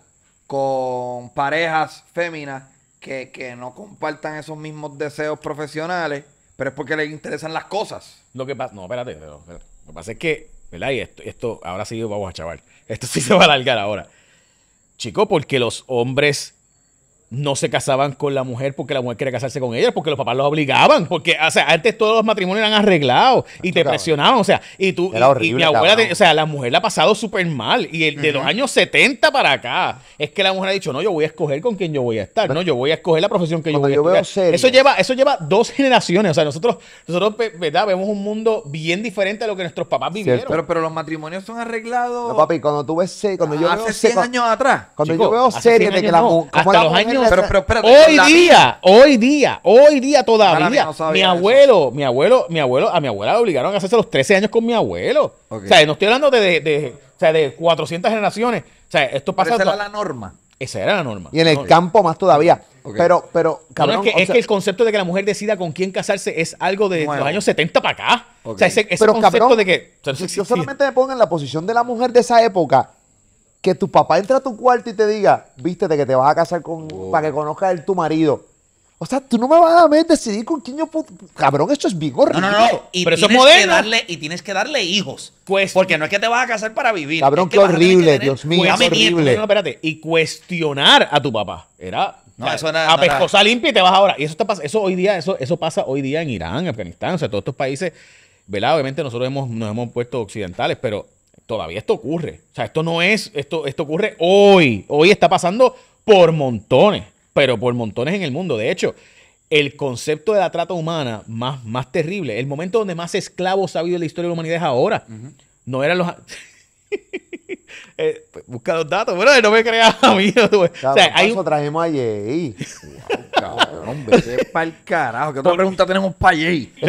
con parejas féminas que, no compartan esos mismos deseos profesionales, pero es porque les interesan las cosas. Lo que pasa, no, espérate, lo que pasa es que, ¿verdad? Y esto, esto ahora sí vamos a chaval. Esto sí se va a alargar ahora. Chico, porque los hombres no se casaban con la mujer porque la mujer quería casarse con ella, porque los papás los obligaban, porque, o sea, antes todos los matrimonios eran arreglados y te presionaban, o sea, y tú, y, mi abuela, o sea, la mujer la ha pasado súper mal, y el, de los años 70 para acá, es que la mujer ha dicho, no, yo voy a escoger con quien yo voy a estar, no, yo voy a escoger la profesión que yo voy a hacer Eso lleva, eso lleva dos generaciones, o sea, nosotros, nosotros, ¿verdad? Vemos un mundo bien diferente a lo que nuestros papás vivieron. Pero, pero los matrimonios son arreglados. No, papi, cuando tú ves, cuando hace 100 años atrás. Cuando yo veo series de que la, mujer hasta los años pero, pero, hoy día, hoy día, hoy día todavía. mi abuelo, mi abuelo, mi abuelo, a mi abuela obligaron a hacerse los 13 años con mi abuelo. O sea, no estoy hablando de, de, 400 generaciones. O sea, esto pasa. Esa era la norma. Esa era la norma. Y en el campo más todavía. Pero, pero, es, que, es el concepto de que la mujer decida con quién casarse es algo de los años 70 para acá. O sea, ese, concepto de que. si yo solamente me pongo en la posición de la mujer de esa época, que tu papá entre a tu cuarto y te diga, vístete que te vas a casar con, para que conozcas a tu marido. O sea, tú no me vas a meter decidir con quién yo puedo. Cabrón, esto es vigor. No, no, no. Y, tienes, eso que darle, y tienes que darle hijos. Pues, Porque no es que te vas a casar para vivir. Cabrón, qué horrible, Dios mío. Pues, horrible. No, espérate. Y cuestionar a tu papá. Era. No, eso a pescosa limpia y te vas ahora. Y eso te pasa, eso hoy día, eso, eso pasa hoy día en Irán, Afganistán, o sea, todos estos países, ¿verdad? Obviamente nosotros hemos, nos hemos puesto occidentales, pero todavía esto ocurre. O sea, esto no es, esto, esto ocurre hoy. Hoy está pasando por montones, pero por montones en el mundo. De hecho, el concepto de la trata humana más, más terrible, el momento donde más esclavos ha habido en la historia de la humanidad es ahora. No eran los... Eh, pues, busca los datos, bueno, no me creas a mí. o sea, ahí... cabrón, vete pa'l carajo. Que otra pregunta tenemos para allí?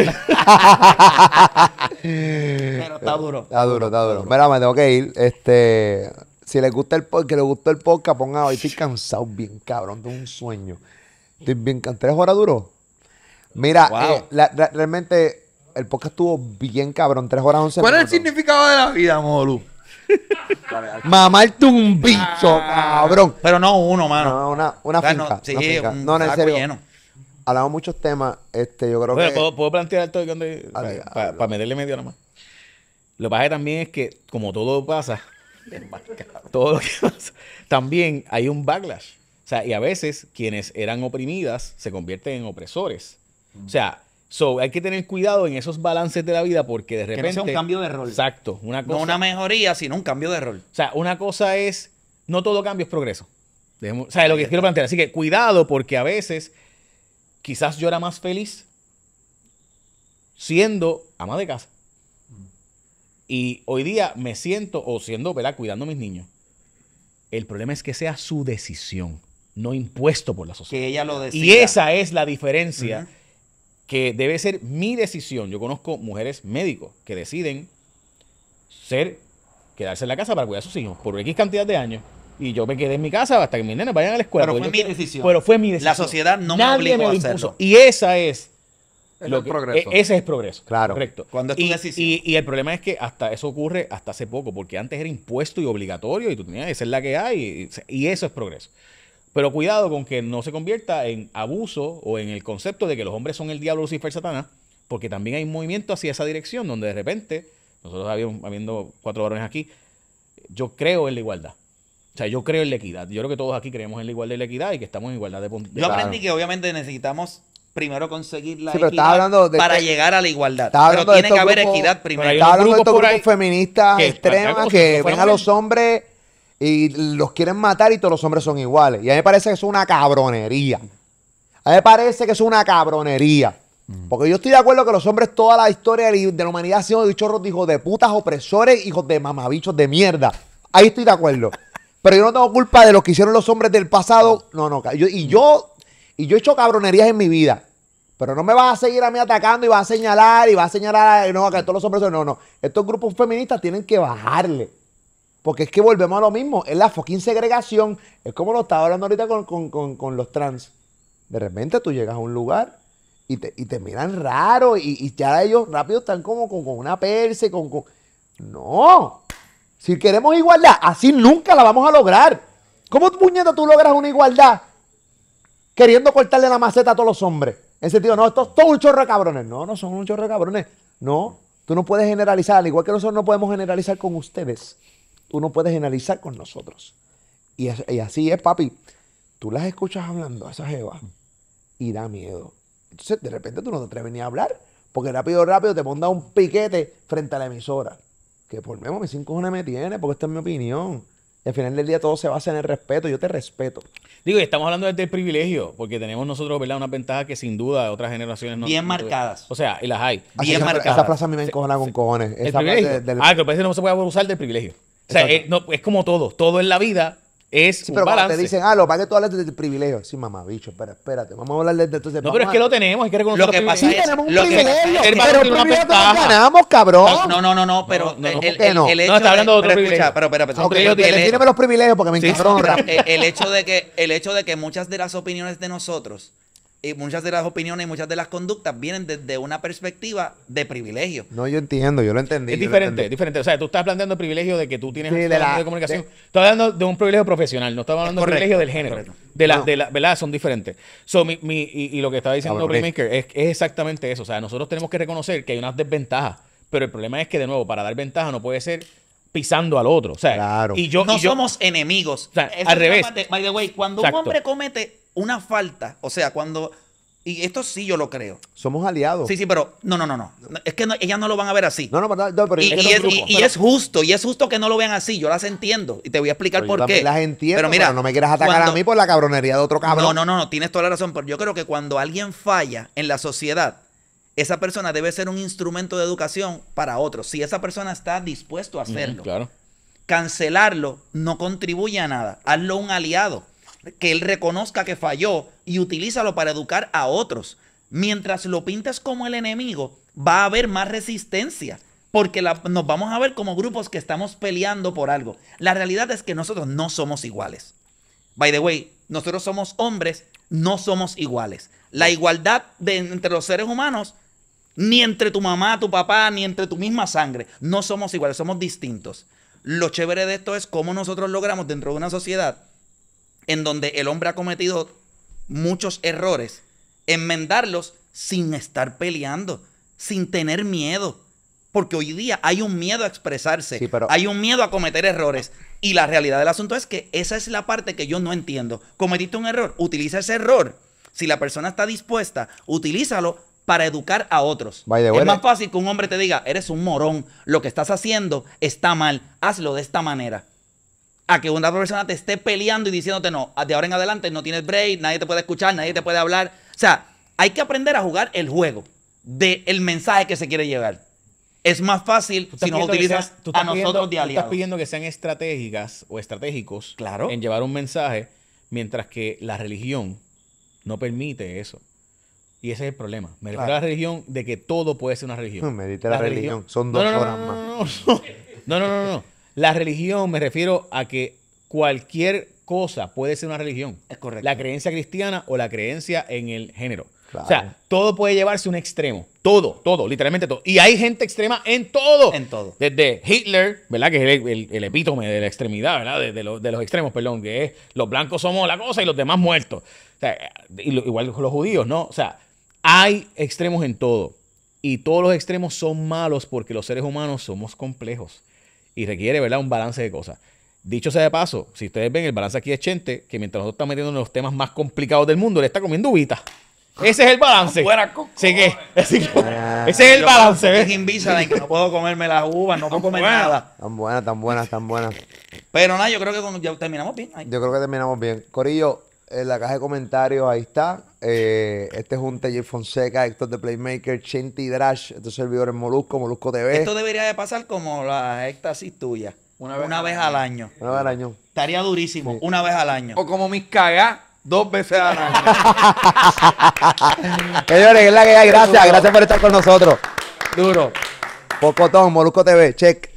Pero está duro. Está duro, está duro. Mira, me tengo que ir. Este, si les gusta el podcast, que les gustó el podcast, pongan hoy estoy cansado, bien cabrón, Tengo un sueño. Estoy bien cansado. ¿Tres horas duro? Mira, eh, realmente el podcast estuvo bien cabrón, tres horas once minutos. ¿Cuál es el significado de la vida, Molu? Mamarte un bicho, ah. cabrón. Pero no uno, mano. No, una, una, no, sí, Hablamos muchos temas. Este, yo creo que. ¿puedo, plantear esto ah, para, meterle medio nomás Lo que pasa también es que, como todo pasa, todo pasa, también hay un backlash. O sea, y a veces quienes eran oprimidas se convierten en opresores. O sea, So, hay que tener cuidado en esos balances de la vida porque de repente. Que un cambio de rol. Exacto. Una no una mejoría, sino un cambio de rol. O sea, una cosa es. No todo cambio es progreso. o sea, es lo que quiero plantear. Así que cuidado porque a veces quizás yo era más feliz siendo ama de casa. Y hoy día me siento, o siendo, ¿verdad? Cuidando a mis niños. El problema es que sea su decisión, no impuesto por la sociedad. Que ella lo decida. Y esa es la diferencia que debe ser mi decisión. Yo conozco mujeres médicos que deciden ser, quedarse en la casa para cuidar a sus hijos por X cantidad de años. Y yo me quedé en mi casa hasta que mis nenes vayan a la escuela. Pero pues fue mi decisión. La sociedad no me obligó a hacerlo. Impuso. Y esa es progreso. E, ese es progreso. Claro. Correcto. y, el problema es que hasta eso ocurre hasta hace poco, porque antes era impuesto y obligatorio y tú tenías, que ser la que hay, y eso es progreso. Pero cuidado con que no se convierta en abuso o en el concepto de que los hombres son el diablo, Lucifer, Satanás, porque también hay un movimiento hacia esa dirección donde de repente, nosotros habíamos, habiendo cuatro varones aquí, yo creo en la igualdad. O sea, yo creo en la equidad. Yo creo que todos aquí creemos en la igualdad y la equidad y que estamos en igualdad de puntos. Yo aprendí que obviamente necesitamos primero conseguir la equidad para llegar a la igualdad. Pero tiene que haber equidad primero. hay hablando de estos grupos feministas extremos que, que ven a los hombres y los quieren matar y todos los hombres son iguales. Y a mí me parece que es una cabronería. A mí me parece que es una cabronería. Mm. Porque yo estoy de acuerdo que los hombres, toda la historia de la humanidad, han sido chorros de hijos de putas, opresores, hijos de mamabichos de mierda. Ahí estoy de acuerdo. Pero yo no tengo culpa de lo que hicieron los hombres del pasado. No, no. y yo y yo he hecho cabronerías en mi vida. Pero no me vas a seguir a mí atacando y vas a señalar y vas a señalar a, que todos los hombres. No, no. Estos grupos feministas tienen que bajarle. Porque es que volvemos a lo mismo, es la fucking segregación. Es como lo estaba hablando ahorita con, los trans. De repente tú llegas a un lugar y te, miran raro y, ya ellos rápido están como con, una perse, con... No, si queremos igualdad, así nunca la vamos a lograr. ¿Cómo puñeta tú logras una igualdad queriendo cortarle la maceta a todos los hombres? En sentido, no, estos son un chorro cabrones. No, no son un chorro cabrones. No, tú no puedes generalizar, al igual que nosotros no podemos generalizar con ustedes tú no puedes generalizar con nosotros. Y, así es, papi. Tú las escuchas hablando a esas jeva y da miedo. Entonces, de repente tú no te atreves ni a hablar, porque rápido, rápido te ponga un piquete frente a la emisora. Que por menos mis cinco cojones me tiene, porque esta es mi opinión. al final del día todo se basa en el respeto. Yo te respeto. Digo, y estamos hablando desde el privilegio, porque tenemos nosotros, ¿verdad? Una ventaja que sin duda otras generaciones no. Bien marcadas. O sea, y las hay. Bien marcadas. Esa plaza a mí me encojona con cojones. Ah, que parece que no se puede abusar del privilegio. O sea, es, eh, no, es como todo, todo en la vida es sí, pero te dicen, ah, lo que todas las de privilegio. Sí, mamá, bicho, espera, espérate. Vamos a hablar de entonces. No, pero es que lo tenemos, hay que reconocer lo que pasa sí, es, tenemos un privilegio, pero ganamos, cabrón. No, no, no, no, pero no, no, el, el, no? No, está hablando de otro pero privilegio. Escucha, pero espera, okay, los privilegios porque me sí, el, el hecho de que muchas de las opiniones de nosotros muchas de las opiniones y muchas de las conductas vienen desde una perspectiva de privilegio. No, yo entiendo, yo lo entendí. Es diferente, es diferente. O sea, tú estás planteando el privilegio de que tú tienes sí, de, la, de comunicación. estás hablando de un privilegio profesional, no estás hablando de un privilegio del género. De la, ¿Verdad? Son diferentes. y, lo que estaba diciendo Playmaker ah, es, es exactamente eso. O sea, nosotros tenemos que reconocer que hay unas desventajas, pero el problema es que, de nuevo, para dar ventaja no puede ser pisando al otro. O sea, claro. y yo, no somos enemigos. al revés. by the way, cuando un hombre comete una falta, o sea, cuando... Y esto sí yo lo creo. Somos aliados. Sí, sí, pero no, no, no, no. Es que ellas no lo van a ver así. No, no, pero y, es, justo, y es justo que no lo vean así. Yo las entiendo y te voy a explicar por yo qué. Las entiendo, pero mira, no me quieras atacar a mí por la cabronería de otro cabrón. No, no, no, tienes toda la razón, pero yo creo que cuando alguien falla en la sociedad, esa persona debe ser un instrumento de educación para otros. Si esa persona está dispuesto a hacerlo, claro. cancelarlo no contribuye a nada. Hazlo un aliado que él reconozca que falló y utilízalo para educar a otros. Mientras lo pintas como el enemigo, va a haber más resistencia porque nos vamos a ver como grupos que estamos peleando por algo. La realidad es que nosotros no somos iguales. By the way, nosotros somos hombres, no somos iguales. La igualdad entre los seres humanos, ni entre tu mamá, tu papá, ni entre tu misma sangre, no somos iguales, somos distintos. Lo chévere de esto es cómo nosotros logramos dentro de una sociedad en donde el hombre ha cometido muchos errores, enmendarlos sin estar peleando, sin tener miedo. Porque hoy día hay un miedo a expresarse, hay un miedo a cometer errores. Y la realidad del asunto es que esa es la parte que yo no entiendo. Cometiste un error, utiliza ese error. Si la persona está dispuesta, utilízalo para educar a otros. es más eh, fácil que un hombre te diga, eres un morón, lo que estás haciendo está mal, hazlo de esta manera a que una persona te esté peleando y diciéndote no, de ahora en adelante no tienes break, nadie te puede escuchar, nadie te puede hablar. O sea, hay que aprender a jugar el juego del mensaje que se quiere llevar Es más fácil si no utilizas a nosotros de aliados. estás pidiendo que sean estratégicas o estratégicos claro. en llevar un mensaje, mientras que la religión no permite eso. Y ese es el problema. Me refiero a la religión de que todo puede ser una religión. No, la, religión. Son dos no, no, no, no. La religión, me refiero a que cualquier cosa puede ser una religión. Es correcto. La creencia cristiana o la creencia en el género. O sea, todo puede llevarse a un extremo. Todo, todo, literalmente todo. Y hay gente extrema en todo. En todo. Desde Hitler, ¿verdad? Que es el, epítome de la extremidad, ¿verdad? De, los extremos, perdón. Que es los blancos somos la cosa y los demás muertos. O sea, igual los judíos, ¿no? O sea, hay extremos en todo. Y todos los extremos son malos porque los seres humanos somos complejos y requiere, ¿verdad?, un balance de cosas. Dicho sea de paso, si ustedes ven, el balance aquí de Chente, que mientras nosotros estamos metiendo en los temas más complicados del mundo, le está comiendo uvitas. Ese es el balance. así que, ese es el balance. ¿ves? que no puedo comerme las uvas, no puedo comer nada. Tan buenas, tan buenas, tan buenas. Pero nada, yo creo que ya terminamos bien. Yo creo que terminamos bien. Corillo, en la caja de comentarios, ahí está. Eh, este es un TJ Fonseca, Héctor de Playmaker, Chinti Drash, estos servidor Molusco, Molusco TV. Esto debería de pasar como la éxtasis tuya. Una vez, al año. Una vez al año. Estaría durísimo, una vez al año. O como mis cagas, dos veces al año. Señores, es la que hay. Gracias, gracias por estar con nosotros. Duro. Pocotón, Molusco TV, check.